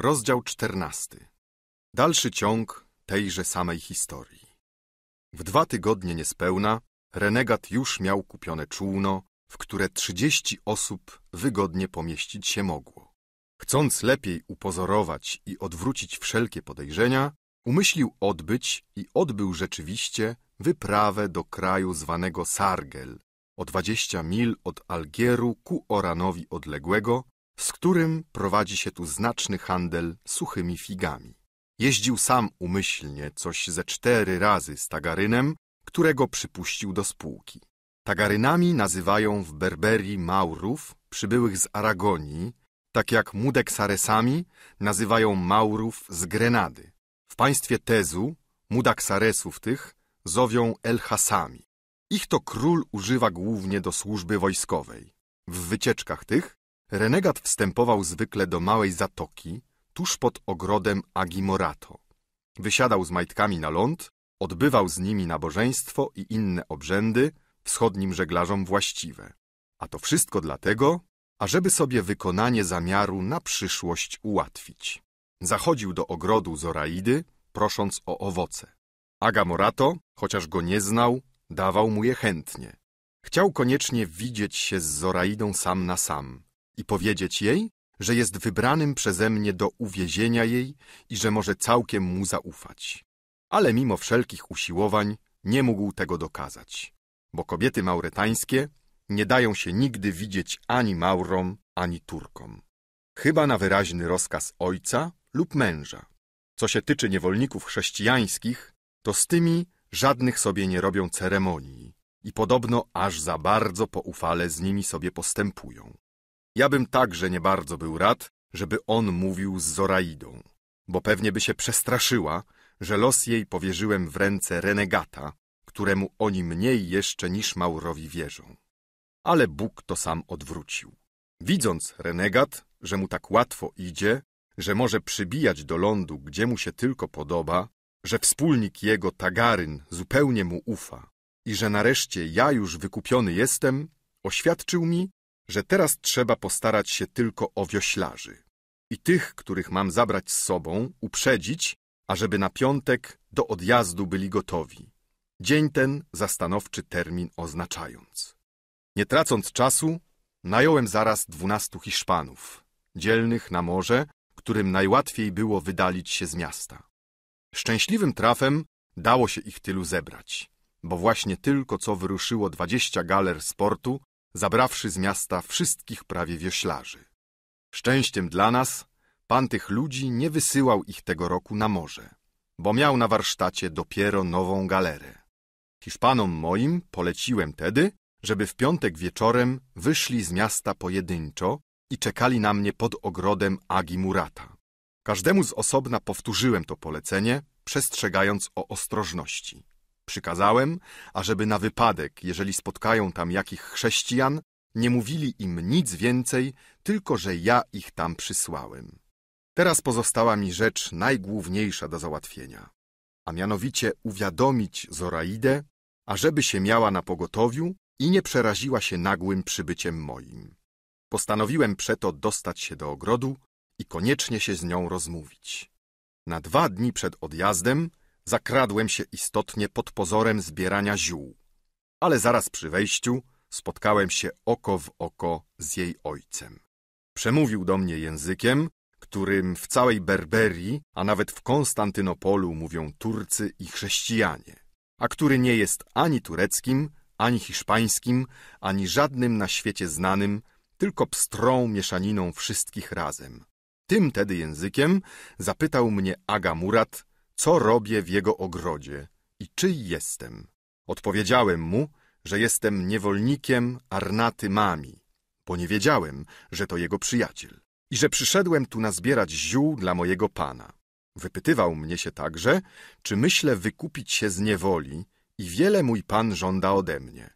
Rozdział 14. Dalszy ciąg tejże samej historii. W dwa tygodnie niespełna renegat już miał kupione czółno, w które trzydzieści osób wygodnie pomieścić się mogło. Chcąc lepiej upozorować i odwrócić wszelkie podejrzenia, umyślił odbyć i odbył rzeczywiście wyprawę do kraju zwanego Sargel, o dwadzieścia mil od Algieru ku Oranowi odległego, z którym prowadzi się tu znaczny handel suchymi figami. Jeździł sam umyślnie coś ze cztery razy z tagarynem, którego przypuścił do spółki. Tagarynami nazywają w Berberii Maurów przybyłych z Aragonii, tak jak mudeksaresami nazywają Maurów z Grenady. W państwie Tezu mudaksaresów tych zowią Elhasami. Ich to król używa głównie do służby wojskowej. W wycieczkach tych Renegat wstępował zwykle do małej zatoki, tuż pod ogrodem Agimorato. Wysiadał z majtkami na ląd, odbywał z nimi nabożeństwo i inne obrzędy wschodnim żeglarzom właściwe. A to wszystko dlatego, ażeby sobie wykonanie zamiaru na przyszłość ułatwić. Zachodził do ogrodu Zoraidy, prosząc o owoce. Agamorato, chociaż go nie znał, dawał mu je chętnie. Chciał koniecznie widzieć się z Zoraidą sam na sam i powiedzieć jej, że jest wybranym przeze mnie do uwiezienia jej i że może całkiem mu zaufać. Ale mimo wszelkich usiłowań nie mógł tego dokazać, bo kobiety mauretańskie nie dają się nigdy widzieć ani Maurom, ani Turkom. Chyba na wyraźny rozkaz ojca lub męża. Co się tyczy niewolników chrześcijańskich, to z tymi żadnych sobie nie robią ceremonii i podobno aż za bardzo poufale z nimi sobie postępują. Ja bym także nie bardzo był rad, żeby on mówił z Zoraidą, bo pewnie by się przestraszyła, że los jej powierzyłem w ręce renegata, któremu oni mniej jeszcze niż Maurowi wierzą. Ale Bóg to sam odwrócił. Widząc renegat, że mu tak łatwo idzie, że może przybijać do lądu, gdzie mu się tylko podoba, że wspólnik jego, Tagaryn, zupełnie mu ufa i że nareszcie ja już wykupiony jestem, oświadczył mi, że teraz trzeba postarać się tylko o wioślarzy i tych, których mam zabrać z sobą, uprzedzić, ażeby na piątek do odjazdu byli gotowi, dzień ten zastanowczy termin oznaczając. Nie tracąc czasu, nająłem zaraz dwunastu Hiszpanów, dzielnych na morze, którym najłatwiej było wydalić się z miasta. Szczęśliwym trafem dało się ich tylu zebrać, bo właśnie tylko co wyruszyło dwadzieścia galer z portu, zabrawszy z miasta wszystkich prawie wioślarzy. Szczęściem dla nas, pan tych ludzi nie wysyłał ich tego roku na morze, bo miał na warsztacie dopiero nową galerę. Hiszpanom moim poleciłem tedy, żeby w piątek wieczorem wyszli z miasta pojedynczo i czekali na mnie pod ogrodem Agi Murata. Każdemu z osobna powtórzyłem to polecenie, przestrzegając o ostrożności. Przykazałem, ażeby na wypadek, jeżeli spotkają tam jakich chrześcijan, nie mówili im nic więcej, tylko że ja ich tam przysłałem. Teraz pozostała mi rzecz najgłówniejsza do załatwienia, a mianowicie uwiadomić Zoraidę, ażeby się miała na pogotowiu i nie przeraziła się nagłym przybyciem moim. Postanowiłem przeto dostać się do ogrodu i koniecznie się z nią rozmówić. Na dwa dni przed odjazdem zakradłem się istotnie pod pozorem zbierania ziół. Ale zaraz przy wejściu spotkałem się oko w oko z jej ojcem. Przemówił do mnie językiem, którym w całej Berberii, a nawet w Konstantynopolu mówią Turcy i chrześcijanie, a który nie jest ani tureckim, ani hiszpańskim, ani żadnym na świecie znanym, tylko pstrą mieszaniną wszystkich razem. Tym tedy językiem zapytał mnie Aga Murat, co robię w jego ogrodzie i czyj jestem. Odpowiedziałem mu, że jestem niewolnikiem Arnaty Mami, bo nie wiedziałem, że to jego przyjaciel i że przyszedłem tu nazbierać ziół dla mojego pana. Wypytywał mnie się także, czy myślę wykupić się z niewoli i wiele mój pan żąda ode mnie.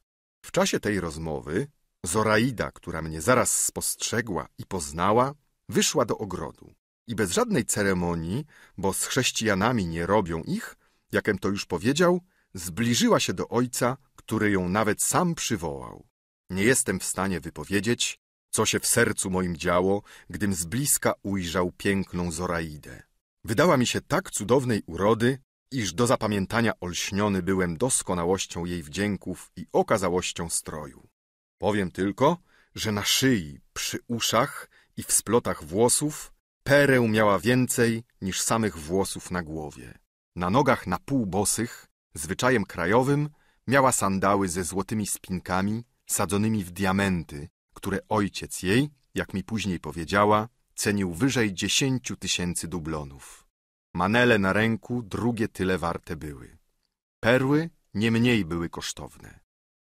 W czasie tej rozmowy Zoraida, która mnie zaraz spostrzegła i poznała, wyszła do ogrodu i bez żadnej ceremonii, bo z chrześcijanami nie robią ich, jakem to już powiedział, zbliżyła się do ojca, który ją nawet sam przywołał. Nie jestem w stanie wypowiedzieć, co się w sercu moim działo, gdym z bliska ujrzał piękną Zoraidę. Wydała mi się tak cudownej urody, iż do zapamiętania olśniony byłem doskonałością jej wdzięków i okazałością stroju. Powiem tylko, że na szyi, przy uszach i w splotach włosów Pereł miała więcej niż samych włosów na głowie. Na nogach na pół bosych, zwyczajem krajowym, miała sandały ze złotymi spinkami, sadzonymi w diamenty, które ojciec jej, jak mi później powiedziała, cenił wyżej dziesięciu tysięcy dublonów. Manele na ręku drugie tyle warte były. Perły nie mniej były kosztowne.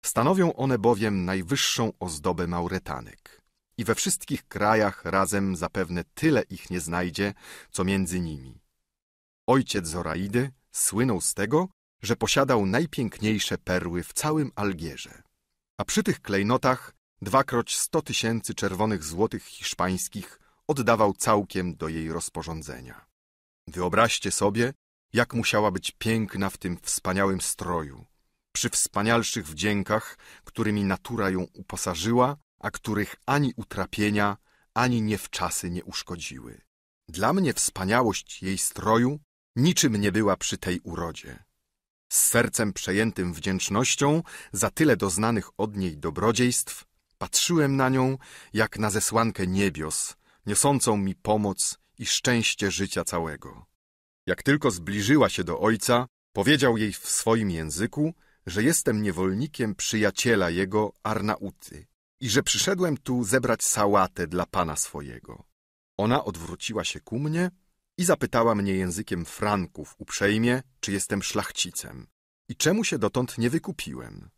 Stanowią one bowiem najwyższą ozdobę maurytanek i we wszystkich krajach razem zapewne tyle ich nie znajdzie, co między nimi. Ojciec Zoraidy słynął z tego, że posiadał najpiękniejsze perły w całym Algierze. A przy tych klejnotach dwakroć sto tysięcy czerwonych złotych hiszpańskich oddawał całkiem do jej rozporządzenia. Wyobraźcie sobie, jak musiała być piękna w tym wspaniałym stroju, przy wspanialszych wdziękach, którymi natura ją uposażyła a których ani utrapienia, ani niewczasy nie uszkodziły. Dla mnie wspaniałość jej stroju niczym nie była przy tej urodzie. Z sercem przejętym wdzięcznością za tyle doznanych od niej dobrodziejstw, patrzyłem na nią jak na zesłankę niebios, niosącą mi pomoc i szczęście życia całego. Jak tylko zbliżyła się do ojca, powiedział jej w swoim języku, że jestem niewolnikiem przyjaciela jego Arnauty i że przyszedłem tu zebrać sałatę dla pana swojego. Ona odwróciła się ku mnie i zapytała mnie językiem franków uprzejmie, czy jestem szlachcicem i czemu się dotąd nie wykupiłem.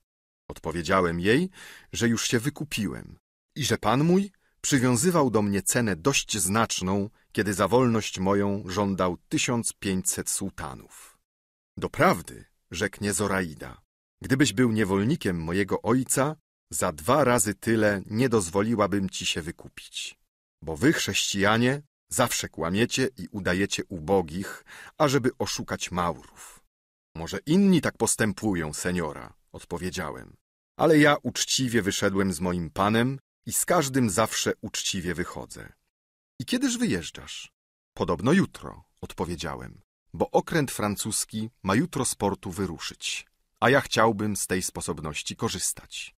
Odpowiedziałem jej, że już się wykupiłem i że pan mój przywiązywał do mnie cenę dość znaczną, kiedy za wolność moją żądał 1500 sułtanów. Doprawdy, rzeknie Zoraida, gdybyś był niewolnikiem mojego ojca, za dwa razy tyle nie dozwoliłabym ci się wykupić. Bo wy, chrześcijanie, zawsze kłamiecie i udajecie ubogich, ażeby oszukać Maurów. Może inni tak postępują, seniora, odpowiedziałem. Ale ja uczciwie wyszedłem z moim panem i z każdym zawsze uczciwie wychodzę. I kiedyż wyjeżdżasz? Podobno jutro, odpowiedziałem, bo okręt francuski ma jutro z portu wyruszyć, a ja chciałbym z tej sposobności korzystać.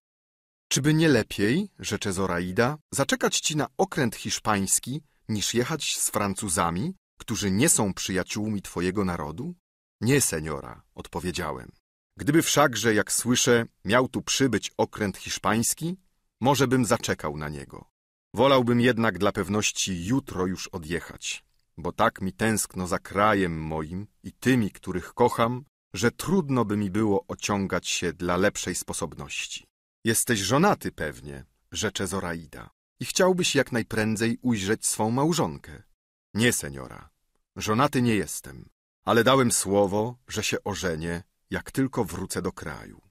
Czyby nie lepiej, rzecze Zoraida, zaczekać ci na okręt hiszpański, niż jechać z Francuzami, którzy nie są przyjaciółmi twojego narodu? Nie, seniora, odpowiedziałem. Gdyby wszakże, jak słyszę, miał tu przybyć okręt hiszpański, może bym zaczekał na niego. Wolałbym jednak dla pewności jutro już odjechać, bo tak mi tęskno za krajem moim i tymi, których kocham, że trudno by mi było ociągać się dla lepszej sposobności. Jesteś żonaty pewnie, rzecze Zoraida, i chciałbyś jak najprędzej ujrzeć swą małżonkę. Nie, seniora, żonaty nie jestem, ale dałem słowo, że się ożenię, jak tylko wrócę do kraju.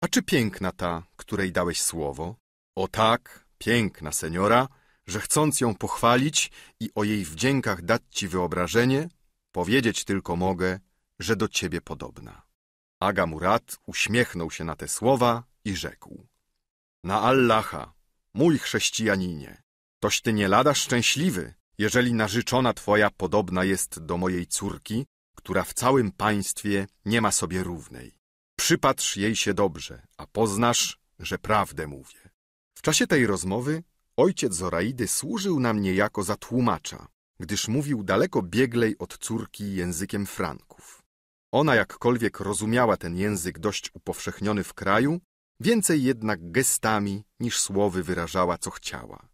A czy piękna ta, której dałeś słowo? O tak, piękna, seniora, że chcąc ją pochwalić i o jej wdziękach dać ci wyobrażenie, powiedzieć tylko mogę, że do ciebie podobna. Aga Murat uśmiechnął się na te słowa i rzekł. Na Allaha, mój chrześcijaninie, toś ty nie lada szczęśliwy, jeżeli narzeczona twoja podobna jest do mojej córki, która w całym państwie nie ma sobie równej. Przypatrz jej się dobrze, a poznasz, że prawdę mówię. W czasie tej rozmowy ojciec Zoraidy służył nam niejako za tłumacza, gdyż mówił daleko bieglej od córki językiem Franków. Ona jakkolwiek rozumiała ten język dość upowszechniony w kraju, Więcej jednak gestami niż słowy wyrażała, co chciała.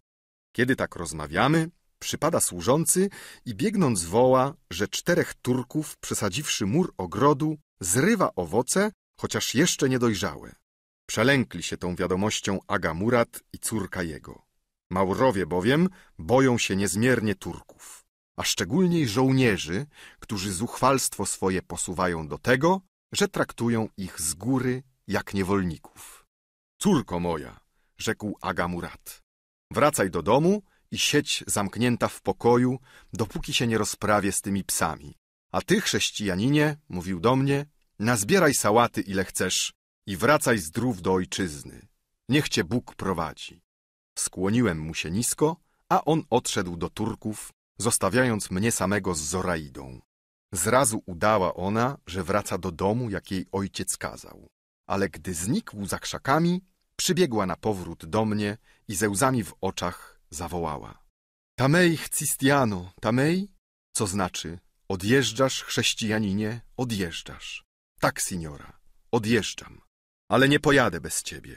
Kiedy tak rozmawiamy, przypada służący i biegnąc woła, że czterech Turków, przesadziwszy mur ogrodu, zrywa owoce, chociaż jeszcze niedojrzałe. Przelękli się tą wiadomością Aga Murat i córka jego. Maurowie bowiem boją się niezmiernie Turków, a szczególniej żołnierzy, którzy zuchwalstwo swoje posuwają do tego, że traktują ich z góry jak niewolników. Córko moja, rzekł Agamurat, wracaj do domu i sieć zamknięta w pokoju, dopóki się nie rozprawię z tymi psami. A ty, chrześcijaninie, mówił do mnie, nazbieraj sałaty ile chcesz i wracaj zdrów do ojczyzny. Niech cię Bóg prowadzi. Skłoniłem mu się nisko, a on odszedł do Turków, zostawiając mnie samego z Zoraidą. Zrazu udała ona, że wraca do domu, jak jej ojciec kazał. Ale gdy znikł za krzakami, przybiegła na powrót do mnie i ze łzami w oczach zawołała. Tamej chcistiano, tamej, co znaczy odjeżdżasz, chrześcijaninie, odjeżdżasz. Tak, signora, odjeżdżam, ale nie pojadę bez ciebie.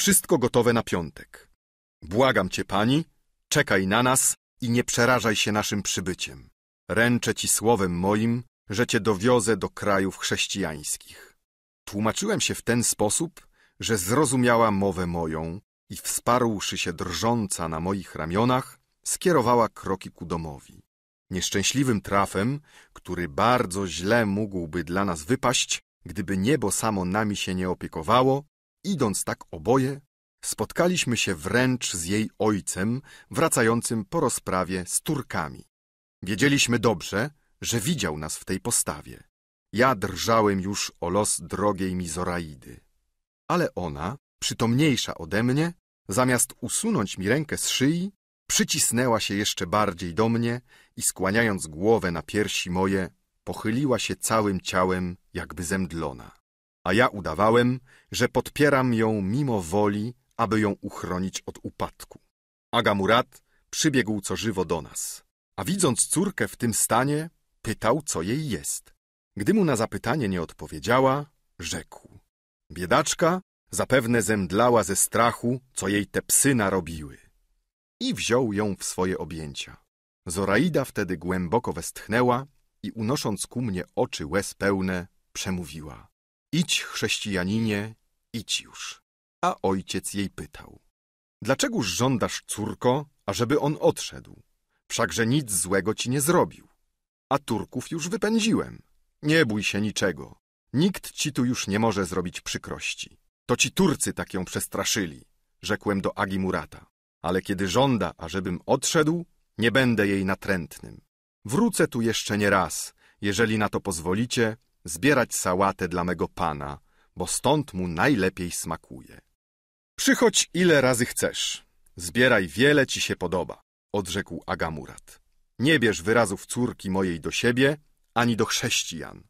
Wszystko gotowe na piątek. Błagam cię, pani, czekaj na nas i nie przerażaj się naszym przybyciem. Ręczę ci słowem moim, że cię dowiozę do krajów chrześcijańskich. Tłumaczyłem się w ten sposób, że zrozumiała mowę moją i wsparłszy się drżąca na moich ramionach, skierowała kroki ku domowi. Nieszczęśliwym trafem, który bardzo źle mógłby dla nas wypaść, gdyby niebo samo nami się nie opiekowało, idąc tak oboje, spotkaliśmy się wręcz z jej ojcem, wracającym po rozprawie z Turkami. Wiedzieliśmy dobrze, że widział nas w tej postawie. Ja drżałem już o los drogiej mi Zoraidy. Ale ona, przytomniejsza ode mnie, zamiast usunąć mi rękę z szyi, przycisnęła się jeszcze bardziej do mnie i skłaniając głowę na piersi moje, pochyliła się całym ciałem, jakby zemdlona. A ja udawałem, że podpieram ją mimo woli, aby ją uchronić od upadku. Agamurat przybiegł co żywo do nas, a widząc córkę w tym stanie, pytał, co jej jest. Gdy mu na zapytanie nie odpowiedziała, rzekł. Biedaczka zapewne zemdlała ze strachu, co jej te psy narobiły. I wziął ją w swoje objęcia. Zoraida wtedy głęboko westchnęła i unosząc ku mnie oczy łez pełne, przemówiła. Idź, chrześcijaninie, idź już. A ojciec jej pytał. Dlaczegoż żądasz, córko, ażeby on odszedł? Wszakże nic złego ci nie zrobił. A Turków już wypędziłem. Nie bój się niczego. Nikt ci tu już nie może zrobić przykrości. To ci Turcy tak ją przestraszyli, rzekłem do Agi Murata. Ale kiedy żąda, ażebym odszedł, nie będę jej natrętnym. Wrócę tu jeszcze nie raz, jeżeli na to pozwolicie, zbierać sałatę dla mego pana, bo stąd mu najlepiej smakuje. Przychodź ile razy chcesz. Zbieraj wiele ci się podoba, odrzekł Agamurat. Nie bierz wyrazów córki mojej do siebie, ani do chrześcijan.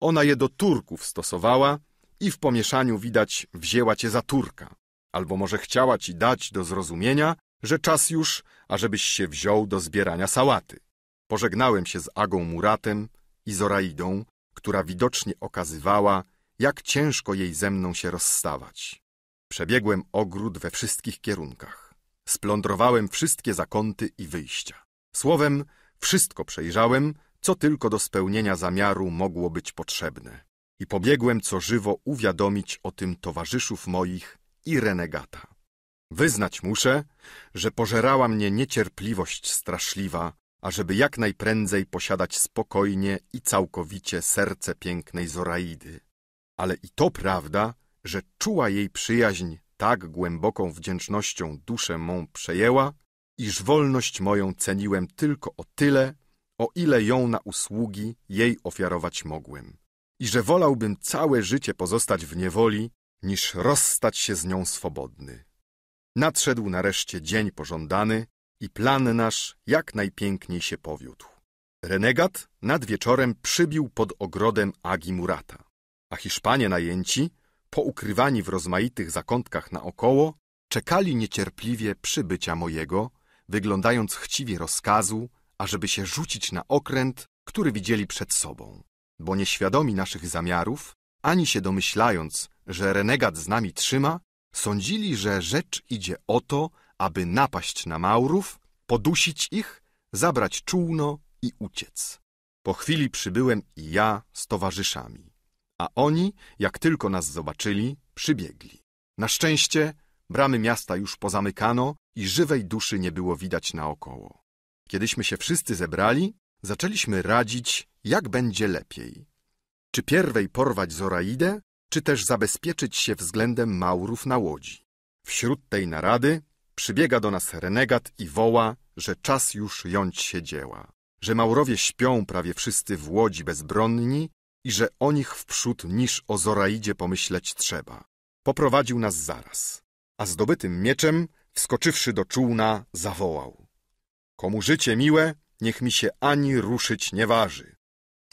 Ona je do Turków stosowała i w pomieszaniu widać wzięła cię za Turka, albo może chciała ci dać do zrozumienia, że czas już, ażebyś się wziął do zbierania sałaty. Pożegnałem się z Agą Muratem i Zoraidą, która widocznie okazywała, jak ciężko jej ze mną się rozstawać. Przebiegłem ogród we wszystkich kierunkach. Splądrowałem wszystkie zakąty i wyjścia. Słowem, wszystko przejrzałem, co tylko do spełnienia zamiaru mogło być potrzebne. I pobiegłem co żywo uwiadomić o tym towarzyszów moich i renegata. Wyznać muszę, że pożerała mnie niecierpliwość straszliwa, ażeby jak najprędzej posiadać spokojnie i całkowicie serce pięknej Zoraidy. Ale i to prawda, że czuła jej przyjaźń tak głęboką wdzięcznością duszę mą przejęła, iż wolność moją ceniłem tylko o tyle, o ile ją na usługi jej ofiarować mogłem, i że wolałbym całe życie pozostać w niewoli, niż rozstać się z nią swobodny. Nadszedł nareszcie dzień pożądany i plan nasz jak najpiękniej się powiódł. Renegat nad wieczorem przybił pod ogrodem Agi Murata, a Hiszpanie najęci, poukrywani w rozmaitych zakątkach naokoło, czekali niecierpliwie przybycia mojego, wyglądając chciwie rozkazu, ażeby się rzucić na okręt, który widzieli przed sobą, bo nieświadomi naszych zamiarów, ani się domyślając, że renegat z nami trzyma, sądzili, że rzecz idzie o to, aby napaść na Maurów, podusić ich, zabrać czółno i uciec. Po chwili przybyłem i ja z towarzyszami, a oni, jak tylko nas zobaczyli, przybiegli. Na szczęście bramy miasta już pozamykano i żywej duszy nie było widać naokoło. Kiedyśmy się wszyscy zebrali, zaczęliśmy radzić, jak będzie lepiej. Czy pierwej porwać Zoraidę, czy też zabezpieczyć się względem Maurów na łodzi. Wśród tej narady przybiega do nas renegat i woła, że czas już jąć się dzieła, że Maurowie śpią prawie wszyscy w łodzi bezbronni i że o nich wprzód niż o Zoraidzie pomyśleć trzeba. Poprowadził nas zaraz, a zdobytym mieczem, wskoczywszy do czółna, zawołał. Komu życie miłe, niech mi się ani ruszyć nie waży.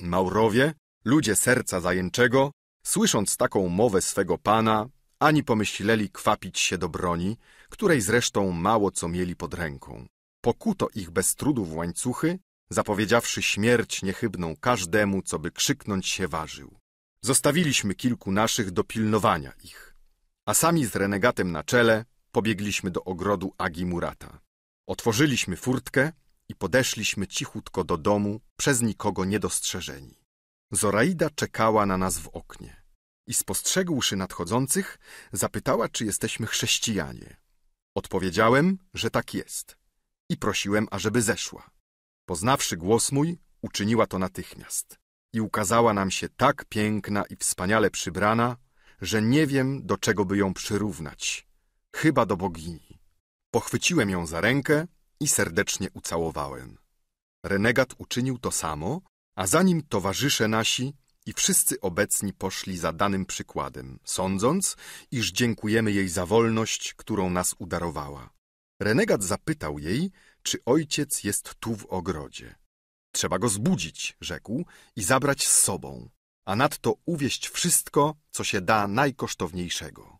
Maurowie, ludzie serca zajęczego, słysząc taką mowę swego pana, ani pomyśleli kwapić się do broni, której zresztą mało co mieli pod ręką. Pokuto ich bez trudu w łańcuchy, zapowiedziawszy śmierć niechybną każdemu, co by krzyknąć się ważył. Zostawiliśmy kilku naszych do pilnowania ich, a sami z renegatem na czele pobiegliśmy do ogrodu Agi Murata. Otworzyliśmy furtkę i podeszliśmy cichutko do domu, przez nikogo niedostrzeżeni. Zoraida czekała na nas w oknie i spostrzegłszy nadchodzących, zapytała, czy jesteśmy chrześcijanie. Odpowiedziałem, że tak jest i prosiłem, ażeby zeszła. Poznawszy głos mój, uczyniła to natychmiast i ukazała nam się tak piękna i wspaniale przybrana, że nie wiem, do czego by ją przyrównać. Chyba do bogini. Pochwyciłem ją za rękę i serdecznie ucałowałem. Renegat uczynił to samo, a zanim towarzysze nasi i wszyscy obecni poszli za danym przykładem, sądząc, iż dziękujemy jej za wolność, którą nas udarowała. Renegat zapytał jej, czy ojciec jest tu w ogrodzie. Trzeba go zbudzić, rzekł, i zabrać z sobą, a nadto uwieść wszystko, co się da najkosztowniejszego.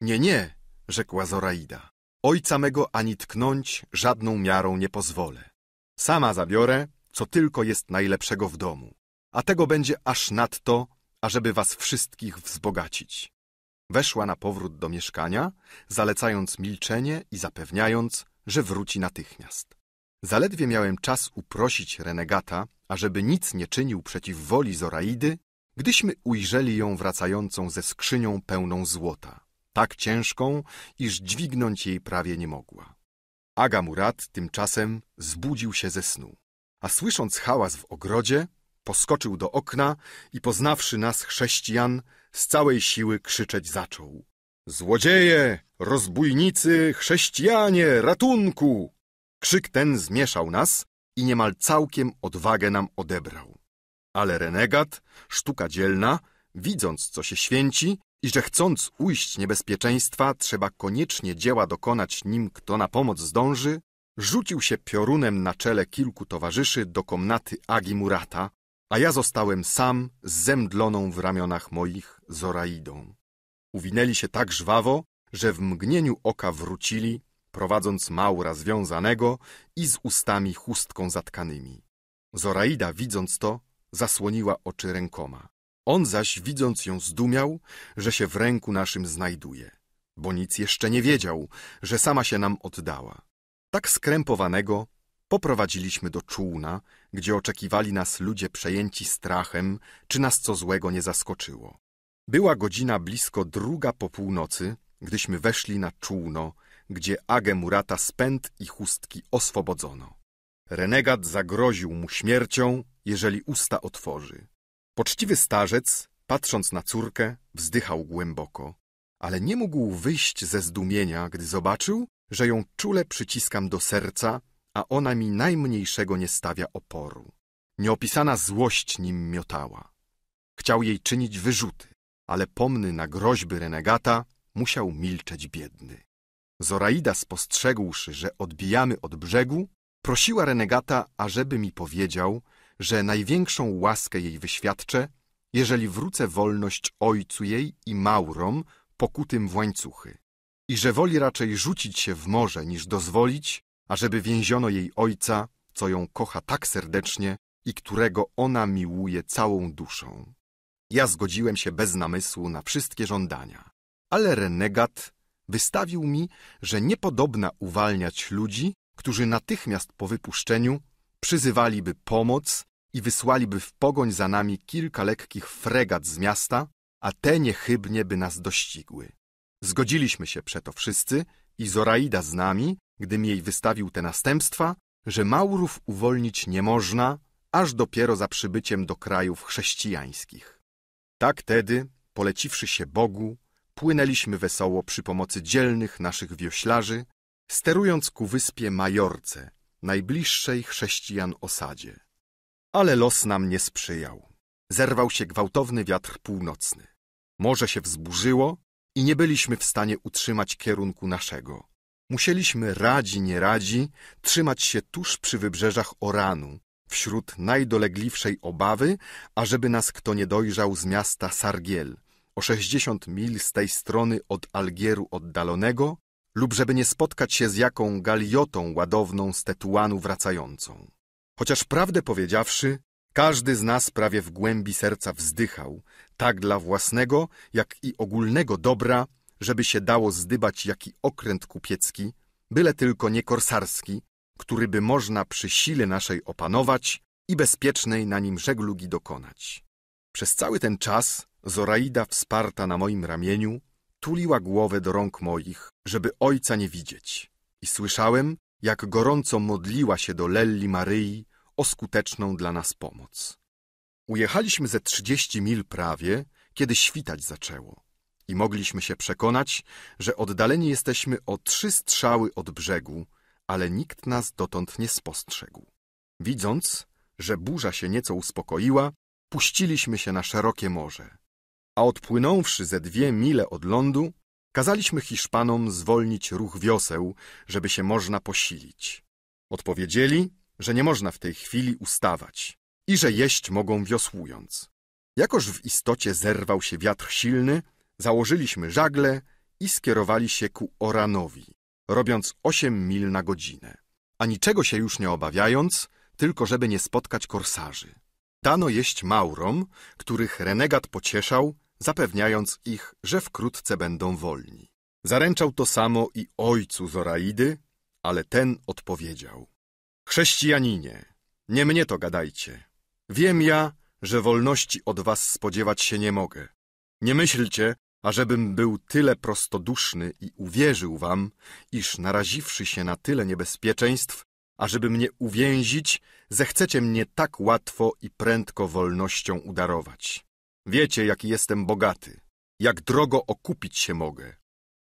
Nie, nie, rzekła Zoraida. Ojca mego ani tknąć żadną miarą nie pozwolę. Sama zabiorę, co tylko jest najlepszego w domu, a tego będzie aż nadto, ażeby was wszystkich wzbogacić. Weszła na powrót do mieszkania, zalecając milczenie i zapewniając, że wróci natychmiast. Zaledwie miałem czas uprosić renegata, ażeby nic nie czynił przeciw woli Zoraidy, gdyśmy ujrzeli ją wracającą ze skrzynią pełną złota tak ciężką, iż dźwignąć jej prawie nie mogła. Aga Murat tymczasem zbudził się ze snu, a słysząc hałas w ogrodzie, poskoczył do okna i poznawszy nas chrześcijan, z całej siły krzyczeć zaczął. Złodzieje, rozbójnicy, chrześcijanie, ratunku! Krzyk ten zmieszał nas i niemal całkiem odwagę nam odebrał. Ale renegat, sztuka dzielna, widząc co się święci, i że chcąc ujść niebezpieczeństwa, trzeba koniecznie dzieła dokonać nim, kto na pomoc zdąży, rzucił się piorunem na czele kilku towarzyszy do komnaty Agi Murata, a ja zostałem sam z zemdloną w ramionach moich Zoraidą. Uwinęli się tak żwawo, że w mgnieniu oka wrócili, prowadząc Maura związanego i z ustami chustką zatkanymi. Zoraida, widząc to, zasłoniła oczy rękoma. On zaś, widząc ją, zdumiał, że się w ręku naszym znajduje, bo nic jeszcze nie wiedział, że sama się nam oddała. Tak skrępowanego poprowadziliśmy do czółna, gdzie oczekiwali nas ludzie przejęci strachem, czy nas co złego nie zaskoczyło. Była godzina blisko druga po północy, gdyśmy weszli na czółno, gdzie Agę Murata spęd i chustki oswobodzono. Renegat zagroził mu śmiercią, jeżeli usta otworzy. Poczciwy starzec, patrząc na córkę, wzdychał głęboko, ale nie mógł wyjść ze zdumienia, gdy zobaczył, że ją czule przyciskam do serca, a ona mi najmniejszego nie stawia oporu. Nieopisana złość nim miotała. Chciał jej czynić wyrzuty, ale pomny na groźby renegata musiał milczeć biedny. Zoraida spostrzegłszy, że odbijamy od brzegu, prosiła renegata, ażeby mi powiedział, że największą łaskę jej wyświadczę, jeżeli wrócę wolność ojcu jej i Maurom, pokutym w łańcuchy, i że woli raczej rzucić się w morze, niż dozwolić, ażeby więziono jej ojca, co ją kocha tak serdecznie i którego ona miłuje całą duszą. Ja zgodziłem się bez namysłu na wszystkie żądania, ale renegat wystawił mi, że niepodobna uwalniać ludzi, którzy natychmiast po wypuszczeniu przyzywaliby pomoc i wysłaliby w pogoń za nami kilka lekkich fregat z miasta, a te niechybnie by nas dościgły. Zgodziliśmy się przeto wszyscy i Zoraida z nami, gdym jej wystawił te następstwa, że Maurów uwolnić nie można, aż dopiero za przybyciem do krajów chrześcijańskich. Tak tedy, poleciwszy się Bogu, płynęliśmy wesoło przy pomocy dzielnych naszych wioślarzy, sterując ku wyspie Majorce, najbliższej chrześcijan osadzie. Ale los nam nie sprzyjał. Zerwał się gwałtowny wiatr północny. Morze się wzburzyło i nie byliśmy w stanie utrzymać kierunku naszego. Musieliśmy radzi nie radzi trzymać się tuż przy wybrzeżach Oranu, wśród najdolegliwszej obawy, ażeby nas kto nie dojrzał z miasta Sargiel, o 60 mil z tej strony od Algieru oddalonego, lub żeby nie spotkać się z jaką galiotą ładowną z Tetuanu wracającą. Chociaż prawdę powiedziawszy, każdy z nas prawie w głębi serca wzdychał, tak dla własnego, jak i ogólnego dobra, żeby się dało zdybać jaki okręt kupiecki, byle tylko nie korsarski, który by można przy sile naszej opanować i bezpiecznej na nim żeglugi dokonać. Przez cały ten czas Zoraida wsparta na moim ramieniu Tuliła głowę do rąk moich, żeby ojca nie widzieć. I słyszałem, jak gorąco modliła się do Lelli Maryi o skuteczną dla nas pomoc. Ujechaliśmy ze trzydzieści mil prawie, kiedy świtać zaczęło. I mogliśmy się przekonać, że oddaleni jesteśmy o trzy strzały od brzegu, ale nikt nas dotąd nie spostrzegł. Widząc, że burza się nieco uspokoiła, puściliśmy się na szerokie morze a odpłynąwszy ze dwie mile od lądu, kazaliśmy Hiszpanom zwolnić ruch wioseł, żeby się można posilić. Odpowiedzieli, że nie można w tej chwili ustawać i że jeść mogą wiosłując. Jakoż w istocie zerwał się wiatr silny, założyliśmy żagle i skierowali się ku Oranowi, robiąc osiem mil na godzinę. A niczego się już nie obawiając, tylko żeby nie spotkać korsarzy. Dano jeść Maurom, których renegat pocieszał, zapewniając ich, że wkrótce będą wolni. Zaręczał to samo i ojcu Zoraidy, ale ten odpowiedział. Chrześcijaninie, nie mnie to gadajcie. Wiem ja, że wolności od was spodziewać się nie mogę. Nie myślcie, ażebym był tyle prostoduszny i uwierzył wam, iż naraziwszy się na tyle niebezpieczeństw, ażeby mnie uwięzić, zechcecie mnie tak łatwo i prędko wolnością udarować. Wiecie, jaki jestem bogaty, jak drogo okupić się mogę.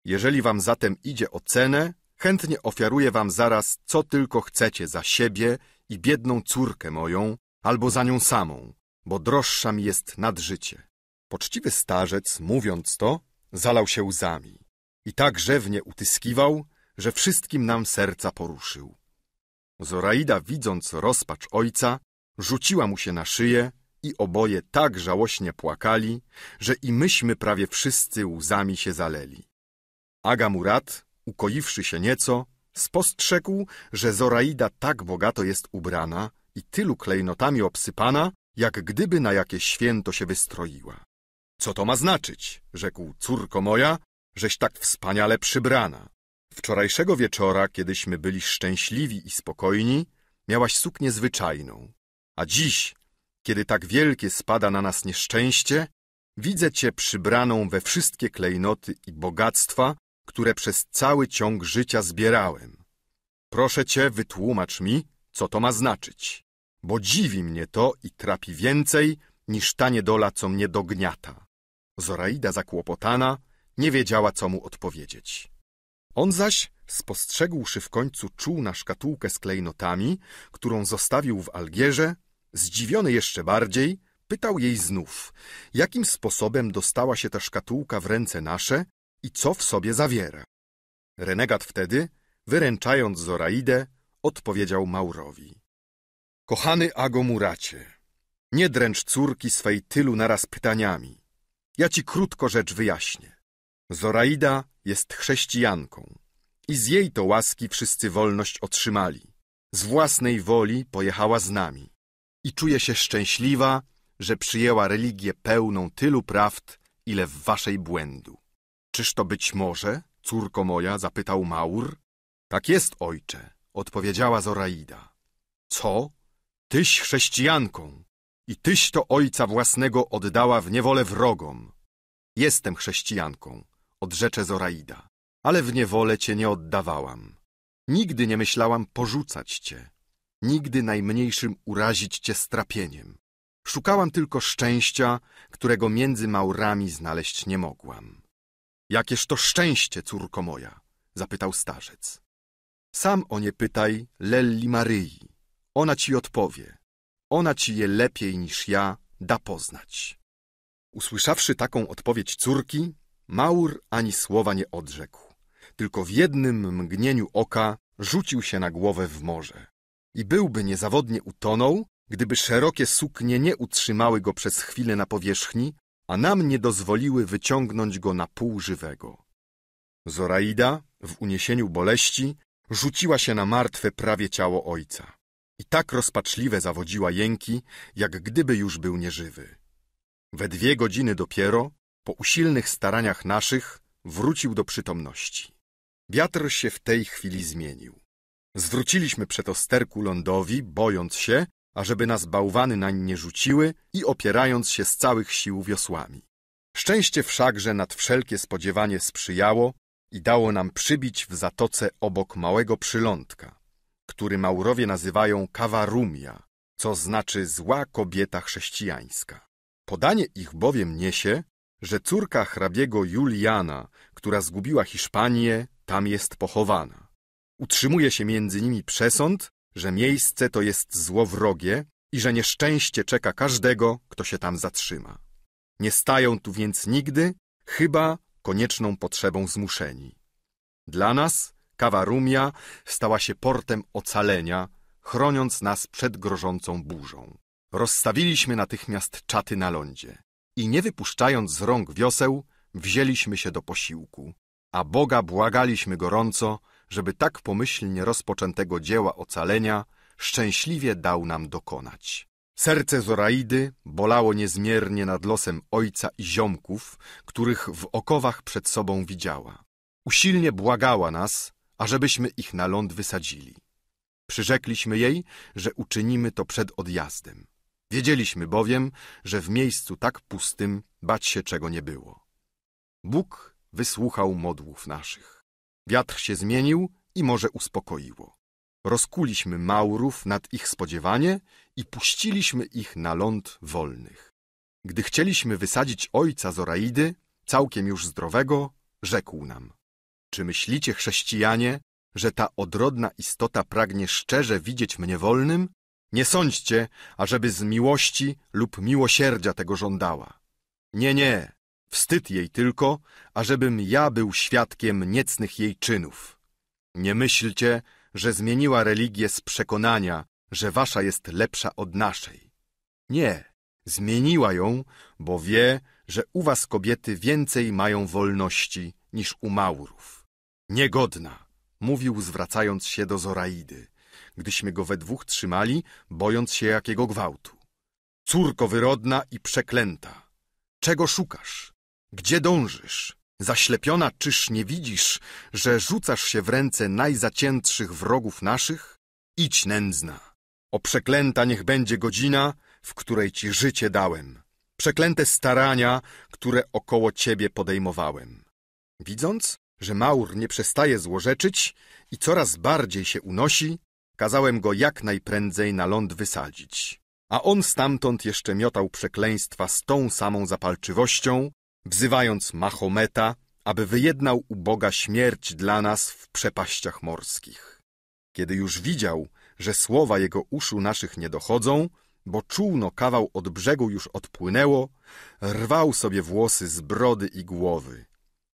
Jeżeli wam zatem idzie o cenę, chętnie ofiaruję wam zaraz, co tylko chcecie za siebie i biedną córkę moją, albo za nią samą, bo droższa mi jest nad życie. Poczciwy starzec, mówiąc to, zalał się łzami i tak rzewnie utyskiwał, że wszystkim nam serca poruszył. Zoraida, widząc rozpacz ojca, rzuciła mu się na szyję i oboje tak żałośnie płakali, że i myśmy prawie wszyscy łzami się zaleli. Aga Murat, ukoiwszy się nieco, spostrzegł, że Zoraida tak bogato jest ubrana i tylu klejnotami obsypana, jak gdyby na jakie święto się wystroiła. Co to ma znaczyć, rzekł córko moja, żeś tak wspaniale przybrana. Wczorajszego wieczora, kiedyśmy byli szczęśliwi i spokojni, miałaś suknię zwyczajną, a dziś kiedy tak wielkie spada na nas nieszczęście, widzę Cię przybraną we wszystkie klejnoty i bogactwa, które przez cały ciąg życia zbierałem. Proszę Cię, wytłumacz mi, co to ma znaczyć, bo dziwi mnie to i trapi więcej niż ta niedola, co mnie dogniata. Zoraida zakłopotana nie wiedziała, co mu odpowiedzieć. On zaś, spostrzegłszy w końcu czuł na szkatułkę z klejnotami, którą zostawił w Algierze, Zdziwiony jeszcze bardziej, pytał jej znów, jakim sposobem dostała się ta szkatułka w ręce nasze i co w sobie zawiera. Renegat wtedy, wyręczając Zoraidę, odpowiedział Maurowi. Kochany Agomuracie, nie dręcz córki swej tylu naraz pytaniami. Ja ci krótko rzecz wyjaśnię. Zoraida jest chrześcijanką i z jej to łaski wszyscy wolność otrzymali. Z własnej woli pojechała z nami i czuje się szczęśliwa, że przyjęła religię pełną tylu prawd, ile w waszej błędu. Czyż to być może, córko moja, zapytał Maur? Tak jest, ojcze, odpowiedziała Zoraida. Co? Tyś chrześcijanką i tyś to ojca własnego oddała w niewolę wrogom. Jestem chrześcijanką, odrzecze Zoraida, ale w niewolę cię nie oddawałam. Nigdy nie myślałam porzucać cię nigdy najmniejszym urazić cię strapieniem. Szukałam tylko szczęścia, którego między maurami znaleźć nie mogłam. Jakież to szczęście, córko moja? zapytał starzec. Sam o nie pytaj Lelli Maryi. Ona ci odpowie. Ona ci je lepiej niż ja da poznać. Usłyszawszy taką odpowiedź córki, Maur ani słowa nie odrzekł. Tylko w jednym mgnieniu oka rzucił się na głowę w morze i byłby niezawodnie utonął, gdyby szerokie suknie nie utrzymały go przez chwilę na powierzchni, a nam nie dozwoliły wyciągnąć go na pół żywego. Zoraida, w uniesieniu boleści, rzuciła się na martwe prawie ciało ojca. I tak rozpaczliwe zawodziła jęki, jak gdyby już był nieżywy. We dwie godziny dopiero, po usilnych staraniach naszych, wrócił do przytomności. Wiatr się w tej chwili zmienił. Zwróciliśmy przeto sterku lądowi, bojąc się, ażeby nas bałwany nań nie rzuciły i opierając się z całych sił wiosłami. Szczęście wszakże nad wszelkie spodziewanie sprzyjało i dało nam przybić w zatoce obok małego przylądka, który Maurowie nazywają kawarumia, co znaczy zła kobieta chrześcijańska. Podanie ich bowiem niesie, że córka hrabiego Juliana, która zgubiła Hiszpanię, tam jest pochowana. Utrzymuje się między nimi przesąd, że miejsce to jest złowrogie i że nieszczęście czeka każdego, kto się tam zatrzyma. Nie stają tu więc nigdy, chyba konieczną potrzebą zmuszeni. Dla nas kawa Rumia stała się portem ocalenia, chroniąc nas przed grożącą burzą. Rozstawiliśmy natychmiast czaty na lądzie i nie wypuszczając z rąk wioseł, wzięliśmy się do posiłku, a Boga błagaliśmy gorąco, żeby tak pomyślnie rozpoczętego dzieła ocalenia szczęśliwie dał nam dokonać. Serce Zoraidy bolało niezmiernie nad losem ojca i ziomków, których w okowach przed sobą widziała. Usilnie błagała nas, ażebyśmy ich na ląd wysadzili. Przyrzekliśmy jej, że uczynimy to przed odjazdem. Wiedzieliśmy bowiem, że w miejscu tak pustym bać się czego nie było. Bóg wysłuchał modłów naszych. Wiatr się zmienił i morze uspokoiło. Rozkuliśmy Maurów nad ich spodziewanie i puściliśmy ich na ląd wolnych. Gdy chcieliśmy wysadzić ojca Zoraidy, całkiem już zdrowego, rzekł nam. Czy myślicie, chrześcijanie, że ta odrodna istota pragnie szczerze widzieć mnie wolnym? Nie sądźcie, ażeby z miłości lub miłosierdzia tego żądała. Nie, nie, Wstyd jej tylko, ażebym ja był świadkiem niecnych jej czynów. Nie myślcie, że zmieniła religię z przekonania, że wasza jest lepsza od naszej. Nie, zmieniła ją, bo wie, że u was kobiety więcej mają wolności niż u Maurów. Niegodna, mówił zwracając się do Zoraidy, gdyśmy go we dwóch trzymali, bojąc się jakiego gwałtu. Córko wyrodna i przeklęta, czego szukasz? Gdzie dążysz? Zaślepiona czyż nie widzisz, że rzucasz się w ręce najzaciętszych wrogów naszych? Idź nędzna. O przeklęta niech będzie godzina, w której ci życie dałem. Przeklęte starania, które około ciebie podejmowałem. Widząc, że Maur nie przestaje złorzeczyć i coraz bardziej się unosi, kazałem go jak najprędzej na ląd wysadzić. A on stamtąd jeszcze miotał przekleństwa z tą samą zapalczywością, wzywając Mahometa, aby wyjednał u Boga śmierć dla nas w przepaściach morskich. Kiedy już widział, że słowa jego uszu naszych nie dochodzą, bo czółno kawał od brzegu już odpłynęło, rwał sobie włosy z brody i głowy.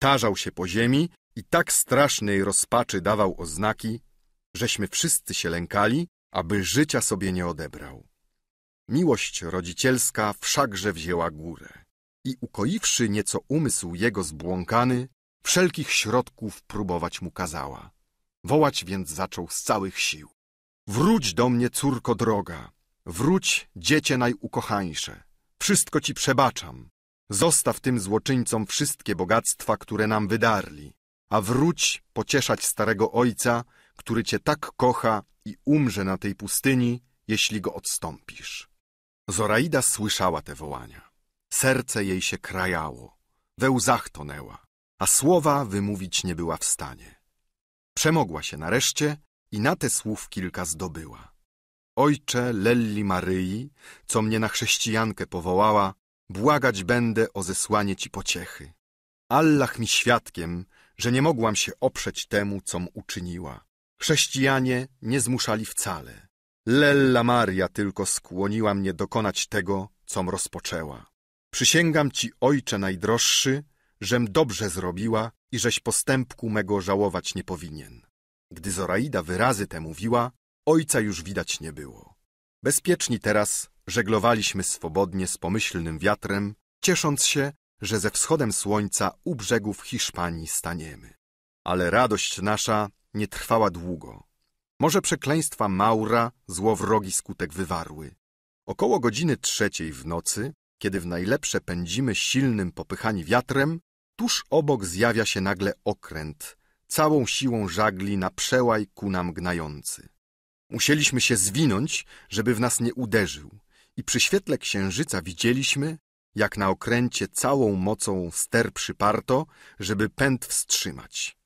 Tarzał się po ziemi i tak strasznej rozpaczy dawał oznaki, żeśmy wszyscy się lękali, aby życia sobie nie odebrał. Miłość rodzicielska wszakże wzięła górę i ukoiwszy nieco umysł jego zbłąkany, wszelkich środków próbować mu kazała. Wołać więc zaczął z całych sił. Wróć do mnie, córko droga, wróć, dziecię najukochańsze, wszystko ci przebaczam. Zostaw tym złoczyńcom wszystkie bogactwa, które nam wydarli, a wróć pocieszać starego ojca, który cię tak kocha i umrze na tej pustyni, jeśli go odstąpisz. Zoraida słyszała te wołania. Serce jej się krajało, we łzach tonęła, a słowa wymówić nie była w stanie. Przemogła się nareszcie i na te słów kilka zdobyła. Ojcze Lelli Maryi, co mnie na chrześcijankę powołała, błagać będę o zesłanie Ci pociechy. Allah mi świadkiem, że nie mogłam się oprzeć temu, com uczyniła. Chrześcijanie nie zmuszali wcale. Lella Maria tylko skłoniła mnie dokonać tego, com rozpoczęła. Przysięgam ci, ojcze najdroższy, żem dobrze zrobiła i żeś postępku mego żałować nie powinien. Gdy Zoraida wyrazy te mówiła, ojca już widać nie było. Bezpieczni teraz żeglowaliśmy swobodnie z pomyślnym wiatrem, ciesząc się, że ze wschodem słońca u brzegów Hiszpanii staniemy. Ale radość nasza nie trwała długo. Może przekleństwa Maura złowrogi skutek wywarły. Około godziny trzeciej w nocy kiedy w najlepsze pędzimy silnym, popychani wiatrem, tuż obok zjawia się nagle okręt, całą siłą żagli na przełaj ku nam gnający. Musieliśmy się zwinąć, żeby w nas nie uderzył i przy świetle księżyca widzieliśmy, jak na okręcie całą mocą ster przyparto, żeby pęd wstrzymać.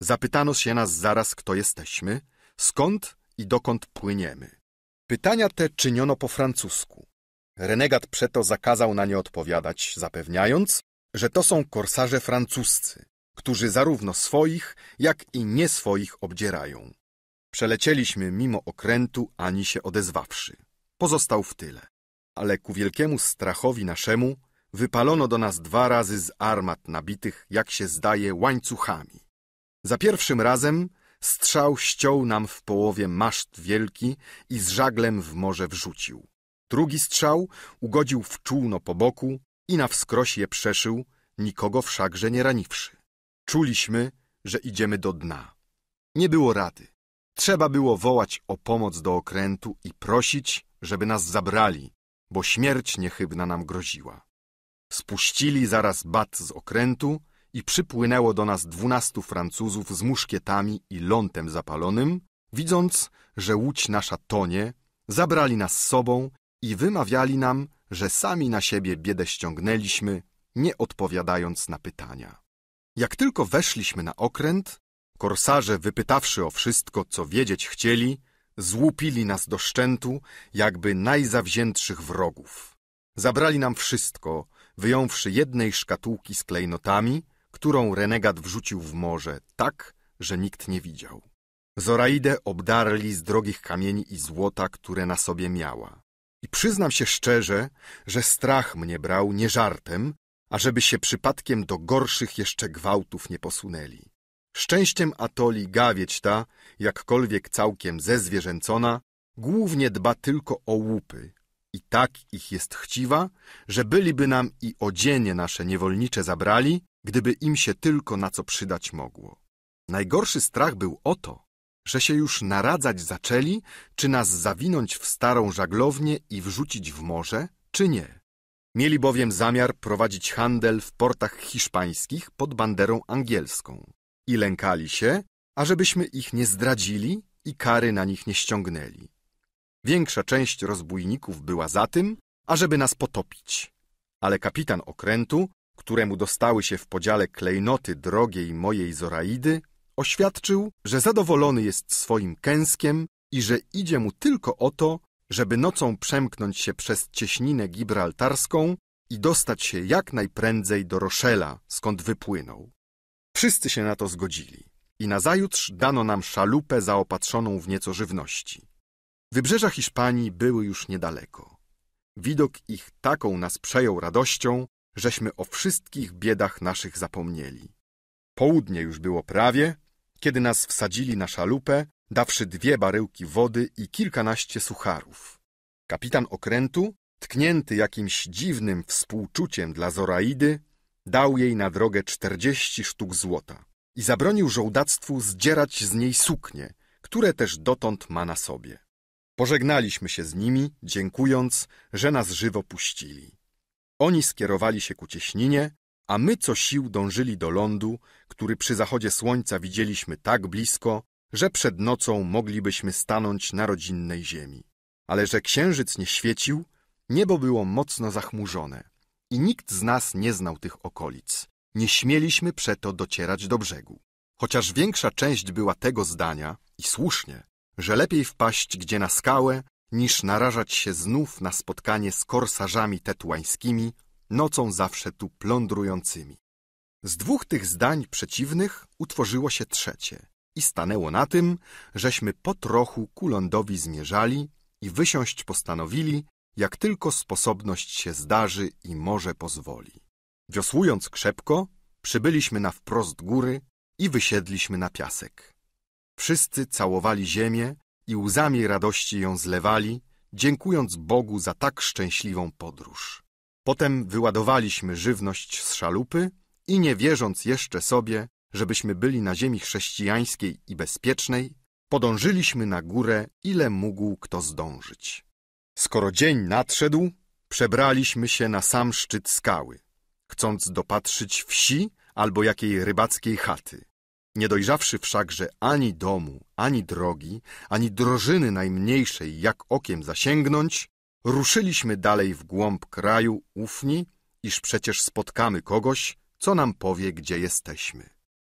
Zapytano się nas zaraz, kto jesteśmy, skąd i dokąd płyniemy. Pytania te czyniono po francusku. Renegat przeto zakazał na nie odpowiadać, zapewniając, że to są korsarze francuscy, którzy zarówno swoich, jak i nie swoich obdzierają. Przelecieliśmy mimo okrętu, ani się odezwawszy. Pozostał w tyle. Ale ku wielkiemu strachowi naszemu wypalono do nas dwa razy z armat nabitych, jak się zdaje, łańcuchami. Za pierwszym razem strzał ściął nam w połowie maszt wielki i z żaglem w morze wrzucił. Drugi strzał ugodził w czółno po boku i na wskroś je przeszył, nikogo wszakże nie raniwszy. Czuliśmy, że idziemy do dna. Nie było rady. Trzeba było wołać o pomoc do okrętu i prosić, żeby nas zabrali, bo śmierć niechybna nam groziła. Spuścili zaraz bat z okrętu i przypłynęło do nas dwunastu Francuzów z muszkietami i lątem zapalonym. Widząc, że łódź nasza tonie, zabrali nas z sobą i wymawiali nam, że sami na siebie biedę ściągnęliśmy, nie odpowiadając na pytania. Jak tylko weszliśmy na okręt, korsarze wypytawszy o wszystko, co wiedzieć chcieli, złupili nas do szczętu, jakby najzawziętszych wrogów. Zabrali nam wszystko, wyjąwszy jednej szkatułki z klejnotami, którą renegat wrzucił w morze tak, że nikt nie widział. Zoraidę obdarli z drogich kamieni i złota, które na sobie miała. I przyznam się szczerze, że strach mnie brał nie żartem, ażeby się przypadkiem do gorszych jeszcze gwałtów nie posunęli. Szczęściem Atoli gawieć ta, jakkolwiek całkiem zezwierzęcona, głównie dba tylko o łupy. I tak ich jest chciwa, że byliby nam i odzienie nasze niewolnicze zabrali, gdyby im się tylko na co przydać mogło. Najgorszy strach był o to, że się już naradzać zaczęli, czy nas zawinąć w starą żaglownię i wrzucić w morze, czy nie. Mieli bowiem zamiar prowadzić handel w portach hiszpańskich pod banderą angielską i lękali się, ażebyśmy ich nie zdradzili i kary na nich nie ściągnęli. Większa część rozbójników była za tym, ażeby nas potopić. Ale kapitan okrętu, któremu dostały się w podziale klejnoty drogiej mojej Zoraidy, Oświadczył, że zadowolony jest swoim kęskiem i że idzie mu tylko o to, żeby nocą przemknąć się przez cieśninę gibraltarską i dostać się jak najprędzej do Roszela, skąd wypłynął. Wszyscy się na to zgodzili i nazajutrz dano nam szalupę zaopatrzoną w nieco żywności. Wybrzeża Hiszpanii były już niedaleko. Widok ich taką nas przejął radością, żeśmy o wszystkich biedach naszych zapomnieli. Południe już było prawie, kiedy nas wsadzili na szalupę, dawszy dwie baryłki wody i kilkanaście sucharów. Kapitan okrętu, tknięty jakimś dziwnym współczuciem dla Zoraidy, dał jej na drogę czterdzieści sztuk złota i zabronił żołdactwu zdzierać z niej suknie, które też dotąd ma na sobie. Pożegnaliśmy się z nimi, dziękując, że nas żywo puścili. Oni skierowali się ku cieśninie, a my co sił dążyli do lądu, który przy zachodzie słońca widzieliśmy tak blisko, że przed nocą moglibyśmy stanąć na rodzinnej ziemi. Ale że księżyc nie świecił, niebo było mocno zachmurzone i nikt z nas nie znał tych okolic. Nie śmieliśmy przeto docierać do brzegu. Chociaż większa część była tego zdania, i słusznie, że lepiej wpaść gdzie na skałę, niż narażać się znów na spotkanie z korsarzami tetuańskimi nocą zawsze tu plądrującymi. Z dwóch tych zdań przeciwnych utworzyło się trzecie i stanęło na tym, żeśmy po trochu ku lądowi zmierzali i wysiąść postanowili, jak tylko sposobność się zdarzy i może pozwoli. Wiosłując krzepko, przybyliśmy na wprost góry i wysiedliśmy na piasek. Wszyscy całowali ziemię i łzami radości ją zlewali, dziękując Bogu za tak szczęśliwą podróż. Potem wyładowaliśmy żywność z szalupy i nie wierząc jeszcze sobie, żebyśmy byli na ziemi chrześcijańskiej i bezpiecznej, podążyliśmy na górę, ile mógł kto zdążyć. Skoro dzień nadszedł, przebraliśmy się na sam szczyt skały, chcąc dopatrzyć wsi albo jakiej rybackiej chaty. Nie dojrzawszy wszakże ani domu, ani drogi, ani drożyny najmniejszej, jak okiem zasięgnąć, Ruszyliśmy dalej w głąb kraju, ufni, iż przecież spotkamy kogoś, co nam powie, gdzie jesteśmy.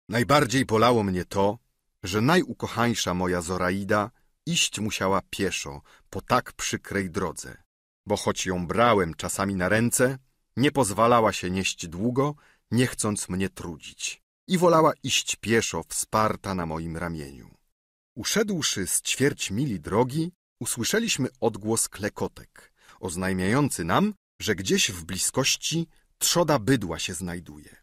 Najbardziej bolało mnie to, że najukochańsza moja Zoraida iść musiała pieszo po tak przykrej drodze, bo choć ją brałem czasami na ręce, nie pozwalała się nieść długo, nie chcąc mnie trudzić i wolała iść pieszo wsparta na moim ramieniu. Uszedłszy z ćwierć mili drogi, usłyszeliśmy odgłos klekotek, oznajmiający nam, że gdzieś w bliskości trzoda bydła się znajduje.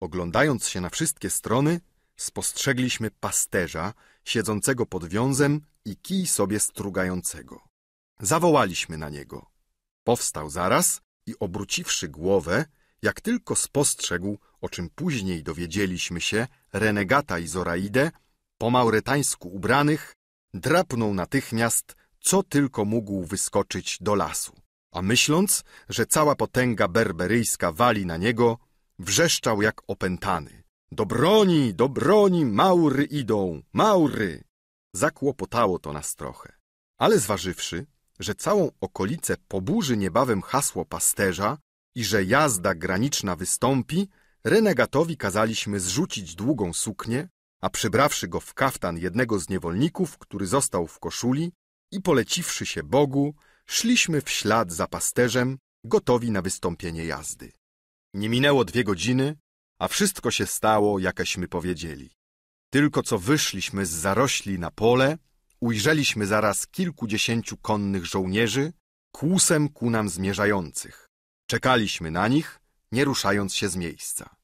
Oglądając się na wszystkie strony, spostrzegliśmy pasterza siedzącego pod wiązem i kij sobie strugającego. Zawołaliśmy na niego. Powstał zaraz i obróciwszy głowę, jak tylko spostrzegł, o czym później dowiedzieliśmy się, renegata i Zoraidę, po maurytańsku ubranych, drapnął natychmiast co tylko mógł wyskoczyć do lasu. A myśląc, że cała potęga berberyjska wali na niego, wrzeszczał jak opętany. Do broni, do broni, maury idą, maury! Zakłopotało to nas trochę. Ale zważywszy, że całą okolicę poburzy niebawem hasło pasterza i że jazda graniczna wystąpi, renegatowi kazaliśmy zrzucić długą suknię, a przybrawszy go w kaftan jednego z niewolników, który został w koszuli, i poleciwszy się Bogu, szliśmy w ślad za pasterzem, gotowi na wystąpienie jazdy. Nie minęło dwie godziny, a wszystko się stało, jakeśmy powiedzieli. Tylko co wyszliśmy z zarośli na pole, ujrzeliśmy zaraz kilkudziesięciu konnych żołnierzy, kłusem ku nam zmierzających. Czekaliśmy na nich, nie ruszając się z miejsca.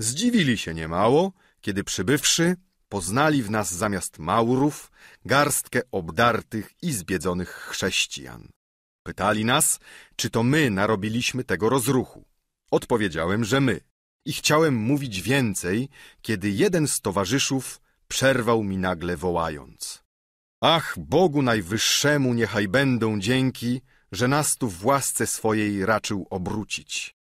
Zdziwili się niemało, kiedy przybywszy, poznali w nas zamiast Maurów garstkę obdartych i zbiedzonych chrześcijan. Pytali nas, czy to my narobiliśmy tego rozruchu. Odpowiedziałem, że my. I chciałem mówić więcej, kiedy jeden z towarzyszów przerwał mi nagle wołając. Ach, Bogu Najwyższemu niechaj będą dzięki, że nas tu w łasce swojej raczył obrócić.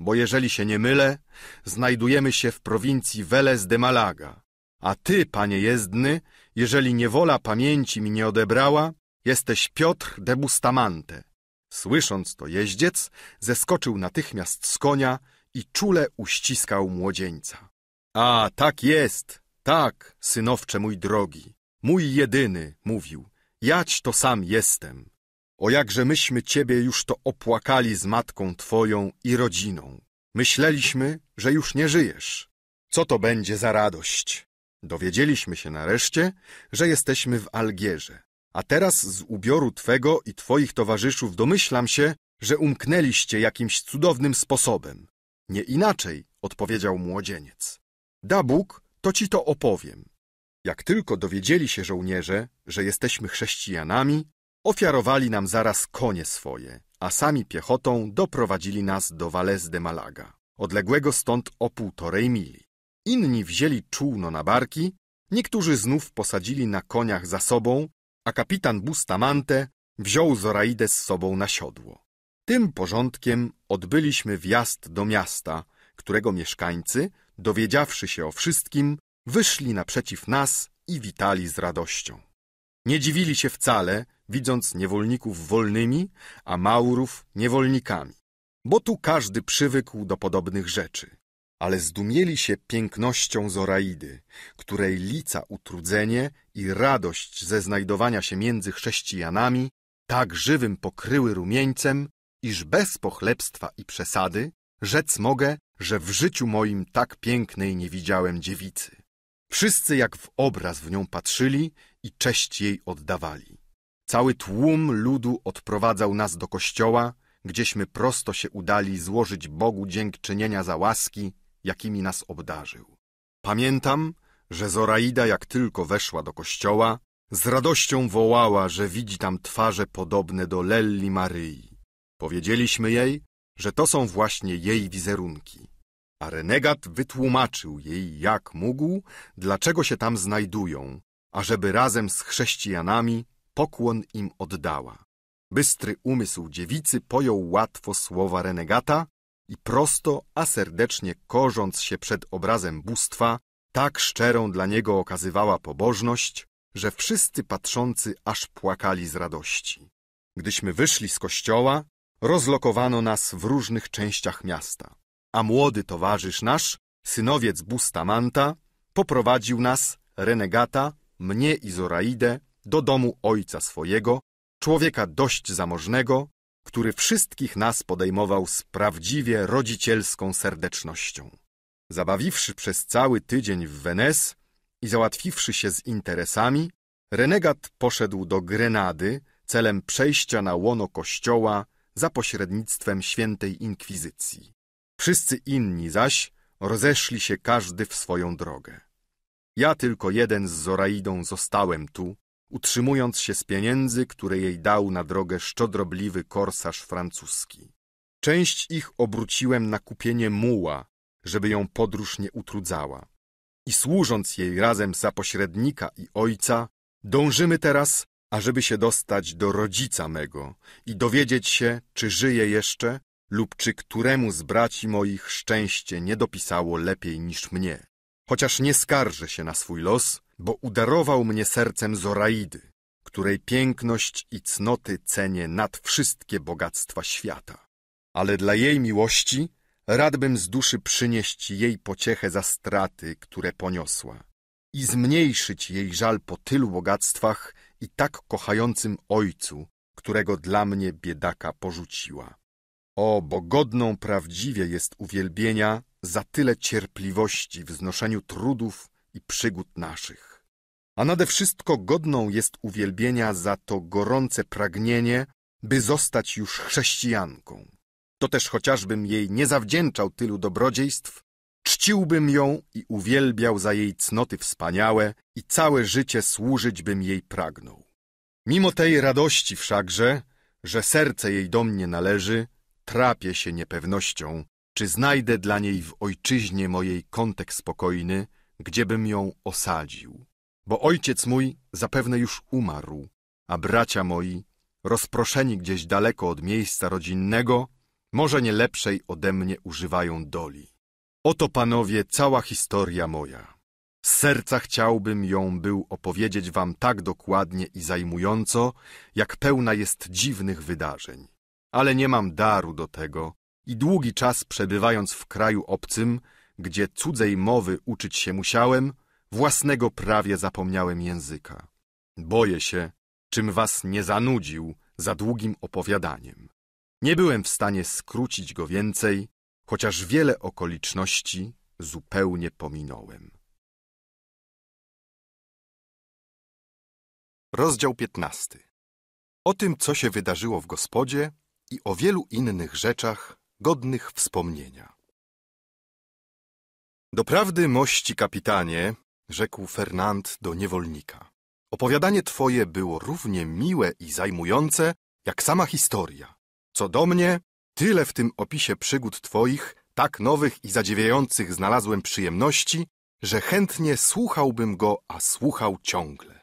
Bo jeżeli się nie mylę, znajdujemy się w prowincji Velez de Malaga, a ty, panie jezdny, jeżeli niewola pamięci mi nie odebrała, jesteś Piotr de Bustamante. Słysząc to jeździec, zeskoczył natychmiast z konia i czule uściskał młodzieńca. A, tak jest, tak, synowcze mój drogi, mój jedyny, mówił, jać to sam jestem. O jakże myśmy ciebie już to opłakali z matką twoją i rodziną. Myśleliśmy, że już nie żyjesz. Co to będzie za radość? Dowiedzieliśmy się nareszcie, że jesteśmy w Algierze. A teraz z ubioru Twego i Twoich towarzyszów domyślam się, że umknęliście jakimś cudownym sposobem. Nie inaczej, odpowiedział młodzieniec. Da Bóg, to Ci to opowiem. Jak tylko dowiedzieli się żołnierze, że jesteśmy chrześcijanami, ofiarowali nam zaraz konie swoje, a sami piechotą doprowadzili nas do Valles de Malaga, odległego stąd o półtorej mili. Inni wzięli czółno na barki, niektórzy znów posadzili na koniach za sobą, a kapitan Bustamante wziął Zoraidę z sobą na siodło. Tym porządkiem odbyliśmy wjazd do miasta, którego mieszkańcy, dowiedziawszy się o wszystkim, wyszli naprzeciw nas i witali z radością. Nie dziwili się wcale, widząc niewolników wolnymi, a Maurów niewolnikami, bo tu każdy przywykł do podobnych rzeczy ale zdumieli się pięknością Zoraidy, której lica utrudzenie i radość ze znajdowania się między chrześcijanami tak żywym pokryły rumieńcem, iż bez pochlebstwa i przesady rzec mogę, że w życiu moim tak pięknej nie widziałem dziewicy. Wszyscy jak w obraz w nią patrzyli i cześć jej oddawali. Cały tłum ludu odprowadzał nas do kościoła, gdzieśmy prosto się udali złożyć Bogu dziękczynienia za łaski, jakimi nas obdarzył. Pamiętam, że Zoraida, jak tylko weszła do kościoła, z radością wołała, że widzi tam twarze podobne do Lelli Maryi. Powiedzieliśmy jej, że to są właśnie jej wizerunki. A renegat wytłumaczył jej, jak mógł, dlaczego się tam znajdują, ażeby razem z chrześcijanami pokłon im oddała. Bystry umysł dziewicy pojął łatwo słowa renegata i prosto, a serdecznie korząc się przed obrazem bóstwa, tak szczerą dla niego okazywała pobożność, że wszyscy patrzący aż płakali z radości. Gdyśmy wyszli z kościoła, rozlokowano nas w różnych częściach miasta, a młody towarzysz nasz, synowiec Bustamanta, poprowadził nas, renegata, mnie i Zoraidę, do domu ojca swojego, człowieka dość zamożnego, który wszystkich nas podejmował z prawdziwie rodzicielską serdecznością. Zabawiwszy przez cały tydzień w Wenes i załatwiwszy się z interesami, renegat poszedł do Grenady celem przejścia na łono kościoła za pośrednictwem świętej inkwizycji. Wszyscy inni zaś rozeszli się każdy w swoją drogę. Ja tylko jeden z Zoraidą zostałem tu, utrzymując się z pieniędzy, które jej dał na drogę szczodrobliwy korsarz francuski. Część ich obróciłem na kupienie muła, żeby ją podróż nie utrudzała. I służąc jej razem za pośrednika i ojca, dążymy teraz, ażeby się dostać do rodzica mego i dowiedzieć się, czy żyje jeszcze lub czy któremu z braci moich szczęście nie dopisało lepiej niż mnie. Chociaż nie skarżę się na swój los, bo udarował mnie sercem Zoraidy, której piękność i cnoty cenię nad wszystkie bogactwa świata. Ale dla jej miłości radbym z duszy przynieść jej pociechę za straty, które poniosła i zmniejszyć jej żal po tylu bogactwach i tak kochającym ojcu, którego dla mnie biedaka porzuciła. O, bo godną prawdziwie jest uwielbienia za tyle cierpliwości w znoszeniu trudów i przygód naszych a nade wszystko godną jest uwielbienia za to gorące pragnienie, by zostać już chrześcijanką. To też chociażbym jej nie zawdzięczał tylu dobrodziejstw, czciłbym ją i uwielbiał za jej cnoty wspaniałe i całe życie służyć bym jej pragnął. Mimo tej radości wszakże, że serce jej do mnie należy, trapię się niepewnością, czy znajdę dla niej w ojczyźnie mojej kątek spokojny, gdziebym ją osadził bo ojciec mój zapewne już umarł, a bracia moi, rozproszeni gdzieś daleko od miejsca rodzinnego, może nie lepszej ode mnie używają doli. Oto, panowie, cała historia moja. Z serca chciałbym ją był opowiedzieć wam tak dokładnie i zajmująco, jak pełna jest dziwnych wydarzeń. Ale nie mam daru do tego i długi czas przebywając w kraju obcym, gdzie cudzej mowy uczyć się musiałem, własnego prawie zapomniałem języka. Boję się, czym was nie zanudził za długim opowiadaniem. Nie byłem w stanie skrócić go więcej, chociaż wiele okoliczności zupełnie pominąłem. Rozdział 15. O tym, co się wydarzyło w gospodzie i o wielu innych rzeczach godnych wspomnienia. Doprawdy, mości kapitanie, rzekł Fernand do niewolnika. Opowiadanie twoje było równie miłe i zajmujące, jak sama historia. Co do mnie, tyle w tym opisie przygód twoich, tak nowych i zadziwiających znalazłem przyjemności, że chętnie słuchałbym go, a słuchał ciągle.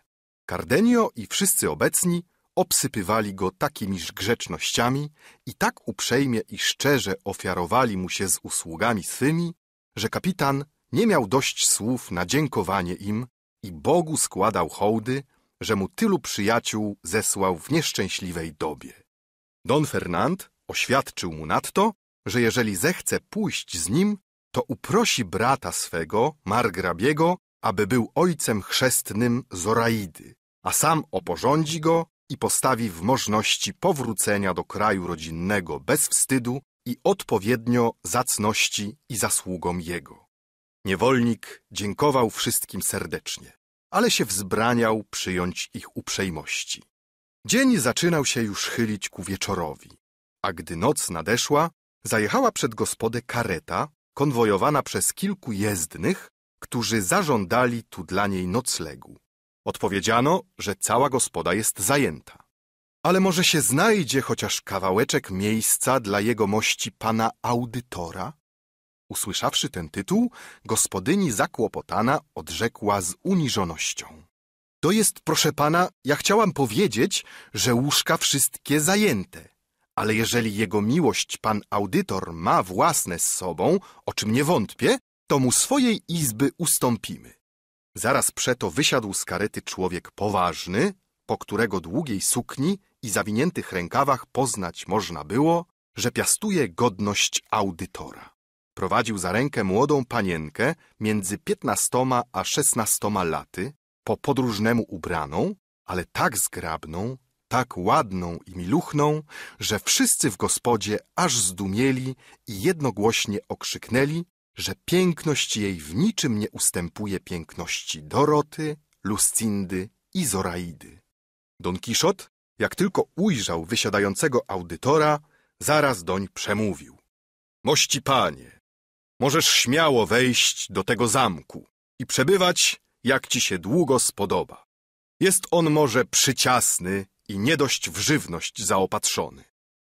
Cardenio i wszyscy obecni obsypywali go takimiż grzecznościami i tak uprzejmie i szczerze ofiarowali mu się z usługami swymi, że kapitan nie miał dość słów na dziękowanie im i Bogu składał hołdy, że mu tylu przyjaciół zesłał w nieszczęśliwej dobie. Don Fernand oświadczył mu nadto, że jeżeli zechce pójść z nim, to uprosi brata swego, margrabiego, aby był ojcem chrzestnym Zoraidy, a sam oporządzi go i postawi w możności powrócenia do kraju rodzinnego bez wstydu i odpowiednio zacności i zasługom jego. Niewolnik dziękował wszystkim serdecznie, ale się wzbraniał przyjąć ich uprzejmości. Dzień zaczynał się już chylić ku wieczorowi, a gdy noc nadeszła, zajechała przed gospodę kareta, konwojowana przez kilku jezdnych, którzy zażądali tu dla niej noclegu. Odpowiedziano, że cała gospoda jest zajęta. Ale może się znajdzie chociaż kawałeczek miejsca dla jego mości pana audytora? Usłyszawszy ten tytuł, gospodyni zakłopotana odrzekła z uniżonością. To jest, proszę pana, ja chciałam powiedzieć, że łóżka wszystkie zajęte. Ale jeżeli jego miłość pan audytor ma własne z sobą, o czym nie wątpię, to mu swojej izby ustąpimy. Zaraz przeto wysiadł z karety człowiek poważny, po którego długiej sukni i zawiniętych rękawach poznać można było, że piastuje godność audytora. Prowadził za rękę młodą panienkę między piętnastoma a szesnastoma laty, po podróżnemu ubraną, ale tak zgrabną, tak ładną i miluchną, że wszyscy w gospodzie aż zdumieli i jednogłośnie okrzyknęli, że piękność jej w niczym nie ustępuje piękności Doroty, Lucindy i Zoraidy. Don Kiszot, jak tylko ujrzał wysiadającego audytora, zaraz doń przemówił. Mości panie, Możesz śmiało wejść do tego zamku i przebywać, jak ci się długo spodoba. Jest on może przyciasny i nie dość w żywność zaopatrzony,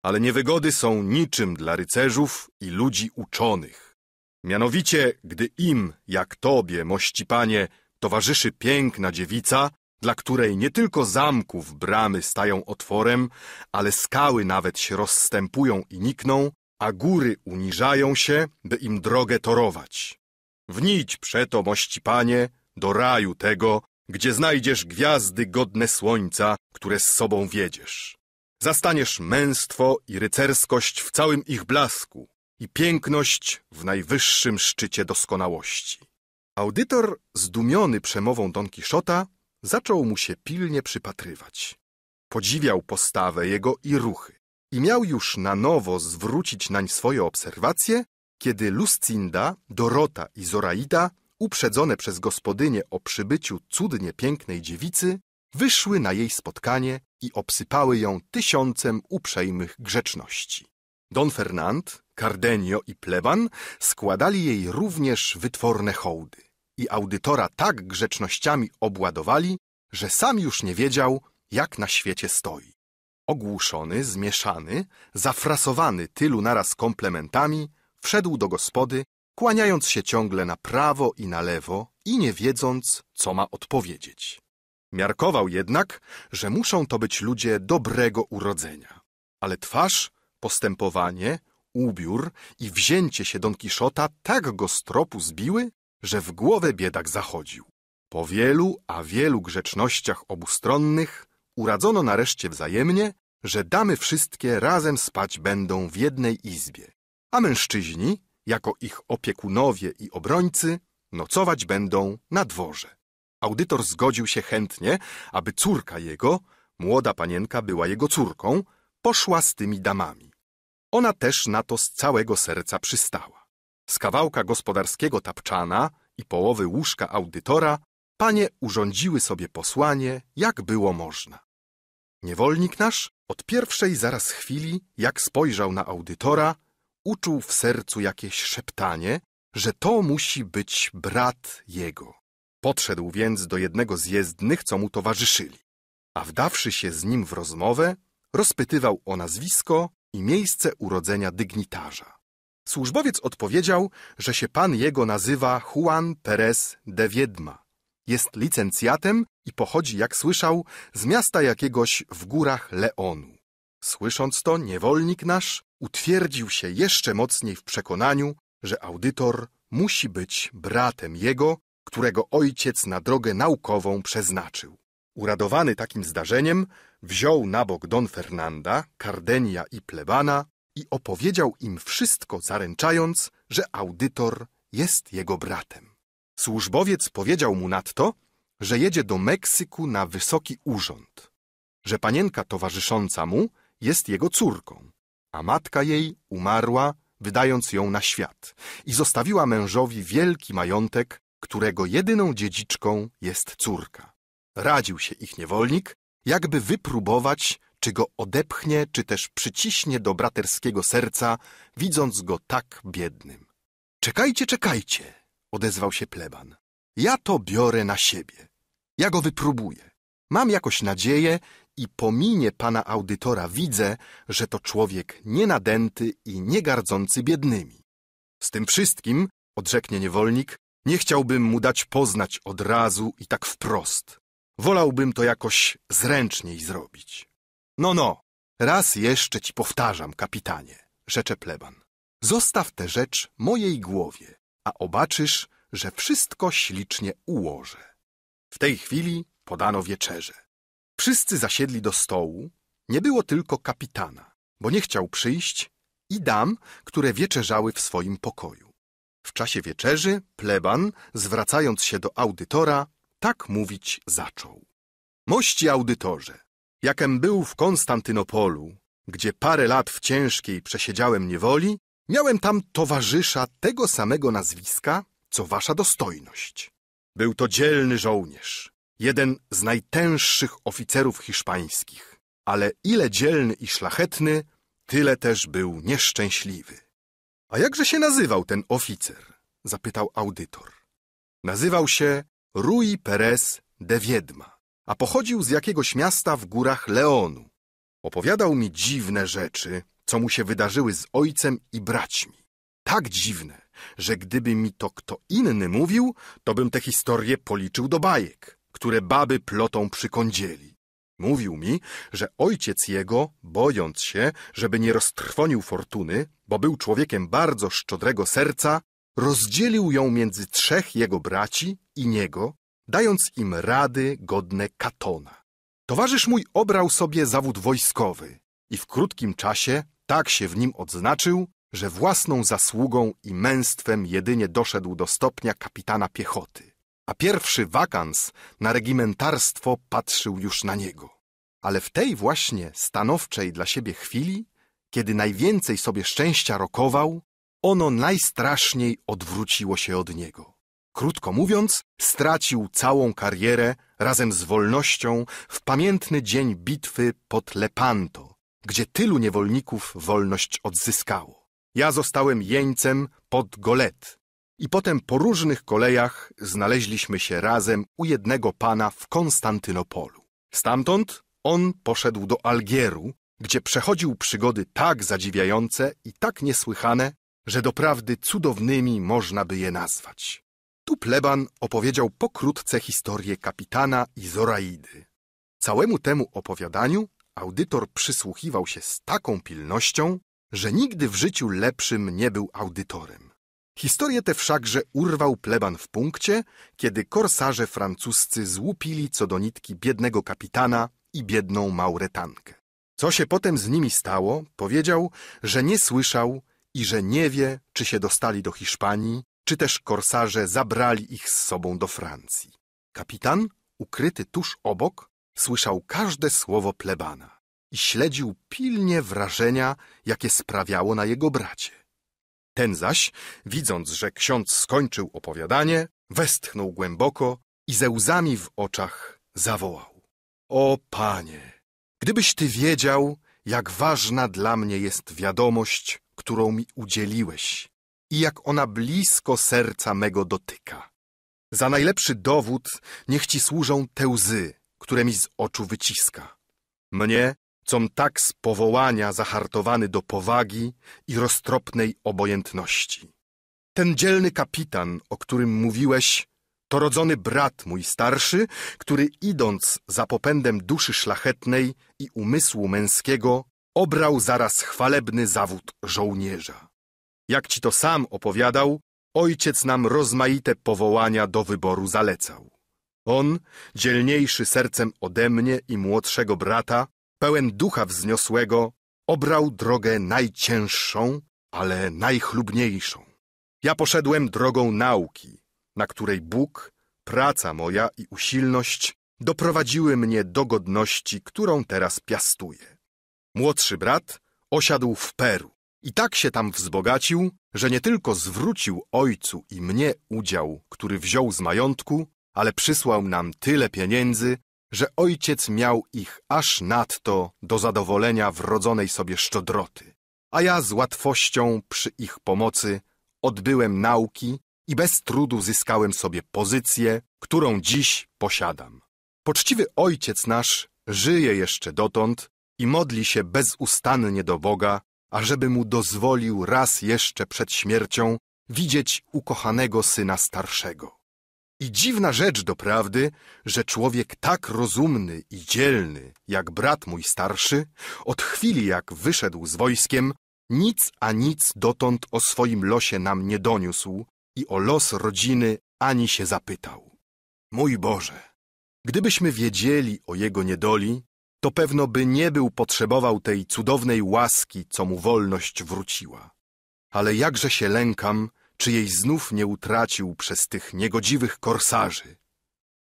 ale niewygody są niczym dla rycerzów i ludzi uczonych. Mianowicie, gdy im, jak tobie, mości panie, towarzyszy piękna dziewica, dla której nie tylko zamków bramy stają otworem, ale skały nawet się rozstępują i nikną, a góry uniżają się, by im drogę torować. Wnić przeto, mości panie, do raju tego, gdzie znajdziesz gwiazdy godne słońca, które z sobą wiedziesz. Zastaniesz męstwo i rycerskość w całym ich blasku i piękność w najwyższym szczycie doskonałości. Audytor, zdumiony przemową Don Kiszota, zaczął mu się pilnie przypatrywać. Podziwiał postawę jego i ruchy i miał już na nowo zwrócić nań swoje obserwacje, kiedy Lucinda, Dorota i Zoraida, uprzedzone przez gospodynię o przybyciu cudnie pięknej dziewicy, wyszły na jej spotkanie i obsypały ją tysiącem uprzejmych grzeczności. Don Fernand, Cardenio i Pleban składali jej również wytworne hołdy i audytora tak grzecznościami obładowali, że sam już nie wiedział, jak na świecie stoi. Ogłuszony, zmieszany, zafrasowany tylu naraz komplementami, wszedł do gospody, kłaniając się ciągle na prawo i na lewo i nie wiedząc, co ma odpowiedzieć. Miarkował jednak, że muszą to być ludzie dobrego urodzenia. Ale twarz, postępowanie, ubiór i wzięcie się Don Kiszota tak go z tropu zbiły, że w głowę biedak zachodził. Po wielu, a wielu grzecznościach obustronnych uradzono nareszcie wzajemnie, że damy wszystkie razem spać będą w jednej izbie, a mężczyźni, jako ich opiekunowie i obrońcy, nocować będą na dworze. Audytor zgodził się chętnie, aby córka jego, młoda panienka była jego córką, poszła z tymi damami. Ona też na to z całego serca przystała. Z kawałka gospodarskiego tapczana i połowy łóżka audytora panie urządziły sobie posłanie, jak było można. Niewolnik nasz od pierwszej zaraz chwili, jak spojrzał na audytora, uczuł w sercu jakieś szeptanie, że to musi być brat jego. Podszedł więc do jednego z jezdnych, co mu towarzyszyli, a wdawszy się z nim w rozmowę, rozpytywał o nazwisko i miejsce urodzenia dygnitarza. Służbowiec odpowiedział, że się pan jego nazywa Juan Perez de Viedma. Jest licencjatem i pochodzi, jak słyszał, z miasta jakiegoś w górach Leonu. Słysząc to, niewolnik nasz utwierdził się jeszcze mocniej w przekonaniu, że audytor musi być bratem jego, którego ojciec na drogę naukową przeznaczył. Uradowany takim zdarzeniem, wziął na bok Don Fernanda, Kardenia i plebana i opowiedział im wszystko, zaręczając, że audytor jest jego bratem. Służbowiec powiedział mu nadto, że jedzie do Meksyku na wysoki urząd, że panienka towarzysząca mu jest jego córką, a matka jej umarła, wydając ją na świat i zostawiła mężowi wielki majątek, którego jedyną dziedziczką jest córka. Radził się ich niewolnik, jakby wypróbować, czy go odepchnie, czy też przyciśnie do braterskiego serca, widząc go tak biednym. Czekajcie, czekajcie, odezwał się pleban. Ja to biorę na siebie. Ja go wypróbuję. Mam jakoś nadzieję i minie pana audytora widzę, że to człowiek nienadęty i niegardzący biednymi. Z tym wszystkim, odrzeknie niewolnik, nie chciałbym mu dać poznać od razu i tak wprost. Wolałbym to jakoś zręczniej zrobić. No, no, raz jeszcze ci powtarzam, kapitanie, rzecze pleban. Zostaw tę rzecz mojej głowie a obaczysz, że wszystko ślicznie ułożę. W tej chwili podano wieczerze. Wszyscy zasiedli do stołu, nie było tylko kapitana, bo nie chciał przyjść i dam, które wieczerzały w swoim pokoju. W czasie wieczerzy pleban, zwracając się do audytora, tak mówić zaczął. Mości audytorze, jakem był w Konstantynopolu, gdzie parę lat w ciężkiej przesiedziałem niewoli, Miałem tam towarzysza tego samego nazwiska, co wasza dostojność. Był to dzielny żołnierz, jeden z najtęższych oficerów hiszpańskich, ale ile dzielny i szlachetny, tyle też był nieszczęśliwy. A jakże się nazywał ten oficer? zapytał audytor. Nazywał się Rui Perez de Wiedma, a pochodził z jakiegoś miasta w górach Leonu. Opowiadał mi dziwne rzeczy, co mu się wydarzyły z ojcem i braćmi. Tak dziwne, że gdyby mi to kto inny mówił, to bym te historie policzył do bajek, które baby plotą kądzieli. Mówił mi, że ojciec jego, bojąc się, żeby nie roztrwonił fortuny, bo był człowiekiem bardzo szczodrego serca, rozdzielił ją między trzech jego braci i niego, dając im rady godne Katona. Towarzysz mój obrał sobie zawód wojskowy i w krótkim czasie tak się w nim odznaczył, że własną zasługą i męstwem jedynie doszedł do stopnia kapitana piechoty, a pierwszy wakans na regimentarstwo patrzył już na niego. Ale w tej właśnie stanowczej dla siebie chwili, kiedy najwięcej sobie szczęścia rokował, ono najstraszniej odwróciło się od niego. Krótko mówiąc, stracił całą karierę razem z wolnością w pamiętny dzień bitwy pod Lepanto, gdzie tylu niewolników wolność odzyskało. Ja zostałem jeńcem pod Golet. I potem po różnych kolejach znaleźliśmy się razem u jednego pana w Konstantynopolu. Stamtąd on poszedł do Algieru, gdzie przechodził przygody tak zadziwiające i tak niesłychane, że doprawdy cudownymi można by je nazwać. Tu pleban opowiedział pokrótce historię kapitana i Zoraidy. Całemu temu opowiadaniu Audytor przysłuchiwał się z taką pilnością, że nigdy w życiu lepszym nie był audytorem. Historię tę wszakże urwał pleban w punkcie, kiedy korsarze francuscy złupili co do nitki biednego kapitana i biedną Mauretankę. Co się potem z nimi stało, powiedział, że nie słyszał i że nie wie, czy się dostali do Hiszpanii, czy też korsarze zabrali ich z sobą do Francji. Kapitan, ukryty tuż obok, słyszał każde słowo plebana i śledził pilnie wrażenia, jakie sprawiało na jego bracie. Ten zaś, widząc, że ksiądz skończył opowiadanie, westchnął głęboko i ze łzami w oczach zawołał. O panie, gdybyś ty wiedział, jak ważna dla mnie jest wiadomość, którą mi udzieliłeś i jak ona blisko serca mego dotyka. Za najlepszy dowód niech ci służą te łzy, które mi z oczu wyciska. Mnie, com tak z powołania zahartowany do powagi i roztropnej obojętności. Ten dzielny kapitan, o którym mówiłeś, to rodzony brat mój starszy, który idąc za popędem duszy szlachetnej i umysłu męskiego, obrał zaraz chwalebny zawód żołnierza. Jak ci to sam opowiadał, ojciec nam rozmaite powołania do wyboru zalecał. On, dzielniejszy sercem ode mnie i młodszego brata, pełen ducha wzniosłego, obrał drogę najcięższą, ale najchlubniejszą. Ja poszedłem drogą nauki, na której Bóg, praca moja i usilność doprowadziły mnie do godności, którą teraz piastuję. Młodszy brat osiadł w Peru i tak się tam wzbogacił, że nie tylko zwrócił ojcu i mnie udział, który wziął z majątku, ale przysłał nam tyle pieniędzy, że ojciec miał ich aż nadto do zadowolenia wrodzonej sobie szczodroty. A ja z łatwością przy ich pomocy odbyłem nauki i bez trudu zyskałem sobie pozycję, którą dziś posiadam. Poczciwy ojciec nasz żyje jeszcze dotąd i modli się bezustannie do Boga, ażeby mu dozwolił raz jeszcze przed śmiercią widzieć ukochanego syna starszego. I dziwna rzecz doprawdy, że człowiek tak rozumny i dzielny, jak brat mój starszy, od chwili jak wyszedł z wojskiem, nic a nic dotąd o swoim losie nam nie doniósł i o los rodziny ani się zapytał. Mój Boże, gdybyśmy wiedzieli o jego niedoli, to pewno by nie był potrzebował tej cudownej łaski, co mu wolność wróciła. Ale jakże się lękam, czy jej znów nie utracił przez tych niegodziwych korsarzy.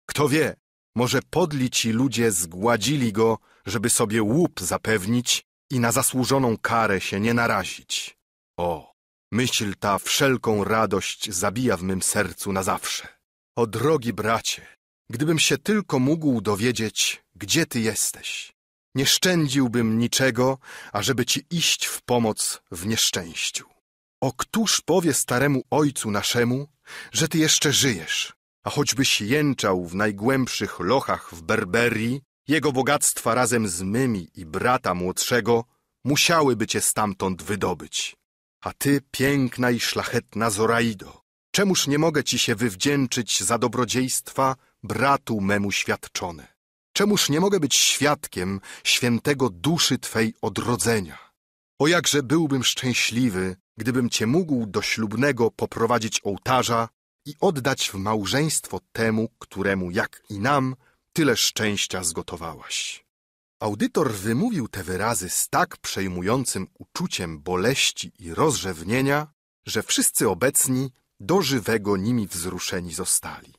Kto wie, może podli ci ludzie zgładzili go, żeby sobie łup zapewnić i na zasłużoną karę się nie narazić. O, myśl ta wszelką radość zabija w mym sercu na zawsze. O drogi bracie, gdybym się tylko mógł dowiedzieć, gdzie ty jesteś. Nie szczędziłbym niczego, ażeby ci iść w pomoc w nieszczęściu. O któż powie staremu ojcu naszemu, że ty jeszcze żyjesz, a choćbyś jęczał w najgłębszych lochach w Berberii, jego bogactwa razem z mymi i brata młodszego musiałyby cię stamtąd wydobyć. A ty, piękna i szlachetna Zoraido, czemuż nie mogę ci się wywdzięczyć za dobrodziejstwa bratu memu świadczone? Czemuż nie mogę być świadkiem świętego duszy Twej odrodzenia? O jakże byłbym szczęśliwy, gdybym cię mógł do ślubnego poprowadzić ołtarza i oddać w małżeństwo temu, któremu, jak i nam, tyle szczęścia zgotowałaś. Audytor wymówił te wyrazy z tak przejmującym uczuciem boleści i rozrzewnienia, że wszyscy obecni do żywego nimi wzruszeni zostali.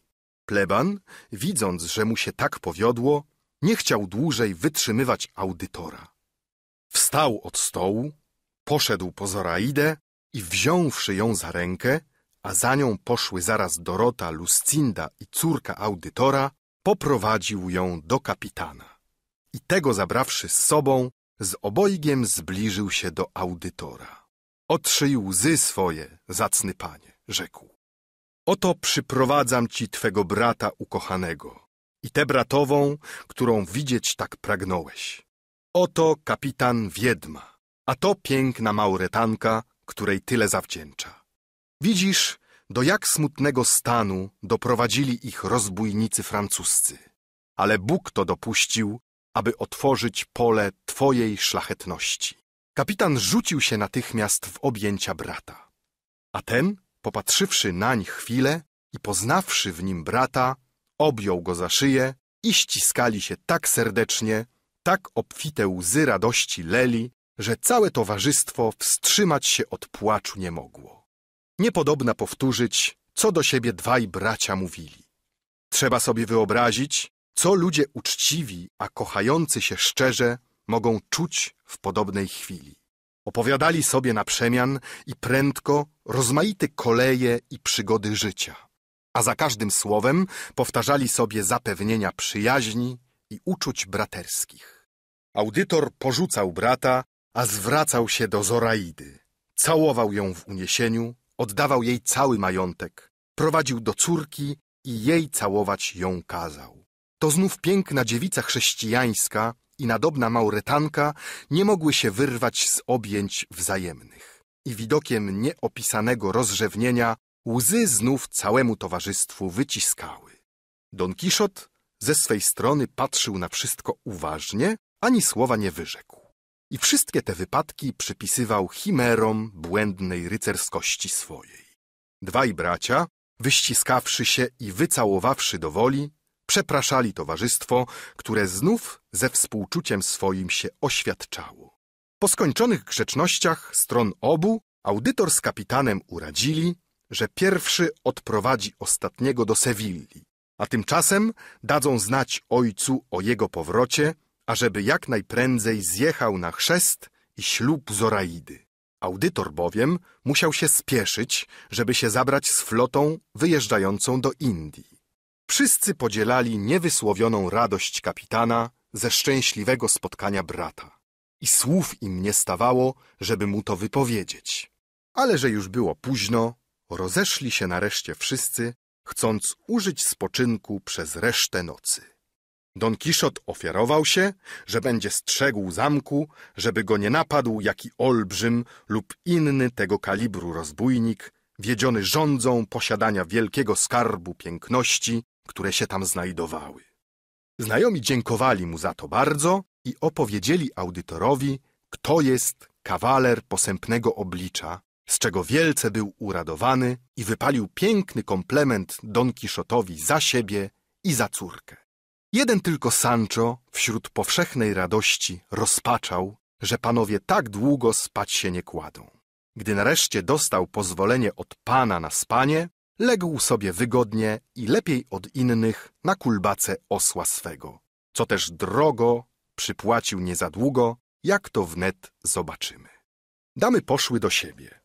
Pleban, widząc, że mu się tak powiodło, nie chciał dłużej wytrzymywać audytora. Wstał od stołu, poszedł po Zoraidę i wziąwszy ją za rękę, a za nią poszły zaraz Dorota, Lucinda i córka audytora, poprowadził ją do kapitana. I tego zabrawszy z sobą, z obojgiem zbliżył się do audytora. Otrzyj łzy swoje, zacny panie, rzekł. Oto przyprowadzam ci twego brata ukochanego i tę bratową, którą widzieć tak pragnąłeś. Oto kapitan Wiedma, a to piękna Mauretanka, której tyle zawdzięcza. Widzisz, do jak smutnego stanu doprowadzili ich rozbójnicy francuscy. Ale Bóg to dopuścił, aby otworzyć pole Twojej szlachetności. Kapitan rzucił się natychmiast w objęcia brata. A ten, popatrzywszy nań chwilę i poznawszy w nim brata, objął go za szyję i ściskali się tak serdecznie, tak obfite łzy radości leli, że całe towarzystwo wstrzymać się od płaczu nie mogło. Niepodobna powtórzyć, co do siebie dwaj bracia mówili. Trzeba sobie wyobrazić, co ludzie uczciwi, a kochający się szczerze mogą czuć w podobnej chwili. Opowiadali sobie na przemian i prędko rozmaite koleje i przygody życia, a za każdym słowem powtarzali sobie zapewnienia przyjaźni i uczuć braterskich. Audytor porzucał brata a zwracał się do Zoraidy. Całował ją w uniesieniu, oddawał jej cały majątek, prowadził do córki i jej całować ją kazał. To znów piękna dziewica chrześcijańska i nadobna mauretanka nie mogły się wyrwać z objęć wzajemnych. I widokiem nieopisanego rozrzewnienia łzy znów całemu towarzystwu wyciskały. Don Kiszot ze swej strony patrzył na wszystko uważnie, ani słowa nie wyrzekł i wszystkie te wypadki przypisywał chimerom błędnej rycerskości swojej. Dwaj bracia, wyściskawszy się i wycałowawszy do woli, przepraszali towarzystwo, które znów ze współczuciem swoim się oświadczało. Po skończonych grzecznościach stron obu, audytor z kapitanem uradzili, że pierwszy odprowadzi ostatniego do Sewilli, a tymczasem dadzą znać ojcu o jego powrocie ażeby jak najprędzej zjechał na chrzest i ślub Zoraidy. Audytor bowiem musiał się spieszyć, żeby się zabrać z flotą wyjeżdżającą do Indii. Wszyscy podzielali niewysłowioną radość kapitana ze szczęśliwego spotkania brata. I słów im nie stawało, żeby mu to wypowiedzieć. Ale że już było późno, rozeszli się nareszcie wszyscy, chcąc użyć spoczynku przez resztę nocy. Don Kiszot ofiarował się, że będzie strzegł zamku, żeby go nie napadł jaki olbrzym lub inny tego kalibru rozbójnik, wiedziony rządzą posiadania wielkiego skarbu piękności, które się tam znajdowały. Znajomi dziękowali mu za to bardzo i opowiedzieli audytorowi, kto jest kawaler posępnego oblicza, z czego wielce był uradowany i wypalił piękny komplement Don Kiszotowi za siebie i za córkę. Jeden tylko Sancho wśród powszechnej radości rozpaczał, że panowie tak długo spać się nie kładą. Gdy nareszcie dostał pozwolenie od pana na spanie, legł sobie wygodnie i lepiej od innych na kulbace osła swego, co też drogo przypłacił nie za długo, jak to wnet zobaczymy. Damy poszły do siebie.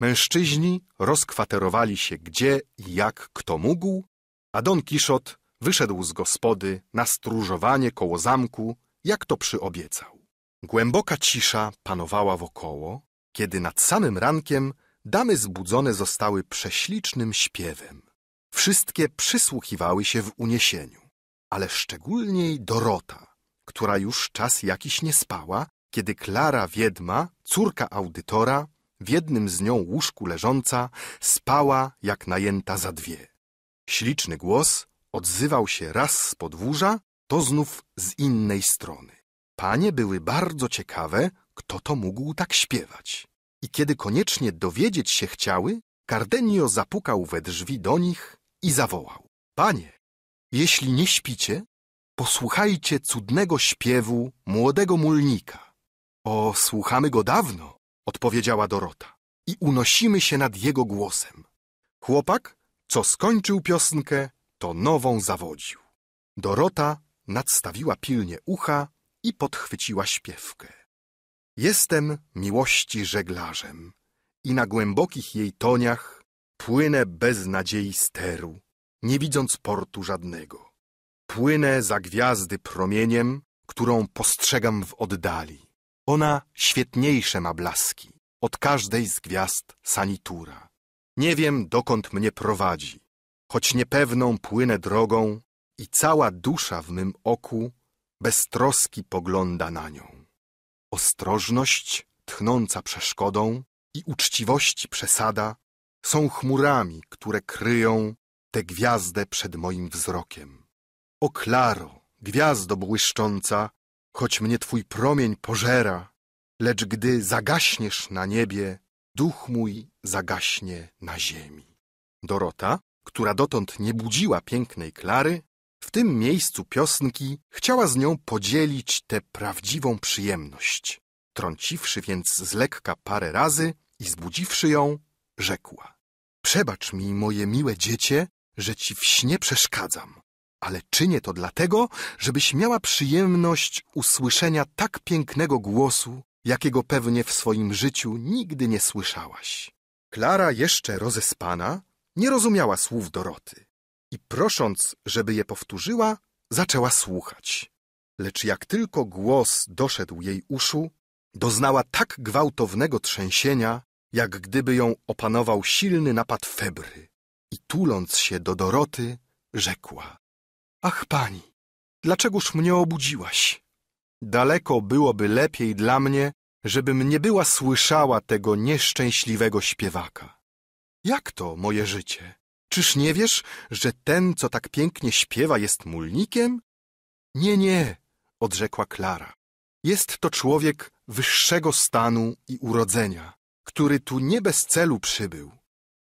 Mężczyźni rozkwaterowali się gdzie i jak kto mógł, a Don Kiszot wyszedł z gospody na stróżowanie koło zamku, jak to przyobiecał. Głęboka cisza panowała wokoło, kiedy nad samym rankiem damy zbudzone zostały prześlicznym śpiewem. Wszystkie przysłuchiwały się w uniesieniu, ale szczególniej Dorota, która już czas jakiś nie spała, kiedy Klara Wiedma, córka audytora, w jednym z nią łóżku leżąca, spała jak najęta za dwie. Śliczny głos Odzywał się raz z podwórza, to znów z innej strony. Panie były bardzo ciekawe, kto to mógł tak śpiewać. I kiedy koniecznie dowiedzieć się chciały, Cardenio zapukał we drzwi do nich i zawołał. Panie, jeśli nie śpicie, posłuchajcie cudnego śpiewu młodego mulnika. O, słuchamy go dawno, odpowiedziała Dorota i unosimy się nad jego głosem. Chłopak, co skończył piosnkę, to nową zawodził. Dorota nadstawiła pilnie ucha i podchwyciła śpiewkę. Jestem miłości żeglarzem i na głębokich jej toniach płynę bez nadziei steru, nie widząc portu żadnego. Płynę za gwiazdy promieniem, którą postrzegam w oddali. Ona świetniejsze ma blaski, od każdej z gwiazd sanitura. Nie wiem, dokąd mnie prowadzi choć niepewną płynę drogą i cała dusza w mym oku bez troski pogląda na nią. Ostrożność tchnąca przeszkodą i uczciwości przesada są chmurami, które kryją tę gwiazdę przed moim wzrokiem. O Klaro, gwiazdo błyszcząca, choć mnie twój promień pożera, lecz gdy zagaśniesz na niebie, duch mój zagaśnie na ziemi. Dorota która dotąd nie budziła pięknej Klary, w tym miejscu piosnki chciała z nią podzielić tę prawdziwą przyjemność. Trąciwszy więc z lekka parę razy i zbudziwszy ją, rzekła. Przebacz mi, moje miłe dziecię, że ci w śnie przeszkadzam, ale czynię to dlatego, żebyś miała przyjemność usłyszenia tak pięknego głosu, jakiego pewnie w swoim życiu nigdy nie słyszałaś. Klara jeszcze rozespana nie rozumiała słów Doroty i prosząc, żeby je powtórzyła, zaczęła słuchać. Lecz jak tylko głos doszedł jej uszu, doznała tak gwałtownego trzęsienia, jak gdyby ją opanował silny napad febry. I tuląc się do Doroty, rzekła – Ach, pani, dlaczegoż mnie obudziłaś? Daleko byłoby lepiej dla mnie, żebym nie była słyszała tego nieszczęśliwego śpiewaka. Jak to moje życie? Czyż nie wiesz, że ten, co tak pięknie śpiewa, jest mulnikiem? Nie, nie, odrzekła Klara. Jest to człowiek wyższego stanu i urodzenia, który tu nie bez celu przybył.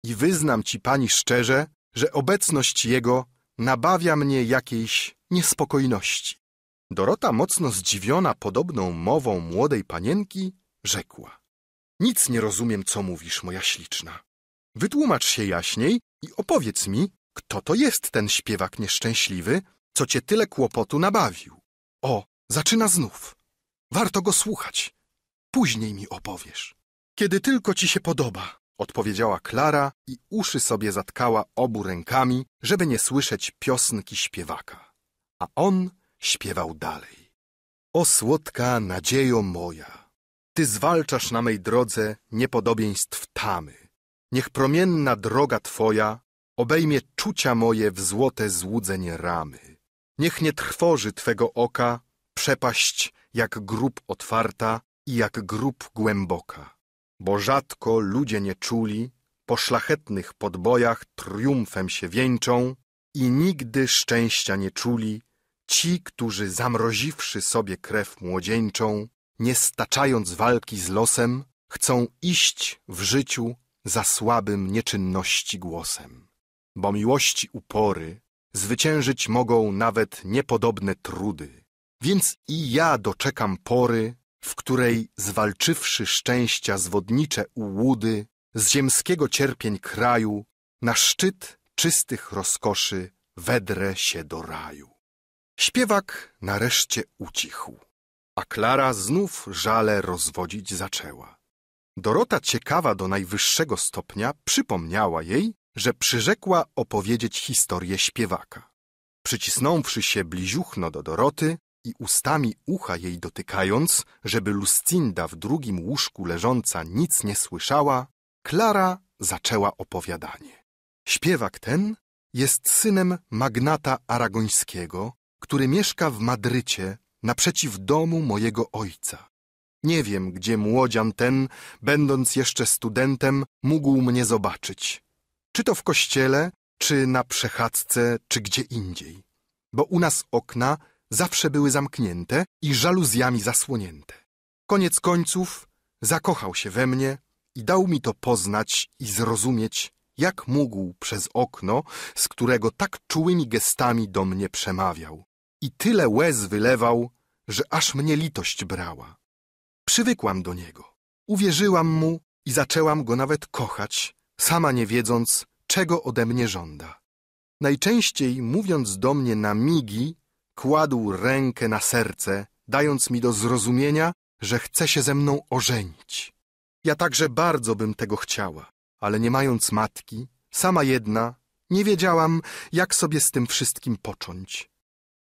I wyznam ci, pani, szczerze, że obecność jego nabawia mnie jakiejś niespokojności. Dorota, mocno zdziwiona podobną mową młodej panienki, rzekła. Nic nie rozumiem, co mówisz, moja śliczna. Wytłumacz się jaśniej i opowiedz mi, kto to jest ten śpiewak nieszczęśliwy, co cię tyle kłopotu nabawił. O, zaczyna znów. Warto go słuchać. Później mi opowiesz. Kiedy tylko ci się podoba, odpowiedziała Klara i uszy sobie zatkała obu rękami, żeby nie słyszeć piosnki śpiewaka. A on śpiewał dalej. O słodka nadziejo moja, ty zwalczasz na mej drodze niepodobieństw tamy. Niech promienna droga Twoja obejmie czucia moje w złote złudzeń ramy. Niech nie trwoży Twego oka przepaść jak grób otwarta i jak grób głęboka. Bo rzadko ludzie nie czuli, po szlachetnych podbojach triumfem się wieńczą i nigdy szczęścia nie czuli ci, którzy zamroziwszy sobie krew młodzieńczą, nie staczając walki z losem, chcą iść w życiu za słabym nieczynności głosem, bo miłości upory zwyciężyć mogą nawet niepodobne trudy. Więc i ja doczekam pory, w której zwalczywszy szczęścia zwodnicze ułudy z ziemskiego cierpień kraju, na szczyt czystych rozkoszy wedrę się do raju. Śpiewak nareszcie ucichł, a Klara znów żale rozwodzić zaczęła. Dorota ciekawa do najwyższego stopnia przypomniała jej, że przyrzekła opowiedzieć historię śpiewaka. Przycisnąwszy się bliziuchno do Doroty i ustami ucha jej dotykając, żeby Lucinda w drugim łóżku leżąca nic nie słyszała, Klara zaczęła opowiadanie. Śpiewak ten jest synem magnata aragońskiego, który mieszka w Madrycie naprzeciw domu mojego ojca. Nie wiem, gdzie młodzian ten, będąc jeszcze studentem, mógł mnie zobaczyć. Czy to w kościele, czy na przechadzce, czy gdzie indziej. Bo u nas okna zawsze były zamknięte i żaluzjami zasłonięte. Koniec końców zakochał się we mnie i dał mi to poznać i zrozumieć, jak mógł przez okno, z którego tak czułymi gestami do mnie przemawiał. I tyle łez wylewał, że aż mnie litość brała. Przywykłam do niego. Uwierzyłam mu i zaczęłam go nawet kochać, sama nie wiedząc, czego ode mnie żąda. Najczęściej, mówiąc do mnie na migi, kładł rękę na serce, dając mi do zrozumienia, że chce się ze mną ożenić. Ja także bardzo bym tego chciała, ale nie mając matki, sama jedna, nie wiedziałam, jak sobie z tym wszystkim począć.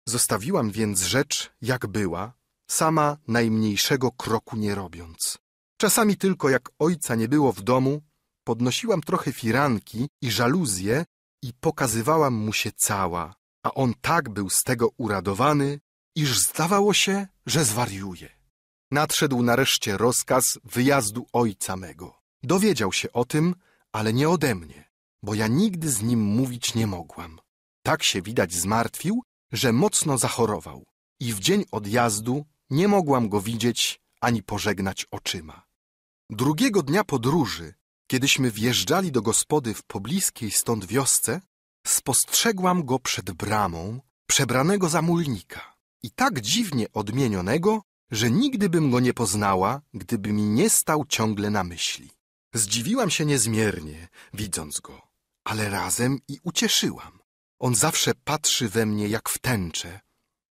Zostawiłam więc rzecz, jak była, sama najmniejszego kroku nie robiąc. Czasami tylko jak ojca nie było w domu, podnosiłam trochę firanki i żaluzje i pokazywałam mu się cała, a on tak był z tego uradowany, iż zdawało się, że zwariuje. Nadszedł nareszcie rozkaz wyjazdu ojca mego. Dowiedział się o tym, ale nie ode mnie, bo ja nigdy z nim mówić nie mogłam. Tak się widać zmartwił, że mocno zachorował i w dzień odjazdu nie mogłam go widzieć ani pożegnać oczyma. Drugiego dnia podróży, kiedyśmy wjeżdżali do gospody w pobliskiej stąd wiosce, spostrzegłam go przed bramą, przebranego za mulnika i tak dziwnie odmienionego, że nigdy bym go nie poznała, gdyby mi nie stał ciągle na myśli. Zdziwiłam się niezmiernie, widząc go, ale razem i ucieszyłam. On zawsze patrzy we mnie jak w tęczę,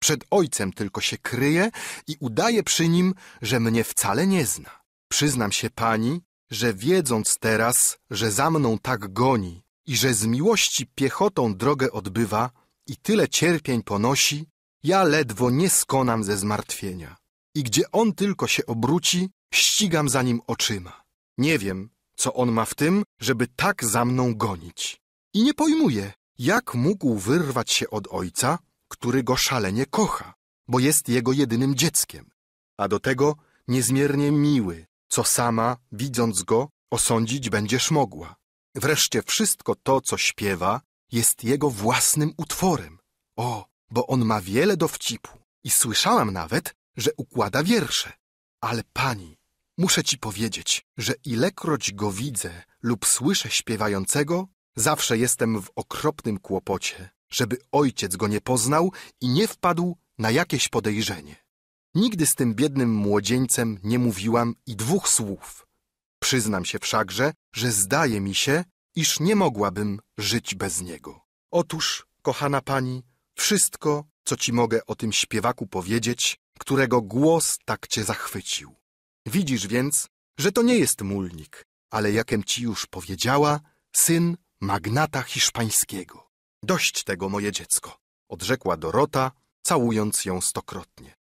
przed ojcem tylko się kryje i udaje przy nim, że mnie wcale nie zna. Przyznam się pani, że wiedząc teraz, że za mną tak goni i że z miłości piechotą drogę odbywa i tyle cierpień ponosi, ja ledwo nie skonam ze zmartwienia. I gdzie on tylko się obróci, ścigam za nim oczyma. Nie wiem, co on ma w tym, żeby tak za mną gonić. I nie pojmuję, jak mógł wyrwać się od ojca, który go szalenie kocha, bo jest jego jedynym dzieckiem, a do tego niezmiernie miły, co sama, widząc go, osądzić będziesz mogła. Wreszcie wszystko to, co śpiewa, jest jego własnym utworem. O, bo on ma wiele dowcipu i słyszałam nawet, że układa wiersze. Ale pani, muszę ci powiedzieć, że ilekroć go widzę lub słyszę śpiewającego, zawsze jestem w okropnym kłopocie, żeby ojciec go nie poznał i nie wpadł na jakieś podejrzenie. Nigdy z tym biednym młodzieńcem nie mówiłam i dwóch słów. Przyznam się wszakże, że zdaje mi się, iż nie mogłabym żyć bez niego. Otóż, kochana pani, wszystko, co ci mogę o tym śpiewaku powiedzieć, którego głos tak cię zachwycił. Widzisz więc, że to nie jest mulnik, ale jakem ci już powiedziała, syn magnata hiszpańskiego. Dość tego, moje dziecko, odrzekła Dorota, całując ją stokrotnie.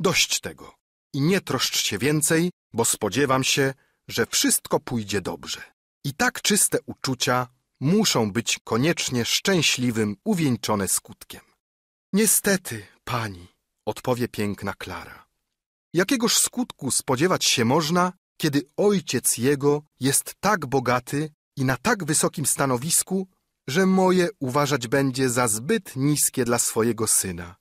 Dość tego i nie troszcz się więcej, bo spodziewam się, że wszystko pójdzie dobrze. I tak czyste uczucia muszą być koniecznie szczęśliwym uwieńczone skutkiem. Niestety, pani, odpowie piękna Klara. Jakiegoż skutku spodziewać się można, kiedy ojciec jego jest tak bogaty i na tak wysokim stanowisku, że moje uważać będzie za zbyt niskie dla swojego syna.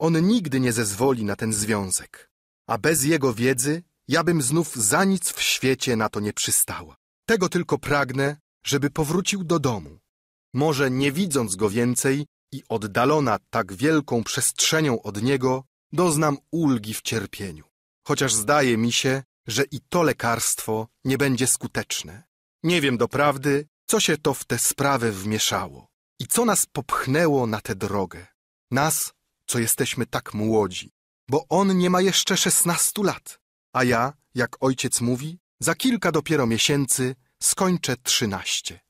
On nigdy nie zezwoli na ten związek, a bez jego wiedzy ja bym znów za nic w świecie na to nie przystała. Tego tylko pragnę, żeby powrócił do domu. Może nie widząc go więcej i oddalona tak wielką przestrzenią od niego, doznam ulgi w cierpieniu. Chociaż zdaje mi się, że i to lekarstwo nie będzie skuteczne. Nie wiem doprawdy, co się to w te sprawy wmieszało? I co nas popchnęło na tę drogę? Nas, co jesteśmy tak młodzi, bo on nie ma jeszcze szesnastu lat, a ja, jak ojciec mówi, za kilka dopiero miesięcy skończę trzynaście.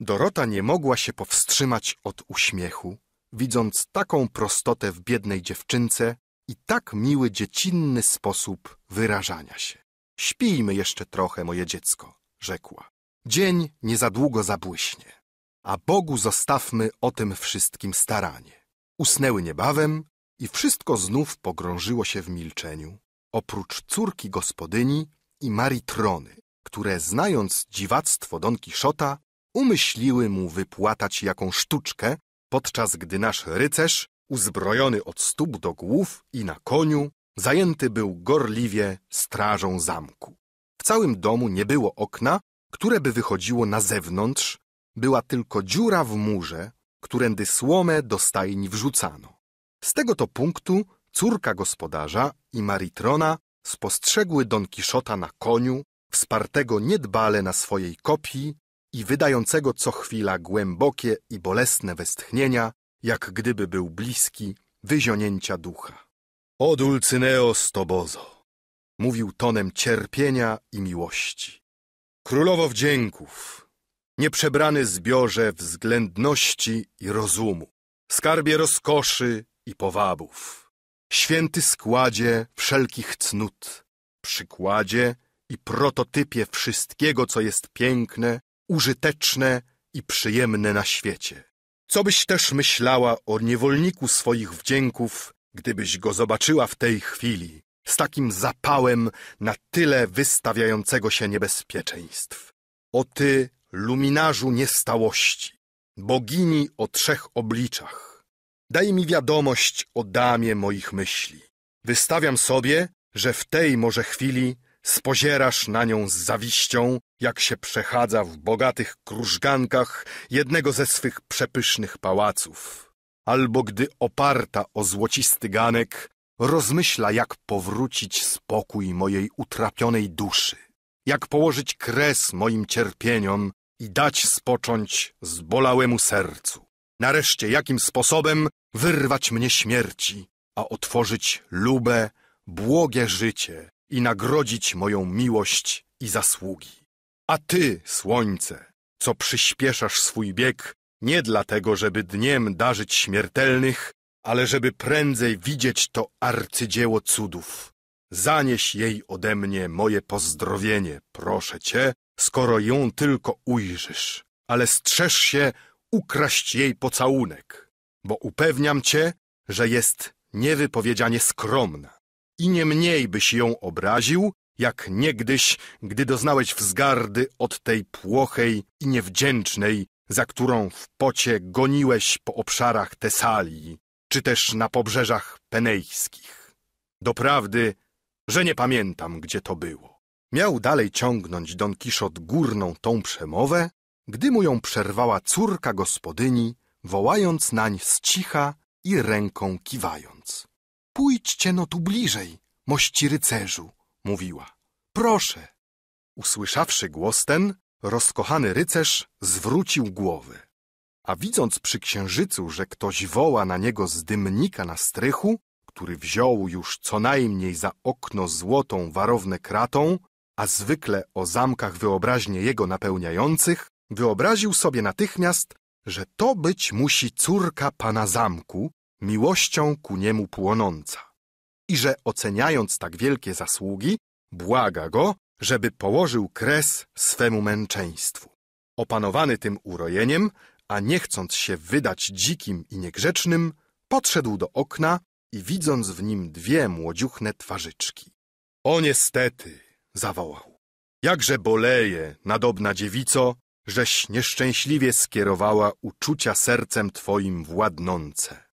Dorota nie mogła się powstrzymać od uśmiechu, widząc taką prostotę w biednej dziewczynce i tak miły dziecinny sposób wyrażania się. Śpijmy jeszcze trochę, moje dziecko, rzekła. Dzień nie za długo zabłyśnie, a Bogu zostawmy o tym wszystkim staranie. Usnęły niebawem i wszystko znów pogrążyło się w milczeniu, oprócz córki gospodyni i Marii Trony, które, znając dziwactwo Don Kiszota, umyśliły mu wypłatać jaką sztuczkę, podczas gdy nasz rycerz, uzbrojony od stóp do głów i na koniu, zajęty był gorliwie strażą zamku. W całym domu nie było okna, które by wychodziło na zewnątrz, była tylko dziura w murze, którędy słomę do stajni wrzucano. Z tego to punktu córka gospodarza i Maritrona spostrzegły Don Kiszota na koniu, wspartego niedbale na swojej kopii i wydającego co chwila głębokie i bolesne westchnienia, jak gdyby był bliski wyzionięcia ducha. O Dulcyneo Stobozo! mówił tonem cierpienia i miłości. Królowo wdzięków, nieprzebrany zbiorze względności i rozumu, skarbie rozkoszy i powabów, święty składzie wszelkich cnót, przykładzie i prototypie wszystkiego, co jest piękne, użyteczne i przyjemne na świecie. Co byś też myślała o niewolniku swoich wdzięków, gdybyś go zobaczyła w tej chwili, z takim zapałem na tyle wystawiającego się niebezpieczeństw. O ty, luminarzu niestałości, bogini o trzech obliczach, daj mi wiadomość o damie moich myśli. Wystawiam sobie, że w tej może chwili spozierasz na nią z zawiścią, jak się przechadza w bogatych krużgankach jednego ze swych przepysznych pałaców. Albo gdy oparta o złocisty ganek rozmyśla, jak powrócić spokój mojej utrapionej duszy, jak położyć kres moim cierpieniom i dać spocząć zbolałemu sercu. Nareszcie, jakim sposobem wyrwać mnie śmierci, a otworzyć lubę, błogie życie i nagrodzić moją miłość i zasługi. A ty, słońce, co przyspieszasz swój bieg, nie dlatego, żeby dniem darzyć śmiertelnych, ale żeby prędzej widzieć to arcydzieło cudów. Zanieś jej ode mnie moje pozdrowienie, proszę cię, skoro ją tylko ujrzysz, ale strzeż się ukraść jej pocałunek, bo upewniam cię, że jest niewypowiedzianie skromna i nie mniej byś ją obraził, jak niegdyś, gdy doznałeś wzgardy od tej płochej i niewdzięcznej, za którą w pocie goniłeś po obszarach Tesalii czy też na pobrzeżach penejskich. Doprawdy, że nie pamiętam, gdzie to było. Miał dalej ciągnąć Don Kiszot górną tą przemowę, gdy mu ją przerwała córka gospodyni, wołając nań z cicha i ręką kiwając. — Pójdźcie no tu bliżej, mości rycerzu — mówiła. — Proszę! Usłyszawszy głos ten, rozkochany rycerz zwrócił głowę a widząc przy księżycu, że ktoś woła na niego z dymnika na strychu, który wziął już co najmniej za okno złotą warowne kratą, a zwykle o zamkach wyobraźnie jego napełniających, wyobraził sobie natychmiast, że to być musi córka pana zamku, miłością ku niemu płonąca. I że oceniając tak wielkie zasługi, błaga go, żeby położył kres swemu męczeństwu. Opanowany tym urojeniem, a nie chcąc się wydać dzikim i niegrzecznym, podszedł do okna i widząc w nim dwie młodziuchne twarzyczki. O niestety, zawołał, jakże boleje, nadobna dziewico, żeś nieszczęśliwie skierowała uczucia sercem twoim władnące.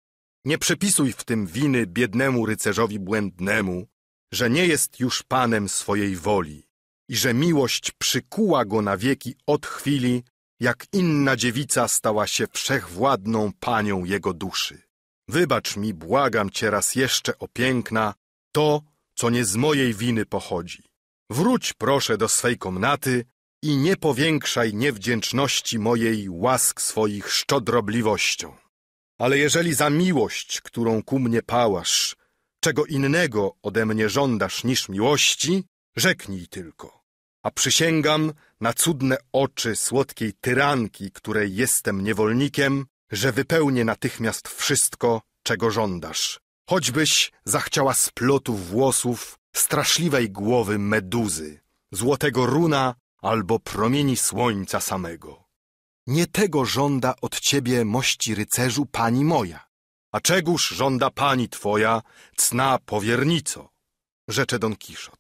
Nie przypisuj w tym winy biednemu rycerzowi błędnemu, że nie jest już panem swojej woli i że miłość przykuła go na wieki od chwili, jak inna dziewica stała się wszechwładną panią jego duszy. Wybacz mi, błagam cię raz jeszcze o piękna, to, co nie z mojej winy pochodzi. Wróć proszę do swej komnaty i nie powiększaj niewdzięczności mojej łask swoich szczodrobliwością. Ale jeżeli za miłość, którą ku mnie pałasz, czego innego ode mnie żądasz niż miłości, rzeknij tylko a przysięgam na cudne oczy słodkiej tyranki, której jestem niewolnikiem, że wypełnię natychmiast wszystko, czego żądasz. Choćbyś zachciała splotu włosów, straszliwej głowy meduzy, złotego runa albo promieni słońca samego. Nie tego żąda od ciebie, mości rycerzu, pani moja. A czegóż żąda pani twoja, cna powiernico? Rzecze Don Kiszot.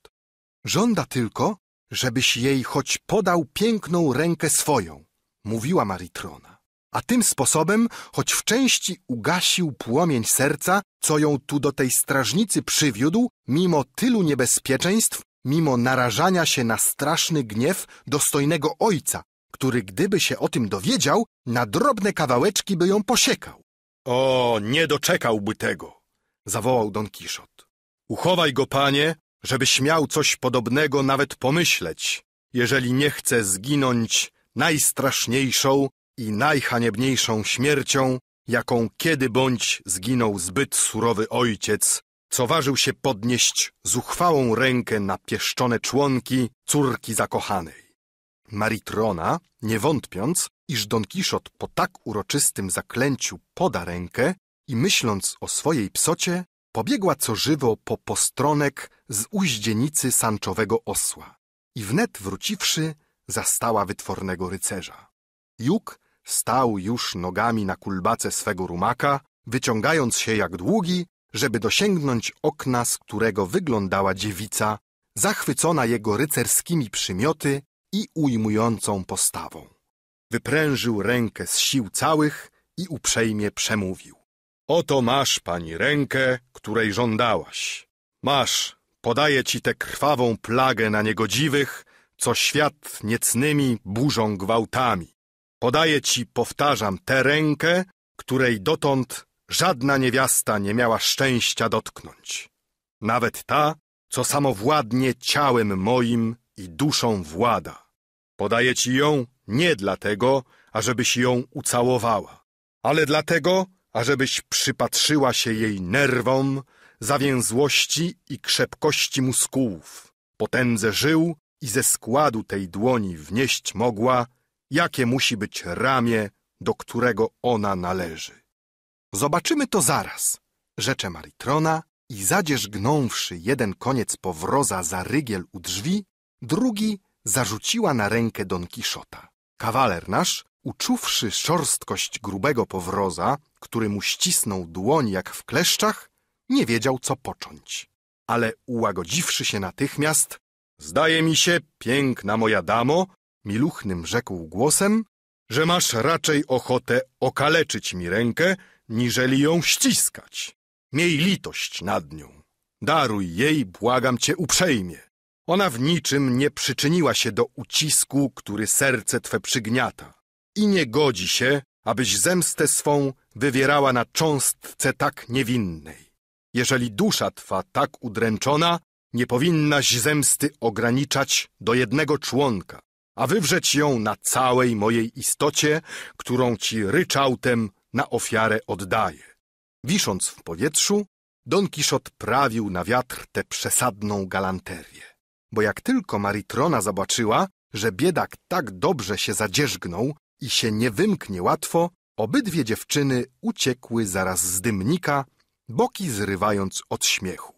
Żąda tylko, żebyś jej choć podał piękną rękę swoją, mówiła Maritrona. A tym sposobem, choć w części ugasił płomień serca, co ją tu do tej strażnicy przywiódł, mimo tylu niebezpieczeństw, mimo narażania się na straszny gniew dostojnego ojca, który gdyby się o tym dowiedział, na drobne kawałeczki by ją posiekał. O, nie doczekałby tego! zawołał Don Kiszot. Uchowaj go, panie, żeby śmiał coś podobnego nawet pomyśleć, jeżeli nie chce zginąć najstraszniejszą i najhaniebniejszą śmiercią, jaką kiedy bądź zginął zbyt surowy ojciec, co ważył się podnieść zuchwałą rękę na pieszczone członki córki zakochanej. Maritrona, nie wątpiąc, iż Don Kiszot po tak uroczystym zaklęciu poda rękę i myśląc o swojej psocie, Pobiegła co żywo po postronek z uździenicy sanczowego osła i wnet wróciwszy zastała wytwornego rycerza. Juk stał już nogami na kulbace swego rumaka, wyciągając się jak długi, żeby dosięgnąć okna, z którego wyglądała dziewica, zachwycona jego rycerskimi przymioty i ujmującą postawą. Wyprężył rękę z sił całych i uprzejmie przemówił. Oto masz, pani, rękę, której żądałaś. Masz, podaję ci tę krwawą plagę na niegodziwych, co świat niecnymi burzą gwałtami. Podaję ci, powtarzam, tę rękę, której dotąd żadna niewiasta nie miała szczęścia dotknąć. Nawet ta, co samowładnie ciałem moim i duszą włada. Podaję ci ją nie dlatego, ażebyś ją ucałowała, ale dlatego, ażebyś przypatrzyła się jej nerwom, zawięzłości i krzepkości muskułów, potędze żył i ze składu tej dłoni wnieść mogła, jakie musi być ramię, do którego ona należy. Zobaczymy to zaraz, rzecze Maritrona i zadzierzgnąwszy jeden koniec powroza za rygiel u drzwi, drugi zarzuciła na rękę Don Kiszota. Kawaler nasz, uczuwszy szorstkość grubego powroza który mu ścisnął dłoń jak w kleszczach, nie wiedział, co począć. Ale ułagodziwszy się natychmiast, zdaje mi się, piękna moja damo, miluchnym rzekł głosem, że masz raczej ochotę okaleczyć mi rękę, niżeli ją ściskać. Miej litość nad nią. Daruj jej, błagam cię uprzejmie. Ona w niczym nie przyczyniła się do ucisku, który serce twe przygniata. I nie godzi się, abyś zemstę swą wywierała na cząstce tak niewinnej. Jeżeli dusza twa tak udręczona, nie powinnaś zemsty ograniczać do jednego członka, a wywrzeć ją na całej mojej istocie, którą ci ryczałtem na ofiarę oddaję. Wisząc w powietrzu, Don Kiszot prawił na wiatr tę przesadną galanterię. Bo jak tylko Maritrona zobaczyła, że biedak tak dobrze się zadzierzgnął i się nie wymknie łatwo, Obydwie dziewczyny uciekły zaraz z dymnika, boki zrywając od śmiechu.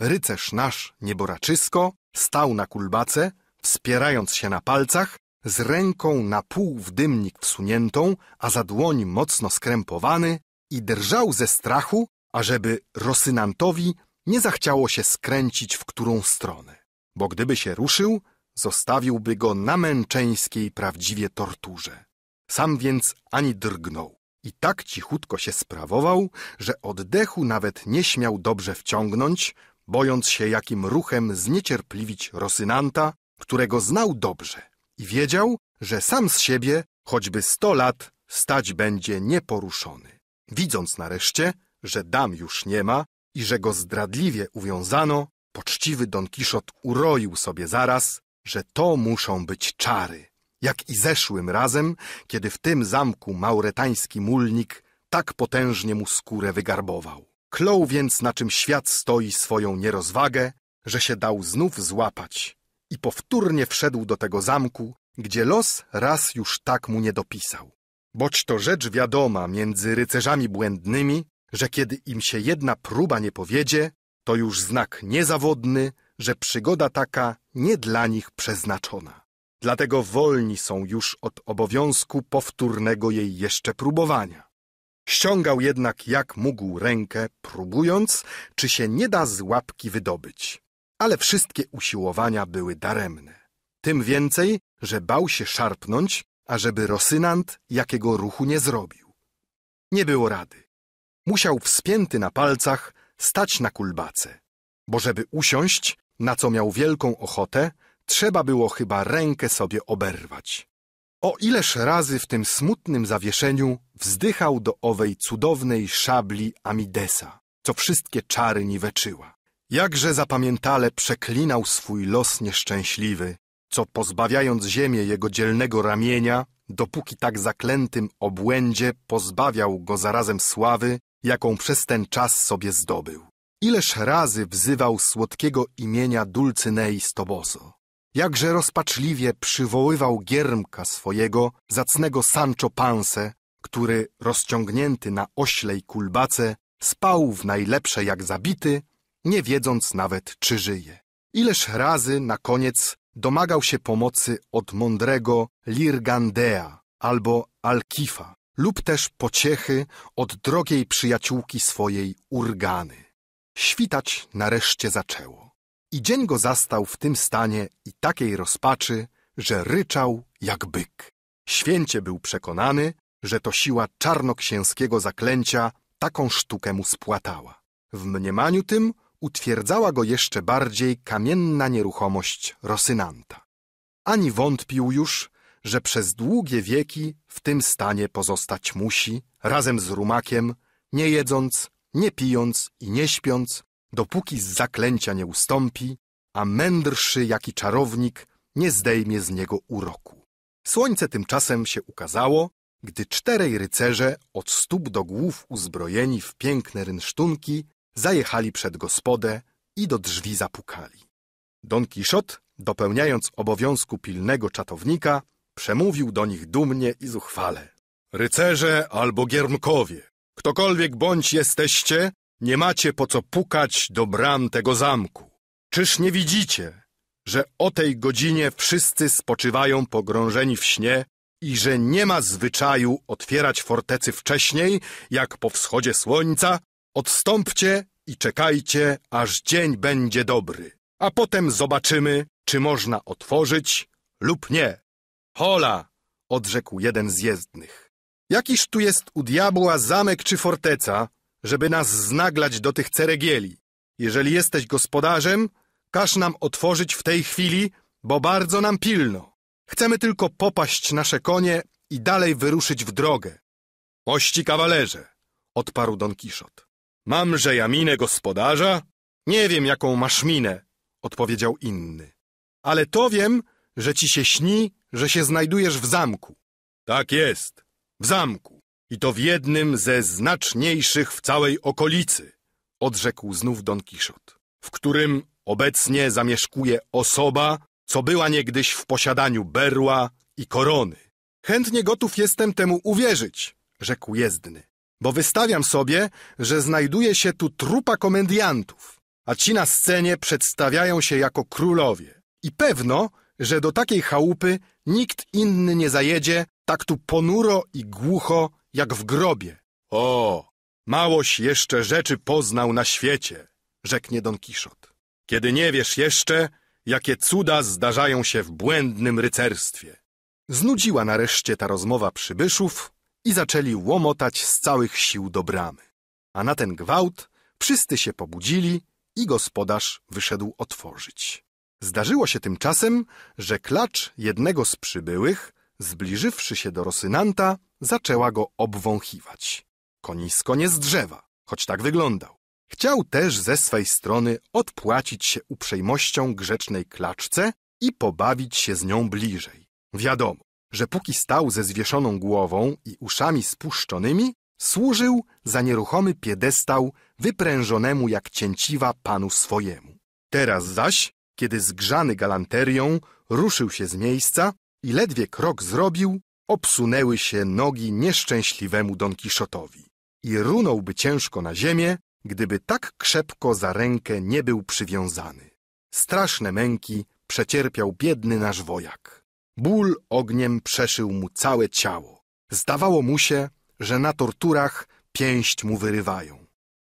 Rycerz nasz, nieboraczysko, stał na kulbace, wspierając się na palcach, z ręką na pół w dymnik wsuniętą, a za dłoń mocno skrępowany i drżał ze strachu, ażeby Rosynantowi nie zachciało się skręcić w którą stronę, bo gdyby się ruszył, zostawiłby go na męczeńskiej prawdziwie torturze. Sam więc ani drgnął. I tak cichutko się sprawował, że oddechu nawet nie śmiał dobrze wciągnąć, bojąc się jakim ruchem zniecierpliwić Rosynanta, którego znał dobrze i wiedział, że sam z siebie, choćby sto lat, stać będzie nieporuszony. Widząc nareszcie, że dam już nie ma i że go zdradliwie uwiązano, poczciwy Don Kiszot uroił sobie zaraz, że to muszą być czary jak i zeszłym razem, kiedy w tym zamku mauretański mulnik tak potężnie mu skórę wygarbował. Klął więc, na czym świat stoi swoją nierozwagę, że się dał znów złapać i powtórnie wszedł do tego zamku, gdzie los raz już tak mu nie dopisał. Boć to rzecz wiadoma między rycerzami błędnymi, że kiedy im się jedna próba nie powiedzie, to już znak niezawodny, że przygoda taka nie dla nich przeznaczona dlatego wolni są już od obowiązku powtórnego jej jeszcze próbowania. Ściągał jednak jak mógł rękę, próbując, czy się nie da z łapki wydobyć. Ale wszystkie usiłowania były daremne. Tym więcej, że bał się szarpnąć, ażeby Rosynant jakiego ruchu nie zrobił. Nie było rady. Musiał wspięty na palcach stać na kulbace, bo żeby usiąść, na co miał wielką ochotę, Trzeba było chyba rękę sobie oberwać. O ileż razy w tym smutnym zawieszeniu wzdychał do owej cudownej szabli Amidesa, co wszystkie czary niweczyła. Jakże zapamiętale przeklinał swój los nieszczęśliwy, co pozbawiając ziemię jego dzielnego ramienia, dopóki tak zaklętym obłędzie pozbawiał go zarazem sławy, jaką przez ten czas sobie zdobył. Ileż razy wzywał słodkiego imienia Dulcynei Stoboso, jakże rozpaczliwie przywoływał giermka swojego, zacnego Sancho Panse, który rozciągnięty na oślej kulbace spał w najlepsze jak zabity, nie wiedząc nawet czy żyje. Ileż razy na koniec domagał się pomocy od mądrego Lirgandea albo Alkifa lub też pociechy od drogiej przyjaciółki swojej Urgany. Świtać nareszcie zaczęło. I dzień go zastał w tym stanie i takiej rozpaczy, że ryczał jak byk. Święcie był przekonany, że to siła czarnoksięskiego zaklęcia taką sztukę mu spłatała. W mniemaniu tym utwierdzała go jeszcze bardziej kamienna nieruchomość Rosynanta. Ani wątpił już, że przez długie wieki w tym stanie pozostać musi, razem z rumakiem, nie jedząc, nie pijąc i nie śpiąc, dopóki z zaklęcia nie ustąpi, a mędrszy jaki czarownik nie zdejmie z niego uroku. Słońce tymczasem się ukazało, gdy czterej rycerze od stóp do głów uzbrojeni w piękne rynsztunki zajechali przed gospodę i do drzwi zapukali. Don Kiszot, dopełniając obowiązku pilnego czatownika, przemówił do nich dumnie i zuchwale. Rycerze albo giermkowie, ktokolwiek bądź jesteście, nie macie po co pukać do bram tego zamku. Czyż nie widzicie, że o tej godzinie wszyscy spoczywają pogrążeni w śnie i że nie ma zwyczaju otwierać fortecy wcześniej, jak po wschodzie słońca? Odstąpcie i czekajcie, aż dzień będzie dobry, a potem zobaczymy, czy można otworzyć lub nie. Hola! odrzekł jeden z jezdnych. Jakiż tu jest u diabła zamek czy forteca, żeby nas znaglać do tych ceregieli. Jeżeli jesteś gospodarzem, każ nam otworzyć w tej chwili, bo bardzo nam pilno. Chcemy tylko popaść nasze konie i dalej wyruszyć w drogę. Mości kawalerze, odparł Don Kiszot. Mamże ja minę gospodarza? Nie wiem, jaką masz minę, odpowiedział inny. Ale to wiem, że ci się śni, że się znajdujesz w zamku. Tak jest, w zamku. I to w jednym ze znaczniejszych w całej okolicy, odrzekł znów Don Kiszot, w którym obecnie zamieszkuje osoba, co była niegdyś w posiadaniu berła i korony. Chętnie gotów jestem temu uwierzyć, rzekł jezdny, bo wystawiam sobie, że znajduje się tu trupa komediantów, a ci na scenie przedstawiają się jako królowie. I pewno, że do takiej chałupy nikt inny nie zajedzie tak tu ponuro i głucho jak w grobie. O, małoś jeszcze rzeczy poznał na świecie, rzeknie Don Kiszot. Kiedy nie wiesz jeszcze, jakie cuda zdarzają się w błędnym rycerstwie. Znudziła nareszcie ta rozmowa przybyszów i zaczęli łomotać z całych sił do bramy. A na ten gwałt wszyscy się pobudzili i gospodarz wyszedł otworzyć. Zdarzyło się tymczasem, że klacz jednego z przybyłych, zbliżywszy się do Rosynanta, zaczęła go obwąchiwać. Konisko nie z drzewa, choć tak wyglądał. Chciał też ze swej strony odpłacić się uprzejmością grzecznej klaczce i pobawić się z nią bliżej. Wiadomo, że póki stał ze zwieszoną głową i uszami spuszczonymi, służył za nieruchomy piedestał wyprężonemu jak cięciwa panu swojemu. Teraz zaś, kiedy zgrzany galanterią ruszył się z miejsca i ledwie krok zrobił, obsunęły się nogi nieszczęśliwemu Don Kiszotowi i runąłby ciężko na ziemię, gdyby tak krzepko za rękę nie był przywiązany. Straszne męki przecierpiał biedny nasz wojak. Ból ogniem przeszył mu całe ciało. Zdawało mu się, że na torturach pięść mu wyrywają.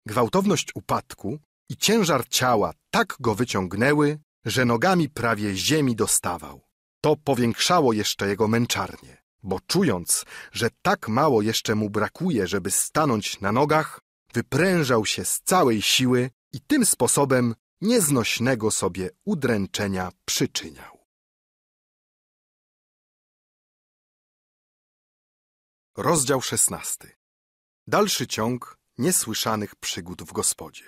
Gwałtowność upadku i ciężar ciała tak go wyciągnęły, że nogami prawie ziemi dostawał. To powiększało jeszcze jego męczarnię bo czując, że tak mało jeszcze mu brakuje, żeby stanąć na nogach, wyprężał się z całej siły i tym sposobem nieznośnego sobie udręczenia przyczyniał. Rozdział szesnasty. Dalszy ciąg niesłyszanych przygód w gospodzie.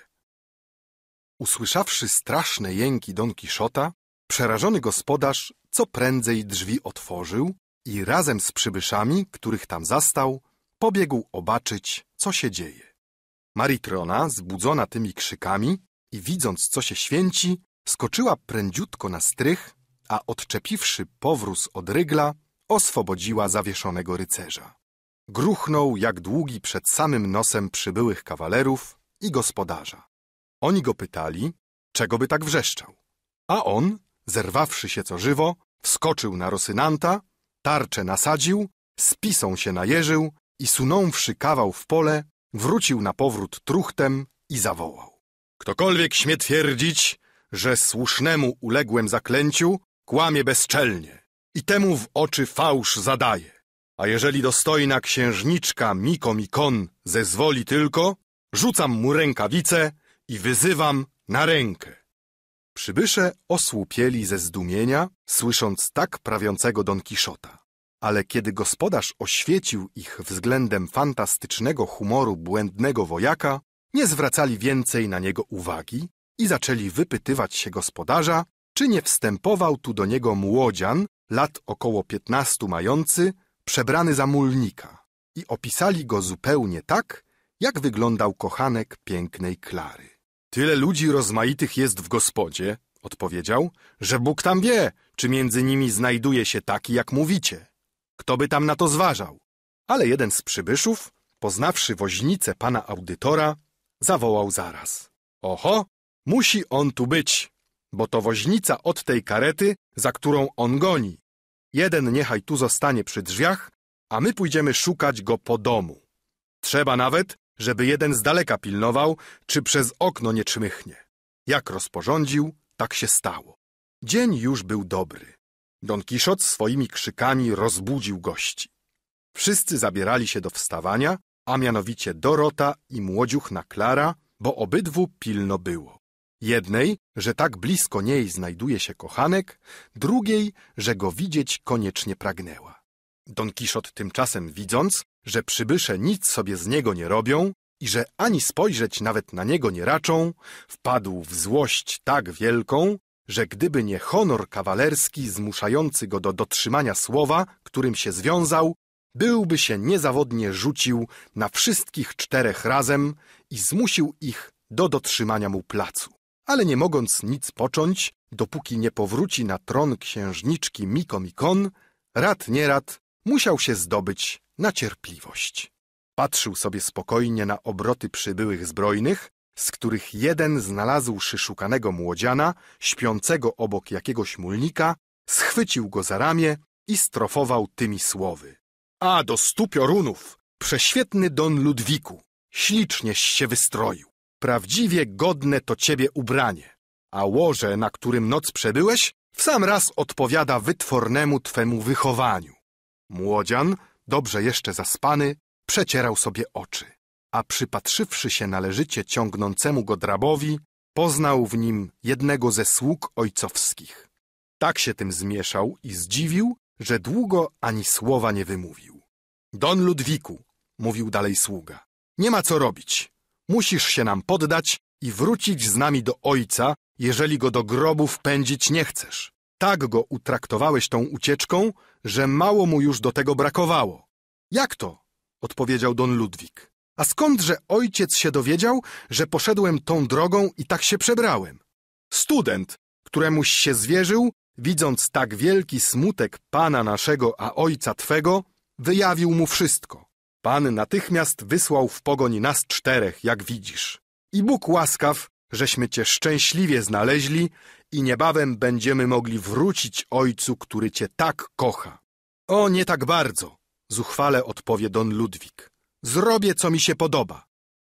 Usłyszawszy straszne jęki Don Kiszota, przerażony gospodarz co prędzej drzwi otworzył i razem z przybyszami, których tam zastał, pobiegł obaczyć, co się dzieje. Maritrona, zbudzona tymi krzykami i widząc, co się święci, skoczyła prędziutko na strych, a odczepiwszy powróz od rygla, oswobodziła zawieszonego rycerza. Gruchnął jak długi przed samym nosem przybyłych kawalerów i gospodarza. Oni go pytali, czego by tak wrzeszczał. A on, zerwawszy się co żywo, wskoczył na Rosynanta tarczę nasadził, spisą się najeżył i sunąwszy kawał w pole, wrócił na powrót truchtem i zawołał. Ktokolwiek śmie twierdzić, że słusznemu uległem zaklęciu, kłamie bezczelnie i temu w oczy fałsz zadaje. A jeżeli dostojna księżniczka Miko Mikon zezwoli tylko, rzucam mu rękawice i wyzywam na rękę. Przybysze osłupieli ze zdumienia, słysząc tak prawiącego Don Kiszota. Ale kiedy gospodarz oświecił ich względem fantastycznego humoru błędnego wojaka, nie zwracali więcej na niego uwagi i zaczęli wypytywać się gospodarza, czy nie wstępował tu do niego młodzian, lat około piętnastu mający, przebrany za mulnika i opisali go zupełnie tak, jak wyglądał kochanek pięknej Klary. Tyle ludzi rozmaitych jest w gospodzie, odpowiedział, że Bóg tam wie, czy między nimi znajduje się taki, jak mówicie. Kto by tam na to zważał? Ale jeden z przybyszów, poznawszy woźnicę pana audytora, zawołał zaraz. Oho, musi on tu być, bo to woźnica od tej karety, za którą on goni. Jeden niechaj tu zostanie przy drzwiach, a my pójdziemy szukać go po domu. Trzeba nawet, żeby jeden z daleka pilnował, czy przez okno nie czmychnie. Jak rozporządził, tak się stało. Dzień już był dobry. Don Kiszot swoimi krzykami rozbudził gości. Wszyscy zabierali się do wstawania, a mianowicie Dorota i młodziuchna Klara, bo obydwu pilno było. Jednej, że tak blisko niej znajduje się kochanek, drugiej, że go widzieć koniecznie pragnęła. Don Kiszot tymczasem widząc, że przybysze nic sobie z niego nie robią i że ani spojrzeć nawet na niego nie raczą, wpadł w złość tak wielką, że gdyby nie honor kawalerski zmuszający go do dotrzymania słowa, którym się związał, byłby się niezawodnie rzucił na wszystkich czterech razem i zmusił ich do dotrzymania mu placu. Ale nie mogąc nic począć, dopóki nie powróci na tron księżniczki Miko Mikon, rad nierad musiał się zdobyć na cierpliwość. Patrzył sobie spokojnie na obroty przybyłych zbrojnych, z których jeden znalazłszy szukanego młodziana, śpiącego obok jakiegoś mulnika, schwycił go za ramię i strofował tymi słowy. A do stu piorunów! Prześwietny Don Ludwiku! Ślicznieś się wystroił! Prawdziwie godne to ciebie ubranie! A łoże, na którym noc przebyłeś, w sam raz odpowiada wytwornemu twemu wychowaniu. Młodzian dobrze jeszcze zaspany, przecierał sobie oczy, a przypatrzywszy się należycie ciągnącemu go drabowi, poznał w nim jednego ze sług ojcowskich. Tak się tym zmieszał i zdziwił, że długo ani słowa nie wymówił. Don Ludwiku, mówił dalej sługa, nie ma co robić. Musisz się nam poddać i wrócić z nami do ojca, jeżeli go do grobu wpędzić nie chcesz. Tak go utraktowałeś tą ucieczką, że mało mu już do tego brakowało. Jak to? odpowiedział don Ludwik. A skądże ojciec się dowiedział, że poszedłem tą drogą i tak się przebrałem? Student, któremuś się zwierzył, widząc tak wielki smutek pana naszego a ojca twego, wyjawił mu wszystko. Pan natychmiast wysłał w pogoń nas czterech, jak widzisz. I Bóg łaskaw, żeśmy cię szczęśliwie znaleźli i niebawem będziemy mogli wrócić Ojcu, który Cię tak kocha. O, nie tak bardzo, zuchwale odpowie Don Ludwik. Zrobię, co mi się podoba.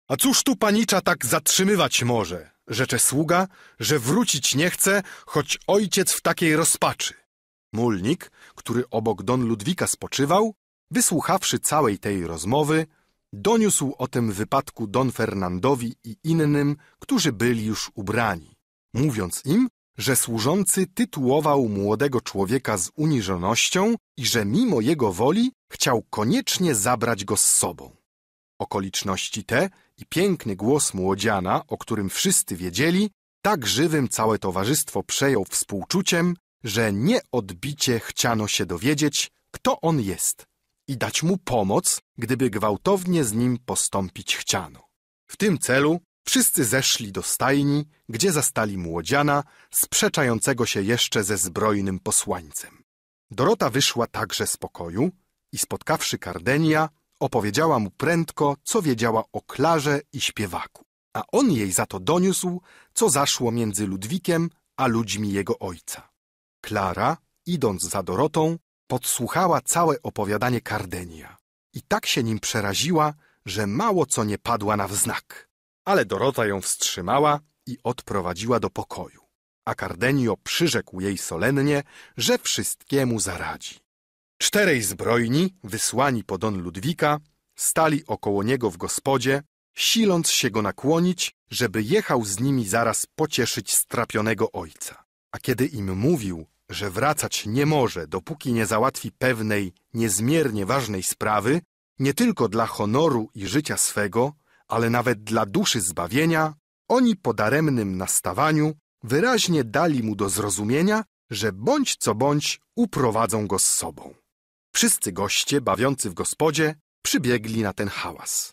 A cóż tu panicza tak zatrzymywać może? Rzecze sługa, że wrócić nie chce, choć ojciec w takiej rozpaczy. Mulnik, który obok Don Ludwika spoczywał, wysłuchawszy całej tej rozmowy, doniósł o tym wypadku Don Fernandowi i innym, którzy byli już ubrani, mówiąc im, że służący tytułował młodego człowieka z uniżonością i że mimo jego woli chciał koniecznie zabrać go z sobą. Okoliczności te i piękny głos młodziana, o którym wszyscy wiedzieli, tak żywym całe towarzystwo przejął współczuciem, że nieodbicie chciano się dowiedzieć, kto on jest i dać mu pomoc, gdyby gwałtownie z nim postąpić chciano. W tym celu Wszyscy zeszli do stajni, gdzie zastali młodziana, sprzeczającego się jeszcze ze zbrojnym posłańcem. Dorota wyszła także z pokoju i spotkawszy Kardenia, opowiedziała mu prędko, co wiedziała o Klarze i śpiewaku. A on jej za to doniósł, co zaszło między Ludwikiem a ludźmi jego ojca. Klara, idąc za Dorotą, podsłuchała całe opowiadanie Kardenia i tak się nim przeraziła, że mało co nie padła na wznak ale Dorota ją wstrzymała i odprowadziła do pokoju, a Cardenio przyrzekł jej solennie, że wszystkiemu zaradzi. Czterej zbrojni, wysłani po Don Ludwika, stali około niego w gospodzie, siląc się go nakłonić, żeby jechał z nimi zaraz pocieszyć strapionego ojca. A kiedy im mówił, że wracać nie może, dopóki nie załatwi pewnej, niezmiernie ważnej sprawy, nie tylko dla honoru i życia swego, ale nawet dla duszy zbawienia, oni po daremnym nastawaniu wyraźnie dali mu do zrozumienia, że bądź co bądź uprowadzą go z sobą. Wszyscy goście bawiący w gospodzie przybiegli na ten hałas.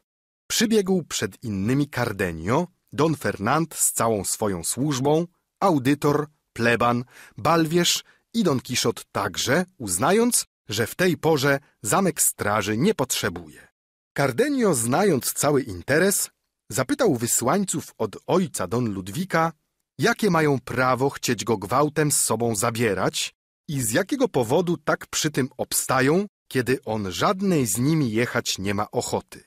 Przybiegł przed innymi Cardenio, Don Fernand z całą swoją służbą, audytor, pleban, balwierz i Don Kiszot także, uznając, że w tej porze zamek straży nie potrzebuje. Cardenio, znając cały interes, zapytał wysłańców od ojca Don Ludwika, jakie mają prawo chcieć go gwałtem z sobą zabierać i z jakiego powodu tak przy tym obstają, kiedy on żadnej z nimi jechać nie ma ochoty.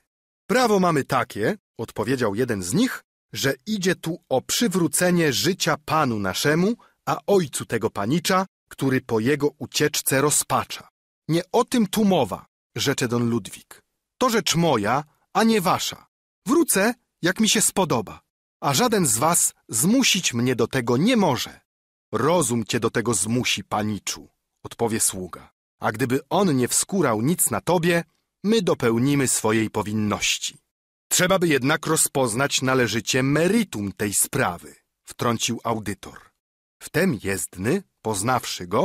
Prawo mamy takie, odpowiedział jeden z nich, że idzie tu o przywrócenie życia panu naszemu, a ojcu tego panicza, który po jego ucieczce rozpacza. Nie o tym tu mowa, rzecze don Ludwik to rzecz moja, a nie wasza. Wrócę, jak mi się spodoba, a żaden z was zmusić mnie do tego nie może. Rozum cię do tego zmusi, paniczu, odpowie sługa. A gdyby on nie wskurał nic na tobie, my dopełnimy swojej powinności. Trzeba by jednak rozpoznać należycie meritum tej sprawy, wtrącił audytor. Wtem jezdny, poznawszy go,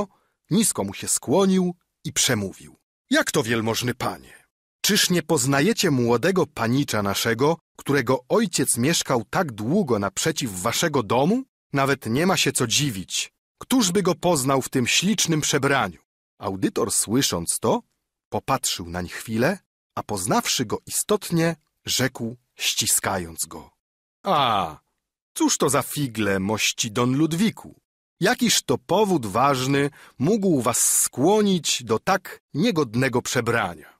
nisko mu się skłonił i przemówił. Jak to wielmożny panie? Czyż nie poznajecie młodego panicza naszego, którego ojciec mieszkał tak długo naprzeciw waszego domu? Nawet nie ma się co dziwić. Któż by go poznał w tym ślicznym przebraniu? Audytor słysząc to, popatrzył nań chwilę, a poznawszy go istotnie, rzekł, ściskając go. A, cóż to za figle, mości Don Ludwiku? Jakiż to powód ważny mógł was skłonić do tak niegodnego przebrania?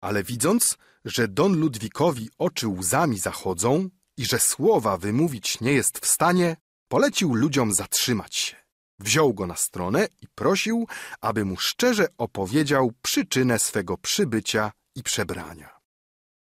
Ale widząc, że Don Ludwikowi oczy łzami zachodzą i że słowa wymówić nie jest w stanie, polecił ludziom zatrzymać się. Wziął go na stronę i prosił, aby mu szczerze opowiedział przyczynę swego przybycia i przebrania.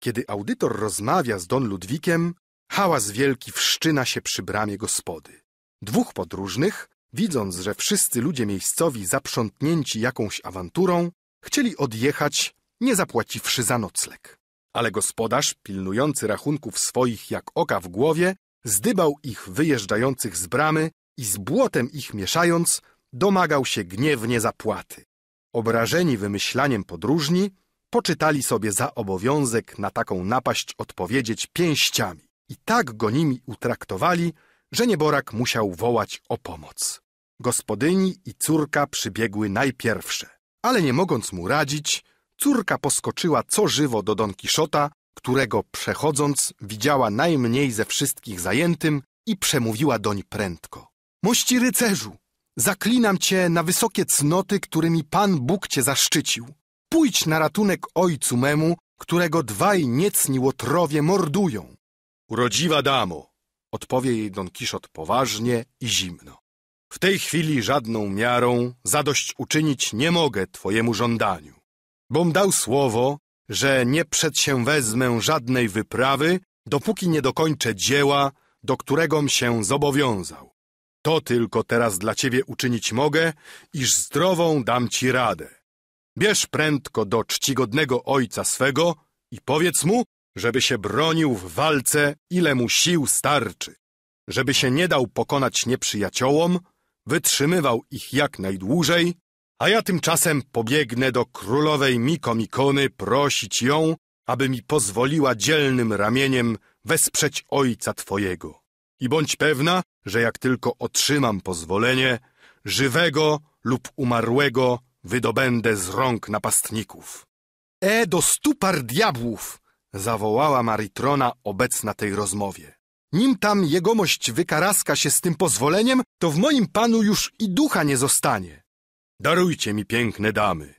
Kiedy audytor rozmawia z Don Ludwikiem, hałas wielki wszczyna się przy bramie gospody. Dwóch podróżnych, widząc, że wszyscy ludzie miejscowi zaprzątnięci jakąś awanturą, chcieli odjechać, nie zapłaciwszy za nocleg. Ale gospodarz, pilnujący rachunków swoich jak oka w głowie, zdybał ich wyjeżdżających z bramy i z błotem ich mieszając, domagał się gniewnie zapłaty. Obrażeni wymyślaniem podróżni, poczytali sobie za obowiązek na taką napaść odpowiedzieć pięściami i tak go nimi utraktowali, że nieborak musiał wołać o pomoc. Gospodyni i córka przybiegły najpierwsze, ale nie mogąc mu radzić, Córka poskoczyła co żywo do Don Kiszota, którego przechodząc widziała najmniej ze wszystkich zajętym i przemówiła doń prędko. Mości rycerzu, zaklinam cię na wysokie cnoty, którymi Pan Bóg cię zaszczycił. Pójdź na ratunek ojcu memu, którego dwaj niecni łotrowie mordują. Urodziwa damo, odpowie jej Don Kiszot poważnie i zimno. W tej chwili żadną miarą zadość uczynić nie mogę twojemu żądaniu bom dał słowo, że nie przedsięwezmę żadnej wyprawy, dopóki nie dokończę dzieła, do któregom się zobowiązał. To tylko teraz dla ciebie uczynić mogę, iż zdrową dam ci radę. Bierz prędko do czcigodnego ojca swego i powiedz mu, żeby się bronił w walce, ile mu sił starczy, żeby się nie dał pokonać nieprzyjaciołom, wytrzymywał ich jak najdłużej, a ja tymczasem pobiegnę do królowej Mikomikony prosić ją, aby mi pozwoliła dzielnym ramieniem wesprzeć ojca twojego. I bądź pewna, że jak tylko otrzymam pozwolenie, żywego lub umarłego wydobędę z rąk napastników. E do stu par diabłów! zawołała Maritrona obecna tej rozmowie. Nim tam jegomość wykaraska się z tym pozwoleniem, to w moim panu już i ducha nie zostanie. Darujcie mi, piękne damy,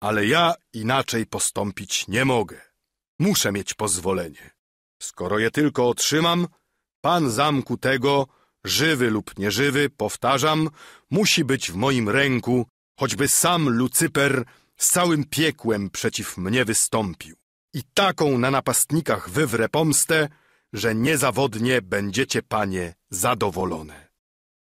ale ja inaczej postąpić nie mogę. Muszę mieć pozwolenie. Skoro je tylko otrzymam, pan zamku tego, żywy lub nieżywy, powtarzam, musi być w moim ręku, choćby sam Lucyper z całym piekłem przeciw mnie wystąpił. I taką na napastnikach wywrę pomstę, że niezawodnie będziecie, panie, zadowolone.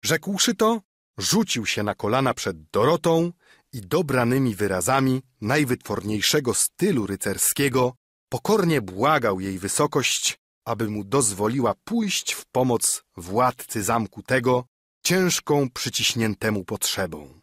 Rzekłszy to, rzucił się na kolana przed Dorotą i dobranymi wyrazami najwytworniejszego stylu rycerskiego pokornie błagał jej wysokość, aby mu dozwoliła pójść w pomoc władcy zamku tego, ciężką przyciśniętemu potrzebą.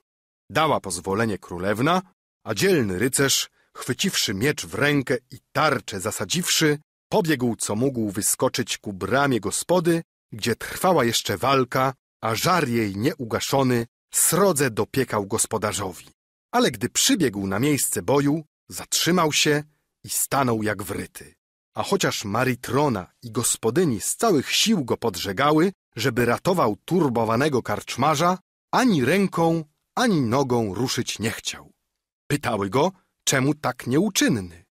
Dała pozwolenie królewna, a dzielny rycerz, chwyciwszy miecz w rękę i tarczę zasadziwszy, pobiegł co mógł wyskoczyć ku bramie gospody, gdzie trwała jeszcze walka a żar jej nieugaszony srodze dopiekał gospodarzowi. Ale gdy przybiegł na miejsce boju, zatrzymał się i stanął jak wryty. A chociaż Maritrona i gospodyni z całych sił go podżegały, żeby ratował turbowanego karczmarza, ani ręką, ani nogą ruszyć nie chciał. Pytały go, czemu tak nieuczynny.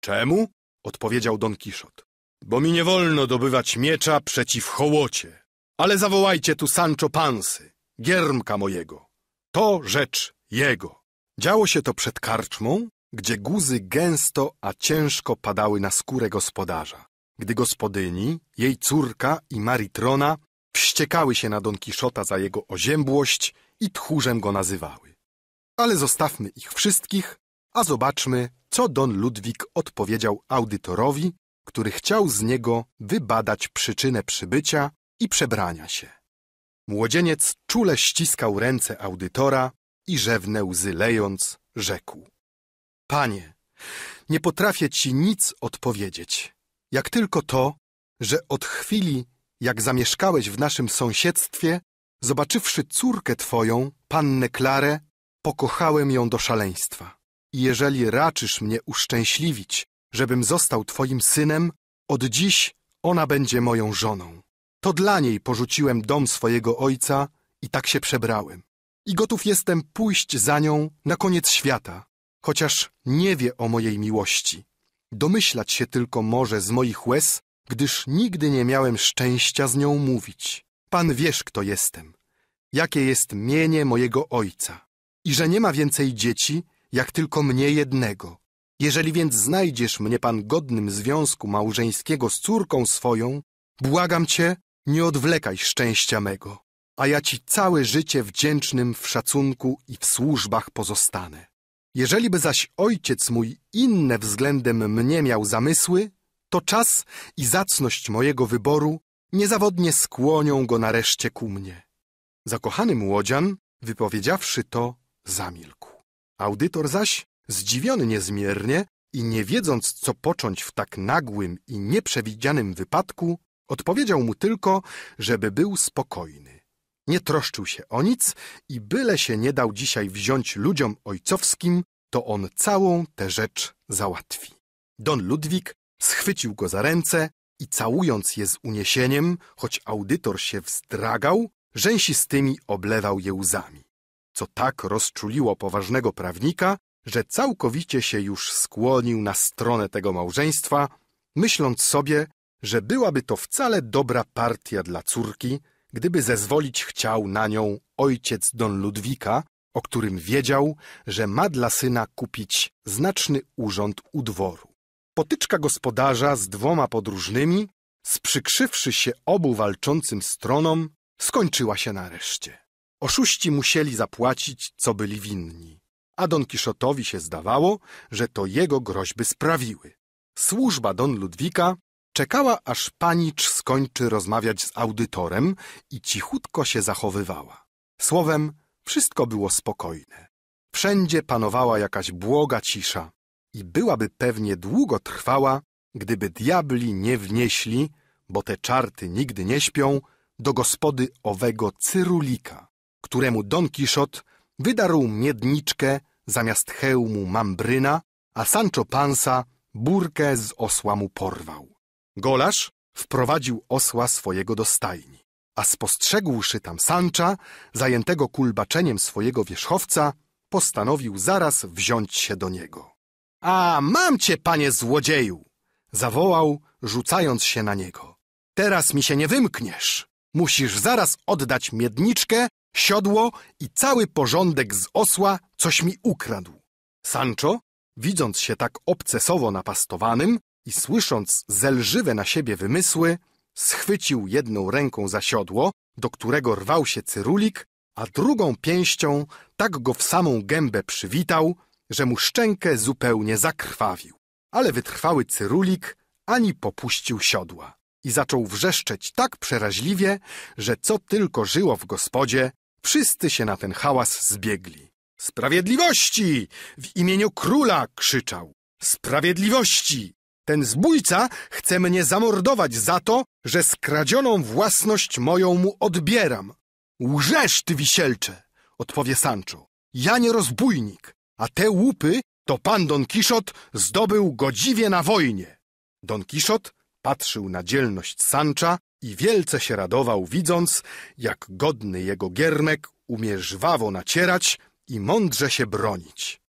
Czemu? odpowiedział Don Kiszot. Bo mi nie wolno dobywać miecza przeciw hołocie. Ale zawołajcie tu Sancho Pansy, giermka mojego. To rzecz jego. Działo się to przed karczmą, gdzie guzy gęsto, a ciężko padały na skórę gospodarza. Gdy gospodyni, jej córka i Maritrona wściekały się na Don Kiszota za jego oziębłość i tchórzem go nazywały. Ale zostawmy ich wszystkich, a zobaczmy, co Don Ludwik odpowiedział audytorowi, który chciał z niego wybadać przyczynę przybycia i przebrania się. Młodzieniec czule ściskał ręce audytora i rzewne łzy lejąc rzekł. Panie, nie potrafię ci nic odpowiedzieć, jak tylko to, że od chwili, jak zamieszkałeś w naszym sąsiedztwie, zobaczywszy córkę twoją, pannę Klarę, pokochałem ją do szaleństwa. I jeżeli raczysz mnie uszczęśliwić, żebym został twoim synem, od dziś ona będzie moją żoną. To dla niej porzuciłem dom swojego ojca i tak się przebrałem. I gotów jestem pójść za nią na koniec świata, chociaż nie wie o mojej miłości. Domyślać się tylko może z moich łez, gdyż nigdy nie miałem szczęścia z nią mówić. Pan wiesz, kto jestem, jakie jest mienie mojego ojca i że nie ma więcej dzieci, jak tylko mnie jednego. Jeżeli więc znajdziesz mnie pan godnym związku małżeńskiego z córką swoją, błagam cię, nie odwlekaj szczęścia mego, a ja ci całe życie wdzięcznym w szacunku i w służbach pozostanę. Jeżeliby zaś ojciec mój inne względem mnie miał zamysły, to czas i zacność mojego wyboru niezawodnie skłonią go nareszcie ku mnie. Zakochany młodzian, wypowiedziawszy to, zamilkł. Audytor zaś, zdziwiony niezmiernie i nie wiedząc, co począć w tak nagłym i nieprzewidzianym wypadku, Odpowiedział mu tylko, żeby był spokojny. Nie troszczył się o nic i byle się nie dał dzisiaj wziąć ludziom ojcowskim, to on całą tę rzecz załatwi. Don Ludwik schwycił go za ręce i całując je z uniesieniem, choć audytor się wzdragał, rzęsistymi oblewał je łzami. Co tak rozczuliło poważnego prawnika, że całkowicie się już skłonił na stronę tego małżeństwa, myśląc sobie, że byłaby to wcale dobra partia dla córki, gdyby zezwolić chciał na nią ojciec Don Ludwika, o którym wiedział, że ma dla syna kupić znaczny urząd u dworu. Potyczka gospodarza z dwoma podróżnymi, sprzykrzywszy się obu walczącym stronom, skończyła się nareszcie. Oszuści musieli zapłacić, co byli winni, a Don Kiszotowi się zdawało, że to jego groźby sprawiły. Służba Don Ludwika Czekała, aż panicz skończy rozmawiać z audytorem i cichutko się zachowywała. Słowem, wszystko było spokojne. Wszędzie panowała jakaś błoga cisza i byłaby pewnie długo trwała, gdyby diabli nie wnieśli, bo te czarty nigdy nie śpią, do gospody owego cyrulika, któremu Don Kiszot wydarł miedniczkę zamiast hełmu mambryna, a Sancho Pansa burkę z osła mu porwał. Golarz wprowadził osła swojego do stajni, a spostrzegłszy tam Sancha, zajętego kulbaczeniem swojego wierzchowca, postanowił zaraz wziąć się do niego. A mam cię, panie złodzieju! zawołał, rzucając się na niego. Teraz mi się nie wymkniesz. Musisz zaraz oddać miedniczkę, siodło i cały porządek z osła, coś mi ukradł. Sancho, widząc się tak obcesowo napastowanym, i słysząc zelżywe na siebie wymysły, schwycił jedną ręką za siodło, do którego rwał się cyrulik, a drugą pięścią tak go w samą gębę przywitał, że mu szczękę zupełnie zakrwawił. Ale wytrwały cyrulik ani popuścił siodła i zaczął wrzeszczeć tak przeraźliwie, że co tylko żyło w gospodzie, wszyscy się na ten hałas zbiegli. Sprawiedliwości! W imieniu króla krzyczał. Sprawiedliwości! Ten zbójca chce mnie zamordować za to, że skradzioną własność moją mu odbieram. Łżesz, ty wisielcze, odpowie Sancho. Ja nie rozbójnik, a te łupy to pan Don Kiszot zdobył godziwie na wojnie. Don Kiszot patrzył na dzielność Sancha i wielce się radował, widząc, jak godny jego giermek umie żwawo nacierać i mądrze się bronić.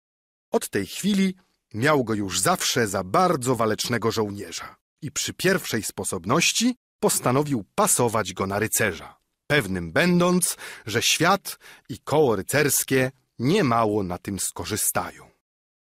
Od tej chwili Miał go już zawsze za bardzo walecznego żołnierza i przy pierwszej sposobności postanowił pasować go na rycerza, pewnym będąc, że świat i koło rycerskie niemało na tym skorzystają.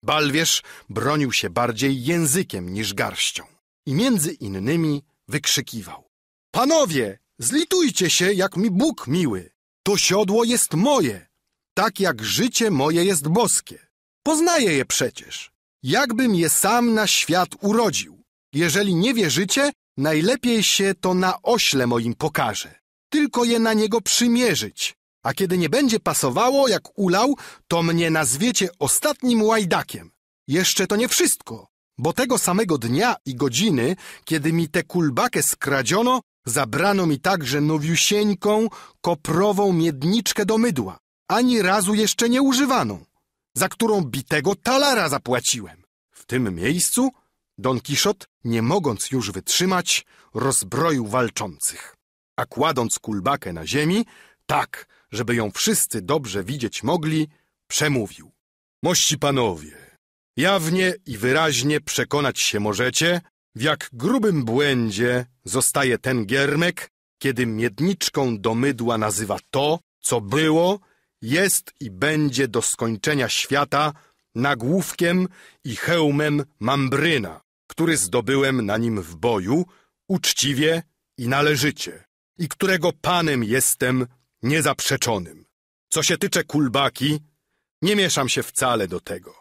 Balwierz bronił się bardziej językiem niż garścią i między innymi wykrzykiwał. Panowie, zlitujcie się, jak mi Bóg miły. To siodło jest moje, tak jak życie moje jest boskie. Poznaję je przecież jakbym je sam na świat urodził. Jeżeli nie wierzycie, najlepiej się to na ośle moim pokaże. Tylko je na niego przymierzyć. A kiedy nie będzie pasowało, jak ulał, to mnie nazwiecie ostatnim łajdakiem. Jeszcze to nie wszystko, bo tego samego dnia i godziny, kiedy mi tę kulbakę skradziono, zabrano mi także nowiusieńką, koprową miedniczkę do mydła, ani razu jeszcze nie używaną za którą bitego talara zapłaciłem. W tym miejscu Don Kiszot, nie mogąc już wytrzymać, rozbroił walczących. A kładąc kulbakę na ziemi, tak, żeby ją wszyscy dobrze widzieć mogli, przemówił. Mości panowie, jawnie i wyraźnie przekonać się możecie, w jak grubym błędzie zostaje ten giermek, kiedy miedniczką do mydła nazywa to, co było jest i będzie do skończenia świata nagłówkiem i hełmem Mambryna, który zdobyłem na nim w boju uczciwie i należycie i którego panem jestem niezaprzeczonym. Co się tycze kulbaki, nie mieszam się wcale do tego.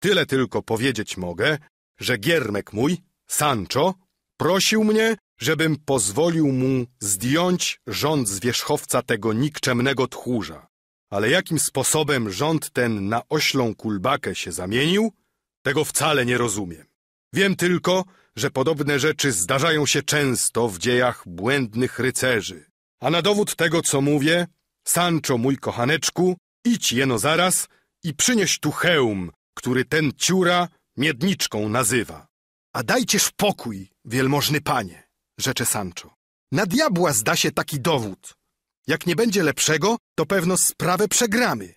Tyle tylko powiedzieć mogę, że giermek mój, Sancho, prosił mnie, żebym pozwolił mu zdjąć rząd zwierzchowca tego nikczemnego tchórza, ale jakim sposobem rząd ten na oślą kulbakę się zamienił, tego wcale nie rozumiem. Wiem tylko, że podobne rzeczy zdarzają się często w dziejach błędnych rycerzy. A na dowód tego, co mówię, Sancho, mój kochaneczku, idź jeno zaraz i przynieś tu hełm, który ten ciura miedniczką nazywa. A dajcież pokój, wielmożny panie, rzecze Sancho. Na diabła zda się taki dowód. Jak nie będzie lepszego, to pewno sprawę przegramy.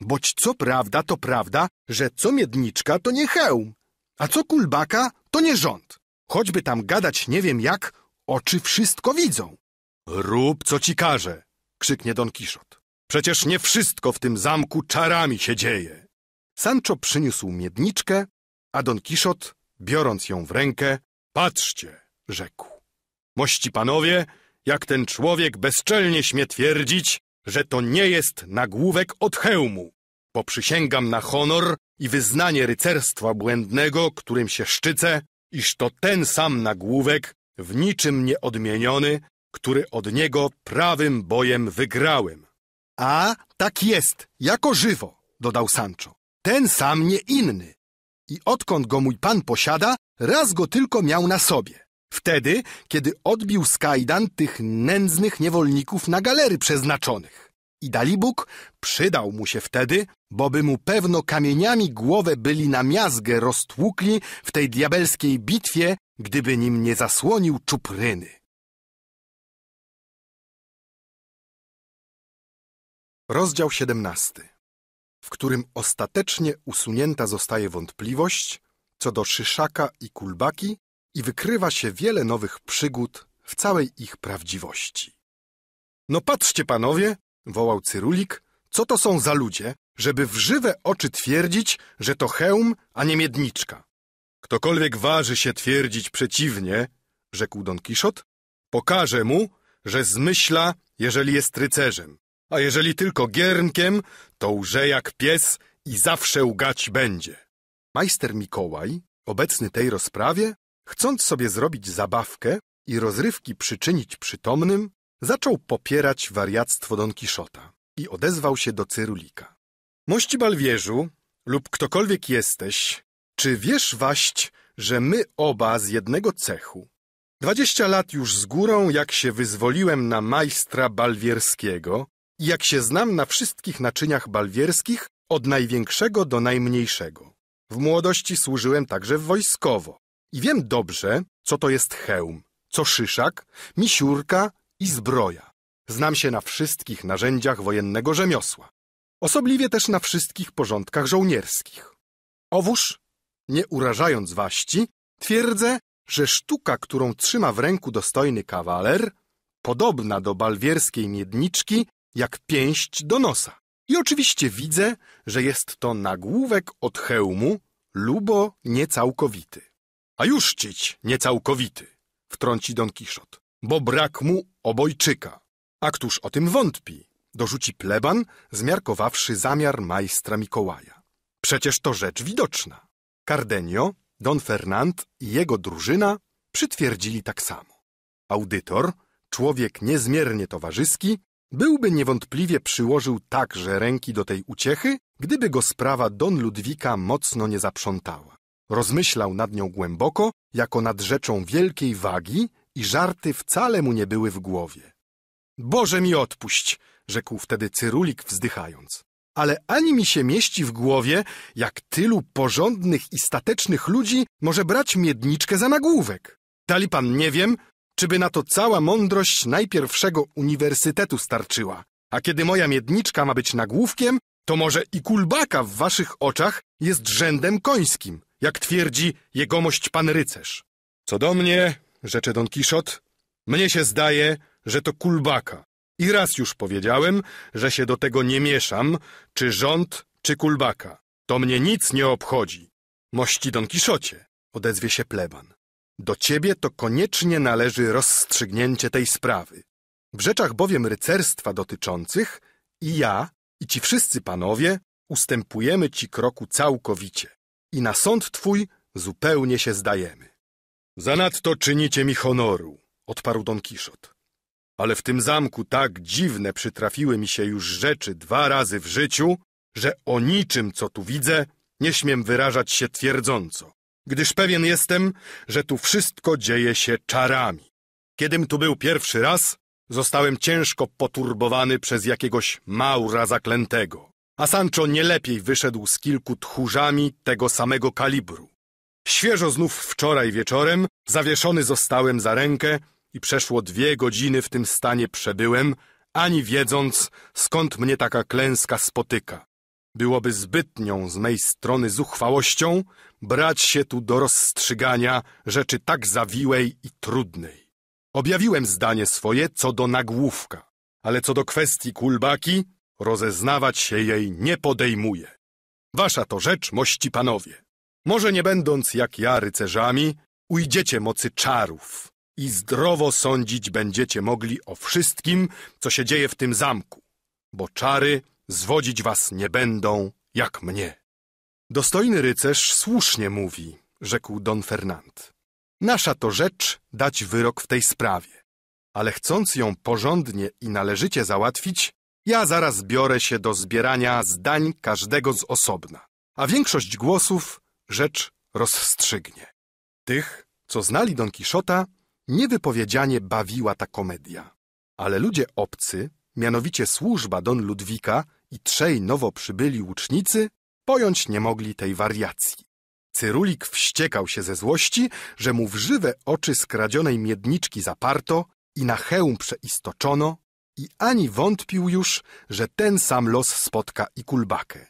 Boć co prawda to prawda, że co miedniczka to nie hełm, a co kulbaka to nie rząd. Choćby tam gadać nie wiem jak, oczy wszystko widzą. Rób co ci każe, krzyknie Don Kiszot. Przecież nie wszystko w tym zamku czarami się dzieje. Sancho przyniósł miedniczkę, a Don Kiszot, biorąc ją w rękę, patrzcie, rzekł. Mości panowie, jak ten człowiek bezczelnie śmie twierdzić, że to nie jest nagłówek od hełmu. Poprzysięgam na honor i wyznanie rycerstwa błędnego, którym się szczycę, iż to ten sam nagłówek, w niczym nieodmieniony, który od niego prawym bojem wygrałem. A tak jest, jako żywo, dodał Sancho. Ten sam nie inny. I odkąd go mój pan posiada, raz go tylko miał na sobie. Wtedy, kiedy odbił z kajdan tych nędznych niewolników na galery przeznaczonych. I Dalibóg przydał mu się wtedy, bo by mu pewno kamieniami głowę byli na miazgę roztłukli w tej diabelskiej bitwie, gdyby nim nie zasłonił czupryny. Rozdział 17, w którym ostatecznie usunięta zostaje wątpliwość co do Szyszaka i Kulbaki i wykrywa się wiele nowych przygód w całej ich prawdziwości. No patrzcie panowie, wołał Cyrulik, co to są za ludzie, żeby w żywe oczy twierdzić, że to hełm, a nie miedniczka. Ktokolwiek waży się twierdzić przeciwnie, rzekł Don Kiszot, pokaże mu, że zmyśla, jeżeli jest rycerzem, a jeżeli tylko giernkiem, to łże jak pies i zawsze ugać będzie. Majster Mikołaj, obecny tej rozprawie, Chcąc sobie zrobić zabawkę i rozrywki przyczynić przytomnym, zaczął popierać wariactwo Don Kiszota i odezwał się do Cyrulika. Mości Balwierzu lub ktokolwiek jesteś, czy wiesz waść, że my oba z jednego cechu? Dwadzieścia lat już z górą, jak się wyzwoliłem na majstra balwierskiego i jak się znam na wszystkich naczyniach balwierskich, od największego do najmniejszego. W młodości służyłem także wojskowo. I wiem dobrze, co to jest hełm, co szyszak, misiurka i zbroja. Znam się na wszystkich narzędziach wojennego rzemiosła. Osobliwie też na wszystkich porządkach żołnierskich. Owóż, nie urażając waści, twierdzę, że sztuka, którą trzyma w ręku dostojny kawaler, podobna do balwierskiej miedniczki jak pięść do nosa. I oczywiście widzę, że jest to nagłówek od hełmu lubo niecałkowity a już cić niecałkowity, wtrąci Don Kiszot, bo brak mu obojczyka. A któż o tym wątpi? Dorzuci pleban, zmiarkowawszy zamiar majstra Mikołaja. Przecież to rzecz widoczna. Cardenio, Don Fernand i jego drużyna przytwierdzili tak samo. Audytor, człowiek niezmiernie towarzyski, byłby niewątpliwie przyłożył także ręki do tej uciechy, gdyby go sprawa Don Ludwika mocno nie zaprzątała. Rozmyślał nad nią głęboko, jako nad rzeczą wielkiej wagi i żarty wcale mu nie były w głowie. Boże mi odpuść, rzekł wtedy Cyrulik wzdychając. Ale ani mi się mieści w głowie, jak tylu porządnych i statecznych ludzi może brać miedniczkę za nagłówek. Dali pan nie wiem, czyby na to cała mądrość najpierwszego uniwersytetu starczyła. A kiedy moja miedniczka ma być nagłówkiem, to może i kulbaka w waszych oczach jest rzędem końskim jak twierdzi jegomość pan rycerz. Co do mnie, rzecze Don Kiszot, mnie się zdaje, że to kulbaka. I raz już powiedziałem, że się do tego nie mieszam, czy rząd, czy kulbaka. To mnie nic nie obchodzi. Mości Don Kiszocie, odezwie się pleban. Do ciebie to koniecznie należy rozstrzygnięcie tej sprawy. W rzeczach bowiem rycerstwa dotyczących i ja, i ci wszyscy panowie ustępujemy ci kroku całkowicie i na sąd twój zupełnie się zdajemy. Zanadto czynicie mi honoru, odparł Don Kiszot. Ale w tym zamku tak dziwne przytrafiły mi się już rzeczy dwa razy w życiu, że o niczym, co tu widzę, nie śmiem wyrażać się twierdząco, gdyż pewien jestem, że tu wszystko dzieje się czarami. Kiedym tu był pierwszy raz, zostałem ciężko poturbowany przez jakiegoś maura zaklętego a Sancho nie lepiej wyszedł z kilku tchórzami tego samego kalibru. Świeżo znów wczoraj wieczorem zawieszony zostałem za rękę i przeszło dwie godziny w tym stanie przebyłem, ani wiedząc, skąd mnie taka klęska spotyka. Byłoby zbytnią z mej strony zuchwałością brać się tu do rozstrzygania rzeczy tak zawiłej i trudnej. Objawiłem zdanie swoje co do nagłówka, ale co do kwestii kulbaki rozeznawać się jej nie podejmuje. Wasza to rzecz, mości panowie. Może nie będąc jak ja rycerzami, ujdziecie mocy czarów i zdrowo sądzić będziecie mogli o wszystkim, co się dzieje w tym zamku, bo czary zwodzić was nie będą jak mnie. Dostojny rycerz słusznie mówi, rzekł Don Fernand. Nasza to rzecz dać wyrok w tej sprawie, ale chcąc ją porządnie i należycie załatwić, ja zaraz biorę się do zbierania zdań każdego z osobna, a większość głosów rzecz rozstrzygnie. Tych, co znali Don Kiszota, niewypowiedzianie bawiła ta komedia. Ale ludzie obcy, mianowicie służba Don Ludwika i trzej nowo przybyli łucznicy, pojąć nie mogli tej wariacji. Cyrulik wściekał się ze złości, że mu w żywe oczy skradzionej miedniczki zaparto i na hełm przeistoczono, i ani wątpił już, że ten sam los spotka i Kulbakę.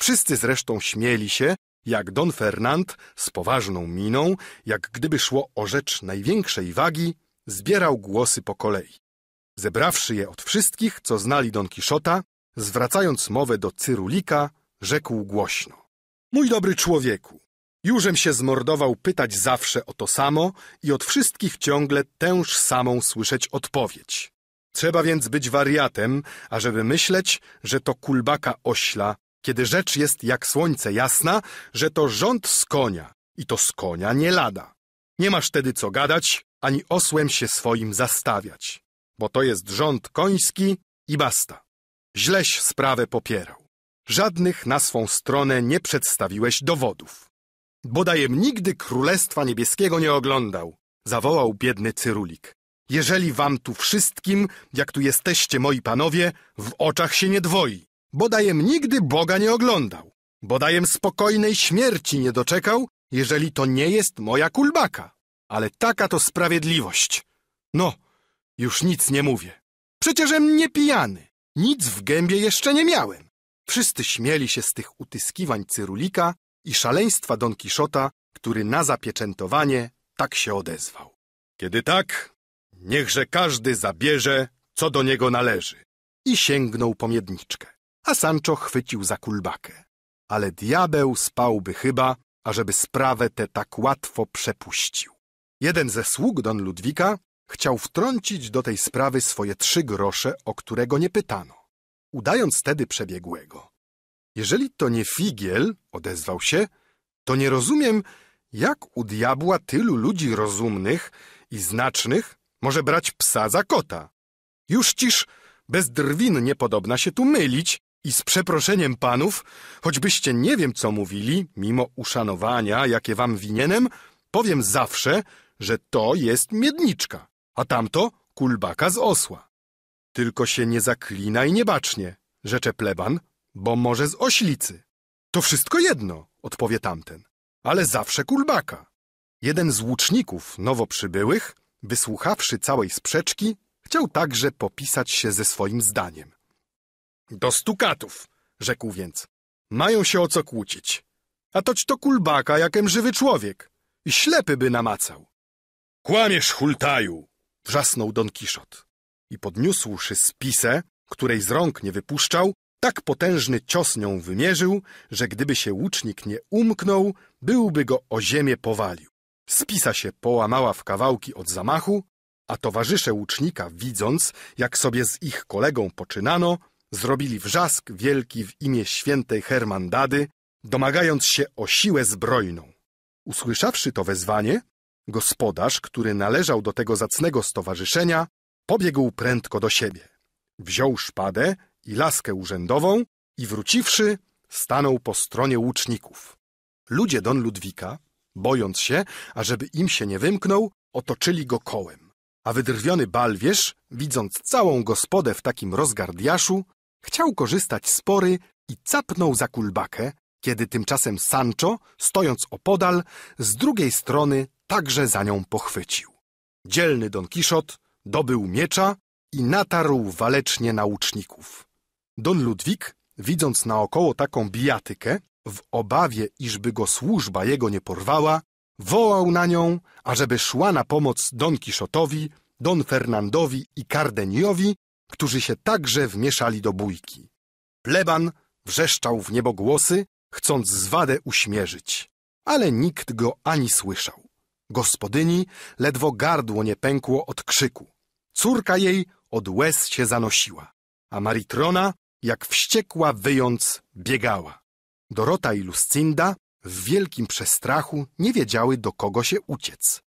Wszyscy zresztą śmieli się, jak Don Fernand z poważną miną, jak gdyby szło o rzecz największej wagi, zbierał głosy po kolei. Zebrawszy je od wszystkich, co znali Don Kiszota, zwracając mowę do Cyrulika, rzekł głośno. Mój dobry człowieku, jużem się zmordował pytać zawsze o to samo i od wszystkich ciągle tęż samą słyszeć odpowiedź. Trzeba więc być wariatem, ażeby myśleć, że to kulbaka ośla, kiedy rzecz jest jak słońce jasna, że to rząd z konia i to z konia nie lada. Nie masz tedy co gadać, ani osłem się swoim zastawiać, bo to jest rząd koński i basta. Źleś sprawę popierał. Żadnych na swą stronę nie przedstawiłeś dowodów. Bodajem nigdy Królestwa Niebieskiego nie oglądał, zawołał biedny Cyrulik. Jeżeli wam tu wszystkim, jak tu jesteście, moi panowie, w oczach się nie dwoi, bodajem nigdy Boga nie oglądał, bodajem spokojnej śmierci nie doczekał, jeżeli to nie jest moja kulbaka. Ale taka to sprawiedliwość. No, już nic nie mówię. Przecieżem nie pijany, nic w gębie jeszcze nie miałem. Wszyscy śmieli się z tych utyskiwań Cyrulika i szaleństwa Don Kiszota, który na zapieczętowanie tak się odezwał. Kiedy tak, niechże każdy zabierze, co do niego należy. I sięgnął po miedniczkę, a Sancho chwycił za kulbakę. Ale diabeł spałby chyba, ażeby sprawę tę tak łatwo przepuścił. Jeden ze sług Don Ludwika chciał wtrącić do tej sprawy swoje trzy grosze, o którego nie pytano, udając tedy przebiegłego. Jeżeli to nie figiel, odezwał się, to nie rozumiem, jak u diabła tylu ludzi rozumnych i znacznych może brać psa za kota. Już ciż drwin niepodobna się tu mylić i z przeproszeniem panów, choćbyście nie wiem co mówili, mimo uszanowania, jakie wam winienem, powiem zawsze, że to jest miedniczka, a tamto kulbaka z osła. Tylko się nie zaklinaj niebacznie, rzecze pleban, bo może z oślicy. To wszystko jedno, odpowie tamten, ale zawsze kulbaka. Jeden z łuczników nowo przybyłych wysłuchawszy całej sprzeczki, chciał także popisać się ze swoim zdaniem. Do stukatów, rzekł więc. Mają się o co kłócić. A toć to kulbaka, jakem żywy człowiek. I ślepy by namacał. Kłamiesz, hultaju! wrzasnął Don Kiszot. I podniósłszy spisę, której z rąk nie wypuszczał, tak potężny cios nią wymierzył, że gdyby się łucznik nie umknął, byłby go o ziemię powalił. Spisa się połamała w kawałki od zamachu, a towarzysze łucznika, widząc, jak sobie z ich kolegą poczynano, zrobili wrzask wielki w imię świętej Hermandady, domagając się o siłę zbrojną. Usłyszawszy to wezwanie, gospodarz, który należał do tego zacnego stowarzyszenia, pobiegł prędko do siebie. Wziął szpadę i laskę urzędową i wróciwszy, stanął po stronie łuczników. Ludzie Don Ludwika, Bojąc się, ażeby im się nie wymknął, otoczyli go kołem. A wydrwiony balwierz, widząc całą gospodę w takim rozgardiaszu, chciał korzystać z pory i capnął za kulbakę, kiedy tymczasem Sancho, stojąc opodal, z drugiej strony także za nią pochwycił. Dzielny Don Kiszot dobył miecza i natarł walecznie nauczników. Don Ludwik, widząc naokoło taką bijatykę, w obawie, iżby go służba jego nie porwała, wołał na nią, ażeby szła na pomoc Don Kiszotowi, Don Fernandowi i Kardeniowi, którzy się także wmieszali do bójki. Pleban wrzeszczał w niebo głosy, chcąc zwadę uśmierzyć, ale nikt go ani słyszał. Gospodyni ledwo gardło nie pękło od krzyku. Córka jej od łez się zanosiła, a Maritrona, jak wściekła wyjąc, biegała. Dorota i Lucinda w wielkim przestrachu nie wiedziały, do kogo się uciec.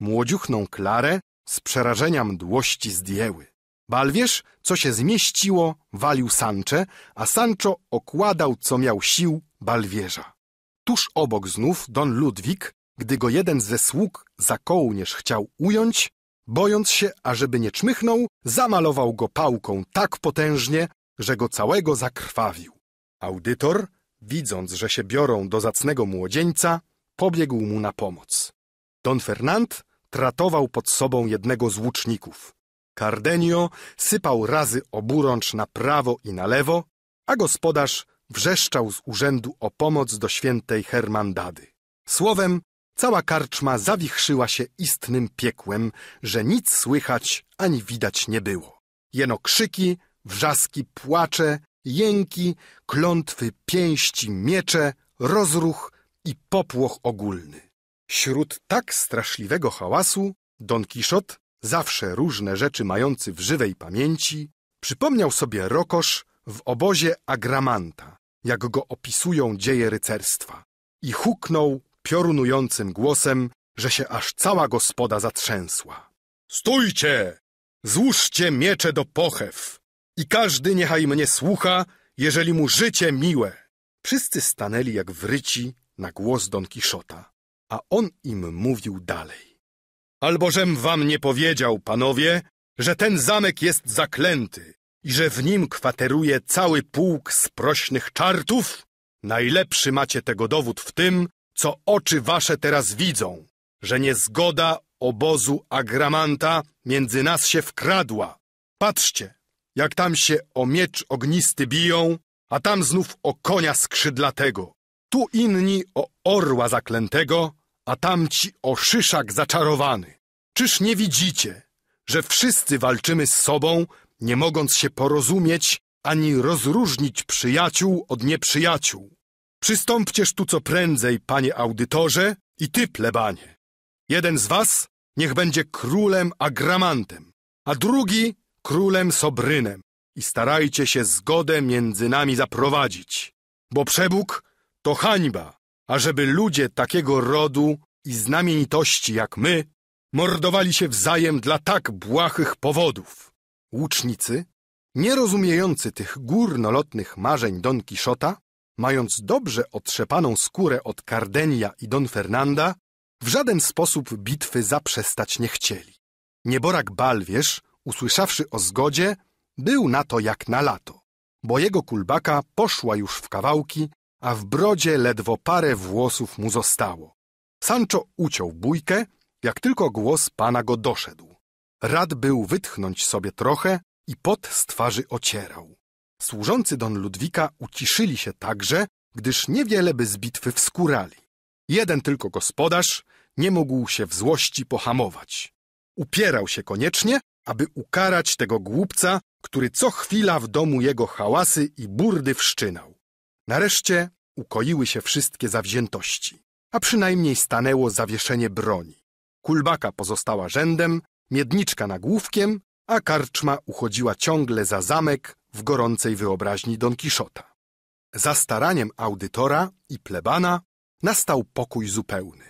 Młodziuchną Klarę z przerażenia mdłości zdjęły. Balwierz, co się zmieściło, walił Sancze, a Sancho okładał, co miał sił, balwierza. Tuż obok znów Don Ludwik, gdy go jeden ze sług za kołnierz chciał ująć, bojąc się, ażeby nie czmychnął, zamalował go pałką tak potężnie, że go całego zakrwawił. Audytor widząc, że się biorą do zacnego młodzieńca, pobiegł mu na pomoc. Don Fernand tratował pod sobą jednego z łuczników. Cardenio sypał razy oburącz na prawo i na lewo, a gospodarz wrzeszczał z urzędu o pomoc do świętej Hermandady. Słowem, cała karczma zawichrzyła się istnym piekłem, że nic słychać ani widać nie było. Jeno krzyki, wrzaski, płacze, jęki, klątwy, pięści, miecze, rozruch i popłoch ogólny. Śród tak straszliwego hałasu Don Kiszot, zawsze różne rzeczy mający w żywej pamięci, przypomniał sobie Rokosz w obozie Agramanta, jak go opisują dzieje rycerstwa, i huknął piorunującym głosem, że się aż cała gospoda zatrzęsła. Stójcie! Złóżcie miecze do pochew! I każdy niechaj mnie słucha, jeżeli mu życie miłe. Wszyscy stanęli jak wryci na głos Don Kiszota, a on im mówił dalej. Albożem wam nie powiedział, panowie, że ten zamek jest zaklęty i że w nim kwateruje cały pułk sprośnych czartów? Najlepszy macie tego dowód w tym, co oczy wasze teraz widzą, że niezgoda obozu Agramanta między nas się wkradła. Patrzcie, jak tam się o miecz ognisty biją, a tam znów o konia skrzydlatego, tu inni o orła zaklętego, a tamci o szyszak zaczarowany. Czyż nie widzicie, że wszyscy walczymy z sobą, nie mogąc się porozumieć ani rozróżnić przyjaciół od nieprzyjaciół? Przystąpcież tu co prędzej, panie audytorze, i ty, plebanie. Jeden z was niech będzie królem agramantem, a drugi królem Sobrynem i starajcie się zgodę między nami zaprowadzić, bo przebóg to hańba, ażeby ludzie takiego rodu i znamienitości jak my mordowali się wzajem dla tak błahych powodów. Łucznicy, nierozumiejący tych górnolotnych marzeń Don Kiszota, mając dobrze otrzepaną skórę od Kardenia i Don Fernanda, w żaden sposób bitwy zaprzestać nie chcieli. Nieborak Balwierz usłyszawszy o zgodzie, był na to jak na lato, bo jego kulbaka poszła już w kawałki, a w brodzie ledwo parę włosów mu zostało. Sancho uciął bójkę, jak tylko głos pana go doszedł. Rad był wytchnąć sobie trochę i pot z twarzy ocierał. Służący Don Ludwika uciszyli się także, gdyż niewiele by z bitwy wskurali. Jeden tylko gospodarz nie mógł się w złości pohamować. Upierał się koniecznie, aby ukarać tego głupca, który co chwila w domu jego hałasy i burdy wszczynał. Nareszcie ukoiły się wszystkie zawziętości, a przynajmniej stanęło zawieszenie broni. Kulbaka pozostała rzędem, miedniczka nagłówkiem, a karczma uchodziła ciągle za zamek w gorącej wyobraźni Don Kiszota. Za staraniem audytora i plebana nastał pokój zupełny.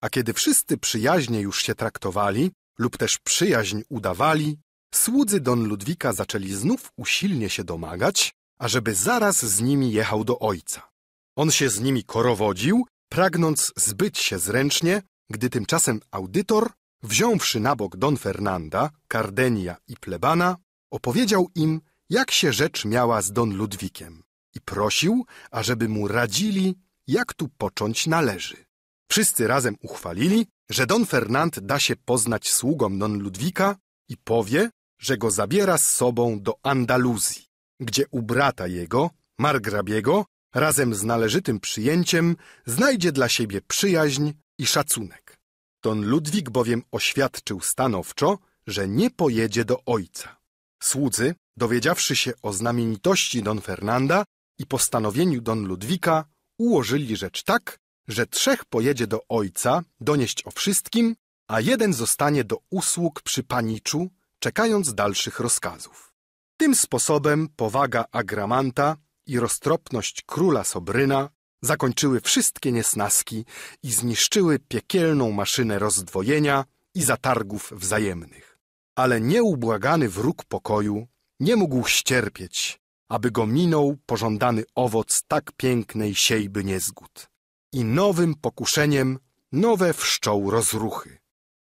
A kiedy wszyscy przyjaźnie już się traktowali, lub też przyjaźń udawali, słudzy Don Ludwika zaczęli znów usilnie się domagać, ażeby zaraz z nimi jechał do ojca. On się z nimi korowodził, pragnąc zbyć się zręcznie, gdy tymczasem audytor, wziąwszy na bok Don Fernanda, Kardenia i plebana, opowiedział im, jak się rzecz miała z Don Ludwikiem i prosił, ażeby mu radzili, jak tu począć należy. Wszyscy razem uchwalili, że Don Fernand da się poznać sługom Don Ludwika i powie, że go zabiera z sobą do Andaluzji, gdzie u brata jego, margrabiego, razem z należytym przyjęciem znajdzie dla siebie przyjaźń i szacunek. Don Ludwik bowiem oświadczył stanowczo, że nie pojedzie do ojca. Słudzy, dowiedziawszy się o znamienitości Don Fernanda i postanowieniu Don Ludwika, ułożyli rzecz tak, że trzech pojedzie do ojca donieść o wszystkim, a jeden zostanie do usług przy paniczu, czekając dalszych rozkazów. Tym sposobem powaga Agramanta i roztropność króla Sobryna zakończyły wszystkie niesnaski i zniszczyły piekielną maszynę rozdwojenia i zatargów wzajemnych. Ale nieubłagany wróg pokoju nie mógł ścierpieć, aby go minął pożądany owoc tak pięknej siejby niezgód i nowym pokuszeniem nowe wszczął rozruchy.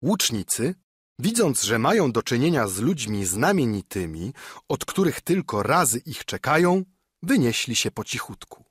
Łucznicy, widząc, że mają do czynienia z ludźmi znamienitymi, od których tylko razy ich czekają, wynieśli się po cichutku.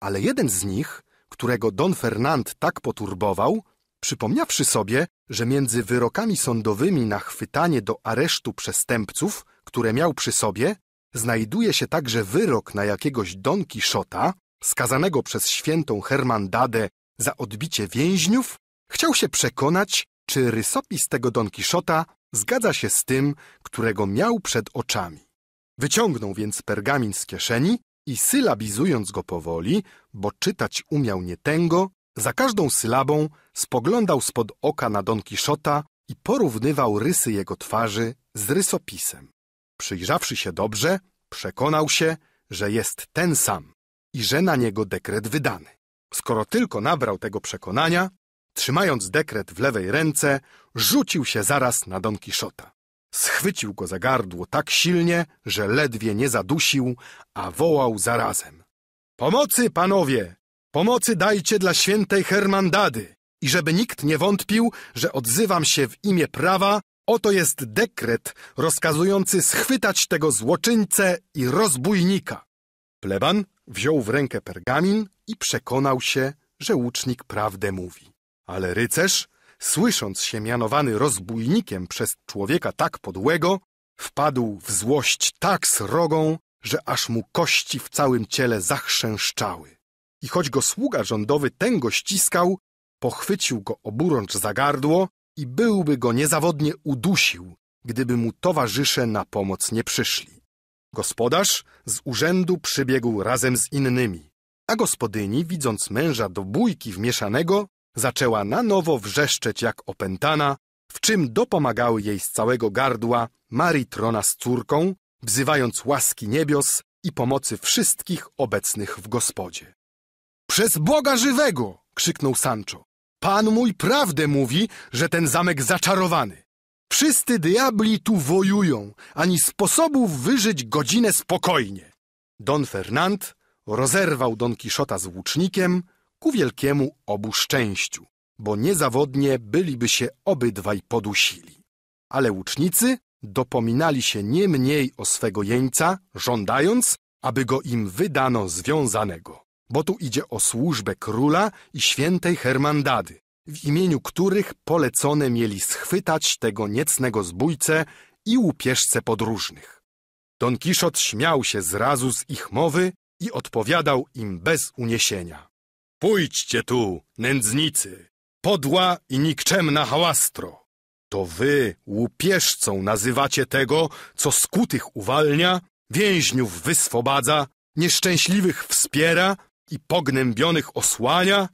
Ale jeden z nich, którego Don Fernand tak poturbował, przypomniawszy sobie, że między wyrokami sądowymi na chwytanie do aresztu przestępców, które miał przy sobie, znajduje się także wyrok na jakiegoś Don Kiszota, skazanego przez świętą Hermandadę za odbicie więźniów, chciał się przekonać, czy rysopis tego Don Kiszota zgadza się z tym, którego miał przed oczami. Wyciągnął więc pergamin z kieszeni i sylabizując go powoli, bo czytać umiał nietęgo, za każdą sylabą spoglądał spod oka na Don Kiszota i porównywał rysy jego twarzy z rysopisem. Przyjrzawszy się dobrze, przekonał się, że jest ten sam i że na niego dekret wydany. Skoro tylko nabrał tego przekonania, trzymając dekret w lewej ręce, rzucił się zaraz na Don Kiszota. Schwycił go za gardło tak silnie, że ledwie nie zadusił, a wołał zarazem. Pomocy, panowie! Pomocy dajcie dla świętej Hermandady! I żeby nikt nie wątpił, że odzywam się w imię prawa, oto jest dekret rozkazujący schwytać tego złoczyńcę i rozbójnika. Pleban wziął w rękę pergamin i przekonał się, że łucznik prawdę mówi. Ale rycerz, słysząc się mianowany rozbójnikiem przez człowieka tak podłego, wpadł w złość tak srogą, że aż mu kości w całym ciele zachrzęszczały. I choć go sługa rządowy tęgo ściskał, pochwycił go oburącz za gardło i byłby go niezawodnie udusił, gdyby mu towarzysze na pomoc nie przyszli. Gospodarz z urzędu przybiegł razem z innymi, a gospodyni, widząc męża do bójki wmieszanego, zaczęła na nowo wrzeszczeć jak opętana, w czym dopomagały jej z całego gardła Maritrona z córką, wzywając łaski niebios i pomocy wszystkich obecnych w gospodzie. Przez Boga żywego! krzyknął Sancho. Pan mój prawdę mówi, że ten zamek zaczarowany. Wszyscy diabli tu wojują, ani sposobu wyżyć godzinę spokojnie. Don Fernand rozerwał Don Kiszota z łucznikiem ku wielkiemu obu szczęściu, bo niezawodnie byliby się obydwaj podusili. Ale łucznicy dopominali się nie mniej o swego jeńca, żądając, aby go im wydano związanego, bo tu idzie o służbę króla i świętej Hermandady, w imieniu których polecone mieli schwytać tego niecnego zbójcę i łupieżce podróżnych. Don Kiszot śmiał się zrazu z ich mowy i odpowiadał im bez uniesienia. Pójdźcie tu, nędznicy, podła i nikczemna hałastro. To wy łupieżcą nazywacie tego, co skutych uwalnia, więźniów wyswobadza, nieszczęśliwych wspiera i pognębionych osłania,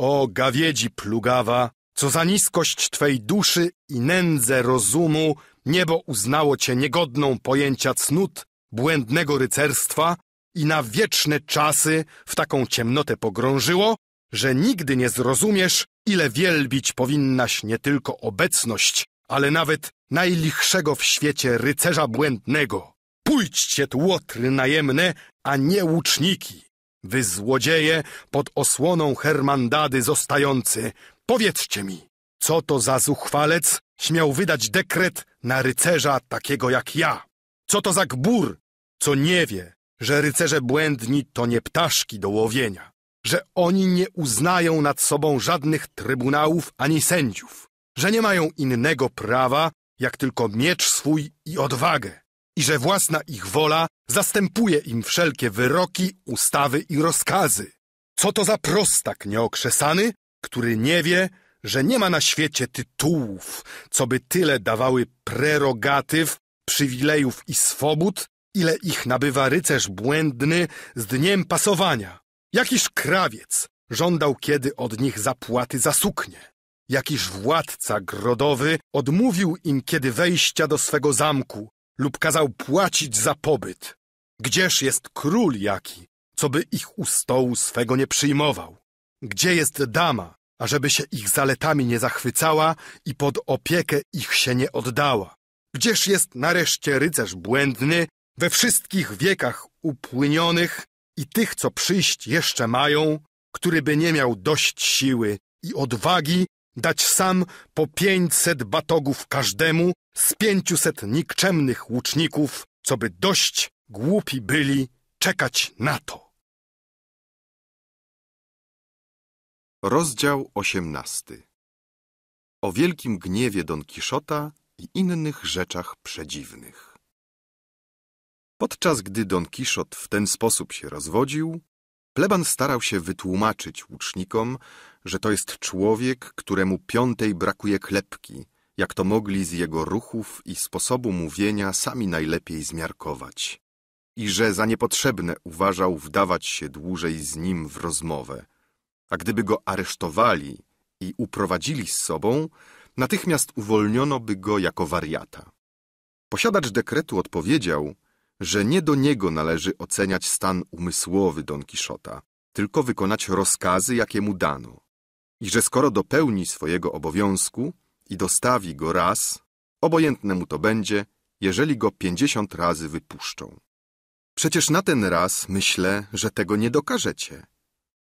o gawiedzi plugawa, co za niskość Twej duszy i nędzę rozumu niebo uznało Cię niegodną pojęcia cnót, błędnego rycerstwa i na wieczne czasy w taką ciemnotę pogrążyło, że nigdy nie zrozumiesz, ile wielbić powinnaś nie tylko obecność, ale nawet najlichszego w świecie rycerza błędnego. Pójdźcie tu łotry najemne, a nie łuczniki. Wy złodzieje pod osłoną Hermandady zostający, powiedzcie mi, co to za zuchwalec śmiał wydać dekret na rycerza takiego jak ja? Co to za gbur, co nie wie, że rycerze błędni to nie ptaszki do łowienia, że oni nie uznają nad sobą żadnych trybunałów ani sędziów, że nie mają innego prawa, jak tylko miecz swój i odwagę, i że własna ich wola zastępuje im wszelkie wyroki, ustawy i rozkazy. Co to za prostak nieokrzesany, który nie wie, że nie ma na świecie tytułów, co by tyle dawały prerogatyw, przywilejów i swobód, ile ich nabywa rycerz błędny z dniem pasowania. Jakiż krawiec żądał kiedy od nich zapłaty za suknię. Jakiż władca grodowy odmówił im kiedy wejścia do swego zamku, lub kazał płacić za pobyt. Gdzież jest król jaki, co by ich u stołu swego nie przyjmował? Gdzie jest dama, ażeby się ich zaletami nie zachwycała i pod opiekę ich się nie oddała? Gdzież jest nareszcie rycerz błędny, we wszystkich wiekach upłynionych i tych, co przyjść jeszcze mają, któryby nie miał dość siły i odwagi dać sam po pięćset batogów każdemu, z pięciuset nikczemnych łuczników, co by dość głupi byli czekać na to. Rozdział osiemnasty O wielkim gniewie Don Kiszota i innych rzeczach przedziwnych Podczas gdy Don Kiszot w ten sposób się rozwodził, Pleban starał się wytłumaczyć łucznikom, że to jest człowiek, któremu piątej brakuje klepki – jak to mogli z jego ruchów i sposobu mówienia sami najlepiej zmiarkować, i że za niepotrzebne uważał wdawać się dłużej z nim w rozmowę, a gdyby go aresztowali i uprowadzili z sobą, natychmiast uwolniono by go jako wariata. Posiadacz dekretu odpowiedział, że nie do niego należy oceniać stan umysłowy Don Kiszota, tylko wykonać rozkazy, jakie mu dano, i że skoro dopełni swojego obowiązku, i dostawi go raz, obojętne mu to będzie, jeżeli go pięćdziesiąt razy wypuszczą. Przecież na ten raz myślę, że tego nie dokażecie,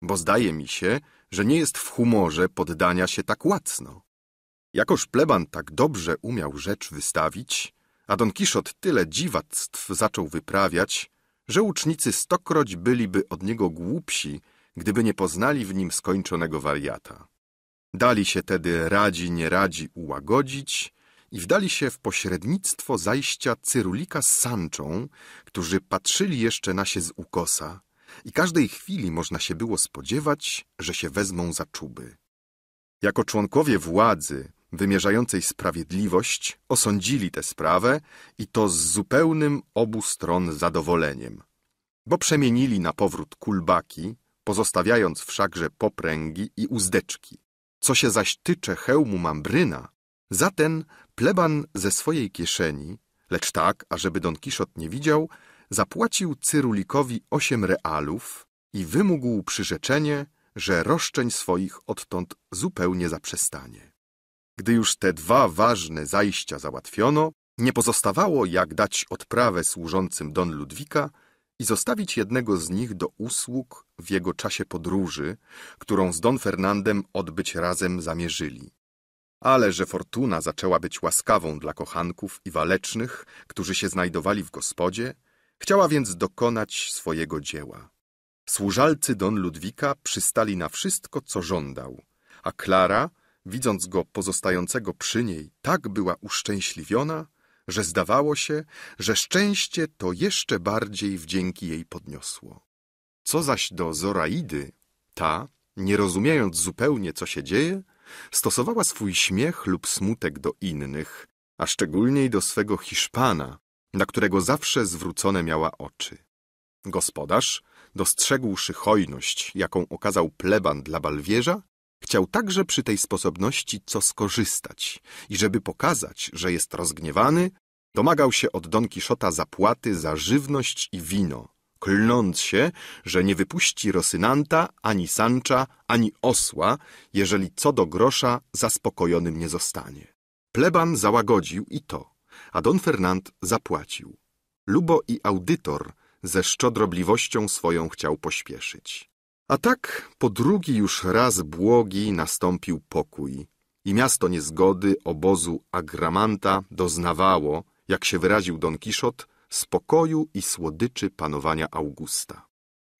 bo zdaje mi się, że nie jest w humorze poddania się tak łacno. Jakoż pleban tak dobrze umiał rzecz wystawić, a Don Kiszot tyle dziwactw zaczął wyprawiać, że ucznicy stokroć byliby od niego głupsi, gdyby nie poznali w nim skończonego wariata. Dali się tedy radzi, nie radzi ułagodzić i wdali się w pośrednictwo zajścia Cyrulika z Sanczą, którzy patrzyli jeszcze na się z ukosa i każdej chwili można się było spodziewać, że się wezmą za czuby. Jako członkowie władzy wymierzającej sprawiedliwość osądzili tę sprawę i to z zupełnym obu stron zadowoleniem, bo przemienili na powrót kulbaki, pozostawiając wszakże popręgi i uzdeczki. Co się zaś tycze hełmu Mambryna, za ten pleban ze swojej kieszeni, lecz tak, ażeby Don Kiszot nie widział, zapłacił Cyrulikowi osiem realów i wymógł przyrzeczenie, że roszczeń swoich odtąd zupełnie zaprzestanie. Gdy już te dwa ważne zajścia załatwiono, nie pozostawało jak dać odprawę służącym Don Ludwika i zostawić jednego z nich do usług w jego czasie podróży, którą z Don Fernandem odbyć razem zamierzyli. Ale że fortuna zaczęła być łaskawą dla kochanków i walecznych, którzy się znajdowali w gospodzie, chciała więc dokonać swojego dzieła. Służalcy Don Ludwika przystali na wszystko, co żądał, a Klara, widząc go pozostającego przy niej, tak była uszczęśliwiona, że zdawało się, że szczęście to jeszcze bardziej wdzięki jej podniosło. Co zaś do Zoraidy, ta, nie rozumiejąc zupełnie, co się dzieje, stosowała swój śmiech lub smutek do innych, a szczególniej do swego Hiszpana, na którego zawsze zwrócone miała oczy. Gospodarz, dostrzegłszy hojność, jaką okazał pleban dla Balwierza, chciał także przy tej sposobności co skorzystać i żeby pokazać, że jest rozgniewany, domagał się od Don Kiszota zapłaty za żywność i wino, klnąc się, że nie wypuści Rosynanta, ani Sancha, ani osła, jeżeli co do grosza zaspokojonym nie zostanie. Pleban załagodził i to, a don Fernand zapłacił. Lubo i audytor ze szczodrobliwością swoją chciał pośpieszyć. A tak po drugi już raz błogi nastąpił pokój i miasto niezgody obozu Agramanta doznawało, jak się wyraził Don Kiszot, spokoju i słodyczy panowania Augusta.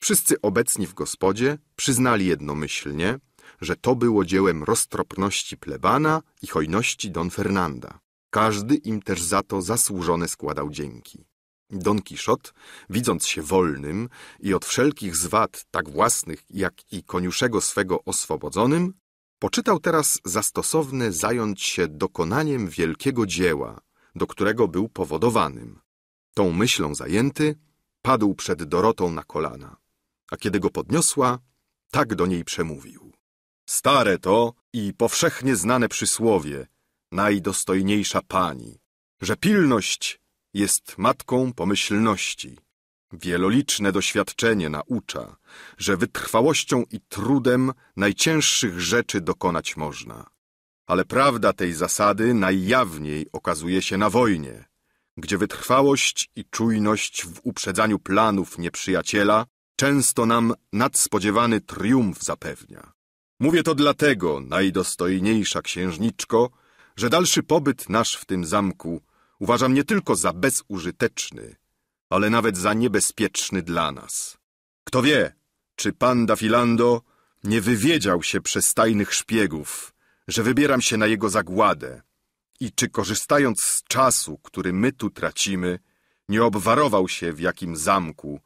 Wszyscy obecni w gospodzie przyznali jednomyślnie, że to było dziełem roztropności plebana i hojności Don Fernanda. Każdy im też za to zasłużone składał dzięki. Don Kiszot, widząc się wolnym i od wszelkich zwad tak własnych, jak i koniuszego swego oswobodzonym, poczytał teraz za stosowne zająć się dokonaniem wielkiego dzieła, do którego był powodowanym, Tą myślą zajęty, padł przed Dorotą na kolana, a kiedy go podniosła, tak do niej przemówił. Stare to i powszechnie znane przysłowie, najdostojniejsza pani, że pilność jest matką pomyślności. Wieloliczne doświadczenie naucza, że wytrwałością i trudem najcięższych rzeczy dokonać można. Ale prawda tej zasady najjawniej okazuje się na wojnie, gdzie wytrwałość i czujność w uprzedzaniu planów nieprzyjaciela często nam nadspodziewany triumf zapewnia. Mówię to dlatego, najdostojniejsza księżniczko, że dalszy pobyt nasz w tym zamku uważam nie tylko za bezużyteczny, ale nawet za niebezpieczny dla nas. Kto wie, czy pan Dafilando nie wywiedział się przez tajnych szpiegów, że wybieram się na jego zagładę, i czy korzystając z czasu, który my tu tracimy, nie obwarował się w jakim zamku,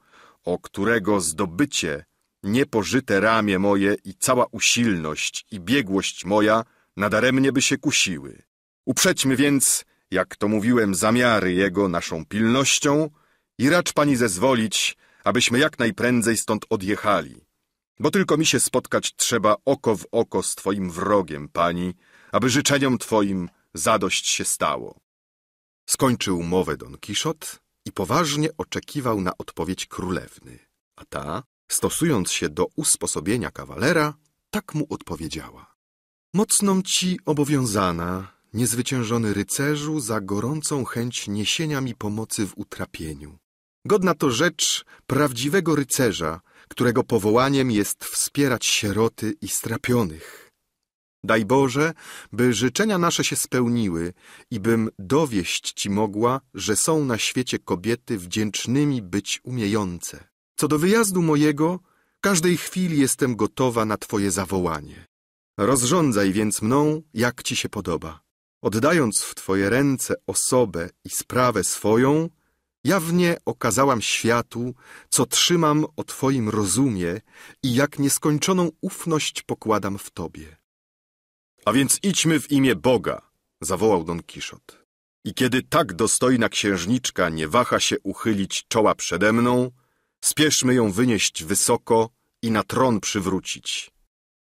o którego zdobycie niepożyte ramię moje i cała usilność i biegłość moja nadaremnie by się kusiły. Uprzedźmy więc, jak to mówiłem, zamiary jego naszą pilnością i racz pani zezwolić, abyśmy jak najprędzej stąd odjechali. Bo tylko mi się spotkać trzeba oko w oko z twoim wrogiem, pani, aby życzeniom twoim zadość się stało. Skończył mowę Don Kiszot i poważnie oczekiwał na odpowiedź królewny, a ta, stosując się do usposobienia kawalera, tak mu odpowiedziała. Mocną ci obowiązana, niezwyciężony rycerzu, za gorącą chęć niesienia mi pomocy w utrapieniu. Godna to rzecz prawdziwego rycerza, którego powołaniem jest wspierać sieroty i strapionych Daj Boże, by życzenia nasze się spełniły i bym dowieść Ci mogła, że są na świecie kobiety wdzięcznymi być umiejące. Co do wyjazdu mojego, każdej chwili jestem gotowa na Twoje zawołanie. Rozrządzaj więc mną, jak Ci się podoba. Oddając w Twoje ręce osobę i sprawę swoją, jawnie okazałam światu, co trzymam o Twoim rozumie i jak nieskończoną ufność pokładam w Tobie. A więc idźmy w imię Boga, zawołał Don Kiszot. I kiedy tak dostojna księżniczka nie waha się uchylić czoła przede mną, spieszmy ją wynieść wysoko i na tron przywrócić.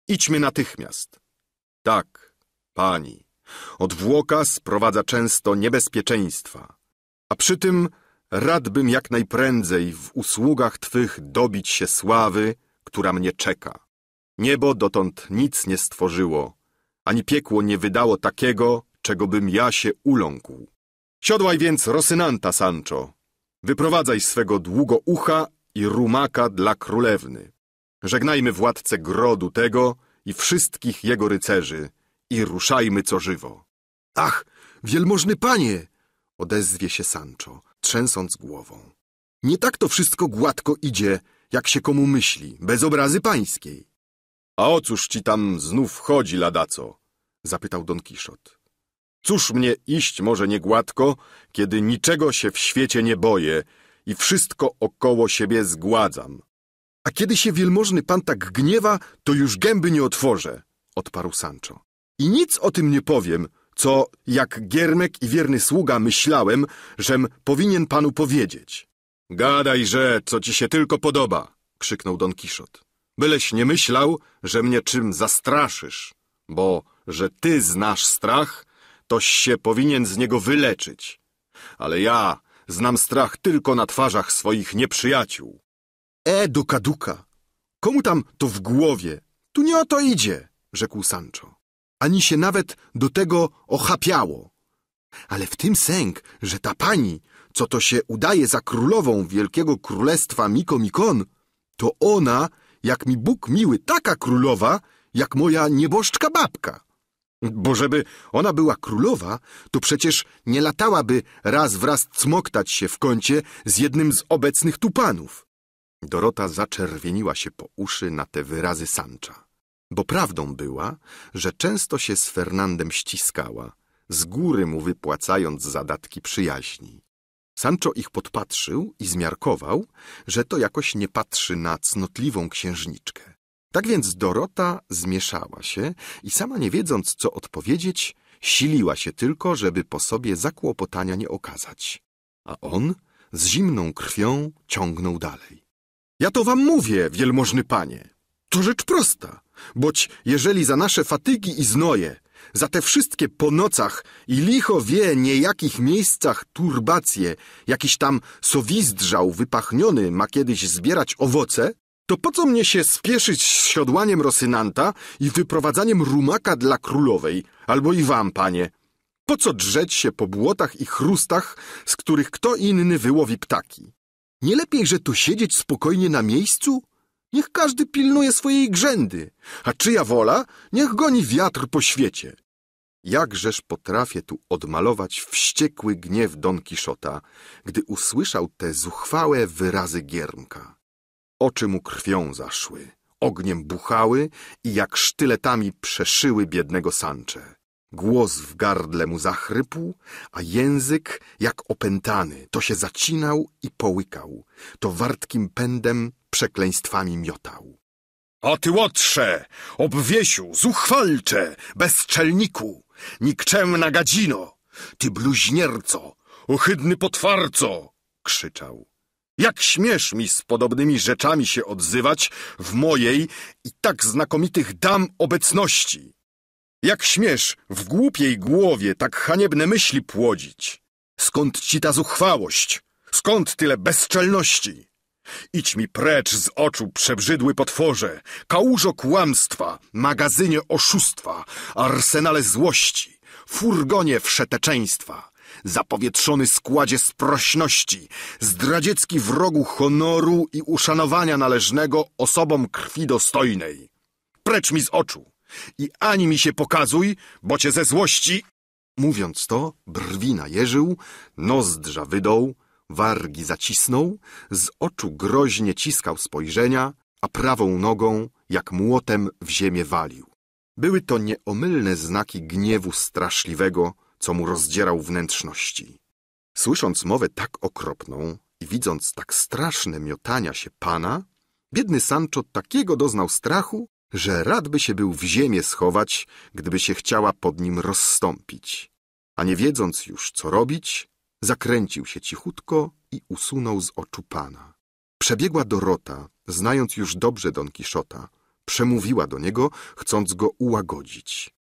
Idźmy natychmiast. Tak, pani, odwłoka sprowadza często niebezpieczeństwa, a przy tym radbym jak najprędzej w usługach Twych dobić się sławy, która mnie czeka. Niebo dotąd nic nie stworzyło, ani piekło nie wydało takiego, czego bym ja się uląkł. Siodłaj więc Rosynanta, Sancho. Wyprowadzaj swego ucha i rumaka dla królewny. Żegnajmy władcę grodu tego i wszystkich jego rycerzy i ruszajmy co żywo. Ach, wielmożny panie! Odezwie się Sancho, trzęsąc głową. Nie tak to wszystko gładko idzie, jak się komu myśli, bez obrazy pańskiej. A o cóż ci tam znów chodzi, ladaco? zapytał Don Kiszot. Cóż mnie iść może niegładko, kiedy niczego się w świecie nie boję i wszystko około siebie zgładzam. A kiedy się wielmożny pan tak gniewa, to już gęby nie otworzę, odparł Sancho. I nic o tym nie powiem, co jak giermek i wierny sługa myślałem, żem powinien panu powiedzieć. Gadaj, że co ci się tylko podoba, krzyknął Don Kiszot. Byleś nie myślał, że mnie czym zastraszysz, bo że ty znasz strach, toś się powinien z niego wyleczyć. Ale ja znam strach tylko na twarzach swoich nieprzyjaciół. E, duka, Komu tam to w głowie? Tu nie o to idzie, rzekł Sancho. Ani się nawet do tego ochapiało. Ale w tym sęk, że ta pani, co to się udaje za królową wielkiego królestwa Mikomikon, to ona, jak mi Bóg miły, taka królowa, jak moja nieboszczka babka. Bo żeby ona była królowa, to przecież nie latałaby raz wraz cmoktać się w kącie z jednym z obecnych tu panów. Dorota zaczerwieniła się po uszy na te wyrazy Sancha. Bo prawdą była, że często się z Fernandem ściskała, z góry mu wypłacając zadatki przyjaźni. Sancho ich podpatrzył i zmiarkował, że to jakoś nie patrzy na cnotliwą księżniczkę. Tak więc Dorota zmieszała się i sama nie wiedząc, co odpowiedzieć, siliła się tylko, żeby po sobie zakłopotania nie okazać. A on z zimną krwią ciągnął dalej. Ja to wam mówię, wielmożny panie. To rzecz prosta, boć jeżeli za nasze fatygi i znoje, za te wszystkie po nocach i licho wie niejakich miejscach turbacje, jakiś tam sowizdrzał wypachniony ma kiedyś zbierać owoce, to po co mnie się spieszyć z siodłaniem Rosynanta i wyprowadzaniem rumaka dla królowej, albo i wam, panie? Po co drzeć się po błotach i chrustach, z których kto inny wyłowi ptaki? Nie lepiej, że tu siedzieć spokojnie na miejscu? Niech każdy pilnuje swojej grzędy, a czyja wola, niech goni wiatr po świecie. Jakżeż potrafię tu odmalować wściekły gniew Don Kiszota, gdy usłyszał te zuchwałe wyrazy Giermka. Oczy mu krwią zaszły, ogniem buchały i jak sztyletami przeszyły biednego Sancze. Głos w gardle mu zachrypł, a język jak opętany, to się zacinał i połykał, to wartkim pędem przekleństwami miotał. A ty łotrze, obwiesiu, zuchwalcze, bezczelniku, nikczemna gadzino, ty bluźnierco, ohydny potwarco, krzyczał. Jak śmiesz mi z podobnymi rzeczami się odzywać w mojej i tak znakomitych dam obecności? Jak śmiesz w głupiej głowie tak haniebne myśli płodzić? Skąd ci ta zuchwałość? Skąd tyle bezczelności? Idź mi precz z oczu, przebrzydły potworze, kałużo kłamstwa, magazynie oszustwa, arsenale złości, furgonie wszeteczeństwa zapowietrzony składzie sprośności, zdradziecki wrogu honoru i uszanowania należnego osobom krwi dostojnej. Precz mi z oczu i ani mi się pokazuj, bo cię ze złości... Mówiąc to, brwi najeżył, nozdrza wydął, wargi zacisnął, z oczu groźnie ciskał spojrzenia, a prawą nogą jak młotem w ziemię walił. Były to nieomylne znaki gniewu straszliwego, co mu rozdzierał wnętrzności. Słysząc mowę tak okropną i widząc tak straszne miotania się pana, biedny Sancho takiego doznał strachu, że radby się był w ziemię schować, gdyby się chciała pod nim rozstąpić. A nie wiedząc już, co robić, zakręcił się cichutko i usunął z oczu pana. Przebiegła Dorota, znając już dobrze Don Kiszota, przemówiła do niego, chcąc go ułagodzić.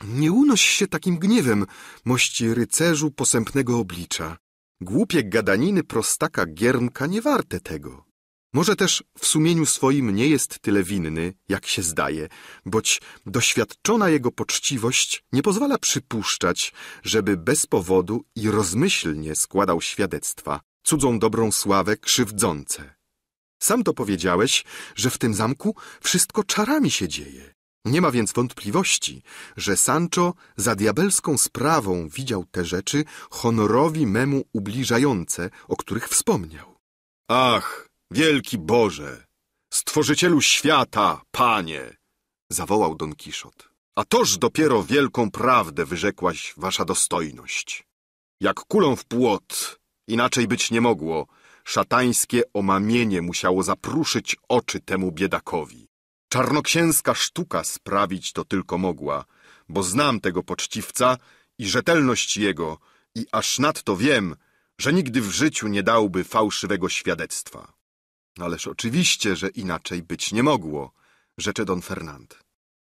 Nie unoś się takim gniewem, mości rycerzu posępnego oblicza. Głupie gadaniny prostaka Giermka nie warte tego. Może też w sumieniu swoim nie jest tyle winny, jak się zdaje, boć doświadczona jego poczciwość nie pozwala przypuszczać, żeby bez powodu i rozmyślnie składał świadectwa, cudzą dobrą sławę krzywdzące. Sam to powiedziałeś, że w tym zamku wszystko czarami się dzieje. Nie ma więc wątpliwości, że Sancho za diabelską sprawą widział te rzeczy honorowi memu ubliżające, o których wspomniał. Ach, wielki Boże, stworzycielu świata, panie! zawołał Don Kiszot. A toż dopiero wielką prawdę wyrzekłaś wasza dostojność. Jak kulą w płot, inaczej być nie mogło, szatańskie omamienie musiało zapruszyć oczy temu biedakowi. Czarnoksięska sztuka sprawić to tylko mogła, bo znam tego poczciwca i rzetelność jego i aż nadto wiem, że nigdy w życiu nie dałby fałszywego świadectwa. Ależ oczywiście, że inaczej być nie mogło, rzecze don Fernand.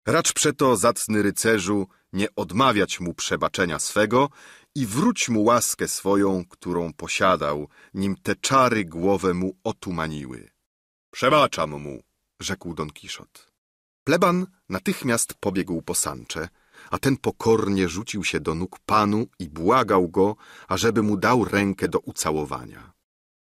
Racz przeto, zacny rycerzu, nie odmawiać mu przebaczenia swego i wróć mu łaskę swoją, którą posiadał, nim te czary głowę mu otumaniły. Przebaczam mu, rzekł Don Kiszot. Pleban natychmiast pobiegł po Sancze, a ten pokornie rzucił się do nóg panu i błagał go, ażeby mu dał rękę do ucałowania.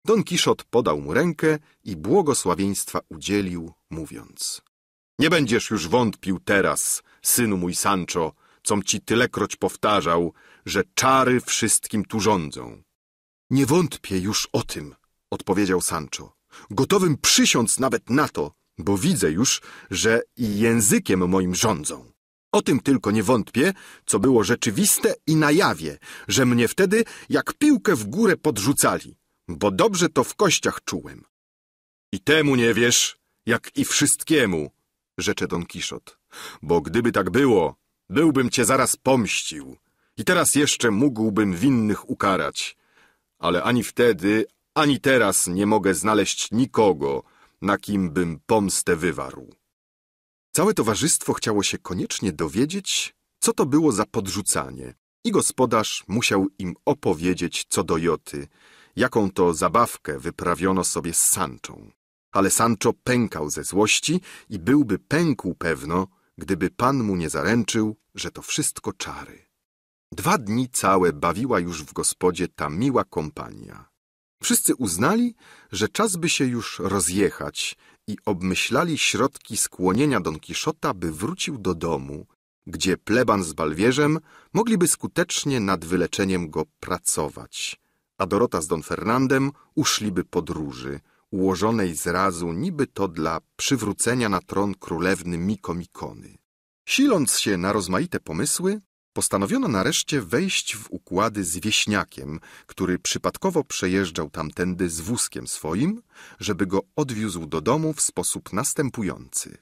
Don Kiszot podał mu rękę i błogosławieństwa udzielił, mówiąc – Nie będziesz już wątpił teraz, synu mój Sancho, com ci tylekroć powtarzał, że czary wszystkim tu rządzą. – Nie wątpię już o tym – odpowiedział Sancho – gotowym przysiąc nawet na to, bo widzę już, że i językiem moim rządzą. O tym tylko nie wątpię, co było rzeczywiste i na jawie, że mnie wtedy jak piłkę w górę podrzucali, bo dobrze to w kościach czułem. I temu nie wiesz, jak i wszystkiemu, rzecze Don Kiszot, bo gdyby tak było, byłbym cię zaraz pomścił i teraz jeszcze mógłbym winnych ukarać. Ale ani wtedy, ani teraz nie mogę znaleźć nikogo, na kim bym pomstę wywarł. Całe towarzystwo chciało się koniecznie dowiedzieć, co to było za podrzucanie i gospodarz musiał im opowiedzieć co do Joty, jaką to zabawkę wyprawiono sobie z Sanczą. Ale Sancho pękał ze złości i byłby pękł pewno, gdyby pan mu nie zaręczył, że to wszystko czary. Dwa dni całe bawiła już w gospodzie ta miła kompania. Wszyscy uznali, że czas by się już rozjechać i obmyślali środki skłonienia Don Kiszota, by wrócił do domu, gdzie pleban z balwierzem mogliby skutecznie nad wyleczeniem go pracować, a Dorota z Don Fernandem uszliby podróży, ułożonej zrazu niby to dla przywrócenia na tron królewny Mikomikony. Siląc się na rozmaite pomysły, Postanowiono nareszcie wejść w układy z wieśniakiem, który przypadkowo przejeżdżał tamtędy z wózkiem swoim, żeby go odwiózł do domu w sposób następujący.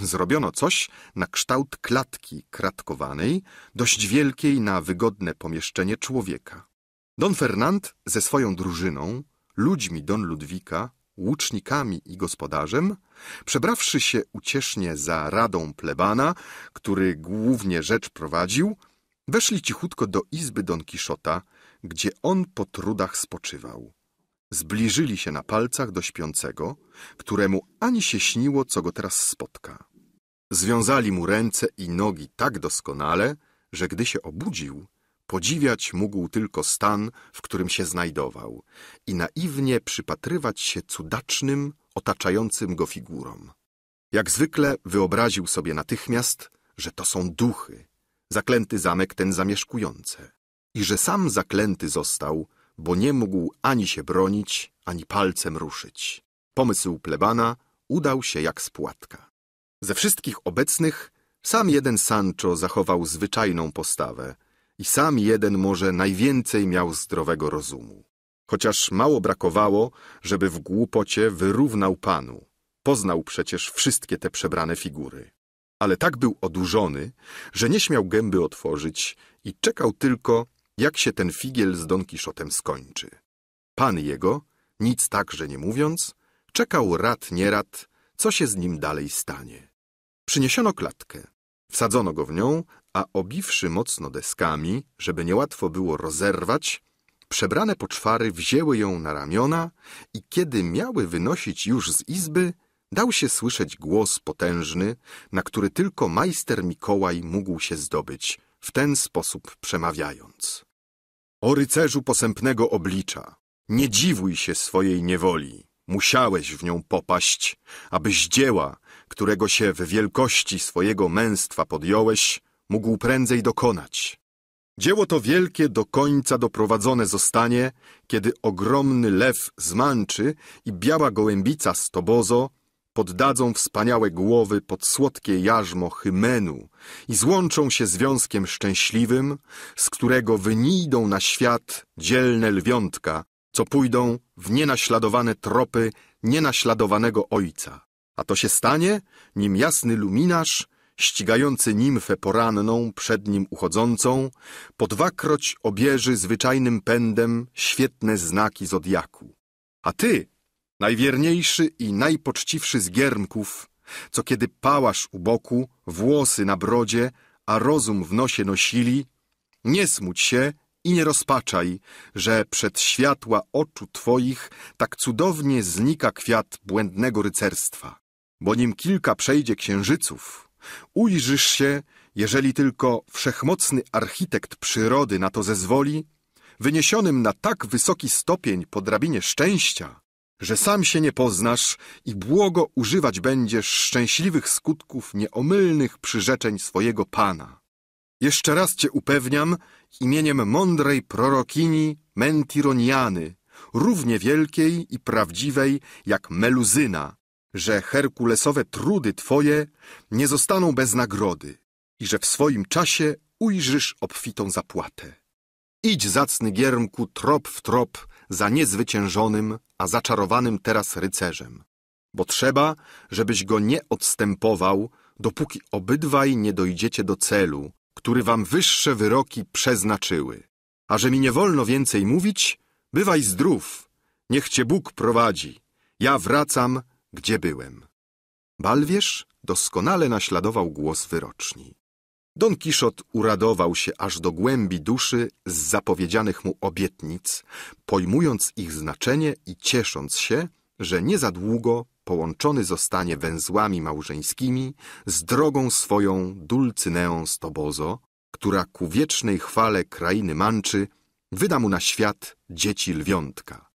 Zrobiono coś na kształt klatki kratkowanej, dość wielkiej na wygodne pomieszczenie człowieka. Don Fernand ze swoją drużyną, ludźmi Don Ludwika, łucznikami i gospodarzem, przebrawszy się uciesznie za radą plebana, który głównie rzecz prowadził, Weszli cichutko do izby Don Kiszota, gdzie on po trudach spoczywał. Zbliżyli się na palcach do śpiącego, któremu ani się śniło, co go teraz spotka. Związali mu ręce i nogi tak doskonale, że gdy się obudził, podziwiać mógł tylko stan, w którym się znajdował i naiwnie przypatrywać się cudacznym, otaczającym go figurom. Jak zwykle wyobraził sobie natychmiast, że to są duchy, zaklęty zamek ten zamieszkujące. I że sam zaklęty został, bo nie mógł ani się bronić, ani palcem ruszyć. Pomysł plebana udał się jak spłatka. Ze wszystkich obecnych sam jeden Sancho zachował zwyczajną postawę i sam jeden może najwięcej miał zdrowego rozumu. Chociaż mało brakowało, żeby w głupocie wyrównał panu. Poznał przecież wszystkie te przebrane figury ale tak był odurzony, że nie śmiał gęby otworzyć i czekał tylko, jak się ten figiel z Don Kiszotem skończy. Pan jego, nic także nie mówiąc, czekał rad nierad, co się z nim dalej stanie. Przyniesiono klatkę. Wsadzono go w nią, a obiwszy mocno deskami, żeby niełatwo było rozerwać, przebrane poczwary wzięły ją na ramiona i kiedy miały wynosić już z izby, dał się słyszeć głos potężny, na który tylko majster Mikołaj mógł się zdobyć, w ten sposób przemawiając. O rycerzu posępnego oblicza, nie dziwuj się swojej niewoli, musiałeś w nią popaść, abyś dzieła, którego się w wielkości swojego męstwa podjąłeś, mógł prędzej dokonać. Dzieło to wielkie do końca doprowadzone zostanie, kiedy ogromny lew z i biała gołębica z tobozo poddadzą wspaniałe głowy pod słodkie jarzmo hymenu i złączą się związkiem szczęśliwym, z którego wynijdą na świat dzielne lwiątka, co pójdą w nienaśladowane tropy nienaśladowanego ojca. A to się stanie, nim jasny luminarz, ścigający nimfę poranną, przed nim uchodzącą, po dwakroć obierzy zwyczajnym pędem świetne znaki zodiaku. A ty, najwierniejszy i najpoczciwszy z giermków, co kiedy pałasz u boku, włosy na brodzie, a rozum w nosie nosili, nie smuć się i nie rozpaczaj, że przed światła oczu twoich tak cudownie znika kwiat błędnego rycerstwa. Bo nim kilka przejdzie księżyców, ujrzysz się, jeżeli tylko wszechmocny architekt przyrody na to zezwoli, wyniesionym na tak wysoki stopień po drabinie szczęścia, że sam się nie poznasz i błogo używać będziesz szczęśliwych skutków nieomylnych przyrzeczeń swojego Pana. Jeszcze raz cię upewniam imieniem mądrej prorokini Mentironiany, równie wielkiej i prawdziwej jak Meluzyna, że herkulesowe trudy twoje nie zostaną bez nagrody i że w swoim czasie ujrzysz obfitą zapłatę. Idź zacny giermku trop w trop za niezwyciężonym, a zaczarowanym teraz rycerzem, bo trzeba, żebyś go nie odstępował, dopóki obydwaj nie dojdziecie do celu, który wam wyższe wyroki przeznaczyły. A że mi nie wolno więcej mówić, bywaj zdrów, niech cię Bóg prowadzi, ja wracam, gdzie byłem. Balwierz doskonale naśladował głos wyroczni. Don Kiszot uradował się aż do głębi duszy z zapowiedzianych mu obietnic, pojmując ich znaczenie i ciesząc się, że nie za długo połączony zostanie węzłami małżeńskimi z drogą swoją Dulcyneą Stobozo, która ku wiecznej chwale krainy Manczy wyda mu na świat dzieci lwiątka.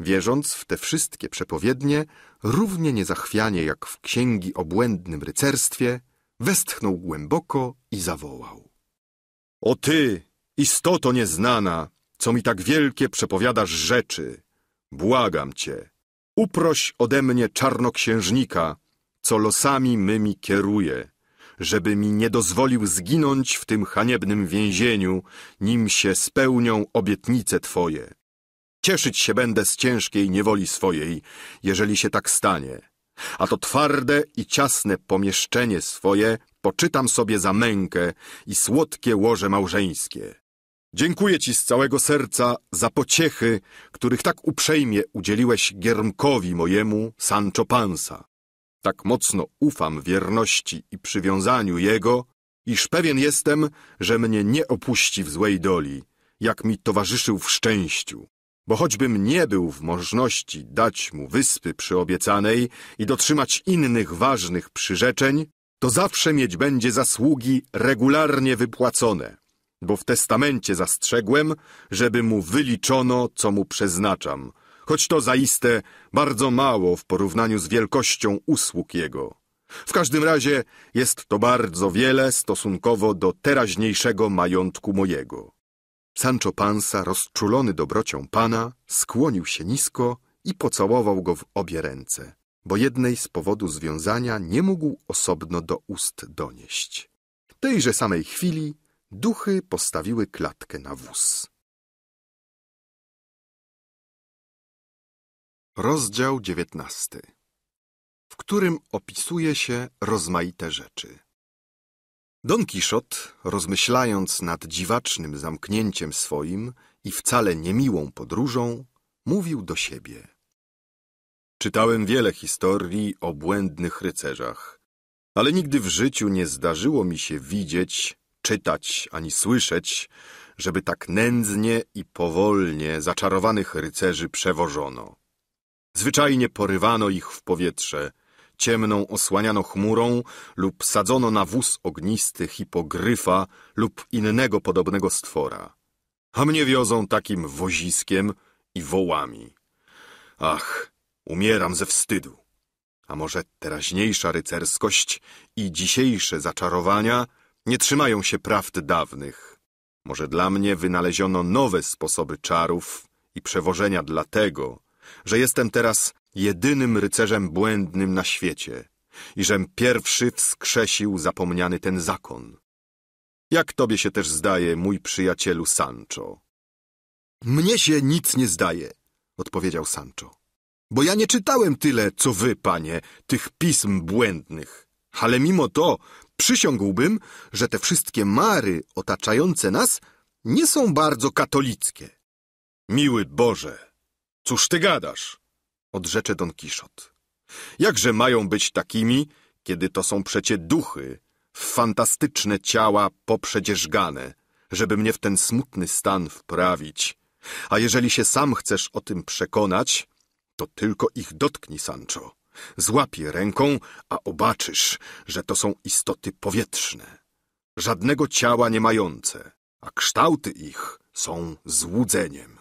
Wierząc w te wszystkie przepowiednie, równie niezachwianie jak w księgi o błędnym rycerstwie – westchnął głęboko i zawołał. O ty, istoto nieznana, co mi tak wielkie przepowiadasz rzeczy, błagam cię, uproś ode mnie czarnoksiężnika, co losami mymi kieruje, żeby mi nie dozwolił zginąć w tym haniebnym więzieniu, nim się spełnią obietnice twoje. Cieszyć się będę z ciężkiej niewoli swojej, jeżeli się tak stanie a to twarde i ciasne pomieszczenie swoje poczytam sobie za mękę i słodkie łoże małżeńskie. Dziękuję ci z całego serca za pociechy, których tak uprzejmie udzieliłeś Giermkowi mojemu Sancho Pansa. Tak mocno ufam wierności i przywiązaniu jego, iż pewien jestem, że mnie nie opuści w złej doli, jak mi towarzyszył w szczęściu bo choćbym nie był w możności dać mu wyspy przyobiecanej i dotrzymać innych ważnych przyrzeczeń, to zawsze mieć będzie zasługi regularnie wypłacone, bo w testamencie zastrzegłem, żeby mu wyliczono, co mu przeznaczam, choć to zaiste bardzo mało w porównaniu z wielkością usług jego. W każdym razie jest to bardzo wiele stosunkowo do teraźniejszego majątku mojego. Sancho Panza, rozczulony dobrocią pana, skłonił się nisko i pocałował go w obie ręce, bo jednej z powodu związania nie mógł osobno do ust donieść. Tejże samej chwili duchy postawiły klatkę na wóz. Rozdział dziewiętnasty, w którym opisuje się rozmaite rzeczy. Don Kiszot, rozmyślając nad dziwacznym zamknięciem swoim i wcale niemiłą podróżą, mówił do siebie. Czytałem wiele historii o błędnych rycerzach, ale nigdy w życiu nie zdarzyło mi się widzieć, czytać ani słyszeć, żeby tak nędznie i powolnie zaczarowanych rycerzy przewożono. Zwyczajnie porywano ich w powietrze, ciemną osłaniano chmurą lub sadzono na wóz ognisty hipogryfa lub innego podobnego stwora. A mnie wiozą takim woziskiem i wołami. Ach, umieram ze wstydu. A może teraźniejsza rycerskość i dzisiejsze zaczarowania nie trzymają się prawd dawnych. Może dla mnie wynaleziono nowe sposoby czarów i przewożenia dlatego, że jestem teraz jedynym rycerzem błędnym na świecie i żem pierwszy wskrzesił zapomniany ten zakon. Jak tobie się też zdaje, mój przyjacielu Sancho? Mnie się nic nie zdaje, odpowiedział Sancho. Bo ja nie czytałem tyle, co wy, panie, tych pism błędnych. Ale mimo to przysiągłbym, że te wszystkie mary otaczające nas nie są bardzo katolickie. Miły Boże! Cóż ty gadasz? Odrzecze Don Kiszot. Jakże mają być takimi, kiedy to są przecie duchy, fantastyczne ciała poprzedzierzgane, żeby mnie w ten smutny stan wprawić. A jeżeli się sam chcesz o tym przekonać, to tylko ich dotknij, Sancho. Złapie ręką, a obaczysz, że to są istoty powietrzne, żadnego ciała nie mające, a kształty ich są złudzeniem.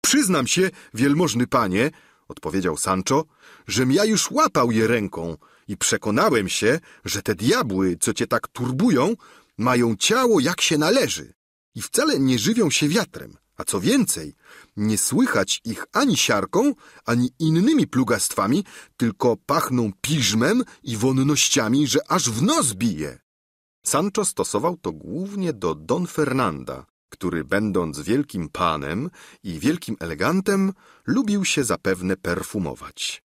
Przyznam się, wielmożny panie, odpowiedział Sancho, żem ja już łapał je ręką i przekonałem się, że te diabły, co cię tak turbują, mają ciało jak się należy i wcale nie żywią się wiatrem. A co więcej, nie słychać ich ani siarką, ani innymi plugastwami, tylko pachną piżmem i wonnościami, że aż w nos bije. Sancho stosował to głównie do Don Fernanda, który będąc wielkim panem i wielkim elegantem, lubił się zapewne perfumować.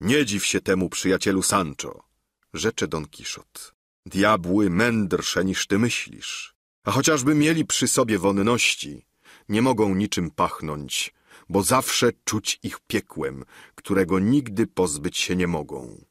Nie dziw się temu, przyjacielu Sancho, rzecze Don Kiszot. Diabły mędrsze niż ty myślisz. A chociażby mieli przy sobie wonności, nie mogą niczym pachnąć, bo zawsze czuć ich piekłem, którego nigdy pozbyć się nie mogą.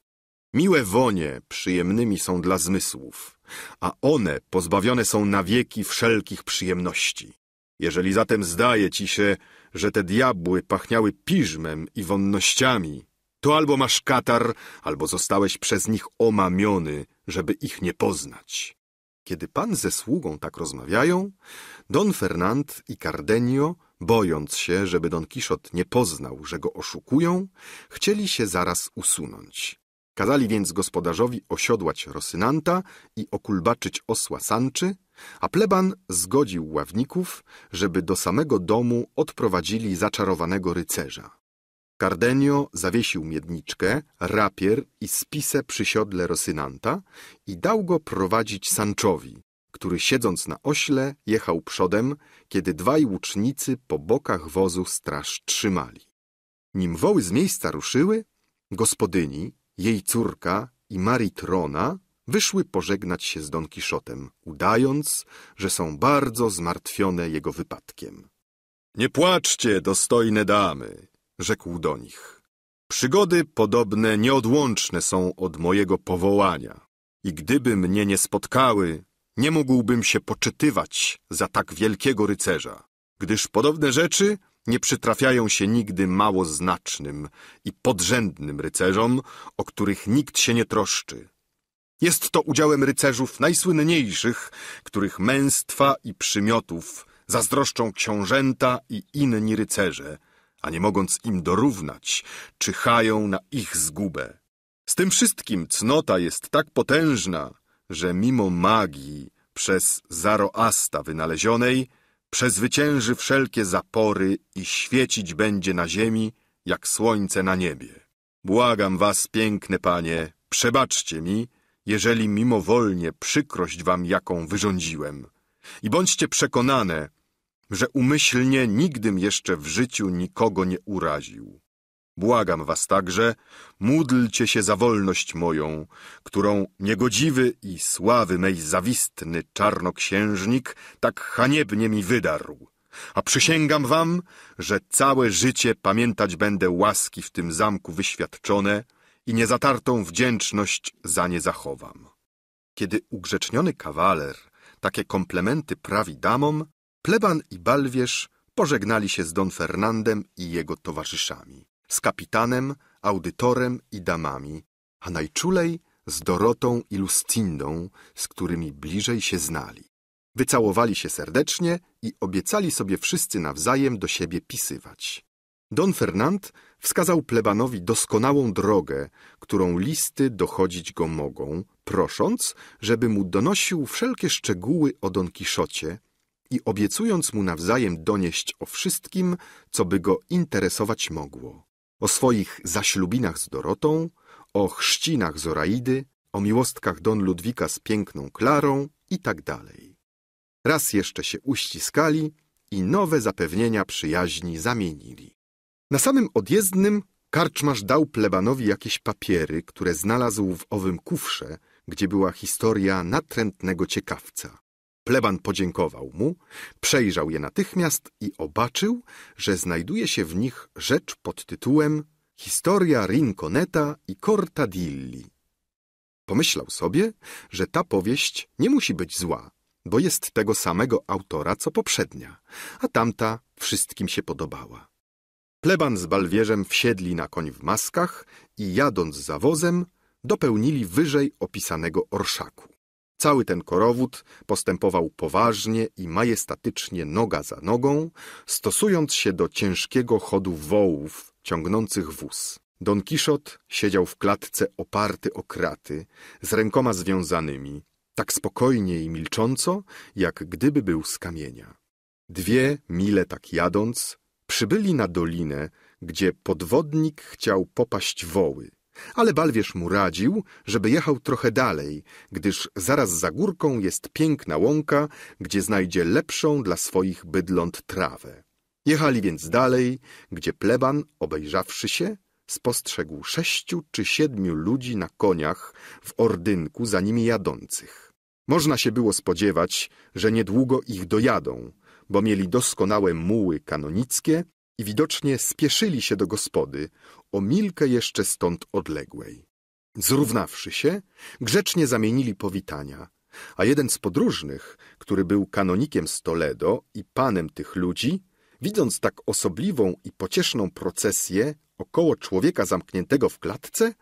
Miłe wonie przyjemnymi są dla zmysłów, a one pozbawione są na wieki wszelkich przyjemności. Jeżeli zatem zdaje ci się, że te diabły pachniały piżmem i wonnościami, to albo masz katar, albo zostałeś przez nich omamiony, żeby ich nie poznać. Kiedy pan ze sługą tak rozmawiają, Don Fernand i Cardenio, bojąc się, żeby Don Kiszot nie poznał, że go oszukują, chcieli się zaraz usunąć. Kazali więc gospodarzowi osiodłać Rosynanta i okulbaczyć osła Sanczy, a pleban zgodził ławników, żeby do samego domu odprowadzili zaczarowanego rycerza. Cardenio zawiesił miedniczkę, rapier i spisę przy siodle Rosynanta i dał go prowadzić Sanczowi, który siedząc na ośle jechał przodem, kiedy dwaj łucznicy po bokach wozu straż trzymali. Nim woły z miejsca ruszyły, gospodyni, jej córka i Trona wyszły pożegnać się z Don Kiszotem, udając, że są bardzo zmartwione jego wypadkiem. Nie płaczcie, dostojne damy, rzekł do nich. Przygody podobne nieodłączne są od mojego powołania i gdyby mnie nie spotkały, nie mógłbym się poczytywać za tak wielkiego rycerza, gdyż podobne rzeczy nie przytrafiają się nigdy mało znacznym i podrzędnym rycerzom, o których nikt się nie troszczy. Jest to udziałem rycerzów najsłynniejszych, których męstwa i przymiotów zazdroszczą książęta i inni rycerze, a nie mogąc im dorównać, czyhają na ich zgubę. Z tym wszystkim cnota jest tak potężna, że mimo magii przez Zaroasta wynalezionej przezwycięży wszelkie zapory i świecić będzie na ziemi, jak słońce na niebie. Błagam was, piękne panie, przebaczcie mi, jeżeli mimowolnie przykrość wam jaką wyrządziłem. I bądźcie przekonane, że umyślnie nigdym jeszcze w życiu nikogo nie uraził. Błagam was także, módlcie się za wolność moją, którą niegodziwy i sławy mej zawistny czarnoksiężnik tak haniebnie mi wydarł. A przysięgam wam, że całe życie pamiętać będę łaski w tym zamku wyświadczone i niezatartą wdzięczność za nie zachowam. Kiedy ugrzeczniony kawaler takie komplementy prawi damom, pleban i balwierz pożegnali się z Don Fernandem i jego towarzyszami z kapitanem, audytorem i damami, a najczulej z Dorotą i Lustindą, z którymi bliżej się znali. Wycałowali się serdecznie i obiecali sobie wszyscy nawzajem do siebie pisywać. Don Fernand wskazał plebanowi doskonałą drogę, którą listy dochodzić go mogą, prosząc, żeby mu donosił wszelkie szczegóły o Don Kiszocie i obiecując mu nawzajem donieść o wszystkim, co by go interesować mogło o swoich zaślubinach z Dorotą, o chrzcinach Zoraidy, o miłostkach Don Ludwika z piękną Klarą i tak dalej. Raz jeszcze się uściskali i nowe zapewnienia przyjaźni zamienili. Na samym odjezdnym karczmarz dał plebanowi jakieś papiery, które znalazł w owym kufrze, gdzie była historia natrętnego ciekawca. Pleban podziękował mu, przejrzał je natychmiast i obaczył, że znajduje się w nich rzecz pod tytułem Historia Rinconeta i Cortadilli. Pomyślał sobie, że ta powieść nie musi być zła, bo jest tego samego autora co poprzednia, a tamta wszystkim się podobała. Pleban z balwierzem wsiedli na koń w maskach i jadąc za wozem, dopełnili wyżej opisanego orszaku. Cały ten korowód postępował poważnie i majestatycznie noga za nogą, stosując się do ciężkiego chodu wołów ciągnących wóz. Don Kiszot siedział w klatce oparty o kraty, z rękoma związanymi, tak spokojnie i milcząco, jak gdyby był z kamienia. Dwie mile tak jadąc, przybyli na dolinę, gdzie podwodnik chciał popaść woły. Ale Balwierz mu radził, żeby jechał trochę dalej, gdyż zaraz za górką jest piękna łąka, gdzie znajdzie lepszą dla swoich bydląt trawę. Jechali więc dalej, gdzie pleban, obejrzawszy się, spostrzegł sześciu czy siedmiu ludzi na koniach w ordynku za nimi jadących. Można się było spodziewać, że niedługo ich dojadą, bo mieli doskonałe muły kanonickie i widocznie spieszyli się do gospody, o milkę jeszcze stąd odległej. Zrównawszy się, grzecznie zamienili powitania, a jeden z podróżnych, który był kanonikiem z Toledo i panem tych ludzi, widząc tak osobliwą i pocieszną procesję około człowieka zamkniętego w klatce,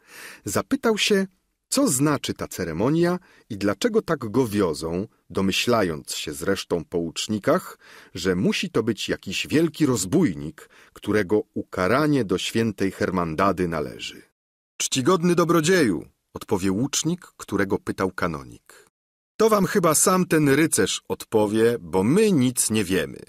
zapytał się, co znaczy ta ceremonia i dlaczego tak go wiozą, domyślając się zresztą po łucznikach, że musi to być jakiś wielki rozbójnik, którego ukaranie do świętej Hermandady należy? Czcigodny dobrodzieju, odpowie łucznik, którego pytał kanonik. To wam chyba sam ten rycerz odpowie, bo my nic nie wiemy.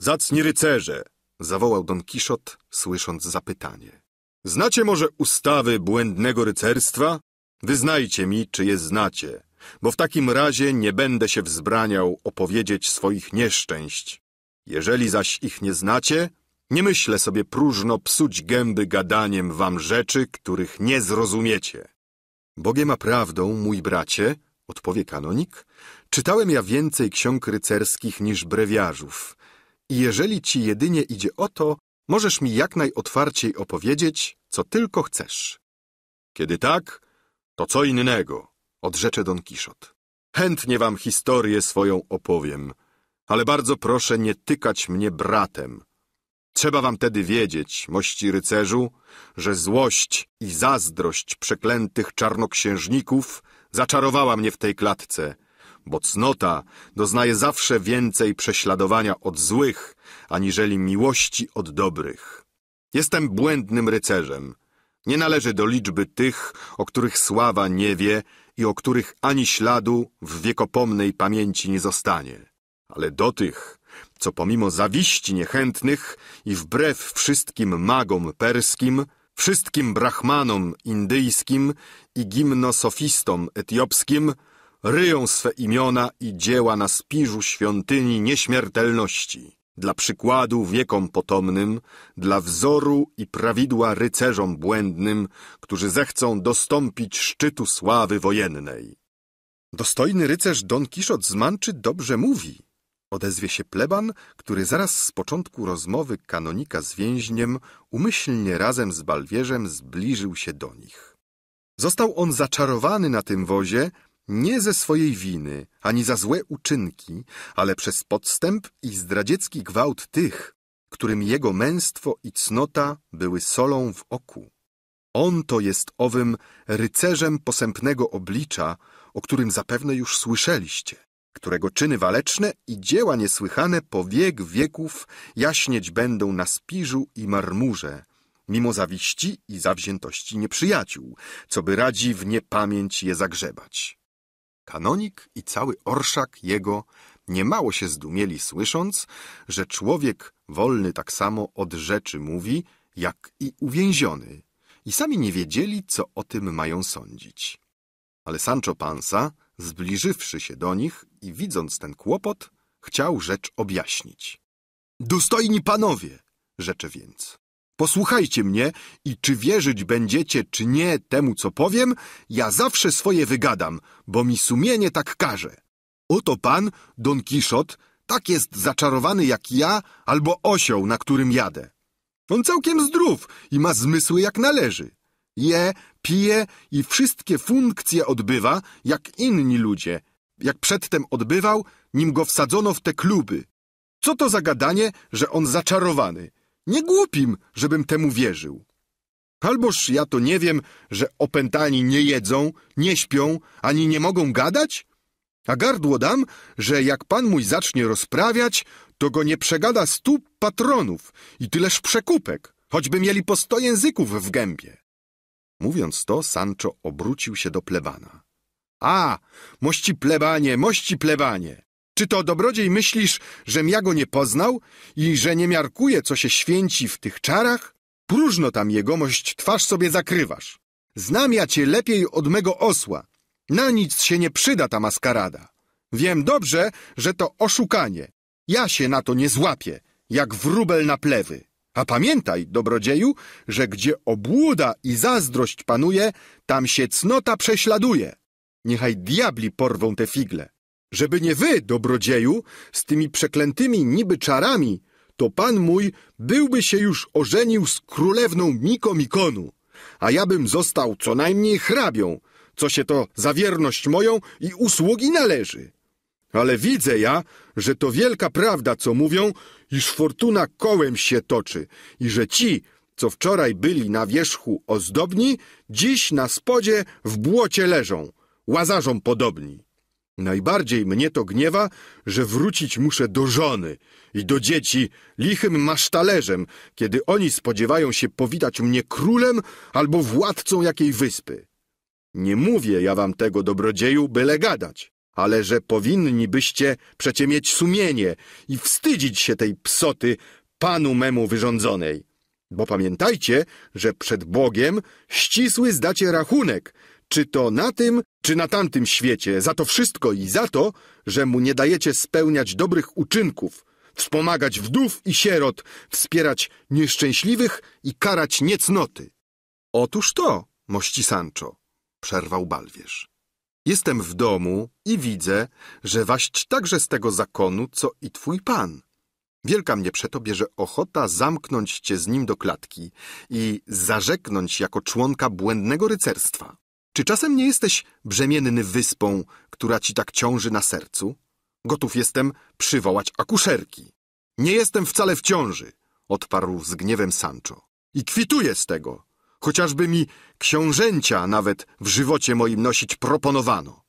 Zacni rycerze, zawołał Don Kiszot, słysząc zapytanie. Znacie może ustawy błędnego rycerstwa? Wyznajcie mi, czy je znacie, bo w takim razie nie będę się wzbraniał opowiedzieć swoich nieszczęść. Jeżeli zaś ich nie znacie, nie myślę sobie próżno psuć gęby gadaniem wam rzeczy, których nie zrozumiecie. Bogiem a prawdą, mój bracie, odpowie kanonik, czytałem ja więcej ksiąg rycerskich niż brewiarzów. I jeżeli ci jedynie idzie o to, możesz mi jak najotwarciej opowiedzieć, co tylko chcesz. Kiedy tak, to co innego, odrzecze Don Kiszot. Chętnie wam historię swoją opowiem, ale bardzo proszę nie tykać mnie bratem. Trzeba wam tedy wiedzieć, mości rycerzu, że złość i zazdrość przeklętych czarnoksiężników zaczarowała mnie w tej klatce, bo cnota doznaje zawsze więcej prześladowania od złych, aniżeli miłości od dobrych. Jestem błędnym rycerzem, nie należy do liczby tych, o których sława nie wie i o których ani śladu w wiekopomnej pamięci nie zostanie, ale do tych, co pomimo zawiści niechętnych i wbrew wszystkim magom perskim, wszystkim brahmanom indyjskim i gimnosofistom etiopskim ryją swe imiona i dzieła na spiżu świątyni nieśmiertelności dla przykładu wiekom potomnym, dla wzoru i prawidła rycerzom błędnym, którzy zechcą dostąpić szczytu sławy wojennej. Dostojny rycerz Don Kiszot z Manczy dobrze mówi, odezwie się pleban, który zaraz z początku rozmowy kanonika z więźniem umyślnie razem z balwierzem zbliżył się do nich. Został on zaczarowany na tym wozie nie ze swojej winy, ani za złe uczynki, ale przez podstęp i zdradziecki gwałt tych, którym jego męstwo i cnota były solą w oku. On to jest owym rycerzem posępnego oblicza, o którym zapewne już słyszeliście, którego czyny waleczne i dzieła niesłychane po wiek wieków jaśnieć będą na spiżu i marmurze, mimo zawiści i zawziętości nieprzyjaciół, co by radzi w niepamięć je zagrzebać. Kanonik i cały orszak jego niemało się zdumieli, słysząc, że człowiek wolny tak samo od rzeczy mówi, jak i uwięziony, i sami nie wiedzieli, co o tym mają sądzić. Ale Sancho Panza, zbliżywszy się do nich i widząc ten kłopot, chciał rzecz objaśnić. Dostojni panowie, rzecze więc. Posłuchajcie mnie i czy wierzyć będziecie, czy nie temu, co powiem, ja zawsze swoje wygadam, bo mi sumienie tak każe. Oto pan, Don Kiszot, tak jest zaczarowany jak ja albo osioł, na którym jadę. On całkiem zdrów i ma zmysły jak należy. Je, pije i wszystkie funkcje odbywa jak inni ludzie, jak przedtem odbywał, nim go wsadzono w te kluby. Co to za gadanie, że on zaczarowany? Nie głupim, żebym temu wierzył. Alboż ja to nie wiem, że opętani nie jedzą, nie śpią, ani nie mogą gadać? A gardło dam, że jak pan mój zacznie rozprawiać, to go nie przegada stu patronów i tyleż przekupek, choćby mieli po sto języków w gębie. Mówiąc to, Sancho obrócił się do plebana. A, mości plebanie, mości plebanie! Czy to dobrodziej myślisz, żem ja go nie poznał i że nie miarkuje, co się święci w tych czarach? Próżno tam jegomość, twarz sobie zakrywasz. Znam ja cię lepiej od mego osła. Na nic się nie przyda ta maskarada. Wiem dobrze, że to oszukanie. Ja się na to nie złapię, jak wróbel na plewy. A pamiętaj, dobrodzieju, że gdzie obłuda i zazdrość panuje, tam się cnota prześladuje. Niechaj diabli porwą te figle żeby nie wy, dobrodzieju, z tymi przeklętymi niby czarami, to pan mój byłby się już ożenił z królewną Mikomikonu, a ja bym został co najmniej hrabią, co się to za wierność moją i usługi należy. Ale widzę ja, że to wielka prawda, co mówią, iż fortuna kołem się toczy i że ci, co wczoraj byli na wierzchu ozdobni, dziś na spodzie w błocie leżą, łazarzom podobni. Najbardziej mnie to gniewa, że wrócić muszę do żony i do dzieci lichym masztalerzem, kiedy oni spodziewają się powitać mnie królem albo władcą jakiej wyspy. Nie mówię ja wam tego, dobrodzieju, byle gadać, ale że powinni byście przecie mieć sumienie i wstydzić się tej psoty panu memu wyrządzonej. Bo pamiętajcie, że przed Bogiem ścisły zdacie rachunek – czy to na tym, czy na tamtym świecie, za to wszystko i za to, że mu nie dajecie spełniać dobrych uczynków, wspomagać wdów i sierot, wspierać nieszczęśliwych i karać niecnoty. Otóż to, mości Sancho, przerwał Balwierz. Jestem w domu i widzę, że waść także z tego zakonu, co i twój pan. Wielka mnie przeto bierze ochota zamknąć cię z nim do klatki i zarzeknąć jako członka błędnego rycerstwa. Czy czasem nie jesteś brzemienny wyspą, która ci tak ciąży na sercu? Gotów jestem przywołać akuszerki. Nie jestem wcale w ciąży, odparł z gniewem Sancho. I kwituję z tego. Chociażby mi książęcia nawet w żywocie moim nosić proponowano.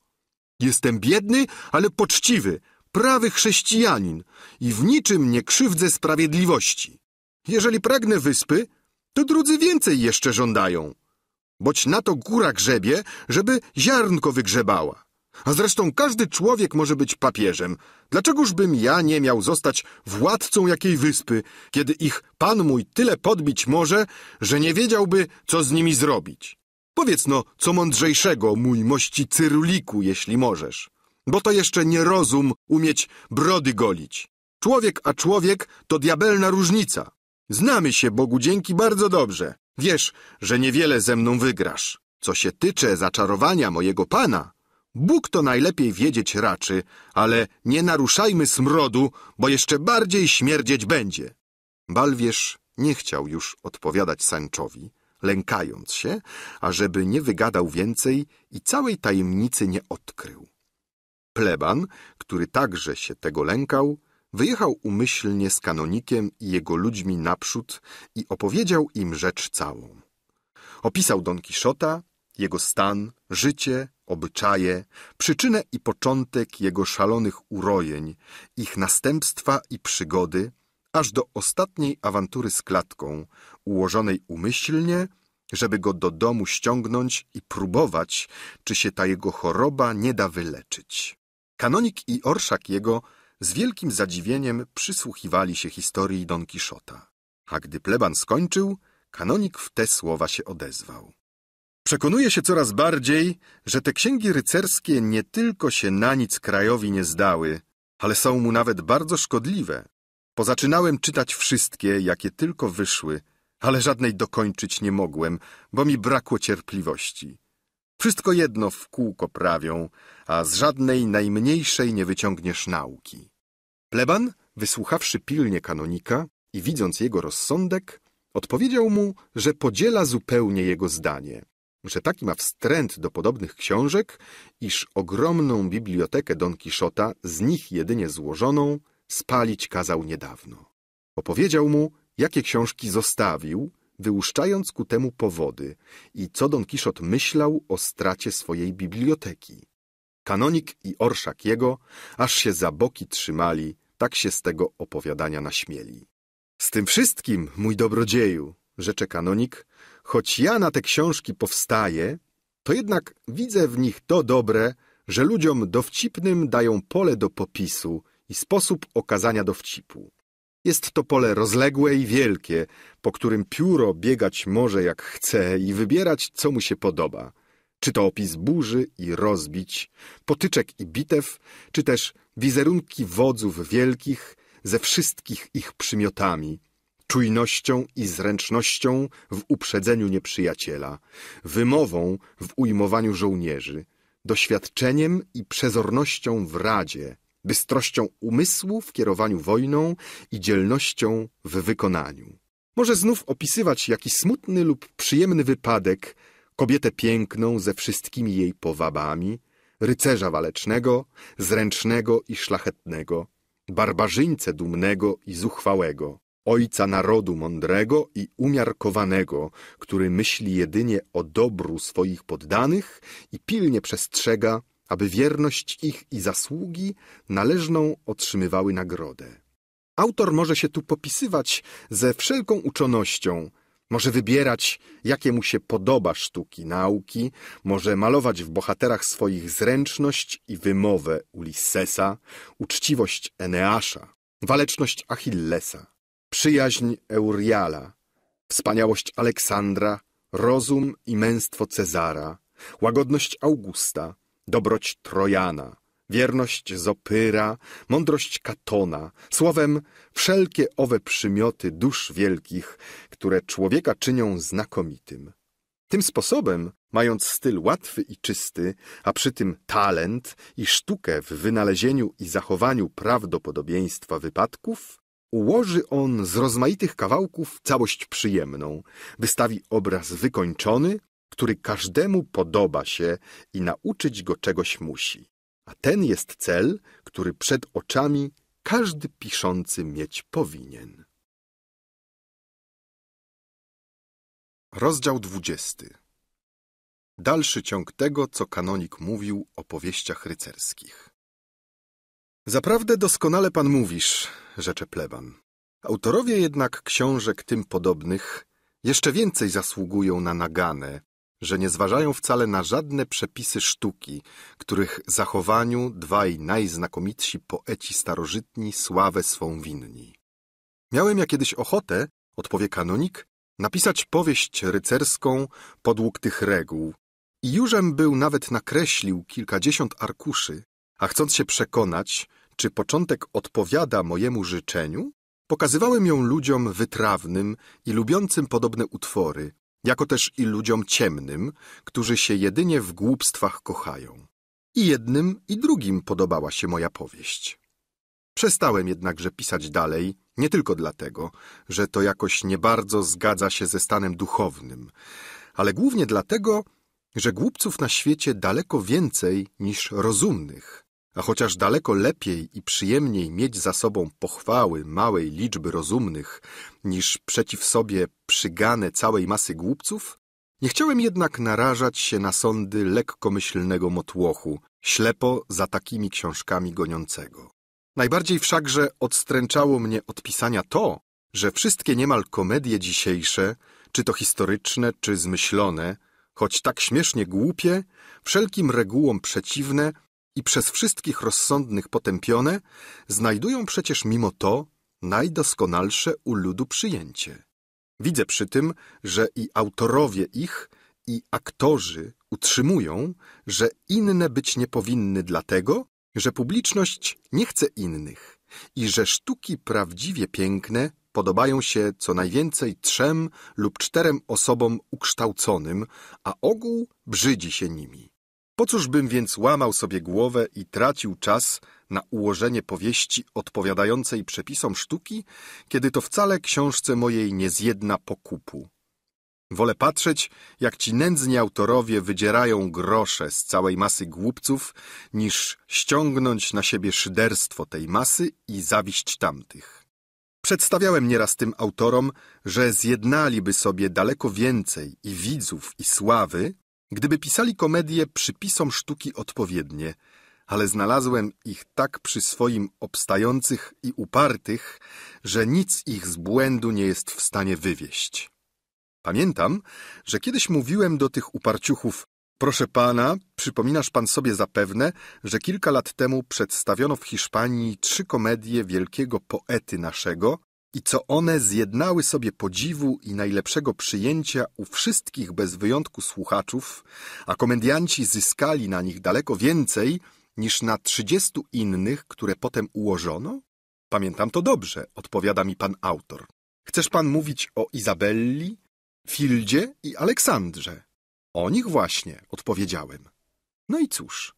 Jestem biedny, ale poczciwy, prawy chrześcijanin i w niczym nie krzywdzę sprawiedliwości. Jeżeli pragnę wyspy, to drudzy więcej jeszcze żądają boć na to góra grzebie, żeby ziarnko wygrzebała. A zresztą każdy człowiek może być papieżem. Dlaczegożbym ja nie miał zostać władcą jakiej wyspy, kiedy ich pan mój tyle podbić może, że nie wiedziałby, co z nimi zrobić? Powiedz no, co mądrzejszego, mój mości cyruliku, jeśli możesz. Bo to jeszcze nie rozum umieć brody golić. Człowiek a człowiek to diabelna różnica. Znamy się, Bogu dzięki, bardzo dobrze. Wiesz, że niewiele ze mną wygrasz. Co się tycze zaczarowania mojego pana, Bóg to najlepiej wiedzieć raczy, ale nie naruszajmy smrodu, bo jeszcze bardziej śmierdzieć będzie. Balwierz nie chciał już odpowiadać Sanczowi, lękając się, ażeby nie wygadał więcej i całej tajemnicy nie odkrył. Pleban, który także się tego lękał, Wyjechał umyślnie z kanonikiem i jego ludźmi naprzód i opowiedział im rzecz całą. Opisał Don Kiszota, jego stan, życie, obyczaje, przyczynę i początek jego szalonych urojeń, ich następstwa i przygody, aż do ostatniej awantury z klatką, ułożonej umyślnie, żeby go do domu ściągnąć i próbować, czy się ta jego choroba nie da wyleczyć. Kanonik i orszak jego z wielkim zadziwieniem przysłuchiwali się historii Don Kiszota. A gdy pleban skończył, kanonik w te słowa się odezwał. Przekonuje się coraz bardziej, że te księgi rycerskie nie tylko się na nic krajowi nie zdały, ale są mu nawet bardzo szkodliwe. Pozaczynałem czytać wszystkie, jakie tylko wyszły, ale żadnej dokończyć nie mogłem, bo mi brakło cierpliwości. Wszystko jedno w kółko prawią, a z żadnej najmniejszej nie wyciągniesz nauki. Pleban, wysłuchawszy pilnie kanonika i widząc jego rozsądek, odpowiedział mu, że podziela zupełnie jego zdanie, że taki ma wstręt do podobnych książek, iż ogromną bibliotekę Don Kiszota, z nich jedynie złożoną, spalić kazał niedawno. Opowiedział mu, jakie książki zostawił wyłuszczając ku temu powody i co Don Kiszot myślał o stracie swojej biblioteki. Kanonik i orszak jego aż się za boki trzymali, tak się z tego opowiadania naśmieli. Z tym wszystkim, mój dobrodzieju, rzecze kanonik, choć ja na te książki powstaję, to jednak widzę w nich to dobre, że ludziom dowcipnym dają pole do popisu i sposób okazania dowcipu. Jest to pole rozległe i wielkie, po którym pióro biegać może jak chce i wybierać, co mu się podoba. Czy to opis burzy i rozbić, potyczek i bitew, czy też wizerunki wodzów wielkich ze wszystkich ich przymiotami, czujnością i zręcznością w uprzedzeniu nieprzyjaciela, wymową w ujmowaniu żołnierzy, doświadczeniem i przezornością w radzie, bystrością umysłu w kierowaniu wojną i dzielnością w wykonaniu. Może znów opisywać jakiś smutny lub przyjemny wypadek, kobietę piękną ze wszystkimi jej powabami, rycerza walecznego, zręcznego i szlachetnego, barbarzyńcę dumnego i zuchwałego, ojca narodu mądrego i umiarkowanego, który myśli jedynie o dobru swoich poddanych i pilnie przestrzega aby wierność ich i zasługi należną otrzymywały nagrodę. Autor może się tu popisywać ze wszelką uczonością, może wybierać, jakie mu się podoba sztuki, nauki, może malować w bohaterach swoich zręczność i wymowę Ulissesa, uczciwość Eneasza, waleczność Achillesa, przyjaźń Euriala, wspaniałość Aleksandra, rozum i męstwo Cezara, łagodność Augusta, dobroć Trojana, wierność Zopyra, mądrość Katona, słowem wszelkie owe przymioty dusz wielkich, które człowieka czynią znakomitym. Tym sposobem, mając styl łatwy i czysty, a przy tym talent i sztukę w wynalezieniu i zachowaniu prawdopodobieństwa wypadków, ułoży on z rozmaitych kawałków całość przyjemną, wystawi obraz wykończony, który każdemu podoba się i nauczyć go czegoś musi. A ten jest cel, który przed oczami każdy piszący mieć powinien. Rozdział 20. Dalszy ciąg tego, co kanonik mówił o powieściach rycerskich. Zaprawdę doskonale pan mówisz, rzecze pleban. Autorowie jednak książek tym podobnych jeszcze więcej zasługują na nagane że nie zważają wcale na żadne przepisy sztuki, których zachowaniu dwaj najznakomitsi poeci starożytni sławę swą winni. Miałem ja kiedyś ochotę, odpowie kanonik, napisać powieść rycerską podług tych reguł. I jużem był nawet nakreślił kilkadziesiąt arkuszy, a chcąc się przekonać, czy początek odpowiada mojemu życzeniu, pokazywałem ją ludziom wytrawnym i lubiącym podobne utwory, jako też i ludziom ciemnym, którzy się jedynie w głupstwach kochają. I jednym i drugim podobała się moja powieść. Przestałem jednakże pisać dalej, nie tylko dlatego, że to jakoś nie bardzo zgadza się ze stanem duchownym, ale głównie dlatego, że głupców na świecie daleko więcej niż rozumnych, a chociaż daleko lepiej i przyjemniej mieć za sobą pochwały małej liczby rozumnych, niż przeciw sobie przygane całej masy głupców, nie chciałem jednak narażać się na sądy lekkomyślnego motłochu, ślepo za takimi książkami goniącego. Najbardziej wszakże odstręczało mnie od pisania to, że wszystkie niemal komedie dzisiejsze, czy to historyczne, czy zmyślone, choć tak śmiesznie głupie, wszelkim regułom przeciwne – i przez wszystkich rozsądnych potępione, znajdują przecież mimo to najdoskonalsze u ludu przyjęcie. Widzę przy tym, że i autorowie ich, i aktorzy utrzymują, że inne być nie powinny dlatego, że publiczność nie chce innych i że sztuki prawdziwie piękne podobają się co najwięcej trzem lub czterem osobom ukształconym, a ogół brzydzi się nimi. Po cóżbym więc łamał sobie głowę i tracił czas na ułożenie powieści odpowiadającej przepisom sztuki, kiedy to wcale książce mojej nie zjedna pokupu? Wolę patrzeć, jak ci nędzni autorowie wydzierają grosze z całej masy głupców, niż ściągnąć na siebie szyderstwo tej masy i zawiść tamtych. Przedstawiałem nieraz tym autorom, że zjednaliby sobie daleko więcej i widzów, i sławy, Gdyby pisali komedie, przypisom sztuki odpowiednie, ale znalazłem ich tak przy swoim obstających i upartych, że nic ich z błędu nie jest w stanie wywieść. Pamiętam, że kiedyś mówiłem do tych uparciuchów, Proszę pana, przypominasz pan sobie zapewne, że kilka lat temu przedstawiono w Hiszpanii trzy komedie wielkiego poety naszego, i co one zjednały sobie podziwu i najlepszego przyjęcia u wszystkich bez wyjątku słuchaczów, a komedianci zyskali na nich daleko więcej niż na trzydziestu innych, które potem ułożono? Pamiętam to dobrze, odpowiada mi pan autor. Chcesz pan mówić o Izabelli, Fildzie i Aleksandrze? O nich właśnie, odpowiedziałem. No i cóż,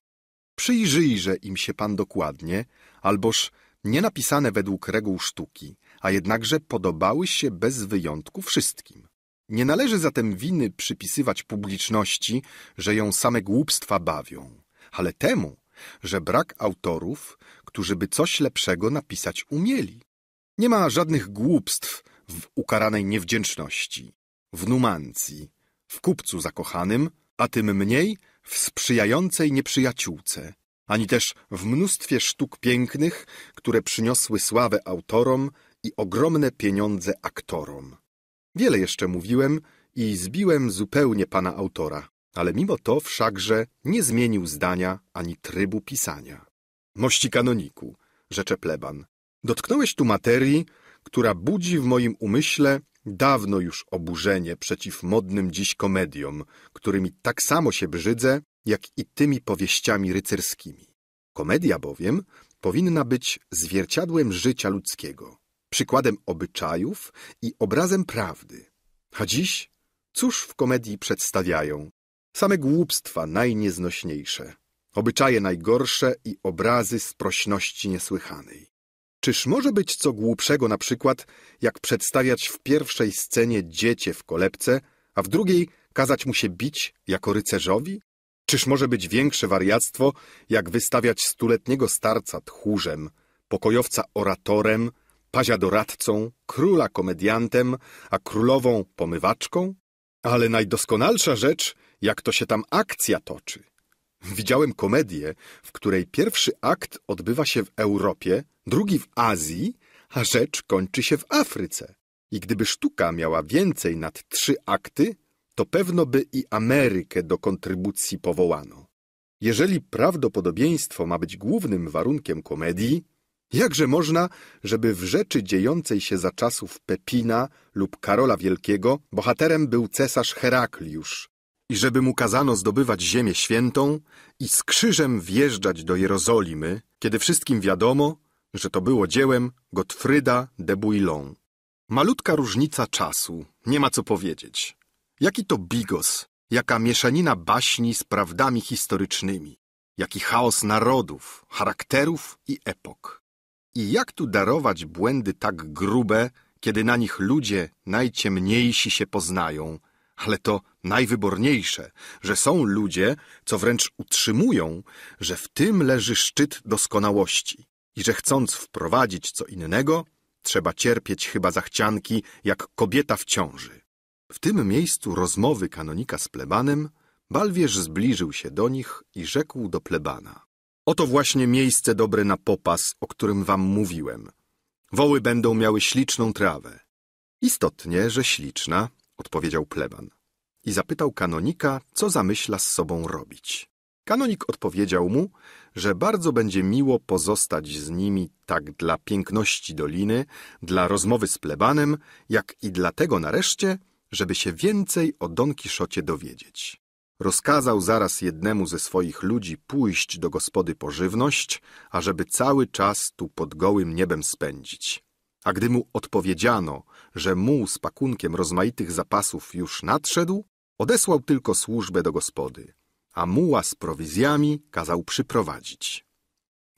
przyjrzyjże im się pan dokładnie, alboż nie napisane według reguł sztuki – a jednakże podobały się bez wyjątku wszystkim. Nie należy zatem winy przypisywać publiczności, że ją same głupstwa bawią, ale temu, że brak autorów, którzy by coś lepszego napisać umieli. Nie ma żadnych głupstw w ukaranej niewdzięczności, w numancji, w kupcu zakochanym, a tym mniej w sprzyjającej nieprzyjaciółce, ani też w mnóstwie sztuk pięknych, które przyniosły sławę autorom, i ogromne pieniądze aktorom. Wiele jeszcze mówiłem i zbiłem zupełnie pana autora, ale mimo to wszakże nie zmienił zdania ani trybu pisania. Mości kanoniku, rzecze pleban, dotknąłeś tu materii, która budzi w moim umyśle dawno już oburzenie przeciw modnym dziś komediom, którymi tak samo się brzydzę, jak i tymi powieściami rycerskimi. Komedia bowiem powinna być zwierciadłem życia ludzkiego przykładem obyczajów i obrazem prawdy. A dziś cóż w komedii przedstawiają? Same głupstwa najnieznośniejsze, obyczaje najgorsze i obrazy sprośności niesłychanej. Czyż może być co głupszego na przykład, jak przedstawiać w pierwszej scenie dziecię w kolebce, a w drugiej kazać mu się bić jako rycerzowi? Czyż może być większe wariactwo, jak wystawiać stuletniego starca tchórzem, pokojowca oratorem, pazia doradcą, króla komediantem, a królową pomywaczką? Ale najdoskonalsza rzecz, jak to się tam akcja toczy. Widziałem komedię, w której pierwszy akt odbywa się w Europie, drugi w Azji, a rzecz kończy się w Afryce. I gdyby sztuka miała więcej nad trzy akty, to pewno by i Amerykę do kontrybucji powołano. Jeżeli prawdopodobieństwo ma być głównym warunkiem komedii, Jakże można, żeby w rzeczy dziejącej się za czasów Pepina lub Karola Wielkiego bohaterem był cesarz Herakliusz i żeby mu kazano zdobywać ziemię świętą i z krzyżem wjeżdżać do Jerozolimy, kiedy wszystkim wiadomo, że to było dziełem Gottfrieda de Bouillon. Malutka różnica czasu, nie ma co powiedzieć. Jaki to bigos, jaka mieszanina baśni z prawdami historycznymi, jaki chaos narodów, charakterów i epok. I jak tu darować błędy tak grube, kiedy na nich ludzie najciemniejsi się poznają, ale to najwyborniejsze, że są ludzie, co wręcz utrzymują, że w tym leży szczyt doskonałości i że chcąc wprowadzić co innego, trzeba cierpieć chyba zachcianki, jak kobieta w ciąży. W tym miejscu rozmowy kanonika z plebanem Balwierz zbliżył się do nich i rzekł do plebana. Oto właśnie miejsce dobre na popas, o którym wam mówiłem. Woły będą miały śliczną trawę. Istotnie, że śliczna, odpowiedział pleban. I zapytał kanonika, co zamyśla z sobą robić. Kanonik odpowiedział mu, że bardzo będzie miło pozostać z nimi tak dla piękności doliny, dla rozmowy z plebanem, jak i dlatego nareszcie, żeby się więcej o Don Kiszocie dowiedzieć. Rozkazał zaraz jednemu ze swoich ludzi pójść do gospody po żywność, ażeby cały czas tu pod gołym niebem spędzić. A gdy mu odpowiedziano, że muł z pakunkiem rozmaitych zapasów już nadszedł, odesłał tylko służbę do gospody, a muła z prowizjami kazał przyprowadzić.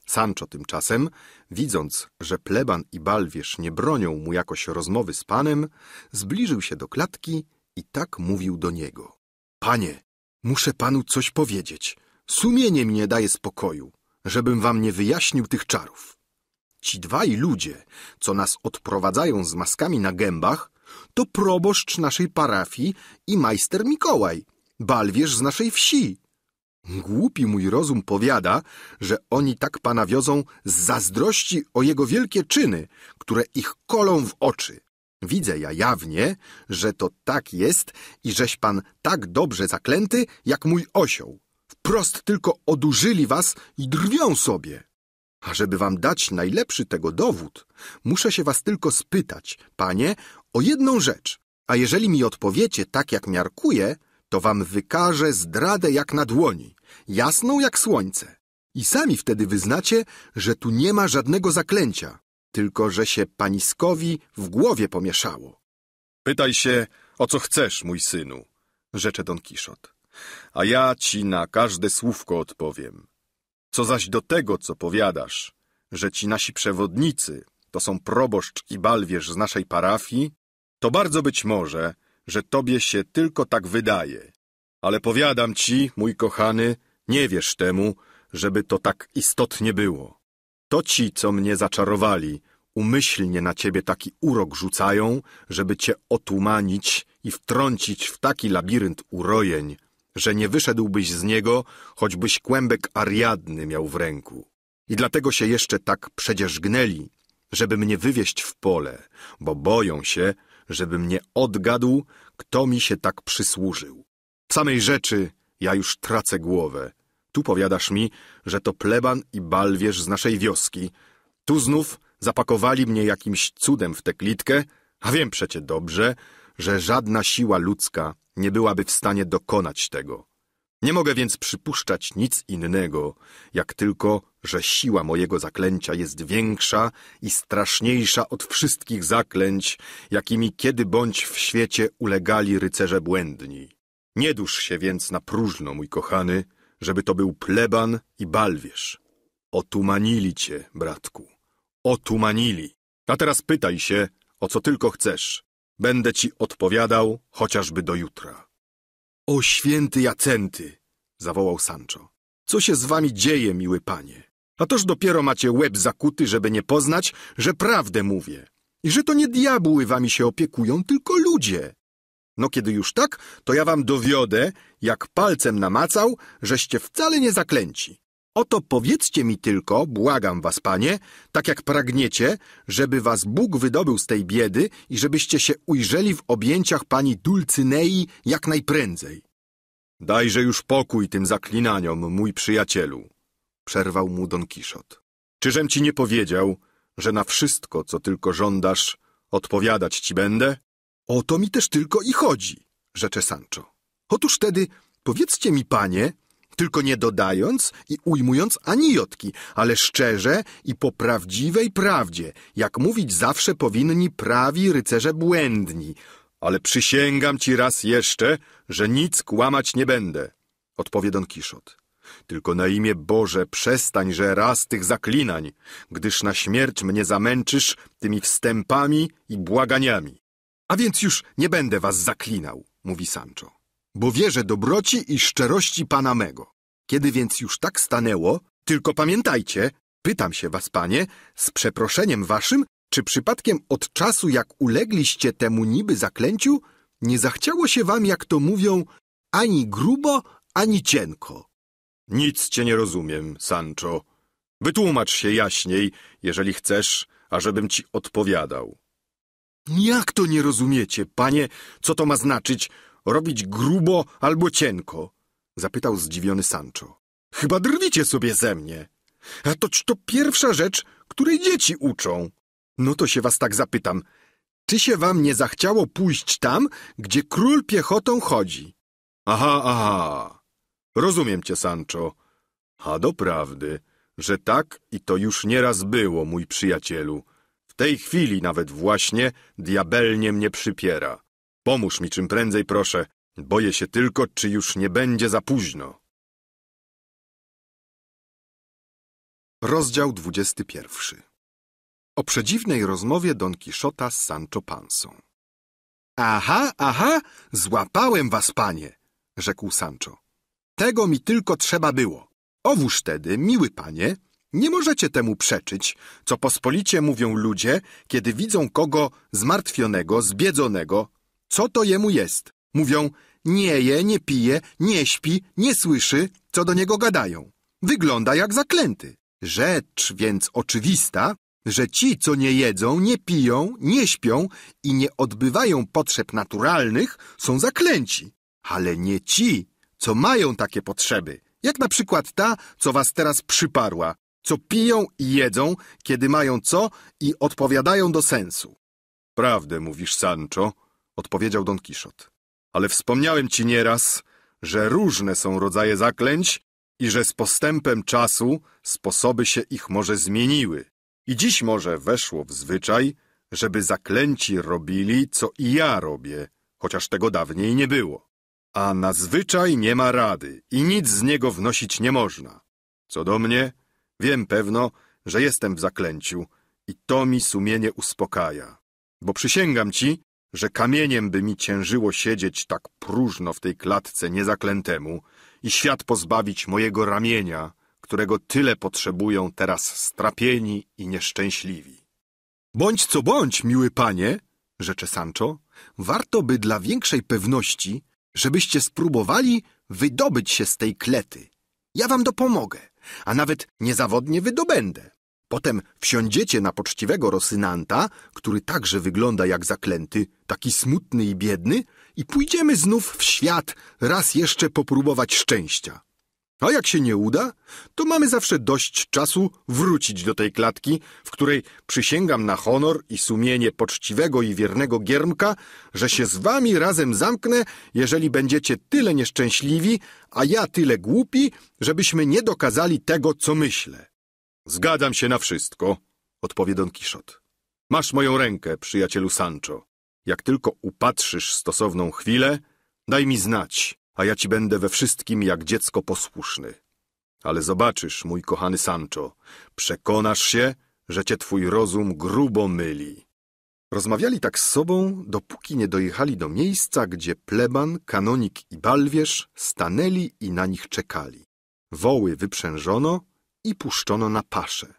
Sancho tymczasem, widząc, że pleban i balwierz nie bronią mu jakoś rozmowy z panem, zbliżył się do klatki i tak mówił do niego. Panie, Muszę panu coś powiedzieć. Sumienie mnie daje spokoju, żebym wam nie wyjaśnił tych czarów. Ci dwaj ludzie, co nas odprowadzają z maskami na gębach, to proboszcz naszej parafii i majster Mikołaj, balwierz z naszej wsi. Głupi mój rozum powiada, że oni tak pana wiozą z zazdrości o jego wielkie czyny, które ich kolą w oczy. Widzę ja jawnie, że to tak jest i żeś pan tak dobrze zaklęty, jak mój osioł. Wprost tylko odurzyli was i drwią sobie. A żeby wam dać najlepszy tego dowód, muszę się was tylko spytać, panie, o jedną rzecz. A jeżeli mi odpowiecie tak, jak miarkuję, to wam wykażę zdradę jak na dłoni, jasną jak słońce. I sami wtedy wyznacie, że tu nie ma żadnego zaklęcia, tylko że się paniskowi w głowie pomieszało. Pytaj się, o co chcesz, mój synu, rzecze Don Kiszot, a ja ci na każde słówko odpowiem. Co zaś do tego, co powiadasz, że ci nasi przewodnicy to są proboszcz i balwierz z naszej parafii, to bardzo być może, że tobie się tylko tak wydaje. Ale powiadam ci, mój kochany, nie wiesz temu, żeby to tak istotnie było. To ci, co mnie zaczarowali, umyślnie na ciebie taki urok rzucają, żeby cię otumanić i wtrącić w taki labirynt urojeń, że nie wyszedłbyś z niego, choćbyś kłębek ariadny miał w ręku. I dlatego się jeszcze tak przedzierzgnęli, żeby mnie wywieźć w pole, bo boją się, żeby mnie odgadł, kto mi się tak przysłużył. W samej rzeczy ja już tracę głowę, tu powiadasz mi, że to pleban i balwierz z naszej wioski. Tu znów zapakowali mnie jakimś cudem w tę klitkę, a wiem przecie dobrze, że żadna siła ludzka nie byłaby w stanie dokonać tego. Nie mogę więc przypuszczać nic innego, jak tylko, że siła mojego zaklęcia jest większa i straszniejsza od wszystkich zaklęć, jakimi kiedy bądź w świecie ulegali rycerze błędni. Nie dusz się więc na próżno, mój kochany, żeby to był pleban i balwierz. Otumanili cię, bratku. Otumanili. A teraz pytaj się, o co tylko chcesz. Będę ci odpowiadał chociażby do jutra. O święty Jacenty! zawołał Sancho. Co się z wami dzieje, miły panie? A toż dopiero macie łeb zakuty, żeby nie poznać, że prawdę mówię. I że to nie diabły wami się opiekują, tylko ludzie. No kiedy już tak, to ja wam dowiodę, jak palcem namacał, żeście wcale nie zaklęci. Oto powiedzcie mi tylko, błagam was, panie, tak jak pragniecie, żeby was Bóg wydobył z tej biedy i żebyście się ujrzeli w objęciach pani Dulcynei jak najprędzej. Dajże już pokój tym zaklinaniom, mój przyjacielu, przerwał mu Don Kiszot. Czyżem ci nie powiedział, że na wszystko, co tylko żądasz, odpowiadać ci będę? O to mi też tylko i chodzi, rzecze Sancho. Otóż wtedy powiedzcie mi, panie, tylko nie dodając i ujmując ani jotki, ale szczerze i po prawdziwej prawdzie, jak mówić zawsze powinni prawi rycerze błędni. Ale przysięgam ci raz jeszcze, że nic kłamać nie będę, odpowie Don Kiszot. Tylko na imię Boże przestań, że raz tych zaklinań, gdyż na śmierć mnie zamęczysz tymi wstępami i błaganiami. A więc już nie będę was zaklinał, mówi Sancho, bo wierzę dobroci i szczerości pana mego. Kiedy więc już tak stanęło, tylko pamiętajcie, pytam się was, panie, z przeproszeniem waszym, czy przypadkiem od czasu, jak ulegliście temu niby zaklęciu, nie zachciało się wam, jak to mówią, ani grubo, ani cienko. Nic cię nie rozumiem, Sancho. Wytłumacz się jaśniej, jeżeli chcesz, ażebym ci odpowiadał. Jak to nie rozumiecie, panie, co to ma znaczyć? Robić grubo albo cienko? Zapytał zdziwiony Sancho. Chyba drwicie sobie ze mnie. A toć to pierwsza rzecz, której dzieci uczą. No to się was tak zapytam. Czy się wam nie zachciało pójść tam, gdzie król piechotą chodzi? Aha, aha. Rozumiem cię, Sancho. A doprawdy, że tak i to już nieraz było, mój przyjacielu tej chwili nawet właśnie diabelnie mnie przypiera. Pomóż mi czym prędzej, proszę. Boję się tylko, czy już nie będzie za późno. Rozdział 21 O przedziwnej rozmowie Don Kiszota z Sancho Pansą Aha, aha, złapałem was, panie, rzekł Sancho. Tego mi tylko trzeba było. Owóż tedy, miły panie, nie możecie temu przeczyć, co pospolicie mówią ludzie, kiedy widzą kogo zmartwionego, zbiedzonego. Co to jemu jest? Mówią, nie je, nie pije, nie śpi, nie słyszy, co do niego gadają. Wygląda jak zaklęty. Rzecz więc oczywista, że ci, co nie jedzą, nie piją, nie śpią i nie odbywają potrzeb naturalnych, są zaklęci. Ale nie ci, co mają takie potrzeby, jak na przykład ta, co was teraz przyparła, co piją i jedzą, kiedy mają co i odpowiadają do sensu. Prawdę mówisz, Sancho, odpowiedział Don Kiszot. Ale wspomniałem ci nieraz, że różne są rodzaje zaklęć i że z postępem czasu sposoby się ich może zmieniły. I dziś może weszło w zwyczaj, żeby zaklęci robili, co i ja robię, chociaż tego dawniej nie było. A na zwyczaj nie ma rady i nic z niego wnosić nie można. Co do mnie, Wiem pewno, że jestem w zaklęciu i to mi sumienie uspokaja. Bo przysięgam ci, że kamieniem by mi ciężyło siedzieć tak próżno w tej klatce niezaklętemu i świat pozbawić mojego ramienia, którego tyle potrzebują teraz strapieni i nieszczęśliwi. Bądź co bądź, miły panie, rzecze Sancho, warto by dla większej pewności, żebyście spróbowali wydobyć się z tej klety. Ja wam dopomogę a nawet niezawodnie wydobędę. Potem wsiądziecie na poczciwego Rosynanta, który także wygląda jak zaklęty, taki smutny i biedny, i pójdziemy znów w świat raz jeszcze popróbować szczęścia. A jak się nie uda, to mamy zawsze dość czasu wrócić do tej klatki, w której przysięgam na honor i sumienie poczciwego i wiernego Giermka, że się z wami razem zamknę, jeżeli będziecie tyle nieszczęśliwi, a ja tyle głupi, żebyśmy nie dokazali tego, co myślę. Zgadzam się na wszystko, odpowie Don Kiszot. Masz moją rękę, przyjacielu Sancho. Jak tylko upatrzysz stosowną chwilę, daj mi znać, a ja ci będę we wszystkim jak dziecko posłuszny. Ale zobaczysz, mój kochany Sancho, przekonasz się, że cię twój rozum grubo myli. Rozmawiali tak z sobą, dopóki nie dojechali do miejsca, gdzie pleban, kanonik i balwierz stanęli i na nich czekali. Woły wyprzężono i puszczono na paszę.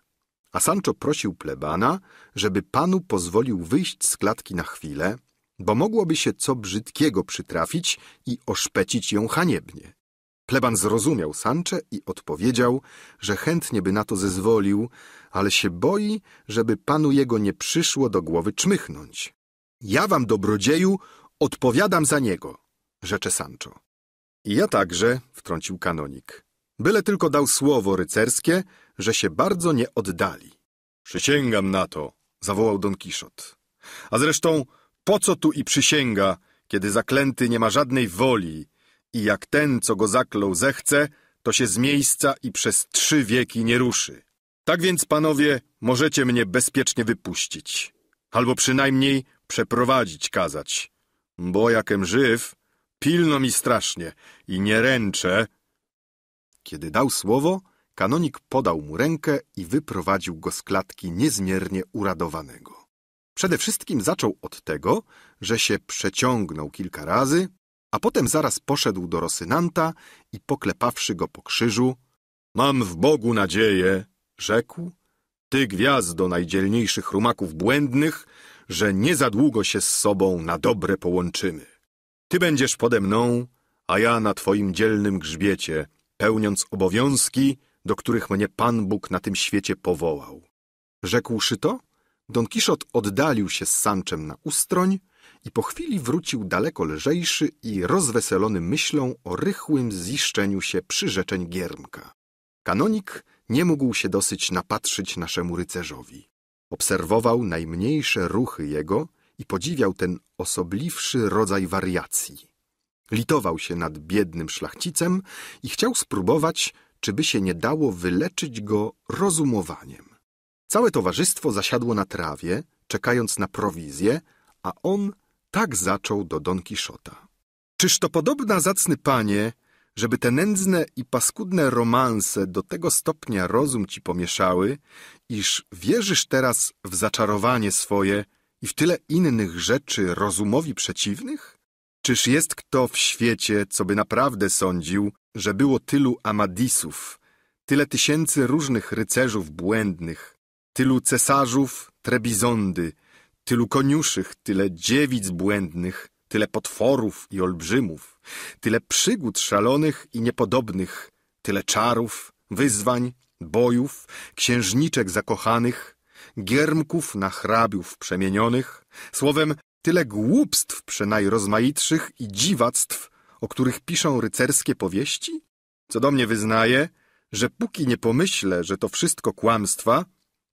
A Sancho prosił plebana, żeby panu pozwolił wyjść z klatki na chwilę, bo mogłoby się co brzydkiego przytrafić i oszpecić ją haniebnie. Pleban zrozumiał Sancze i odpowiedział, że chętnie by na to zezwolił, ale się boi, żeby panu jego nie przyszło do głowy czmychnąć. Ja wam, dobrodzieju, odpowiadam za niego, rzecze Sancho. Ja także, wtrącił kanonik. Byle tylko dał słowo rycerskie, że się bardzo nie oddali. Przysięgam na to, zawołał Don Kiszot. A zresztą po co tu i przysięga, kiedy zaklęty nie ma żadnej woli i jak ten, co go zaklął, zechce, to się z miejsca i przez trzy wieki nie ruszy. Tak więc, panowie, możecie mnie bezpiecznie wypuścić, albo przynajmniej przeprowadzić kazać, bo jakem żyw, pilno mi strasznie i nie ręczę. Kiedy dał słowo, kanonik podał mu rękę i wyprowadził go z klatki niezmiernie uradowanego. Przede wszystkim zaczął od tego, że się przeciągnął kilka razy, a potem zaraz poszedł do Rosynanta i poklepawszy go po krzyżu Mam w Bogu nadzieję, rzekł, ty gwiazdo najdzielniejszych rumaków błędnych, że nie za długo się z sobą na dobre połączymy. Ty będziesz pode mną, a ja na twoim dzielnym grzbiecie, pełniąc obowiązki, do których mnie Pan Bóg na tym świecie powołał. Rzekłszy to, Don Kiszot oddalił się z Sanczem na ustroń i po chwili wrócił daleko lżejszy i rozweselony myślą o rychłym ziszczeniu się przyrzeczeń Giermka. Kanonik nie mógł się dosyć napatrzyć naszemu rycerzowi. Obserwował najmniejsze ruchy jego i podziwiał ten osobliwszy rodzaj wariacji. Litował się nad biednym szlachcicem i chciał spróbować, czy by się nie dało wyleczyć go rozumowaniem. Całe towarzystwo zasiadło na trawie, czekając na prowizję, a on tak zaczął do Don Kiszota. Czyż to podobna, zacny panie, żeby te nędzne i paskudne romanse do tego stopnia rozum ci pomieszały, iż wierzysz teraz w zaczarowanie swoje i w tyle innych rzeczy rozumowi przeciwnych? Czyż jest kto w świecie, co by naprawdę sądził, że było tylu Amadisów, tyle tysięcy różnych rycerzów błędnych, tylu cesarzów trebizondy, tylu koniuszych, tyle dziewic błędnych, tyle potworów i olbrzymów, tyle przygód szalonych i niepodobnych, tyle czarów, wyzwań, bojów, księżniczek zakochanych, giermków na hrabiów przemienionych, słowem tyle głupstw przenajrozmaitszych i dziwactw, o których piszą rycerskie powieści? Co do mnie wyznaje, że póki nie pomyślę, że to wszystko kłamstwa,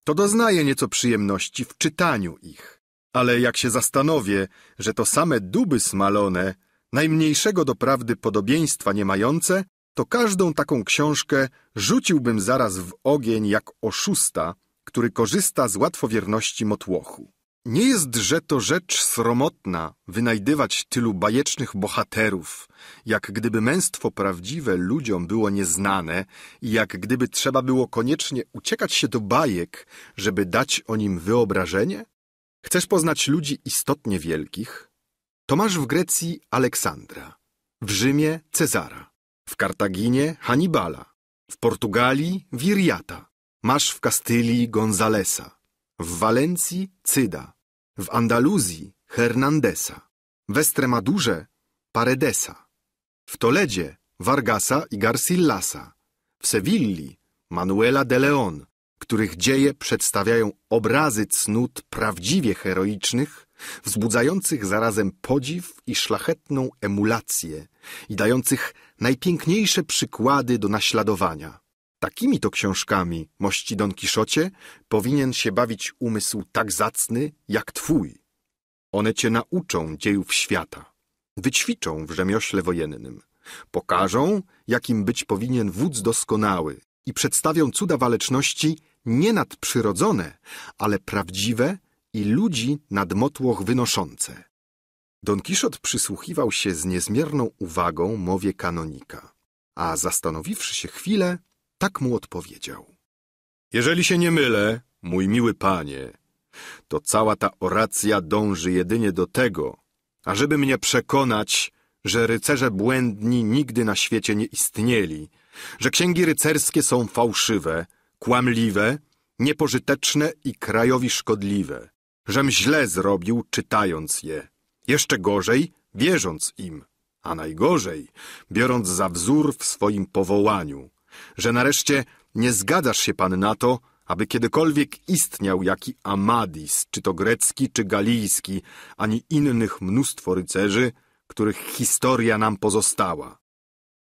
to doznaję nieco przyjemności w czytaniu ich. Ale jak się zastanowię, że to same duby smalone, najmniejszego doprawdy podobieństwa nie mające, to każdą taką książkę rzuciłbym zaraz w ogień jak oszusta, który korzysta z łatwowierności motłochu. Nie jestże to rzecz sromotna wynajdywać tylu bajecznych bohaterów, jak gdyby męstwo prawdziwe ludziom było nieznane i jak gdyby trzeba było koniecznie uciekać się do bajek, żeby dać o nim wyobrażenie? Chcesz poznać ludzi istotnie wielkich? To masz w Grecji Aleksandra, w Rzymie Cezara, w Kartaginie Hannibala, w Portugalii Viriata, masz w Kastylii Gonzalesa, w Walencji Cyda, w Andaluzji Hernandesa, w Estremadurze Paredesa, w Toledzie Vargasa i Garcillasa, w Sewilli Manuela de Leon, których dzieje przedstawiają obrazy cnót prawdziwie heroicznych, wzbudzających zarazem podziw i szlachetną emulację i dających najpiękniejsze przykłady do naśladowania. Takimi to książkami, mości Don Kiszocie, powinien się bawić umysł tak zacny jak twój. One cię nauczą dziejów świata, wyćwiczą w rzemiośle wojennym, pokażą, jakim być powinien wódz doskonały i przedstawią cuda waleczności nie nadprzyrodzone, ale prawdziwe i ludzi nad motłoch wynoszące. Don Kiszot przysłuchiwał się z niezmierną uwagą mowie kanonika, a zastanowiwszy się chwilę, tak mu odpowiedział. Jeżeli się nie mylę, mój miły panie, to cała ta oracja dąży jedynie do tego, ażeby mnie przekonać, że rycerze błędni nigdy na świecie nie istnieli, że księgi rycerskie są fałszywe, kłamliwe, niepożyteczne i krajowi szkodliwe, żem źle zrobił czytając je, jeszcze gorzej wierząc im, a najgorzej biorąc za wzór w swoim powołaniu, że nareszcie nie zgadzasz się pan na to, aby kiedykolwiek istniał jaki Amadis, czy to grecki, czy galijski, ani innych mnóstwo rycerzy, których historia nam pozostała.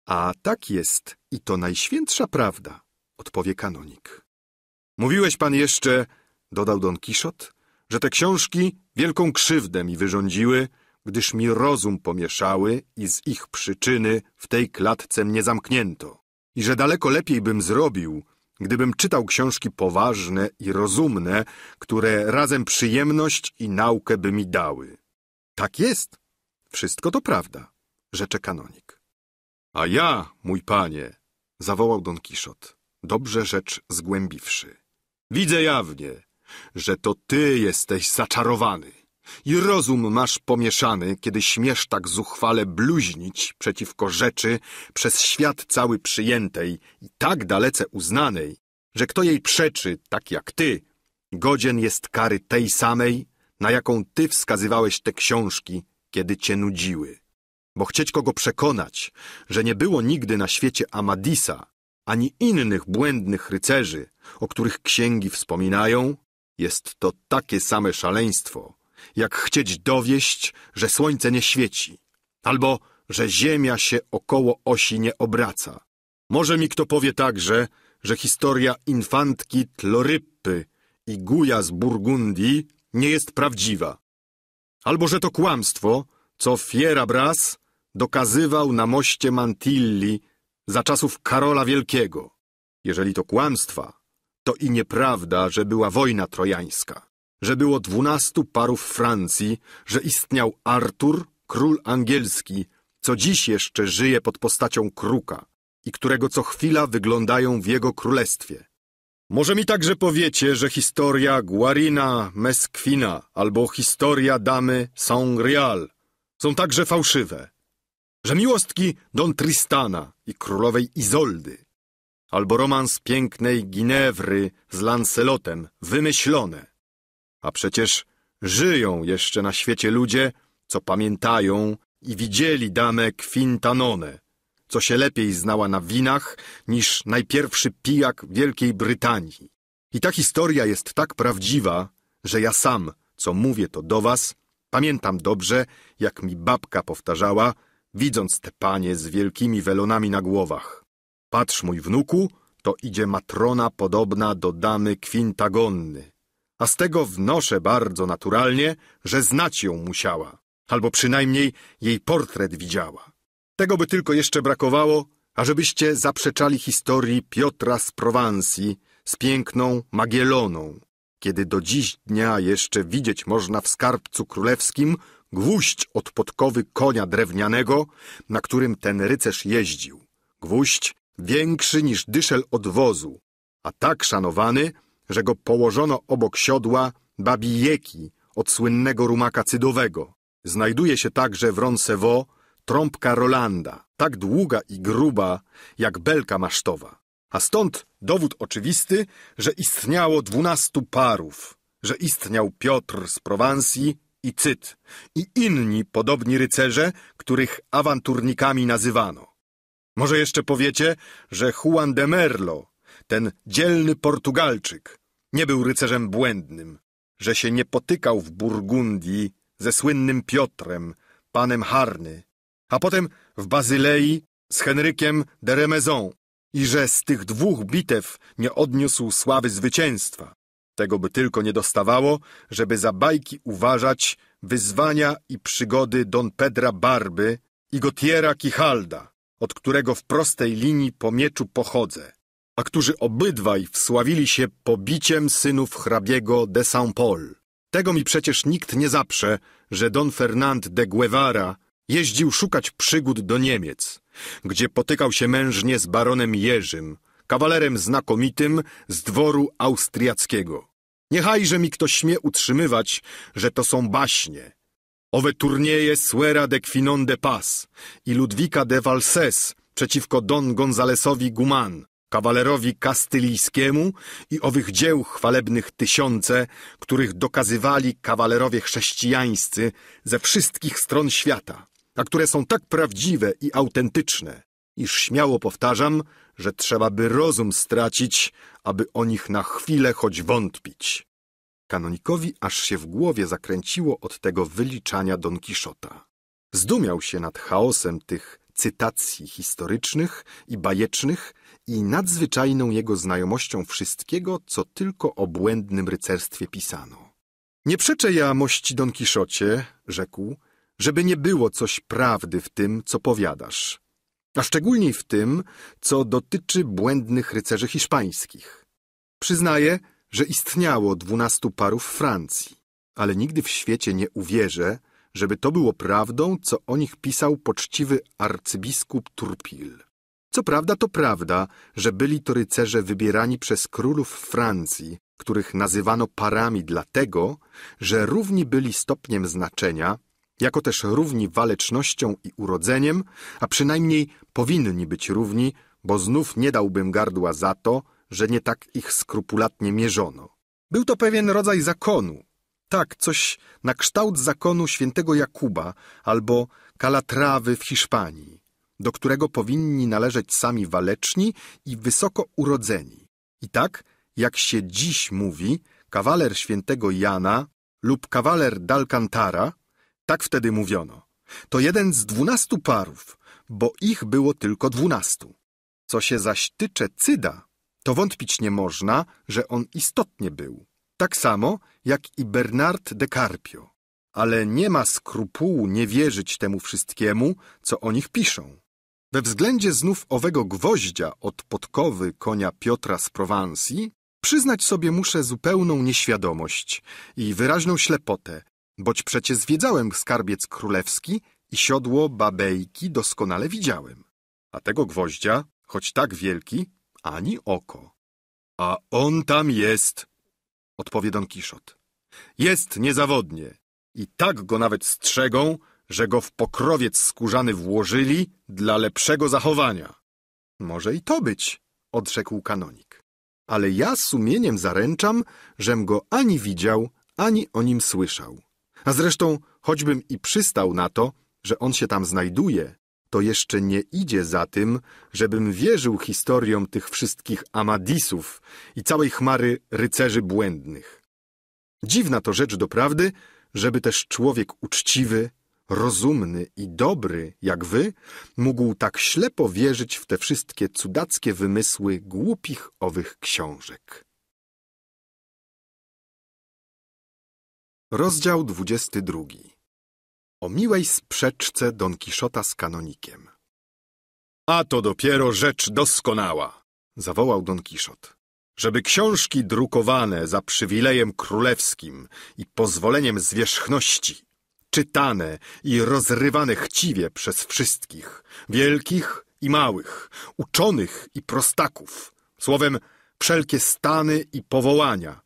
A tak jest i to najświętsza prawda, odpowie kanonik. Mówiłeś pan jeszcze, dodał Don Kiszot, że te książki wielką krzywdę mi wyrządziły, gdyż mi rozum pomieszały i z ich przyczyny w tej klatce mnie zamknięto i że daleko lepiej bym zrobił, gdybym czytał książki poważne i rozumne, które razem przyjemność i naukę by mi dały. Tak jest. Wszystko to prawda, rzecze kanonik. A ja, mój panie, zawołał Don Kiszot, dobrze rzecz zgłębiwszy. Widzę jawnie, że to ty jesteś zaczarowany. I rozum masz pomieszany, kiedy śmiesz tak zuchwale bluźnić przeciwko rzeczy przez świat cały przyjętej i tak dalece uznanej, że kto jej przeczy, tak jak ty, godzien jest kary tej samej, na jaką ty wskazywałeś te książki, kiedy cię nudziły. Bo chcieć kogo przekonać, że nie było nigdy na świecie Amadisa, ani innych błędnych rycerzy, o których księgi wspominają, jest to takie same szaleństwo – jak chcieć dowieść, że słońce nie świeci, albo że ziemia się około osi nie obraca. Może mi kto powie także, że historia infantki Tloryppy i Guja z Burgundii nie jest prawdziwa. Albo że to kłamstwo, co Fiera Bras dokazywał na moście Mantilli za czasów Karola Wielkiego. Jeżeli to kłamstwa, to i nieprawda, że była wojna trojańska że było dwunastu parów Francji, że istniał Artur, król angielski, co dziś jeszcze żyje pod postacią kruka i którego co chwila wyglądają w jego królestwie. Może mi także powiecie, że historia Guarina Mesquina albo historia damy Sangreal są także fałszywe, że miłostki Don Tristana i królowej Izoldy albo romans pięknej Ginewry z Lancelotem wymyślone, a przecież żyją jeszcze na świecie ludzie, co pamiętają i widzieli damę Quintanone, co się lepiej znała na winach niż najpierwszy pijak Wielkiej Brytanii. I ta historia jest tak prawdziwa, że ja sam, co mówię to do was, pamiętam dobrze, jak mi babka powtarzała, widząc te panie z wielkimi welonami na głowach. Patrz, mój wnuku, to idzie matrona podobna do damy Quintagonny a z tego wnoszę bardzo naturalnie, że znać ją musiała, albo przynajmniej jej portret widziała. Tego by tylko jeszcze brakowało, ażebyście zaprzeczali historii Piotra z Prowansji z piękną Magieloną, kiedy do dziś dnia jeszcze widzieć można w skarbcu królewskim gwóźdź od podkowy konia drewnianego, na którym ten rycerz jeździł. Gwóźdź większy niż dyszel od wozu, a tak szanowany, że go położono obok siodła babijeki od słynnego rumaka cydowego. Znajduje się także w Ronsewo trąbka Rolanda, tak długa i gruba jak belka masztowa. A stąd dowód oczywisty, że istniało dwunastu parów, że istniał Piotr z Prowansji i Cyt i inni podobni rycerze, których awanturnikami nazywano. Może jeszcze powiecie, że Juan de Merlo, ten dzielny Portugalczyk, nie był rycerzem błędnym, że się nie potykał w Burgundii ze słynnym Piotrem, panem Harny, a potem w Bazylei z Henrykiem de Remaison i że z tych dwóch bitew nie odniósł sławy zwycięstwa. Tego by tylko nie dostawało, żeby za bajki uważać wyzwania i przygody Don Pedra Barby i Gotiera Kichalda, od którego w prostej linii po mieczu pochodzę a którzy obydwaj wsławili się pobiciem synów hrabiego de Saint-Paul. Tego mi przecież nikt nie zaprze, że don Fernand de Guevara jeździł szukać przygód do Niemiec, gdzie potykał się mężnie z baronem Jerzym, kawalerem znakomitym z dworu austriackiego. Niechajże mi ktoś śmie utrzymywać, że to są baśnie. Owe turnieje Suera de Quinon de Paz i Ludwika de Valses przeciwko Don Gonzalesowi Guman, kawalerowi kastylijskiemu i owych dzieł chwalebnych tysiące, których dokazywali kawalerowie chrześcijańscy ze wszystkich stron świata, a które są tak prawdziwe i autentyczne, iż śmiało powtarzam, że trzeba by rozum stracić, aby o nich na chwilę choć wątpić. Kanonikowi aż się w głowie zakręciło od tego wyliczania Don Kiszota. Zdumiał się nad chaosem tych cytacji historycznych i bajecznych, i nadzwyczajną jego znajomością wszystkiego, co tylko o błędnym rycerstwie pisano. Nie przeczę ja mości Don Kiszocie, rzekł, żeby nie było coś prawdy w tym, co powiadasz, a szczególniej w tym, co dotyczy błędnych rycerzy hiszpańskich. Przyznaję, że istniało dwunastu parów Francji, ale nigdy w świecie nie uwierzę, żeby to było prawdą, co o nich pisał poczciwy arcybiskup Turpil. Co prawda to prawda, że byli to rycerze wybierani przez królów Francji, których nazywano parami dlatego, że równi byli stopniem znaczenia, jako też równi walecznością i urodzeniem, a przynajmniej powinni być równi, bo znów nie dałbym gardła za to, że nie tak ich skrupulatnie mierzono. Był to pewien rodzaj zakonu. Tak, coś na kształt zakonu świętego Jakuba albo kalatrawy w Hiszpanii do którego powinni należeć sami waleczni i wysoko urodzeni. I tak, jak się dziś mówi, kawaler świętego Jana lub kawaler d'Alcantara, tak wtedy mówiono. To jeden z dwunastu parów, bo ich było tylko dwunastu. Co się zaś tycze Cyda, to wątpić nie można, że on istotnie był. Tak samo jak i Bernard de Carpio. Ale nie ma skrupułu nie wierzyć temu wszystkiemu, co o nich piszą. We względzie znów owego gwoździa od podkowy konia Piotra z Prowansji przyznać sobie muszę zupełną nieświadomość i wyraźną ślepotę, boć przecie zwiedzałem skarbiec królewski i siodło babejki doskonale widziałem. A tego gwoździa, choć tak wielki, ani oko. A on tam jest, odpowie Don Kiszot. Jest niezawodnie i tak go nawet strzegą, że go w pokrowiec skórzany włożyli dla lepszego zachowania. Może i to być, odrzekł kanonik. Ale ja sumieniem zaręczam, żem go ani widział, ani o nim słyszał. A zresztą, choćbym i przystał na to, że on się tam znajduje, to jeszcze nie idzie za tym, żebym wierzył historiom tych wszystkich Amadisów i całej chmary rycerzy błędnych. Dziwna to rzecz doprawdy, żeby też człowiek uczciwy rozumny i dobry jak wy, mógł tak ślepo wierzyć w te wszystkie cudackie wymysły głupich owych książek. Rozdział 22 O miłej sprzeczce Don Kiszota z kanonikiem A to dopiero rzecz doskonała! zawołał Don Kiszot żeby książki drukowane za przywilejem królewskim i pozwoleniem zwierzchności czytane i rozrywane chciwie przez wszystkich, wielkich i małych, uczonych i prostaków, słowem wszelkie stany i powołania.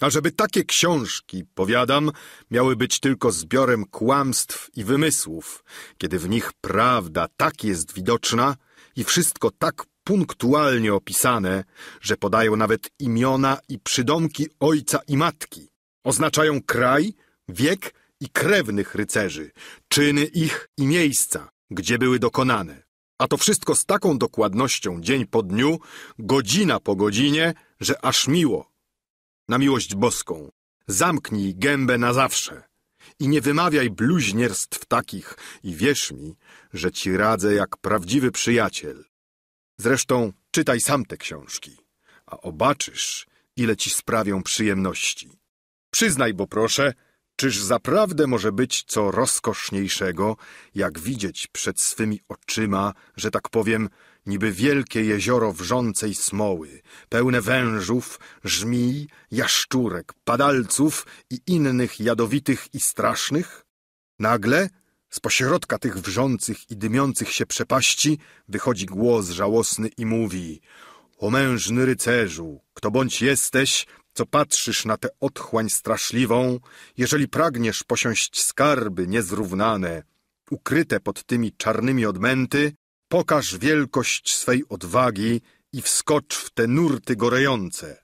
A żeby takie książki, powiadam, miały być tylko zbiorem kłamstw i wymysłów, kiedy w nich prawda tak jest widoczna i wszystko tak punktualnie opisane, że podają nawet imiona i przydomki ojca i matki, oznaczają kraj, wiek i krewnych rycerzy, czyny ich i miejsca, gdzie były dokonane. A to wszystko z taką dokładnością dzień po dniu, godzina po godzinie, że aż miło. Na miłość boską, zamknij gębę na zawsze i nie wymawiaj bluźnierstw takich i wierz mi, że ci radzę jak prawdziwy przyjaciel. Zresztą czytaj sam te książki, a obaczysz, ile ci sprawią przyjemności. Przyznaj, bo proszę, Czyż zaprawdę może być co rozkoszniejszego, jak widzieć przed swymi oczyma, że tak powiem, niby wielkie jezioro wrzącej smoły, pełne wężów, żmij, jaszczurek, padalców i innych jadowitych i strasznych? Nagle z pośrodka tych wrzących i dymiących się przepaści wychodzi głos żałosny i mówi – o mężny rycerzu, kto bądź jesteś, co patrzysz na tę otchłań straszliwą, jeżeli pragniesz posiąść skarby niezrównane, ukryte pod tymi czarnymi odmęty, pokaż wielkość swej odwagi i wskocz w te nurty gorejące.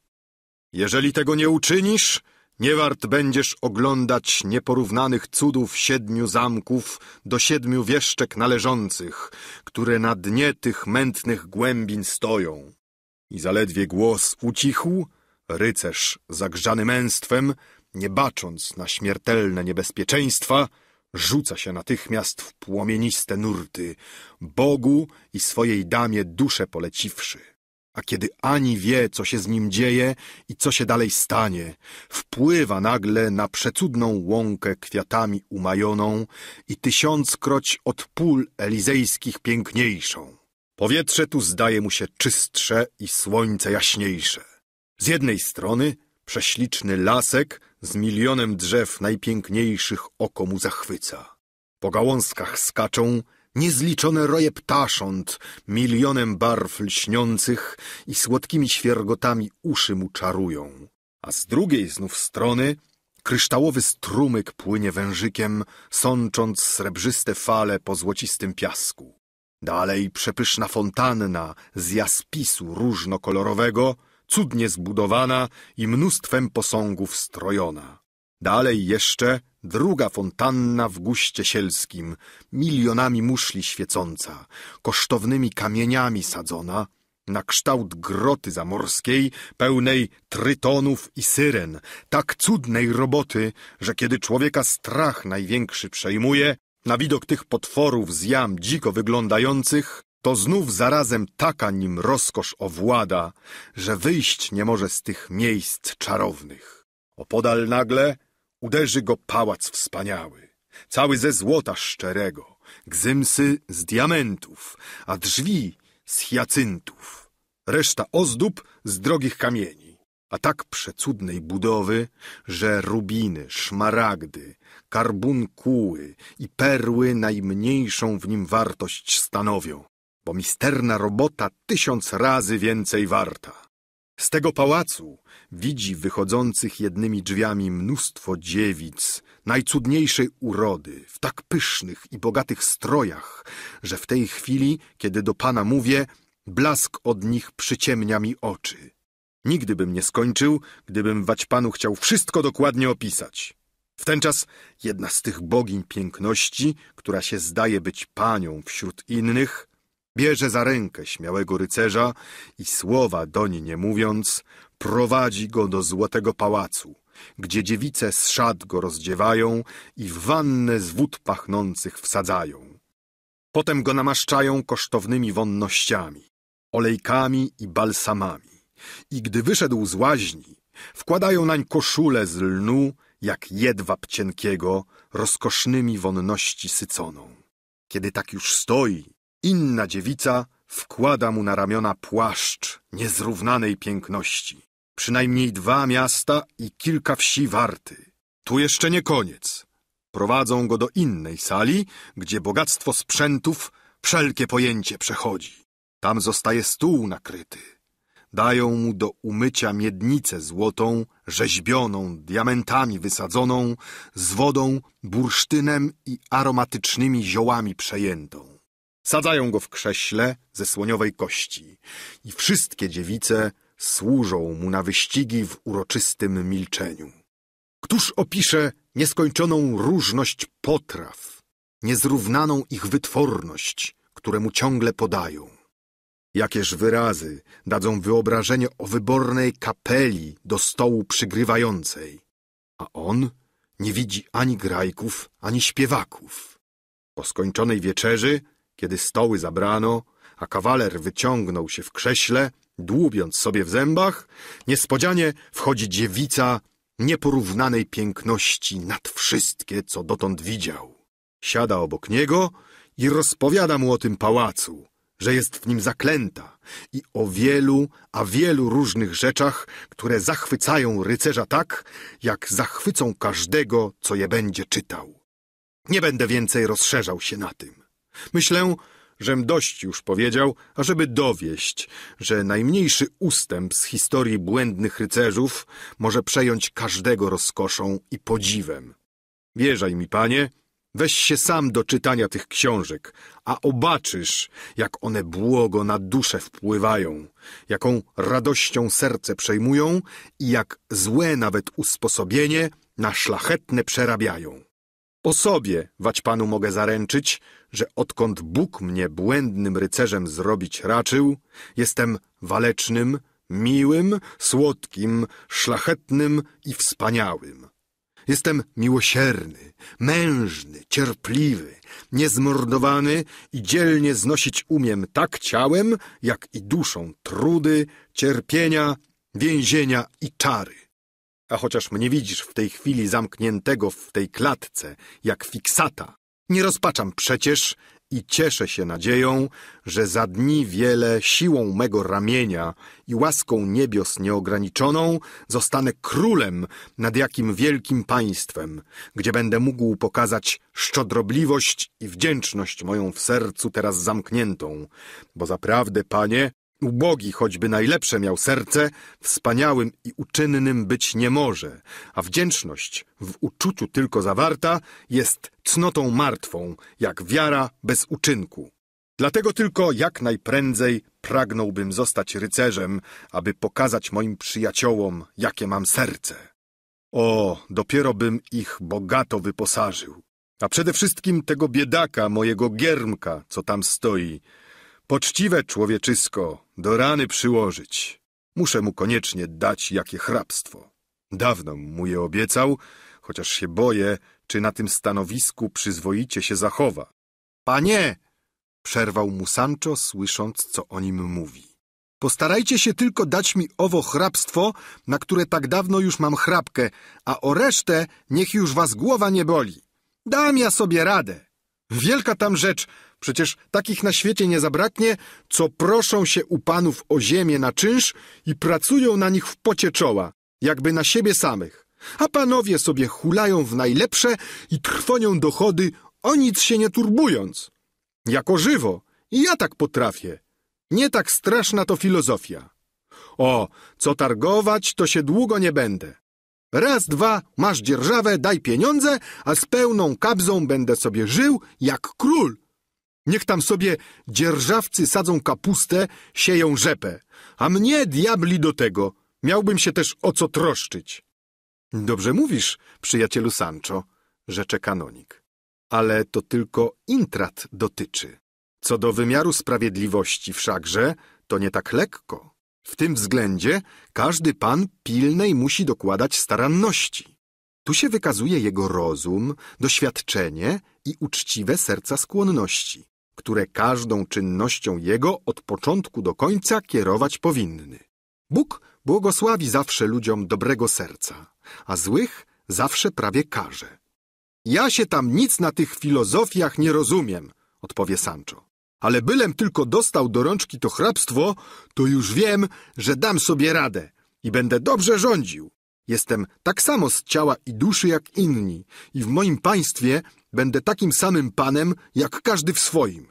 Jeżeli tego nie uczynisz, nie wart będziesz oglądać nieporównanych cudów siedmiu zamków do siedmiu wieszczek należących, które na dnie tych mętnych głębin stoją. I zaledwie głos ucichł, Rycerz, zagrzany męstwem, nie bacząc na śmiertelne niebezpieczeństwa, rzuca się natychmiast w płomieniste nurty, Bogu i swojej damie duszę poleciwszy. A kiedy Ani wie, co się z nim dzieje i co się dalej stanie, wpływa nagle na przecudną łąkę kwiatami umajoną i tysiąckroć od pól elizejskich piękniejszą. Powietrze tu zdaje mu się czystsze i słońce jaśniejsze. Z jednej strony prześliczny lasek z milionem drzew najpiękniejszych oko mu zachwyca. Po gałązkach skaczą niezliczone roje ptasząt, milionem barw lśniących i słodkimi świergotami uszy mu czarują. A z drugiej znów strony kryształowy strumyk płynie wężykiem, sącząc srebrzyste fale po złocistym piasku. Dalej przepyszna fontanna z jaspisu różnokolorowego – cudnie zbudowana i mnóstwem posągów strojona. Dalej jeszcze druga fontanna w guście sielskim, milionami muszli świecąca, kosztownymi kamieniami sadzona, na kształt groty zamorskiej, pełnej trytonów i syren, tak cudnej roboty, że kiedy człowieka strach największy przejmuje, na widok tych potworów z jam dziko wyglądających, to znów zarazem taka nim rozkosz owłada, że wyjść nie może z tych miejsc czarownych. Opodal nagle uderzy go pałac wspaniały, cały ze złota szczerego, gzymsy z diamentów, a drzwi z hiacyntów, reszta ozdób z drogich kamieni, a tak przecudnej budowy, że rubiny, szmaragdy, karbunkuły i perły najmniejszą w nim wartość stanowią, bo misterna robota tysiąc razy więcej warta. Z tego pałacu widzi wychodzących jednymi drzwiami mnóstwo dziewic, najcudniejszej urody, w tak pysznych i bogatych strojach, że w tej chwili, kiedy do pana mówię, blask od nich przyciemnia mi oczy. Nigdy bym nie skończył, gdybym wać panu chciał wszystko dokładnie opisać. Wtenczas jedna z tych bogiń piękności, która się zdaje być panią wśród innych, Bierze za rękę śmiałego rycerza i słowa doń nie mówiąc, prowadzi go do złotego pałacu, gdzie dziewice z szat go rozdziewają i w wannę z wód pachnących wsadzają. Potem go namaszczają kosztownymi wonnościami, olejkami i balsamami. I gdy wyszedł z łaźni, wkładają nań koszulę z lnu, jak jedwab cienkiego, rozkosznymi wonności syconą. Kiedy tak już stoi Inna dziewica wkłada mu na ramiona płaszcz niezrównanej piękności. Przynajmniej dwa miasta i kilka wsi warty. Tu jeszcze nie koniec. Prowadzą go do innej sali, gdzie bogactwo sprzętów wszelkie pojęcie przechodzi. Tam zostaje stół nakryty. Dają mu do umycia miednicę złotą, rzeźbioną, diamentami wysadzoną, z wodą, bursztynem i aromatycznymi ziołami przejętą. Sadzają go w krześle ze słoniowej kości i wszystkie dziewice służą mu na wyścigi w uroczystym milczeniu. Któż opisze nieskończoną różność potraw, niezrównaną ich wytworność, które mu ciągle podają? Jakież wyrazy dadzą wyobrażenie o wybornej kapeli do stołu przygrywającej, a on nie widzi ani grajków, ani śpiewaków. Po skończonej wieczerzy kiedy stoły zabrano, a kawaler wyciągnął się w krześle, dłubiąc sobie w zębach, niespodzianie wchodzi dziewica nieporównanej piękności nad wszystkie, co dotąd widział. Siada obok niego i rozpowiada mu o tym pałacu, że jest w nim zaklęta i o wielu, a wielu różnych rzeczach, które zachwycają rycerza tak, jak zachwycą każdego, co je będzie czytał. Nie będę więcej rozszerzał się na tym. Myślę, żem dość już powiedział, ażeby dowieść, że najmniejszy ustęp z historii błędnych rycerzów może przejąć każdego rozkoszą i podziwem. Wierzaj mi, panie, weź się sam do czytania tych książek, a obaczysz, jak one błogo na duszę wpływają, jaką radością serce przejmują i jak złe nawet usposobienie na szlachetne przerabiają. Po sobie, wać panu mogę zaręczyć, że odkąd Bóg mnie błędnym rycerzem zrobić raczył, jestem walecznym, miłym, słodkim, szlachetnym i wspaniałym. Jestem miłosierny, mężny, cierpliwy, niezmordowany i dzielnie znosić umiem tak ciałem, jak i duszą trudy, cierpienia, więzienia i czary. A chociaż mnie widzisz w tej chwili zamkniętego w tej klatce, jak fiksata, nie rozpaczam przecież i cieszę się nadzieją, że za dni wiele siłą mego ramienia i łaską niebios nieograniczoną zostanę królem nad jakim wielkim państwem, gdzie będę mógł pokazać szczodrobliwość i wdzięczność moją w sercu teraz zamkniętą. Bo zaprawdę, panie, Ubogi, choćby najlepsze miał serce, wspaniałym i uczynnym być nie może, a wdzięczność, w uczuciu tylko zawarta, jest cnotą martwą, jak wiara bez uczynku. Dlatego tylko jak najprędzej pragnąłbym zostać rycerzem, aby pokazać moim przyjaciołom, jakie mam serce. O, dopiero bym ich bogato wyposażył. A przede wszystkim tego biedaka, mojego giermka, co tam stoi. Poczciwe człowieczysko, do rany przyłożyć. Muszę mu koniecznie dać jakie hrabstwo. Dawno mu je obiecał, chociaż się boję, czy na tym stanowisku przyzwoicie się zachowa. Panie! Przerwał mu Sancho, słysząc, co o nim mówi. Postarajcie się tylko dać mi owo hrabstwo, na które tak dawno już mam chrapkę, a o resztę niech już was głowa nie boli. Dam ja sobie radę. Wielka tam rzecz Przecież takich na świecie nie zabraknie, co proszą się u panów o ziemię na czynsz i pracują na nich w pocie czoła, jakby na siebie samych. A panowie sobie hulają w najlepsze i trwonią dochody, o nic się nie turbując. Jako żywo. I ja tak potrafię. Nie tak straszna to filozofia. O, co targować, to się długo nie będę. Raz, dwa, masz dzierżawę, daj pieniądze, a z pełną kabzą będę sobie żył jak król, Niech tam sobie dzierżawcy sadzą kapustę, sieją rzepę. A mnie diabli do tego. Miałbym się też o co troszczyć. Dobrze mówisz, przyjacielu Sancho, rzecze kanonik. Ale to tylko intrat dotyczy. Co do wymiaru sprawiedliwości wszakże, to nie tak lekko. W tym względzie każdy pan pilnej musi dokładać staranności. Tu się wykazuje jego rozum, doświadczenie i uczciwe serca skłonności które każdą czynnością Jego od początku do końca kierować powinny. Bóg błogosławi zawsze ludziom dobrego serca, a złych zawsze prawie karze. Ja się tam nic na tych filozofiach nie rozumiem, odpowie Sancho. Ale bylem tylko dostał do rączki to hrabstwo, to już wiem, że dam sobie radę i będę dobrze rządził. Jestem tak samo z ciała i duszy jak inni i w moim państwie będę takim samym panem, jak każdy w swoim.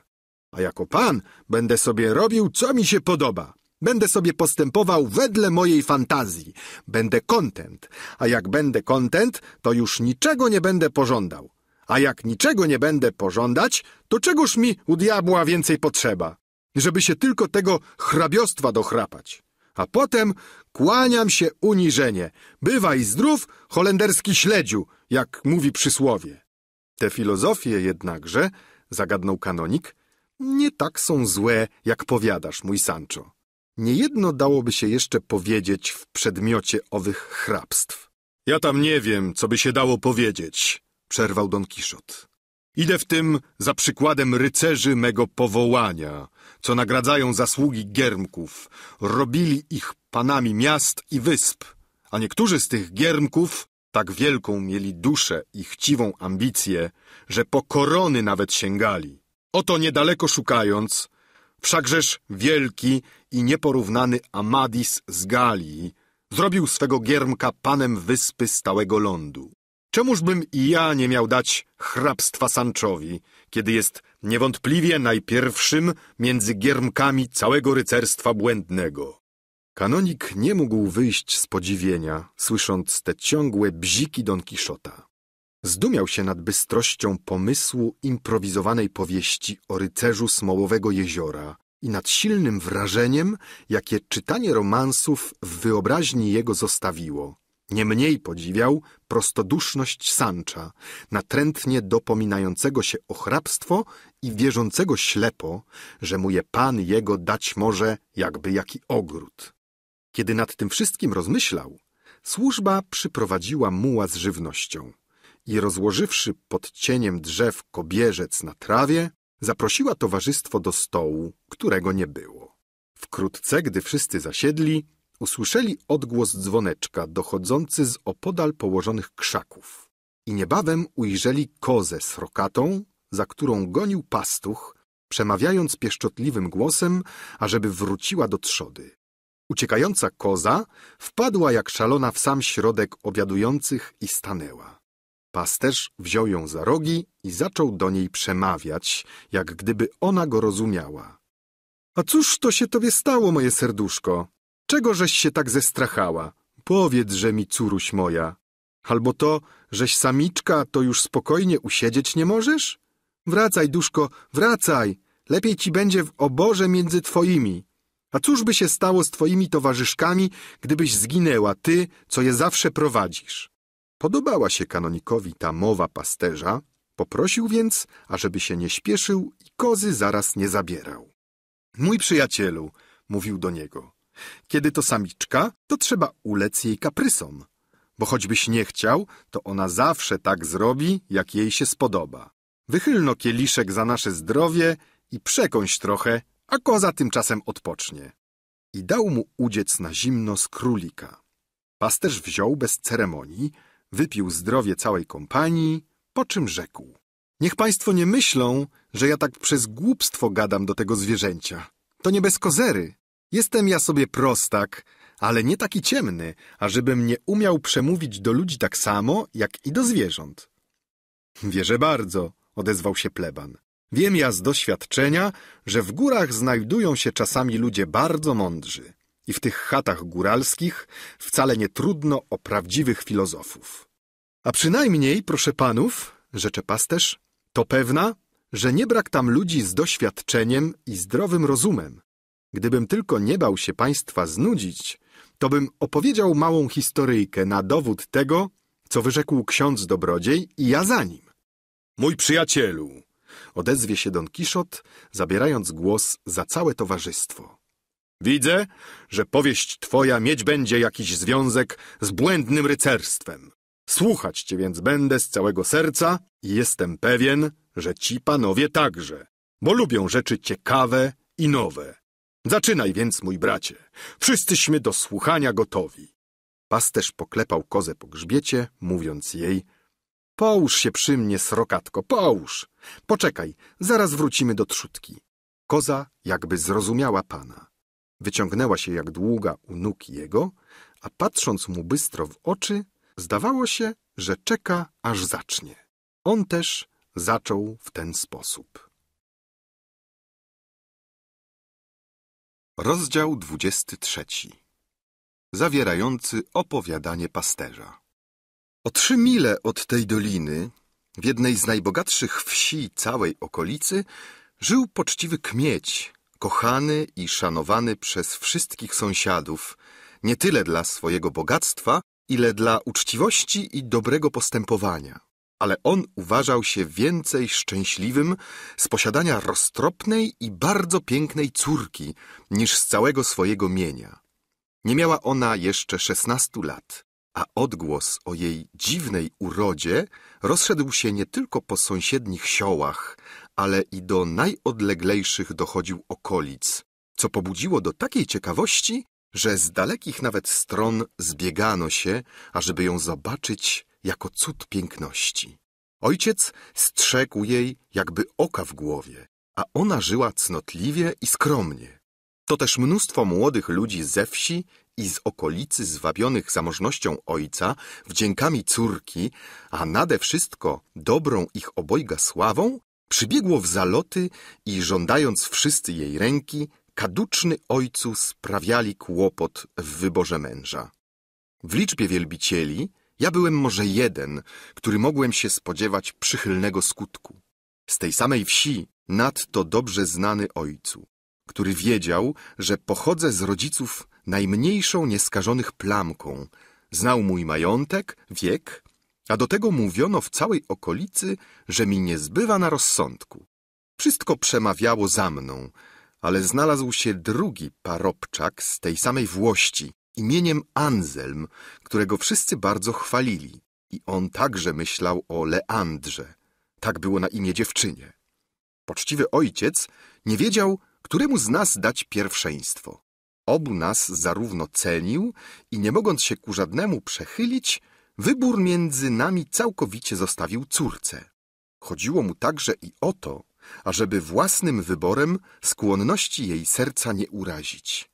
A jako pan będę sobie robił, co mi się podoba. Będę sobie postępował wedle mojej fantazji. Będę kontent. A jak będę kontent, to już niczego nie będę pożądał. A jak niczego nie będę pożądać, to czegoż mi u diabła więcej potrzeba? Żeby się tylko tego hrabiostwa dochrapać. A potem kłaniam się uniżenie. Bywaj zdrów, holenderski śledziu, jak mówi przysłowie. Te filozofie jednakże, zagadnął kanonik, nie tak są złe, jak powiadasz, mój Sancho. Niejedno dałoby się jeszcze powiedzieć w przedmiocie owych hrabstw. Ja tam nie wiem, co by się dało powiedzieć, przerwał Don Kiszot. Idę w tym za przykładem rycerzy mego powołania, co nagradzają zasługi giermków. Robili ich panami miast i wysp, a niektórzy z tych giermków tak wielką mieli duszę i chciwą ambicję, że po korony nawet sięgali. Oto niedaleko szukając, wszakżeż wielki i nieporównany Amadis z Galii zrobił swego giermka panem wyspy stałego lądu. Czemużbym i ja nie miał dać hrabstwa Sanczowi, kiedy jest niewątpliwie najpierwszym między giermkami całego rycerstwa błędnego? Kanonik nie mógł wyjść z podziwienia, słysząc te ciągłe bziki Don Kiszota. Zdumiał się nad bystrością pomysłu improwizowanej powieści o rycerzu Smołowego Jeziora i nad silnym wrażeniem, jakie czytanie romansów w wyobraźni jego zostawiło. Nie mniej podziwiał prostoduszność Sancha, natrętnie dopominającego się o hrabstwo i wierzącego ślepo, że mu je Pan jego dać może jakby jaki ogród. Kiedy nad tym wszystkim rozmyślał, służba przyprowadziła muła z żywnością i rozłożywszy pod cieniem drzew kobierzec na trawie, zaprosiła towarzystwo do stołu, którego nie było. Wkrótce, gdy wszyscy zasiedli, usłyszeli odgłos dzwoneczka dochodzący z opodal położonych krzaków i niebawem ujrzeli kozę srokatą, za którą gonił pastuch, przemawiając pieszczotliwym głosem, ażeby wróciła do trzody. Uciekająca koza wpadła jak szalona w sam środek obiadujących i stanęła. Pasterz wziął ją za rogi i zaczął do niej przemawiać, jak gdyby ona go rozumiała. A cóż to się tobie stało, moje serduszko? Czego żeś się tak zestrachała? Powiedz, że mi córuś moja. Albo to, żeś samiczka, to już spokojnie usiedzieć nie możesz? Wracaj, duszko, wracaj. Lepiej ci będzie w oborze między twoimi. A cóż by się stało z twoimi towarzyszkami, gdybyś zginęła ty, co je zawsze prowadzisz? Podobała się kanonikowi ta mowa pasterza, poprosił więc, ażeby się nie śpieszył i kozy zaraz nie zabierał. Mój przyjacielu, mówił do niego, kiedy to samiczka, to trzeba ulec jej kaprysom, bo choćbyś nie chciał, to ona zawsze tak zrobi, jak jej się spodoba. Wychylno kieliszek za nasze zdrowie i przekąś trochę a koza tymczasem odpocznie. I dał mu udziec na zimno z królika. Pasterz wziął bez ceremonii, wypił zdrowie całej kompanii, po czym rzekł. Niech państwo nie myślą, że ja tak przez głupstwo gadam do tego zwierzęcia. To nie bez kozery. Jestem ja sobie prostak, ale nie taki ciemny, ażebym nie umiał przemówić do ludzi tak samo, jak i do zwierząt. Wierzę bardzo, odezwał się pleban. Wiem ja z doświadczenia, że w górach znajdują się czasami ludzie bardzo mądrzy i w tych chatach góralskich wcale nie trudno o prawdziwych filozofów. A przynajmniej, proszę panów, rzecze pasterz, to pewna, że nie brak tam ludzi z doświadczeniem i zdrowym rozumem. Gdybym tylko nie bał się państwa znudzić, to bym opowiedział małą historyjkę na dowód tego, co wyrzekł ksiądz Dobrodziej i ja za nim. Mój przyjacielu, odezwie się Don Kiszot, zabierając głos za całe towarzystwo. Widzę, że powieść twoja mieć będzie jakiś związek z błędnym rycerstwem. Słuchać cię więc będę z całego serca i jestem pewien, że ci panowie także, bo lubią rzeczy ciekawe i nowe. Zaczynaj więc, mój bracie. Wszyscyśmy do słuchania gotowi. Pasterz poklepał kozę po grzbiecie, mówiąc jej, Połóż się przy mnie, srokatko, połóż. Poczekaj, zaraz wrócimy do trzutki. Koza jakby zrozumiała pana. Wyciągnęła się jak długa u nóg jego, a patrząc mu bystro w oczy, zdawało się, że czeka, aż zacznie. On też zaczął w ten sposób. Rozdział 23 Zawierający opowiadanie pasterza o trzy mile od tej doliny, w jednej z najbogatszych wsi całej okolicy, żył poczciwy kmieć, kochany i szanowany przez wszystkich sąsiadów, nie tyle dla swojego bogactwa, ile dla uczciwości i dobrego postępowania. Ale on uważał się więcej szczęśliwym z posiadania roztropnej i bardzo pięknej córki niż z całego swojego mienia. Nie miała ona jeszcze szesnastu lat a odgłos o jej dziwnej urodzie rozszedł się nie tylko po sąsiednich siołach, ale i do najodleglejszych dochodził okolic, co pobudziło do takiej ciekawości, że z dalekich nawet stron zbiegano się, ażeby ją zobaczyć jako cud piękności. Ojciec strzegł jej jakby oka w głowie, a ona żyła cnotliwie i skromnie. To też mnóstwo młodych ludzi ze wsi i z okolicy zwabionych zamożnością ojca, wdziękami córki, a nade wszystko dobrą ich obojga sławą, przybiegło w zaloty i żądając wszyscy jej ręki, kaduczny ojcu sprawiali kłopot w wyborze męża. W liczbie wielbicieli ja byłem może jeden, który mogłem się spodziewać przychylnego skutku. Z tej samej wsi, nadto dobrze znany ojcu, który wiedział, że pochodzę z rodziców najmniejszą nieskażonych plamką. Znał mój majątek, wiek, a do tego mówiono w całej okolicy, że mi nie zbywa na rozsądku. Wszystko przemawiało za mną, ale znalazł się drugi parobczak z tej samej włości, imieniem Anselm, którego wszyscy bardzo chwalili. I on także myślał o Leandrze. Tak było na imię dziewczynie. Poczciwy ojciec nie wiedział, któremu z nas dać pierwszeństwo. Obu nas zarówno cenił i nie mogąc się ku żadnemu przechylić, wybór między nami całkowicie zostawił córce. Chodziło mu także i o to, ażeby własnym wyborem skłonności jej serca nie urazić.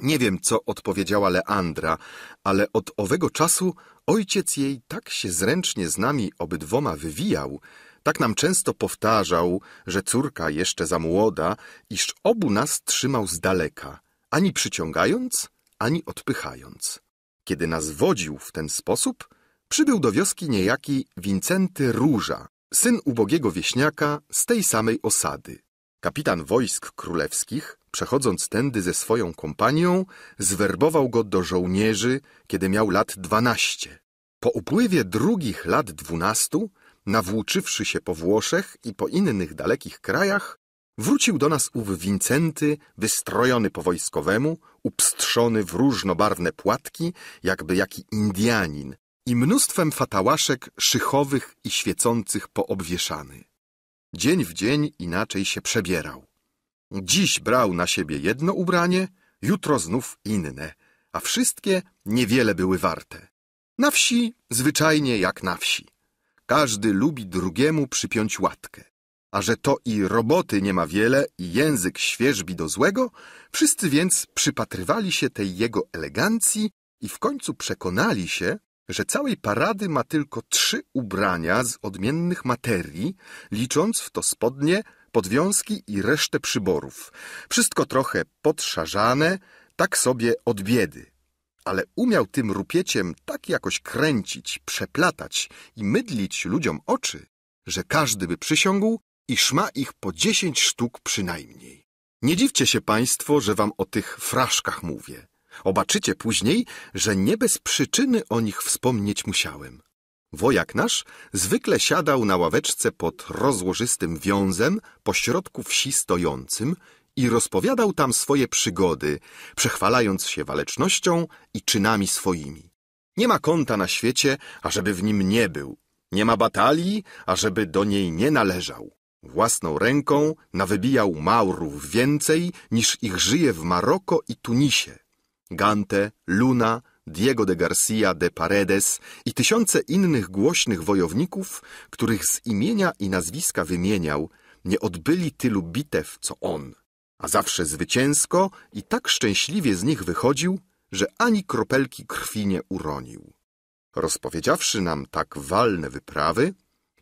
Nie wiem, co odpowiedziała Leandra, ale od owego czasu ojciec jej tak się zręcznie z nami obydwoma wywijał, tak nam często powtarzał, że córka jeszcze za młoda, iż obu nas trzymał z daleka, ani przyciągając, ani odpychając. Kiedy nas wodził w ten sposób, przybył do wioski niejaki Wincenty Róża, syn ubogiego wieśniaka z tej samej osady. Kapitan wojsk królewskich, przechodząc tędy ze swoją kompanią, zwerbował go do żołnierzy, kiedy miał lat dwanaście. Po upływie drugich lat dwunastu, nawłóczywszy się po Włoszech i po innych dalekich krajach, Wrócił do nas ów Wincenty, wystrojony po wojskowemu, upstrzony w różnobarwne płatki, jakby jaki Indianin, i mnóstwem fatałaszek szychowych i świecących poobwieszany. Dzień w dzień inaczej się przebierał. Dziś brał na siebie jedno ubranie, jutro znów inne, a wszystkie niewiele były warte. Na wsi zwyczajnie jak na wsi. Każdy lubi drugiemu przypiąć łatkę a że to i roboty nie ma wiele i język świeżbi do złego, wszyscy więc przypatrywali się tej jego elegancji i w końcu przekonali się, że całej parady ma tylko trzy ubrania z odmiennych materii, licząc w to spodnie, podwiązki i resztę przyborów. Wszystko trochę podszarzane, tak sobie od biedy. Ale umiał tym rupieciem tak jakoś kręcić, przeplatać i mydlić ludziom oczy, że każdy by przysiągł, iż ma ich po dziesięć sztuk przynajmniej. Nie dziwcie się państwo, że wam o tych fraszkach mówię. Obaczycie później, że nie bez przyczyny o nich wspomnieć musiałem. Wojak nasz zwykle siadał na ławeczce pod rozłożystym wiązem po środku wsi stojącym i rozpowiadał tam swoje przygody, przechwalając się walecznością i czynami swoimi. Nie ma kąta na świecie, ażeby w nim nie był. Nie ma batalii, ażeby do niej nie należał. Własną ręką nawybijał Maurów więcej niż ich żyje w Maroko i Tunisie. Gante, Luna, Diego de Garcia de Paredes i tysiące innych głośnych wojowników, których z imienia i nazwiska wymieniał, nie odbyli tylu bitew co on, a zawsze zwycięsko i tak szczęśliwie z nich wychodził, że ani kropelki krwi nie uronił. Rozpowiedziawszy nam tak walne wyprawy,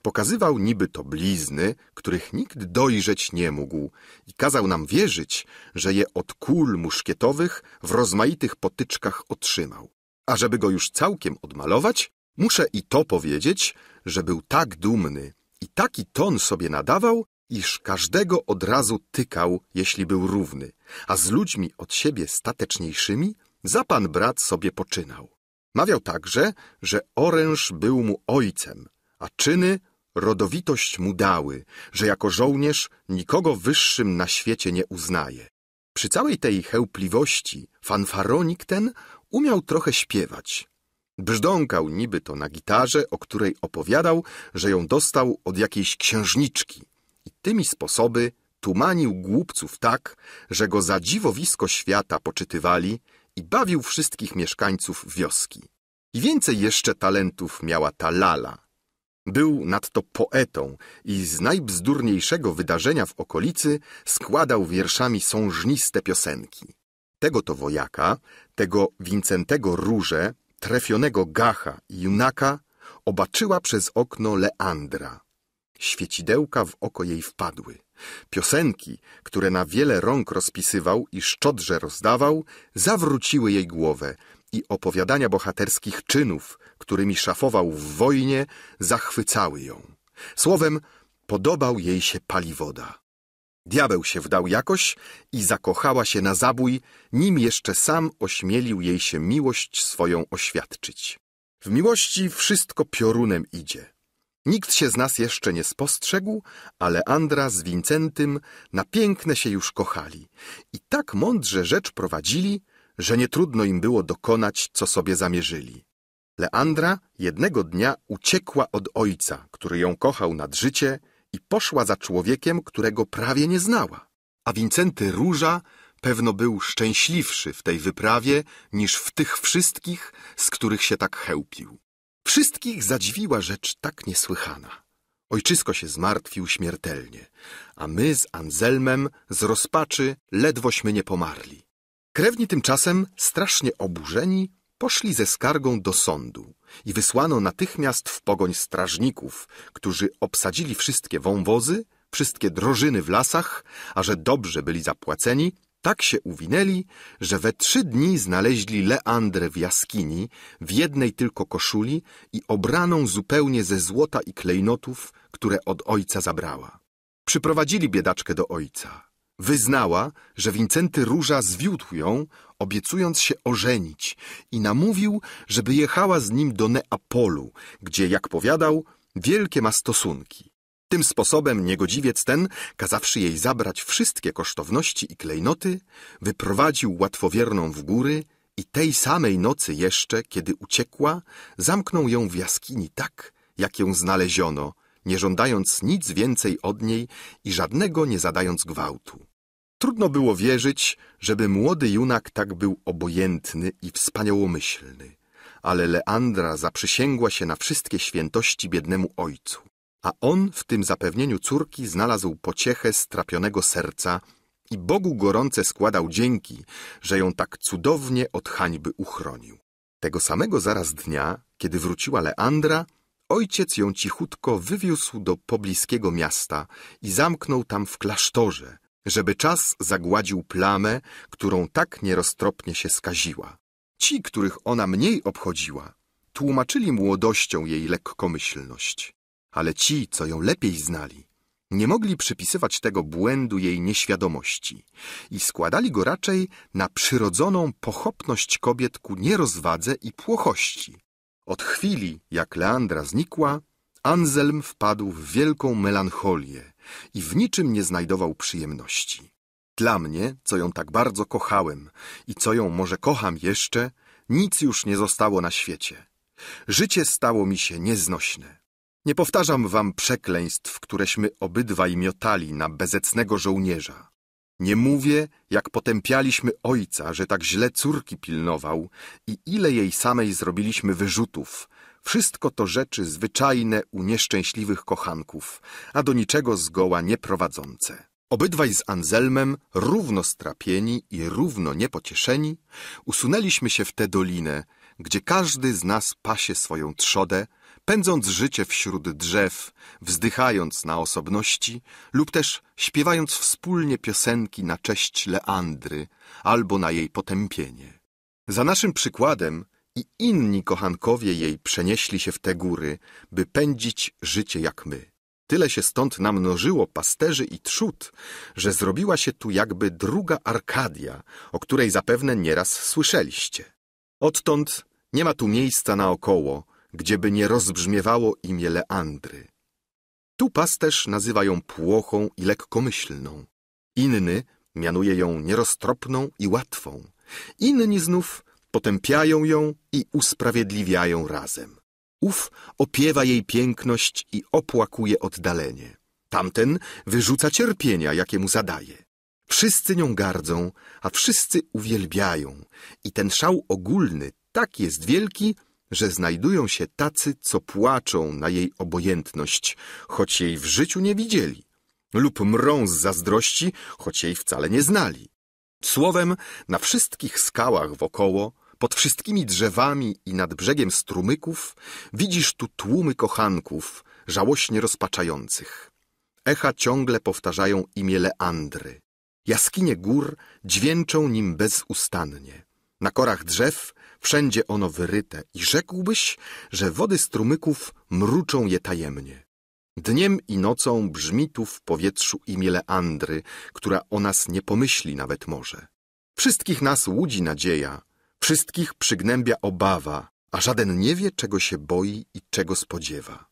Pokazywał niby to blizny, których nikt dojrzeć nie mógł i kazał nam wierzyć, że je od kul muszkietowych w rozmaitych potyczkach otrzymał. A żeby go już całkiem odmalować, muszę i to powiedzieć, że był tak dumny i taki ton sobie nadawał, iż każdego od razu tykał, jeśli był równy, a z ludźmi od siebie stateczniejszymi za pan brat sobie poczynał. Mawiał także, że oręż był mu ojcem, a czyny rodowitość mu dały, że jako żołnierz nikogo wyższym na świecie nie uznaje. Przy całej tej chełpliwości fanfaronik ten umiał trochę śpiewać. Brzdąkał niby to na gitarze, o której opowiadał, że ją dostał od jakiejś księżniczki. I tymi sposoby tumanił głupców tak, że go za dziwowisko świata poczytywali i bawił wszystkich mieszkańców wioski. I więcej jeszcze talentów miała ta lala, był nadto poetą i z najbzdurniejszego wydarzenia w okolicy składał wierszami sążniste piosenki. Tego to wojaka, tego Wincentego Róże, trefionego gacha i junaka obaczyła przez okno Leandra. Świecidełka w oko jej wpadły. Piosenki, które na wiele rąk rozpisywał i szczodrze rozdawał, zawróciły jej głowę, i opowiadania bohaterskich czynów, którymi szafował w wojnie, zachwycały ją. Słowem, podobał jej się paliwoda. Diabeł się wdał jakoś i zakochała się na zabój, nim jeszcze sam ośmielił jej się miłość swoją oświadczyć. W miłości wszystko piorunem idzie. Nikt się z nas jeszcze nie spostrzegł, ale Andra z Wincentym na piękne się już kochali i tak mądrze rzecz prowadzili, że nie trudno im było dokonać, co sobie zamierzyli. Leandra jednego dnia uciekła od ojca, który ją kochał nad życie i poszła za człowiekiem, którego prawie nie znała. A Wincenty Róża pewno był szczęśliwszy w tej wyprawie niż w tych wszystkich, z których się tak chełpił. Wszystkich zadziwiła rzecz tak niesłychana. Ojczysko się zmartwił śmiertelnie, a my z Anzelmem z rozpaczy ledwośmy nie pomarli. Krewni tymczasem, strasznie oburzeni, poszli ze skargą do sądu i wysłano natychmiast w pogoń strażników, którzy obsadzili wszystkie wąwozy, wszystkie drożyny w lasach, a że dobrze byli zapłaceni, tak się uwinęli, że we trzy dni znaleźli Leandrę w jaskini, w jednej tylko koszuli i obraną zupełnie ze złota i klejnotów, które od ojca zabrała. Przyprowadzili biedaczkę do ojca. Wyznała, że Wincenty Róża zwiódł ją, obiecując się ożenić i namówił, żeby jechała z nim do Neapolu, gdzie, jak powiadał, wielkie ma stosunki. Tym sposobem niegodziwiec ten, kazawszy jej zabrać wszystkie kosztowności i klejnoty, wyprowadził łatwowierną w góry i tej samej nocy jeszcze, kiedy uciekła, zamknął ją w jaskini tak, jak ją znaleziono, nie żądając nic więcej od niej i żadnego nie zadając gwałtu. Trudno było wierzyć, żeby młody junak tak był obojętny i wspaniałomyślny, ale Leandra zaprzysięgła się na wszystkie świętości biednemu ojcu, a on w tym zapewnieniu córki znalazł pociechę strapionego serca i Bogu gorące składał dzięki, że ją tak cudownie od hańby uchronił. Tego samego zaraz dnia, kiedy wróciła Leandra, Ojciec ją cichutko wywiózł do pobliskiego miasta i zamknął tam w klasztorze, żeby czas zagładził plamę, którą tak nieroztropnie się skaziła. Ci, których ona mniej obchodziła, tłumaczyli młodością jej lekkomyślność, ale ci, co ją lepiej znali, nie mogli przypisywać tego błędu jej nieświadomości i składali go raczej na przyrodzoną pochopność kobiet ku nierozwadze i płochości, od chwili, jak Leandra znikła, Anselm wpadł w wielką melancholię i w niczym nie znajdował przyjemności. Dla mnie, co ją tak bardzo kochałem i co ją może kocham jeszcze, nic już nie zostało na świecie. Życie stało mi się nieznośne. Nie powtarzam wam przekleństw, któreśmy obydwaj miotali na bezecnego żołnierza. Nie mówię, jak potępialiśmy ojca, że tak źle córki pilnował i ile jej samej zrobiliśmy wyrzutów. Wszystko to rzeczy zwyczajne u nieszczęśliwych kochanków, a do niczego zgoła nieprowadzące. Obydwaj z Anzelmem równo strapieni i równo niepocieszeni, usunęliśmy się w tę dolinę, gdzie każdy z nas pasie swoją trzodę, pędząc życie wśród drzew, wzdychając na osobności lub też śpiewając wspólnie piosenki na cześć Leandry albo na jej potępienie. Za naszym przykładem i inni kochankowie jej przenieśli się w te góry, by pędzić życie jak my. Tyle się stąd namnożyło pasterzy i trzód, że zrobiła się tu jakby druga Arkadia, o której zapewne nieraz słyszeliście. Odtąd nie ma tu miejsca naokoło, gdzieby nie rozbrzmiewało imię Leandry. Tu pasterz nazywa ją płochą i lekkomyślną. Inny mianuje ją nieroztropną i łatwą. Inni znów potępiają ją i usprawiedliwiają razem. Ów opiewa jej piękność i opłakuje oddalenie. Tamten wyrzuca cierpienia, jakie mu zadaje. Wszyscy nią gardzą, a wszyscy uwielbiają i ten szał ogólny tak jest wielki, że znajdują się tacy, co płaczą na jej obojętność, choć jej w życiu nie widzieli, lub mrą z zazdrości, choć jej wcale nie znali. Słowem, na wszystkich skałach wokoło, pod wszystkimi drzewami i nad brzegiem strumyków, widzisz tu tłumy kochanków, żałośnie rozpaczających. Echa ciągle powtarzają imię Leandry. Jaskinie gór dźwięczą nim bezustannie. Na korach drzew wszędzie ono wyryte i rzekłbyś, że wody strumyków mruczą je tajemnie. Dniem i nocą brzmi tu w powietrzu imię Leandry, która o nas nie pomyśli nawet może. Wszystkich nas łudzi nadzieja, wszystkich przygnębia obawa, a żaden nie wie, czego się boi i czego spodziewa.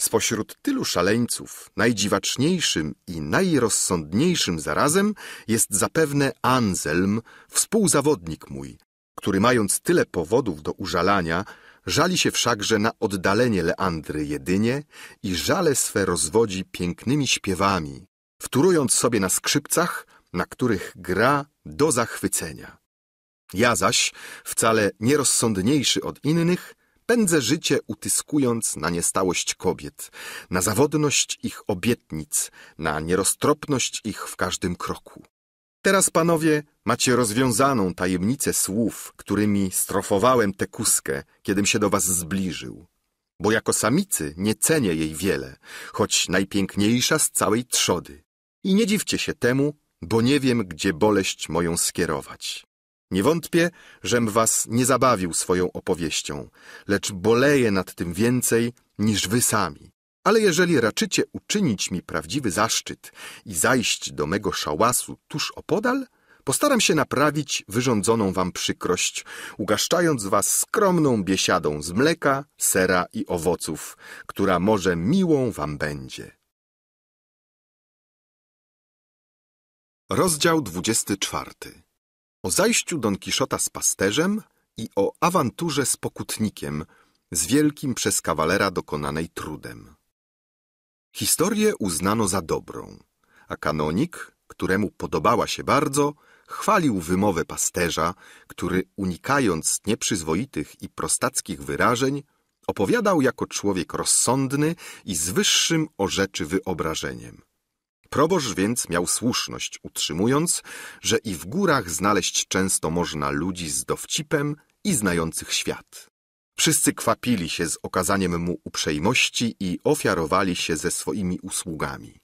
Spośród tylu szaleńców najdziwaczniejszym i najrozsądniejszym zarazem jest zapewne Anselm, współzawodnik mój, który mając tyle powodów do użalania, żali się wszakże na oddalenie Leandry jedynie i żale swe rozwodzi pięknymi śpiewami, wtórując sobie na skrzypcach, na których gra do zachwycenia. Ja zaś, wcale nierozsądniejszy od innych, pędzę życie utyskując na niestałość kobiet, na zawodność ich obietnic, na nieroztropność ich w każdym kroku. Teraz, panowie, Macie rozwiązaną tajemnicę słów, którymi strofowałem tę kuskę, kiedym się do was zbliżył. Bo jako samicy nie cenię jej wiele, choć najpiękniejsza z całej trzody. I nie dziwcie się temu, bo nie wiem, gdzie boleść moją skierować. Nie wątpię, żem was nie zabawił swoją opowieścią, lecz boleję nad tym więcej niż wy sami. Ale jeżeli raczycie uczynić mi prawdziwy zaszczyt i zajść do mego szałasu tuż opodal, Postaram się naprawić wyrządzoną wam przykrość, ugaszczając was skromną biesiadą z mleka, sera i owoców, która może miłą wam będzie. Rozdział 24 O zajściu Don Kiszota z pasterzem i o awanturze z pokutnikiem, z wielkim przez kawalera dokonanej trudem. Historię uznano za dobrą, a kanonik, któremu podobała się bardzo, chwalił wymowę pasterza, który unikając nieprzyzwoitych i prostackich wyrażeń, opowiadał jako człowiek rozsądny i z wyższym o rzeczy wyobrażeniem. Proboż więc miał słuszność, utrzymując, że i w górach znaleźć często można ludzi z dowcipem i znających świat. Wszyscy kwapili się z okazaniem mu uprzejmości i ofiarowali się ze swoimi usługami.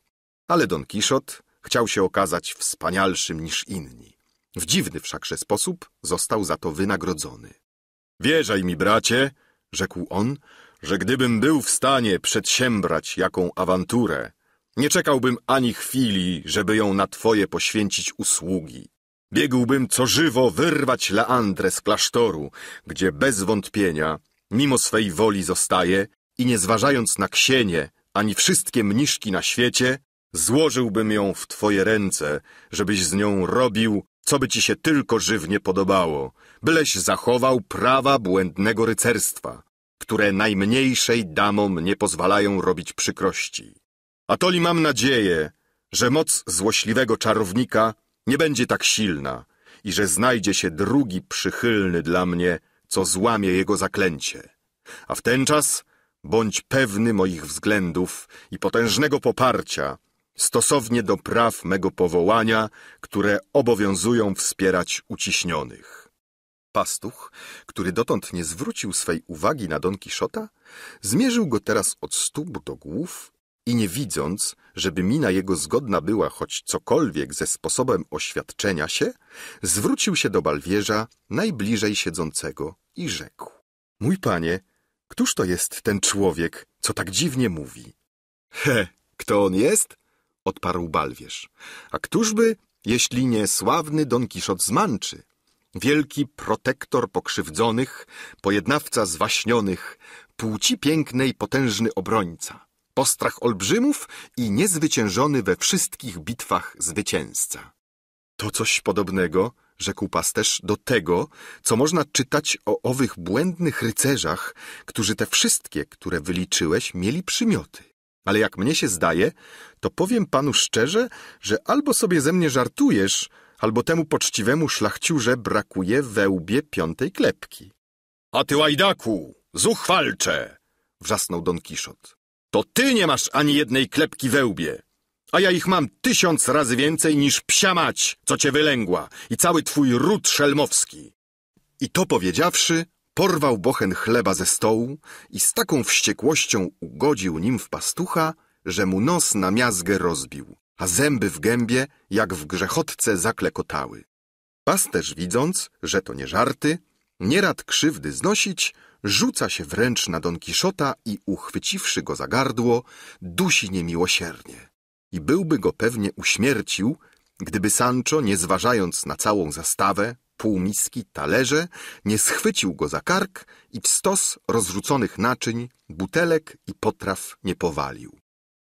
Ale Don Kiszot, Chciał się okazać wspanialszym niż inni. W dziwny wszakże sposób został za to wynagrodzony. Wierzaj mi, bracie, rzekł on, że gdybym był w stanie przedsiębrać jaką awanturę, nie czekałbym ani chwili, żeby ją na twoje poświęcić usługi. Biegłbym co żywo wyrwać Leandrę z klasztoru, gdzie bez wątpienia, mimo swej woli zostaje i nie zważając na ksienie, ani wszystkie mniszki na świecie, Złożyłbym ją w twoje ręce, żebyś z nią robił, co by ci się tylko żywnie podobało, byleś zachował prawa błędnego rycerstwa, które najmniejszej damom nie pozwalają robić przykrości. Atoli mam nadzieję, że moc złośliwego czarownika nie będzie tak silna i że znajdzie się drugi przychylny dla mnie, co złamie jego zaklęcie. A w ten czas bądź pewny moich względów i potężnego poparcia, stosownie do praw mego powołania, które obowiązują wspierać uciśnionych. Pastuch, który dotąd nie zwrócił swej uwagi na Don Kiszota, zmierzył go teraz od stóp do głów i nie widząc, żeby mina jego zgodna była choć cokolwiek ze sposobem oświadczenia się, zwrócił się do Balwierza, najbliżej siedzącego, i rzekł. Mój panie, któż to jest ten człowiek, co tak dziwnie mówi? He, kto on jest? odparł Balwierz. A któżby, jeśli nie sławny Don Kiszot z Manczy? Wielki protektor pokrzywdzonych, pojednawca zwaśnionych, płci pięknej potężny obrońca, postrach olbrzymów i niezwyciężony we wszystkich bitwach zwycięzca. To coś podobnego, rzekł pasterz, do tego, co można czytać o owych błędnych rycerzach, którzy te wszystkie, które wyliczyłeś, mieli przymioty. Ale jak mnie się zdaje, to powiem panu szczerze, że albo sobie ze mnie żartujesz, albo temu poczciwemu szlachciurze brakuje wełbie piątej klepki. A ty łajdaku, zuchwalcze! wrzasnął Don Kiszot. To ty nie masz ani jednej klepki wełbie, a ja ich mam tysiąc razy więcej niż psia mać, co cię wylęgła i cały twój ród szelmowski. I to powiedziawszy, porwał bochen chleba ze stołu i z taką wściekłością ugodził nim w pastucha, że mu nos na miazgę rozbił, a zęby w gębie jak w grzechotce zaklekotały. Pasterz widząc, że to nie żarty, nierad krzywdy znosić, rzuca się wręcz na Don Kiszota i uchwyciwszy go za gardło, dusi niemiłosiernie. I byłby go pewnie uśmiercił, gdyby Sancho, nie zważając na całą zastawę, półmiski, talerze, nie schwycił go za kark i w stos rozrzuconych naczyń, butelek i potraw nie powalił.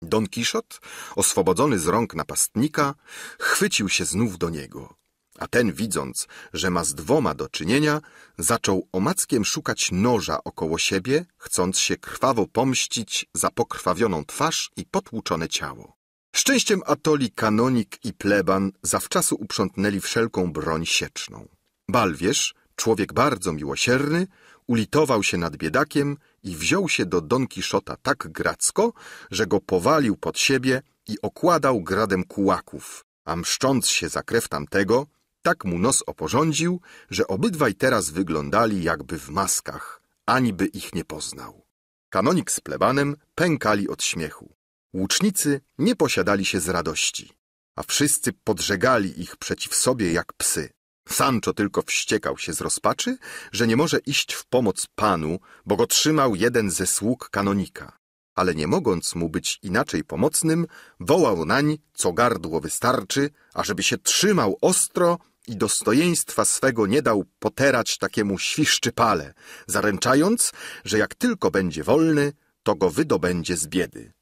Don Kiszot, oswobodzony z rąk napastnika, chwycił się znów do niego, a ten widząc, że ma z dwoma do czynienia, zaczął omackiem szukać noża około siebie, chcąc się krwawo pomścić za pokrwawioną twarz i potłuczone ciało. Szczęściem atoli kanonik i pleban zawczasu uprzątnęli wszelką broń sieczną. Balwierz, człowiek bardzo miłosierny, ulitował się nad biedakiem i wziął się do Don Kiszota tak gracko, że go powalił pod siebie i okładał gradem kułaków, a mszcząc się za krew tamtego, tak mu nos oporządził, że obydwaj teraz wyglądali jakby w maskach, ani by ich nie poznał. Kanonik z plebanem pękali od śmiechu. Łucznicy nie posiadali się z radości, a wszyscy podżegali ich przeciw sobie jak psy. Sancho tylko wściekał się z rozpaczy, że nie może iść w pomoc panu, bo go trzymał jeden ze sług kanonika. Ale nie mogąc mu być inaczej pomocnym, wołał nań, co gardło wystarczy, ażeby się trzymał ostro i dostojeństwa swego nie dał poterać takiemu świszczypale, zaręczając, że jak tylko będzie wolny, to go wydobędzie z biedy.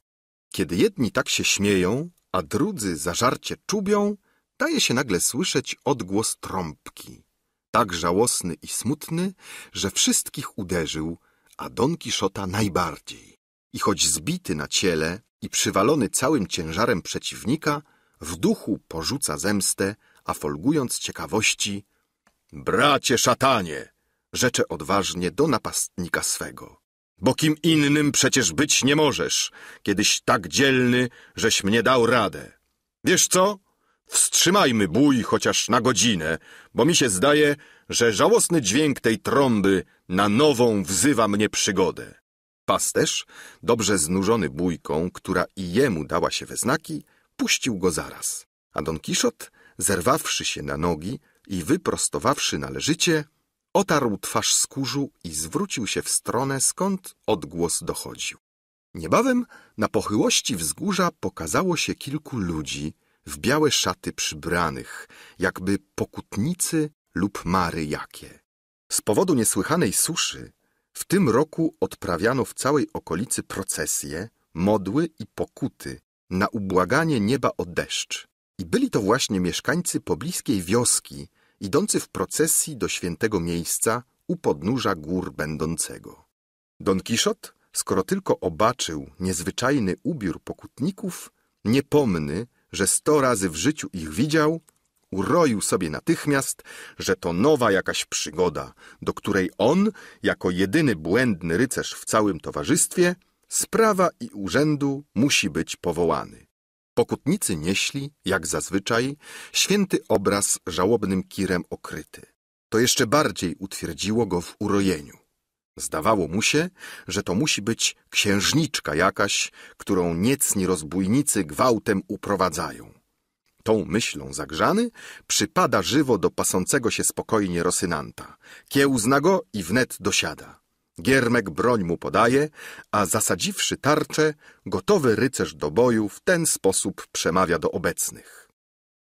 Kiedy jedni tak się śmieją, a drudzy żarcie czubią, daje się nagle słyszeć odgłos trąbki, tak żałosny i smutny, że wszystkich uderzył, a Don Kiszota najbardziej. I choć zbity na ciele i przywalony całym ciężarem przeciwnika, w duchu porzuca zemstę, a folgując ciekawości Bracie szatanie! rzecze odważnie do napastnika swego. Bo kim innym przecież być nie możesz, kiedyś tak dzielny, żeś mnie dał radę. Wiesz co? Wstrzymajmy bój chociaż na godzinę, bo mi się zdaje, że żałosny dźwięk tej trąby na nową wzywa mnie przygodę. Pasterz, dobrze znużony bójką, która i jemu dała się we znaki, puścił go zaraz. A Don Kiszot, zerwawszy się na nogi i wyprostowawszy należycie, otarł twarz z kurzu i zwrócił się w stronę, skąd odgłos dochodził. Niebawem na pochyłości wzgórza pokazało się kilku ludzi, w białe szaty przybranych, jakby pokutnicy lub mary jakie. Z powodu niesłychanej suszy w tym roku odprawiano w całej okolicy procesje, modły i pokuty na ubłaganie nieba o deszcz. I byli to właśnie mieszkańcy pobliskiej wioski, idący w procesji do świętego miejsca u podnóża gór będącego. Don Kiszot, skoro tylko obaczył niezwyczajny ubiór pokutników, niepomny, że sto razy w życiu ich widział, uroił sobie natychmiast, że to nowa jakaś przygoda, do której on, jako jedyny błędny rycerz w całym towarzystwie, sprawa i urzędu musi być powołany. Pokutnicy nieśli, jak zazwyczaj, święty obraz żałobnym kirem okryty. To jeszcze bardziej utwierdziło go w urojeniu. Zdawało mu się, że to musi być księżniczka jakaś, którą niecni rozbójnicy gwałtem uprowadzają. Tą myślą zagrzany przypada żywo do pasącego się spokojnie Rosynanta. Kiełzna go i wnet dosiada. Giermek broń mu podaje, a zasadziwszy tarczę, gotowy rycerz do boju w ten sposób przemawia do obecnych.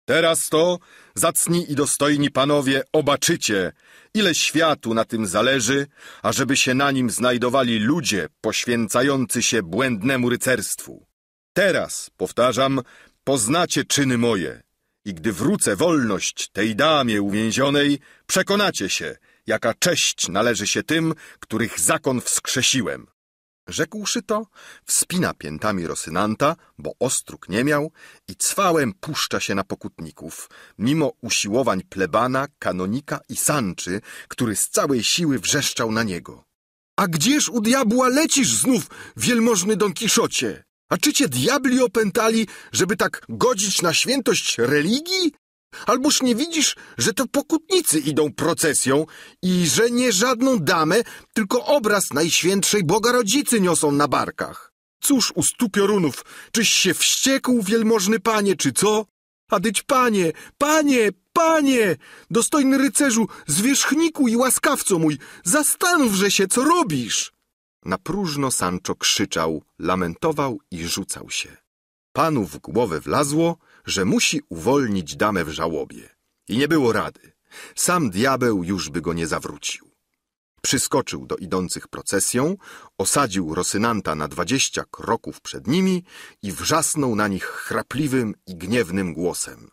Teraz to, zacni i dostojni panowie, obaczycie, ile światu na tym zależy, ażeby się na nim znajdowali ludzie poświęcający się błędnemu rycerstwu. Teraz, powtarzam, poznacie czyny moje i gdy wrócę wolność tej damie uwięzionej, przekonacie się, jaka cześć należy się tym, których zakon wskrzesiłem. Rzekłszy to, wspina piętami Rosynanta, bo ostróg nie miał, i cwałem puszcza się na pokutników, mimo usiłowań plebana, kanonika i sanczy, który z całej siły wrzeszczał na niego. A gdzież u diabła lecisz znów, wielmożny Don Kiszocie? A czy cię diabli opętali, żeby tak godzić na świętość religii? Alboż nie widzisz, że to pokutnicy idą procesją i że nie żadną damę, tylko obraz Najświętszej Boga Rodzicy niosą na barkach? Cóż u stu piorunów, czyś się wściekł, wielmożny panie, czy co? A dyć panie, panie, panie, dostojny rycerzu, zwierzchniku i łaskawco mój, zastanówże się, co robisz! Na próżno Sancho krzyczał, lamentował i rzucał się. Panu w głowę wlazło, że musi uwolnić damę w żałobie. I nie było rady. Sam diabeł już by go nie zawrócił. Przyskoczył do idących procesją, osadził Rosynanta na dwadzieścia kroków przed nimi i wrzasnął na nich chrapliwym i gniewnym głosem.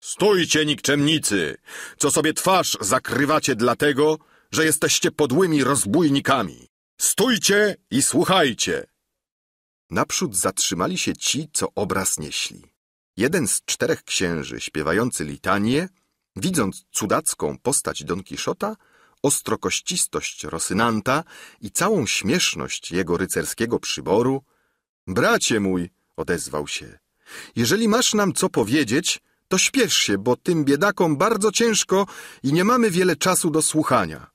Stójcie, nikczemnicy, co sobie twarz zakrywacie dlatego, że jesteście podłymi rozbójnikami. Stójcie i słuchajcie! Naprzód zatrzymali się ci, co obraz nieśli. Jeden z czterech księży śpiewający litanie, widząc cudacką postać Don Kiszota, ostrokościstość Rosynanta i całą śmieszność jego rycerskiego przyboru, bracie mój, odezwał się, jeżeli masz nam co powiedzieć, to śpiesz się, bo tym biedakom bardzo ciężko i nie mamy wiele czasu do słuchania.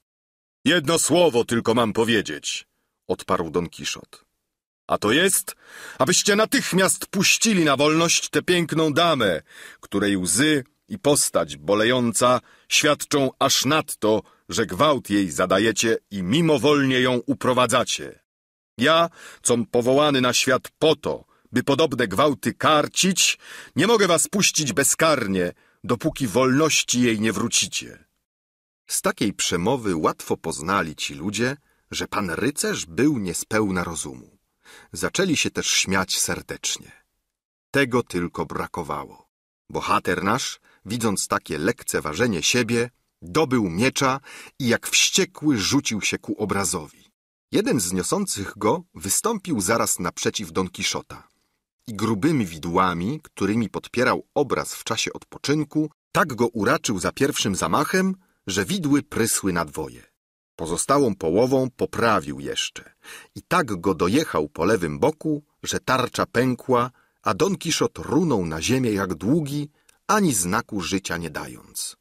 Jedno słowo tylko mam powiedzieć, odparł Don Kiszot. A to jest, abyście natychmiast puścili na wolność tę piękną damę, której łzy i postać bolejąca świadczą aż nadto, że gwałt jej zadajecie i mimowolnie ją uprowadzacie. Ja, com powołany na świat po to, by podobne gwałty karcić, nie mogę was puścić bezkarnie, dopóki wolności jej nie wrócicie. Z takiej przemowy łatwo poznali ci ludzie, że pan rycerz był niespełna rozumu zaczęli się też śmiać serdecznie. Tego tylko brakowało. Bohater nasz, widząc takie lekceważenie siebie, dobył miecza i jak wściekły rzucił się ku obrazowi. Jeden z niosących go wystąpił zaraz naprzeciw Don Kiszota i grubymi widłami, którymi podpierał obraz w czasie odpoczynku, tak go uraczył za pierwszym zamachem, że widły prysły na dwoje. Pozostałą połową poprawił jeszcze. I tak go dojechał po lewym boku, że tarcza pękła, a Don Kiszot runął na ziemię jak długi, ani znaku życia nie dając.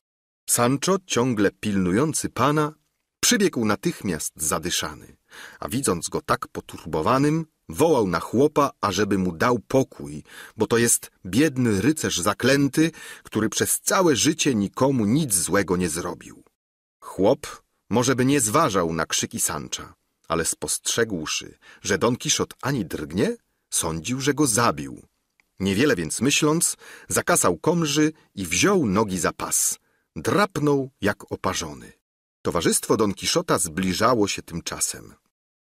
Sancho, ciągle pilnujący pana, przybiegł natychmiast zadyszany, a widząc go tak poturbowanym, wołał na chłopa, ażeby mu dał pokój, bo to jest biedny rycerz zaklęty, który przez całe życie nikomu nic złego nie zrobił. Chłop, może by nie zważał na krzyki Sancha, ale spostrzegłszy, że Don Kiszot ani drgnie, sądził, że go zabił. Niewiele więc myśląc, zakasał komrzy i wziął nogi za pas. Drapnął jak oparzony. Towarzystwo Don Kiszota zbliżało się tymczasem.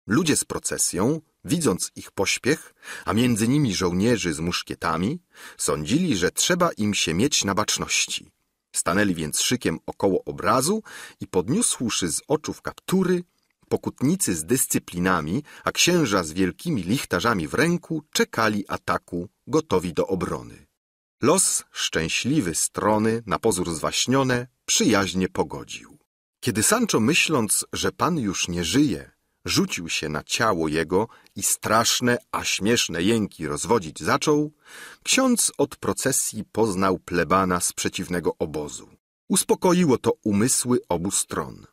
Ludzie z procesją, widząc ich pośpiech, a między nimi żołnierzy z muszkietami, sądzili, że trzeba im się mieć na baczności. Stanęli więc szykiem około obrazu i podniósłszy z oczów kaptury, pokutnicy z dyscyplinami, a księża z wielkimi lichtarzami w ręku czekali ataku, gotowi do obrony. Los szczęśliwy strony, na pozór zwaśnione, przyjaźnie pogodził. Kiedy Sancho myśląc, że pan już nie żyje, rzucił się na ciało jego i straszne, a śmieszne jęki rozwodzić zaczął, ksiądz od procesji poznał plebana z przeciwnego obozu. Uspokoiło to umysły obu stron.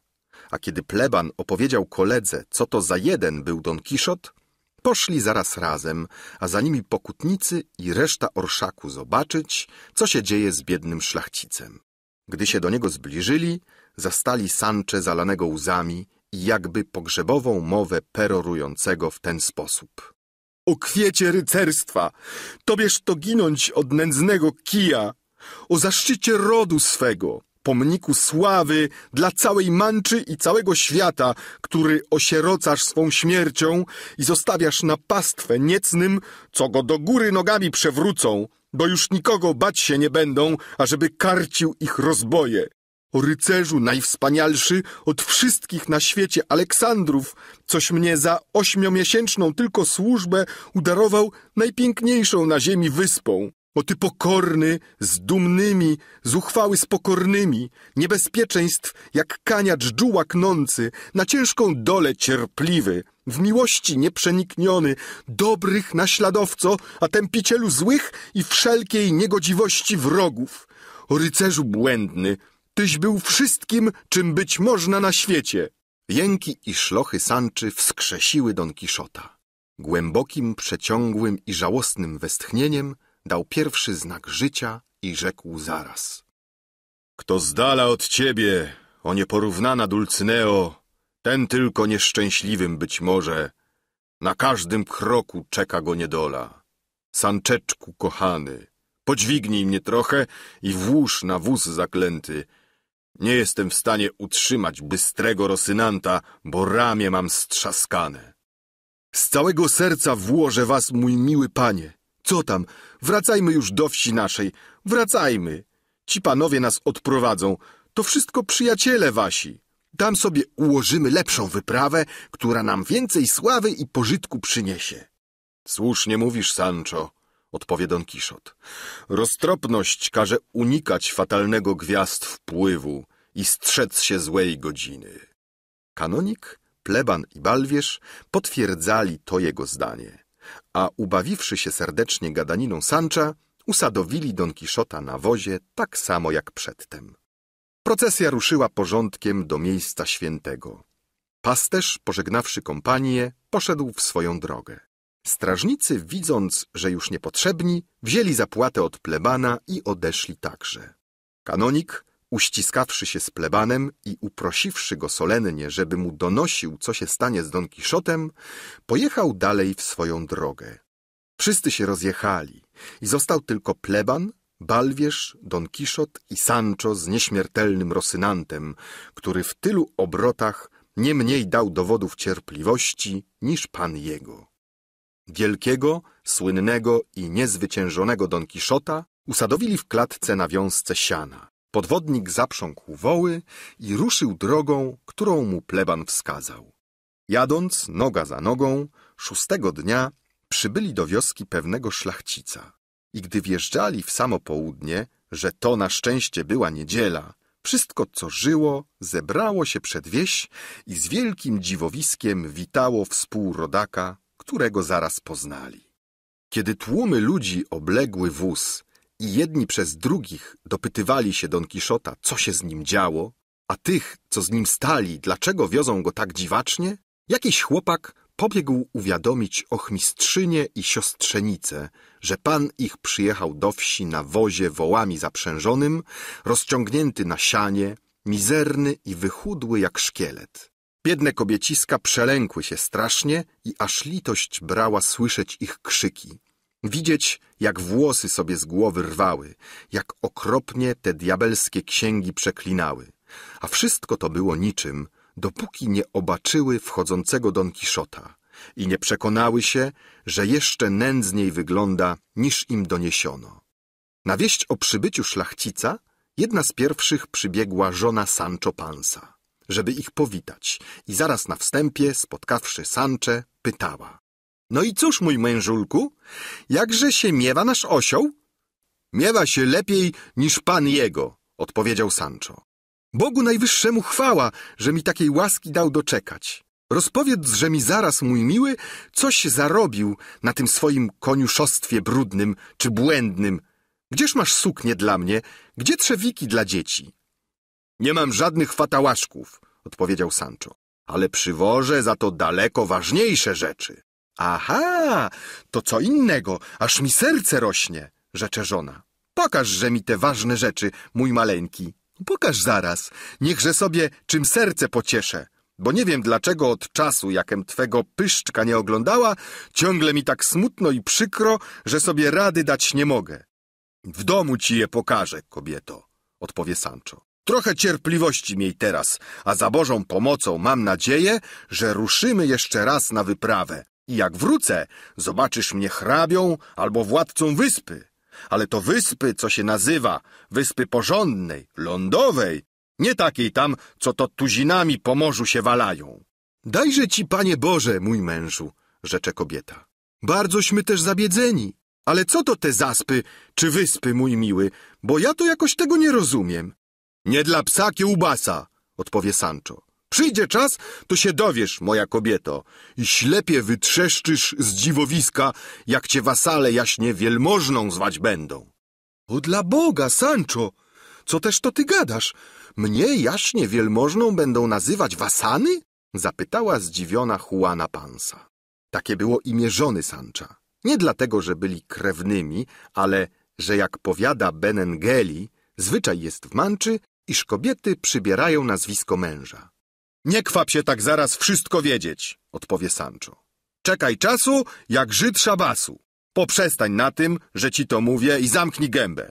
A kiedy pleban opowiedział koledze, co to za jeden był Don Kiszot, poszli zaraz razem, a za nimi pokutnicy i reszta orszaku zobaczyć, co się dzieje z biednym szlachcicem. Gdy się do niego zbliżyli, zastali Sancze zalanego łzami jakby pogrzebową mowę perorującego w ten sposób. O kwiecie rycerstwa! Tobież to ginąć od nędznego kija! O zaszczycie rodu swego! Pomniku sławy dla całej manczy i całego świata, który osierocasz swą śmiercią i zostawiasz na pastwę niecnym, co go do góry nogami przewrócą, bo już nikogo bać się nie będą, ażeby karcił ich rozboje o rycerzu najwspanialszy od wszystkich na świecie Aleksandrów, coś mnie za ośmiomiesięczną tylko służbę udarował najpiękniejszą na ziemi wyspą. O ty pokorny, z dumnymi, zuchwały z pokornymi, niebezpieczeństw jak kaniacz dżuła knący, na ciężką dole cierpliwy, w miłości nieprzenikniony, dobrych naśladowco, a tępicielu złych i wszelkiej niegodziwości wrogów. O rycerzu błędny, Tyś był wszystkim, czym być można na świecie. Jęki i szlochy sanczy wskrzesiły Don Kiszota. Głębokim, przeciągłym i żałosnym westchnieniem dał pierwszy znak życia i rzekł zaraz. Kto z dala od ciebie, o nieporównana Dulcyneo, ten tylko nieszczęśliwym być może. Na każdym kroku czeka go niedola. Sanczeczku kochany, podźwignij mnie trochę i włóż na wóz zaklęty, nie jestem w stanie utrzymać bystrego Rosynanta, bo ramię mam strzaskane. Z całego serca włożę was, mój miły panie. Co tam? Wracajmy już do wsi naszej. Wracajmy. Ci panowie nas odprowadzą. To wszystko przyjaciele wasi. Tam sobie ułożymy lepszą wyprawę, która nam więcej sławy i pożytku przyniesie. Słusznie mówisz, Sancho odpowie Don Kiszot. Roztropność każe unikać fatalnego gwiazd wpływu i strzec się złej godziny. Kanonik, pleban i balwierz potwierdzali to jego zdanie, a ubawiwszy się serdecznie gadaniną Sancha, usadowili Don Kiszota na wozie tak samo jak przedtem. Procesja ruszyła porządkiem do miejsca świętego. Pasterz, pożegnawszy kompanię, poszedł w swoją drogę. Strażnicy, widząc, że już niepotrzebni, wzięli zapłatę od plebana i odeszli także. Kanonik, uściskawszy się z plebanem i uprosiwszy go solennie, żeby mu donosił, co się stanie z Don Kiszotem, pojechał dalej w swoją drogę. Wszyscy się rozjechali i został tylko pleban, Balwierz, Don Kiszot i Sancho z nieśmiertelnym Rosynantem, który w tylu obrotach nie mniej dał dowodów cierpliwości niż pan jego. Wielkiego, słynnego i niezwyciężonego Don Kiszota usadowili w klatce na wiązce siana. Podwodnik zaprząkł woły i ruszył drogą, którą mu pleban wskazał. Jadąc noga za nogą, szóstego dnia przybyli do wioski pewnego szlachcica. I gdy wjeżdżali w samo południe, że to na szczęście była niedziela, wszystko, co żyło, zebrało się przed wieś i z wielkim dziwowiskiem witało współrodaka którego zaraz poznali. Kiedy tłumy ludzi obległy wóz i jedni przez drugich dopytywali się Don Kiszota, co się z nim działo, a tych, co z nim stali, dlaczego wiozą go tak dziwacznie, jakiś chłopak pobiegł uwiadomić ochmistrzynię i siostrzenice, że pan ich przyjechał do wsi na wozie wołami zaprzężonym, rozciągnięty na sianie, mizerny i wychudły jak szkielet. Biedne kobieciska przelękły się strasznie i aż litość brała słyszeć ich krzyki. Widzieć, jak włosy sobie z głowy rwały, jak okropnie te diabelskie księgi przeklinały. A wszystko to było niczym, dopóki nie obaczyły wchodzącego Don Kiszota i nie przekonały się, że jeszcze nędzniej wygląda, niż im doniesiono. Na wieść o przybyciu szlachcica jedna z pierwszych przybiegła żona Sancho Pansa żeby ich powitać i zaraz na wstępie, spotkawszy Sancze, pytała. No i cóż, mój mężulku, jakże się miewa nasz osioł? Miewa się lepiej niż pan jego, odpowiedział Sancho. Bogu Najwyższemu chwała, że mi takiej łaski dał doczekać. Rozpowiedz, że mi zaraz, mój miły, coś zarobił na tym swoim koniuszostwie brudnym czy błędnym. Gdzież masz suknię dla mnie? Gdzie trzewiki dla dzieci? Nie mam żadnych fatałaszków, odpowiedział Sancho, ale przywożę za to daleko ważniejsze rzeczy. Aha, to co innego, aż mi serce rośnie, rzecze żona. Pokażże mi te ważne rzeczy, mój maleńki. Pokaż zaraz, niechże sobie czym serce pocieszę, bo nie wiem dlaczego od czasu, jakem twego pyszczka nie oglądała, ciągle mi tak smutno i przykro, że sobie rady dać nie mogę. W domu ci je pokażę, kobieto, odpowie Sancho. Trochę cierpliwości miej teraz, a za Bożą pomocą mam nadzieję, że ruszymy jeszcze raz na wyprawę. I jak wrócę, zobaczysz mnie hrabią albo władcą wyspy. Ale to wyspy, co się nazywa, wyspy porządnej, lądowej, nie takiej tam, co to tuzinami po morzu się walają. Dajże ci, Panie Boże, mój mężu, rzecze kobieta. Bardzośmy też zabiedzeni. Ale co to te zaspy czy wyspy, mój miły, bo ja to jakoś tego nie rozumiem. Nie dla psa kiełbasa, odpowie Sancho. Przyjdzie czas, to się dowiesz, moja kobieto, i ślepie wytrzeszczysz z dziwowiska, jak cię wasale jaśnie wielmożną zwać będą. O dla Boga, Sancho, co też to ty gadasz? Mnie jaśnie wielmożną będą nazywać wasany? Zapytała zdziwiona Juana Pansa. Takie było imię żony Sancha. Nie dlatego, że byli krewnymi, ale że jak powiada Benengeli, zwyczaj jest w manczy, iż kobiety przybierają nazwisko męża. Nie kwap się tak zaraz wszystko wiedzieć, odpowie Sancho. Czekaj czasu, jak Żyd szabasu. Poprzestań na tym, że ci to mówię i zamknij gębę.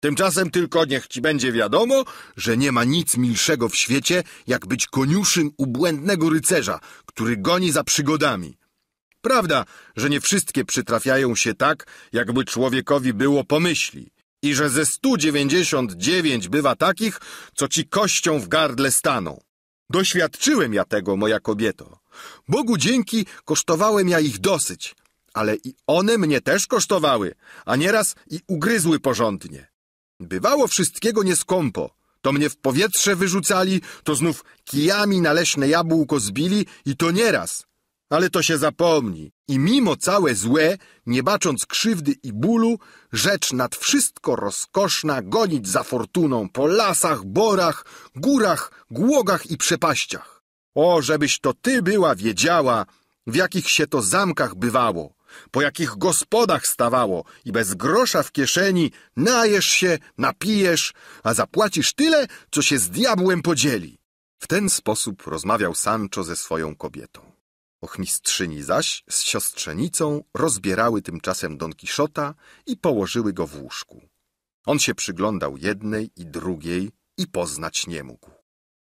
Tymczasem tylko niech ci będzie wiadomo, że nie ma nic milszego w świecie, jak być koniuszym u błędnego rycerza, który goni za przygodami. Prawda, że nie wszystkie przytrafiają się tak, jakby człowiekowi było pomyśli, i że ze 199 bywa takich, co ci kością w gardle staną. Doświadczyłem ja tego, moja kobieto. Bogu dzięki kosztowałem ja ich dosyć, ale i one mnie też kosztowały, a nieraz i ugryzły porządnie. Bywało wszystkiego nieskąpo. To mnie w powietrze wyrzucali, to znów kijami na leśne jabłko zbili i to nieraz ale to się zapomni. I mimo całe złe, nie bacząc krzywdy i bólu, rzecz nad wszystko rozkoszna gonić za fortuną po lasach, borach, górach, głogach i przepaściach. O, żebyś to ty była wiedziała, w jakich się to zamkach bywało, po jakich gospodach stawało i bez grosza w kieszeni najesz się, napijesz, a zapłacisz tyle, co się z diabłem podzieli. W ten sposób rozmawiał Sancho ze swoją kobietą. Ochmistrzyni zaś z siostrzenicą rozbierały tymczasem Don Kiszota i położyły go w łóżku. On się przyglądał jednej i drugiej i poznać nie mógł.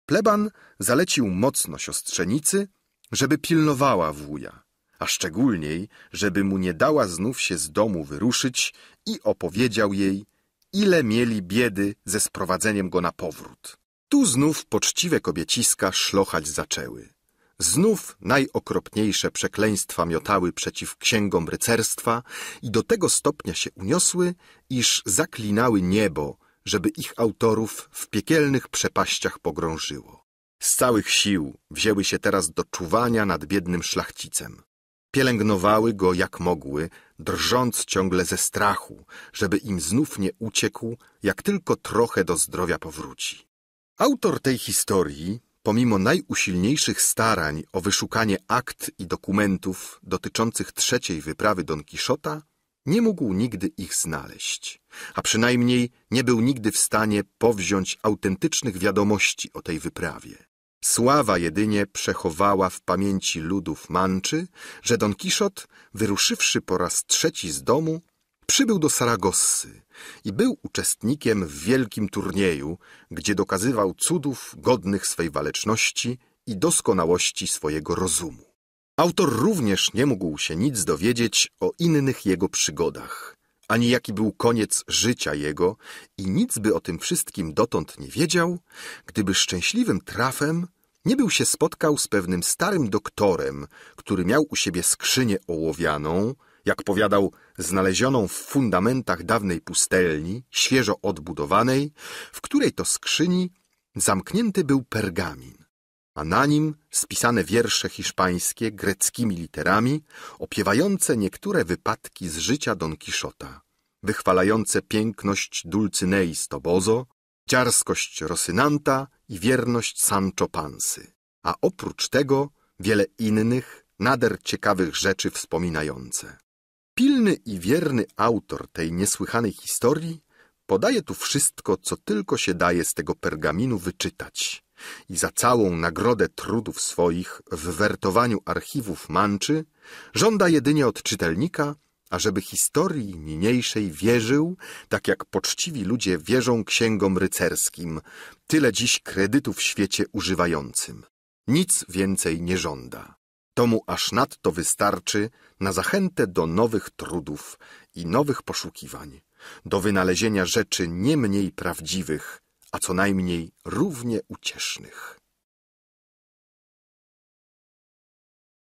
Pleban zalecił mocno siostrzenicy, żeby pilnowała wuja, a szczególniej, żeby mu nie dała znów się z domu wyruszyć i opowiedział jej, ile mieli biedy ze sprowadzeniem go na powrót. Tu znów poczciwe kobieciska szlochać zaczęły. Znów najokropniejsze przekleństwa miotały przeciw księgom rycerstwa i do tego stopnia się uniosły, iż zaklinały niebo, żeby ich autorów w piekielnych przepaściach pogrążyło. Z całych sił wzięły się teraz do czuwania nad biednym szlachcicem. Pielęgnowały go jak mogły, drżąc ciągle ze strachu, żeby im znów nie uciekł, jak tylko trochę do zdrowia powróci. Autor tej historii pomimo najusilniejszych starań o wyszukanie akt i dokumentów dotyczących trzeciej wyprawy Don Kiszota, nie mógł nigdy ich znaleźć, a przynajmniej nie był nigdy w stanie powziąć autentycznych wiadomości o tej wyprawie. Sława jedynie przechowała w pamięci ludów manczy, że Don Kiszot, wyruszywszy po raz trzeci z domu, Przybył do Saragossy i był uczestnikiem w wielkim turnieju, gdzie dokazywał cudów godnych swej waleczności i doskonałości swojego rozumu. Autor również nie mógł się nic dowiedzieć o innych jego przygodach, ani jaki był koniec życia jego i nic by o tym wszystkim dotąd nie wiedział, gdyby szczęśliwym trafem nie był się spotkał z pewnym starym doktorem, który miał u siebie skrzynię ołowianą, jak powiadał, znalezioną w fundamentach dawnej pustelni, świeżo odbudowanej, w której to skrzyni zamknięty był pergamin, a na nim spisane wiersze hiszpańskie greckimi literami, opiewające niektóre wypadki z życia Don Kiszota, wychwalające piękność Dulcynei Stobozo, dziarskość Rosynanta i wierność Sancho Pansy, a oprócz tego wiele innych, nader ciekawych rzeczy wspominające. Pilny i wierny autor tej niesłychanej historii podaje tu wszystko, co tylko się daje z tego pergaminu wyczytać. I za całą nagrodę trudów swoich w wertowaniu archiwów manczy żąda jedynie od czytelnika, ażeby historii niniejszej wierzył, tak jak poczciwi ludzie wierzą księgom rycerskim, tyle dziś kredytu w świecie używającym. Nic więcej nie żąda. To mu aż nadto wystarczy na zachętę do nowych trudów i nowych poszukiwań, do wynalezienia rzeczy nie mniej prawdziwych, a co najmniej równie uciesznych.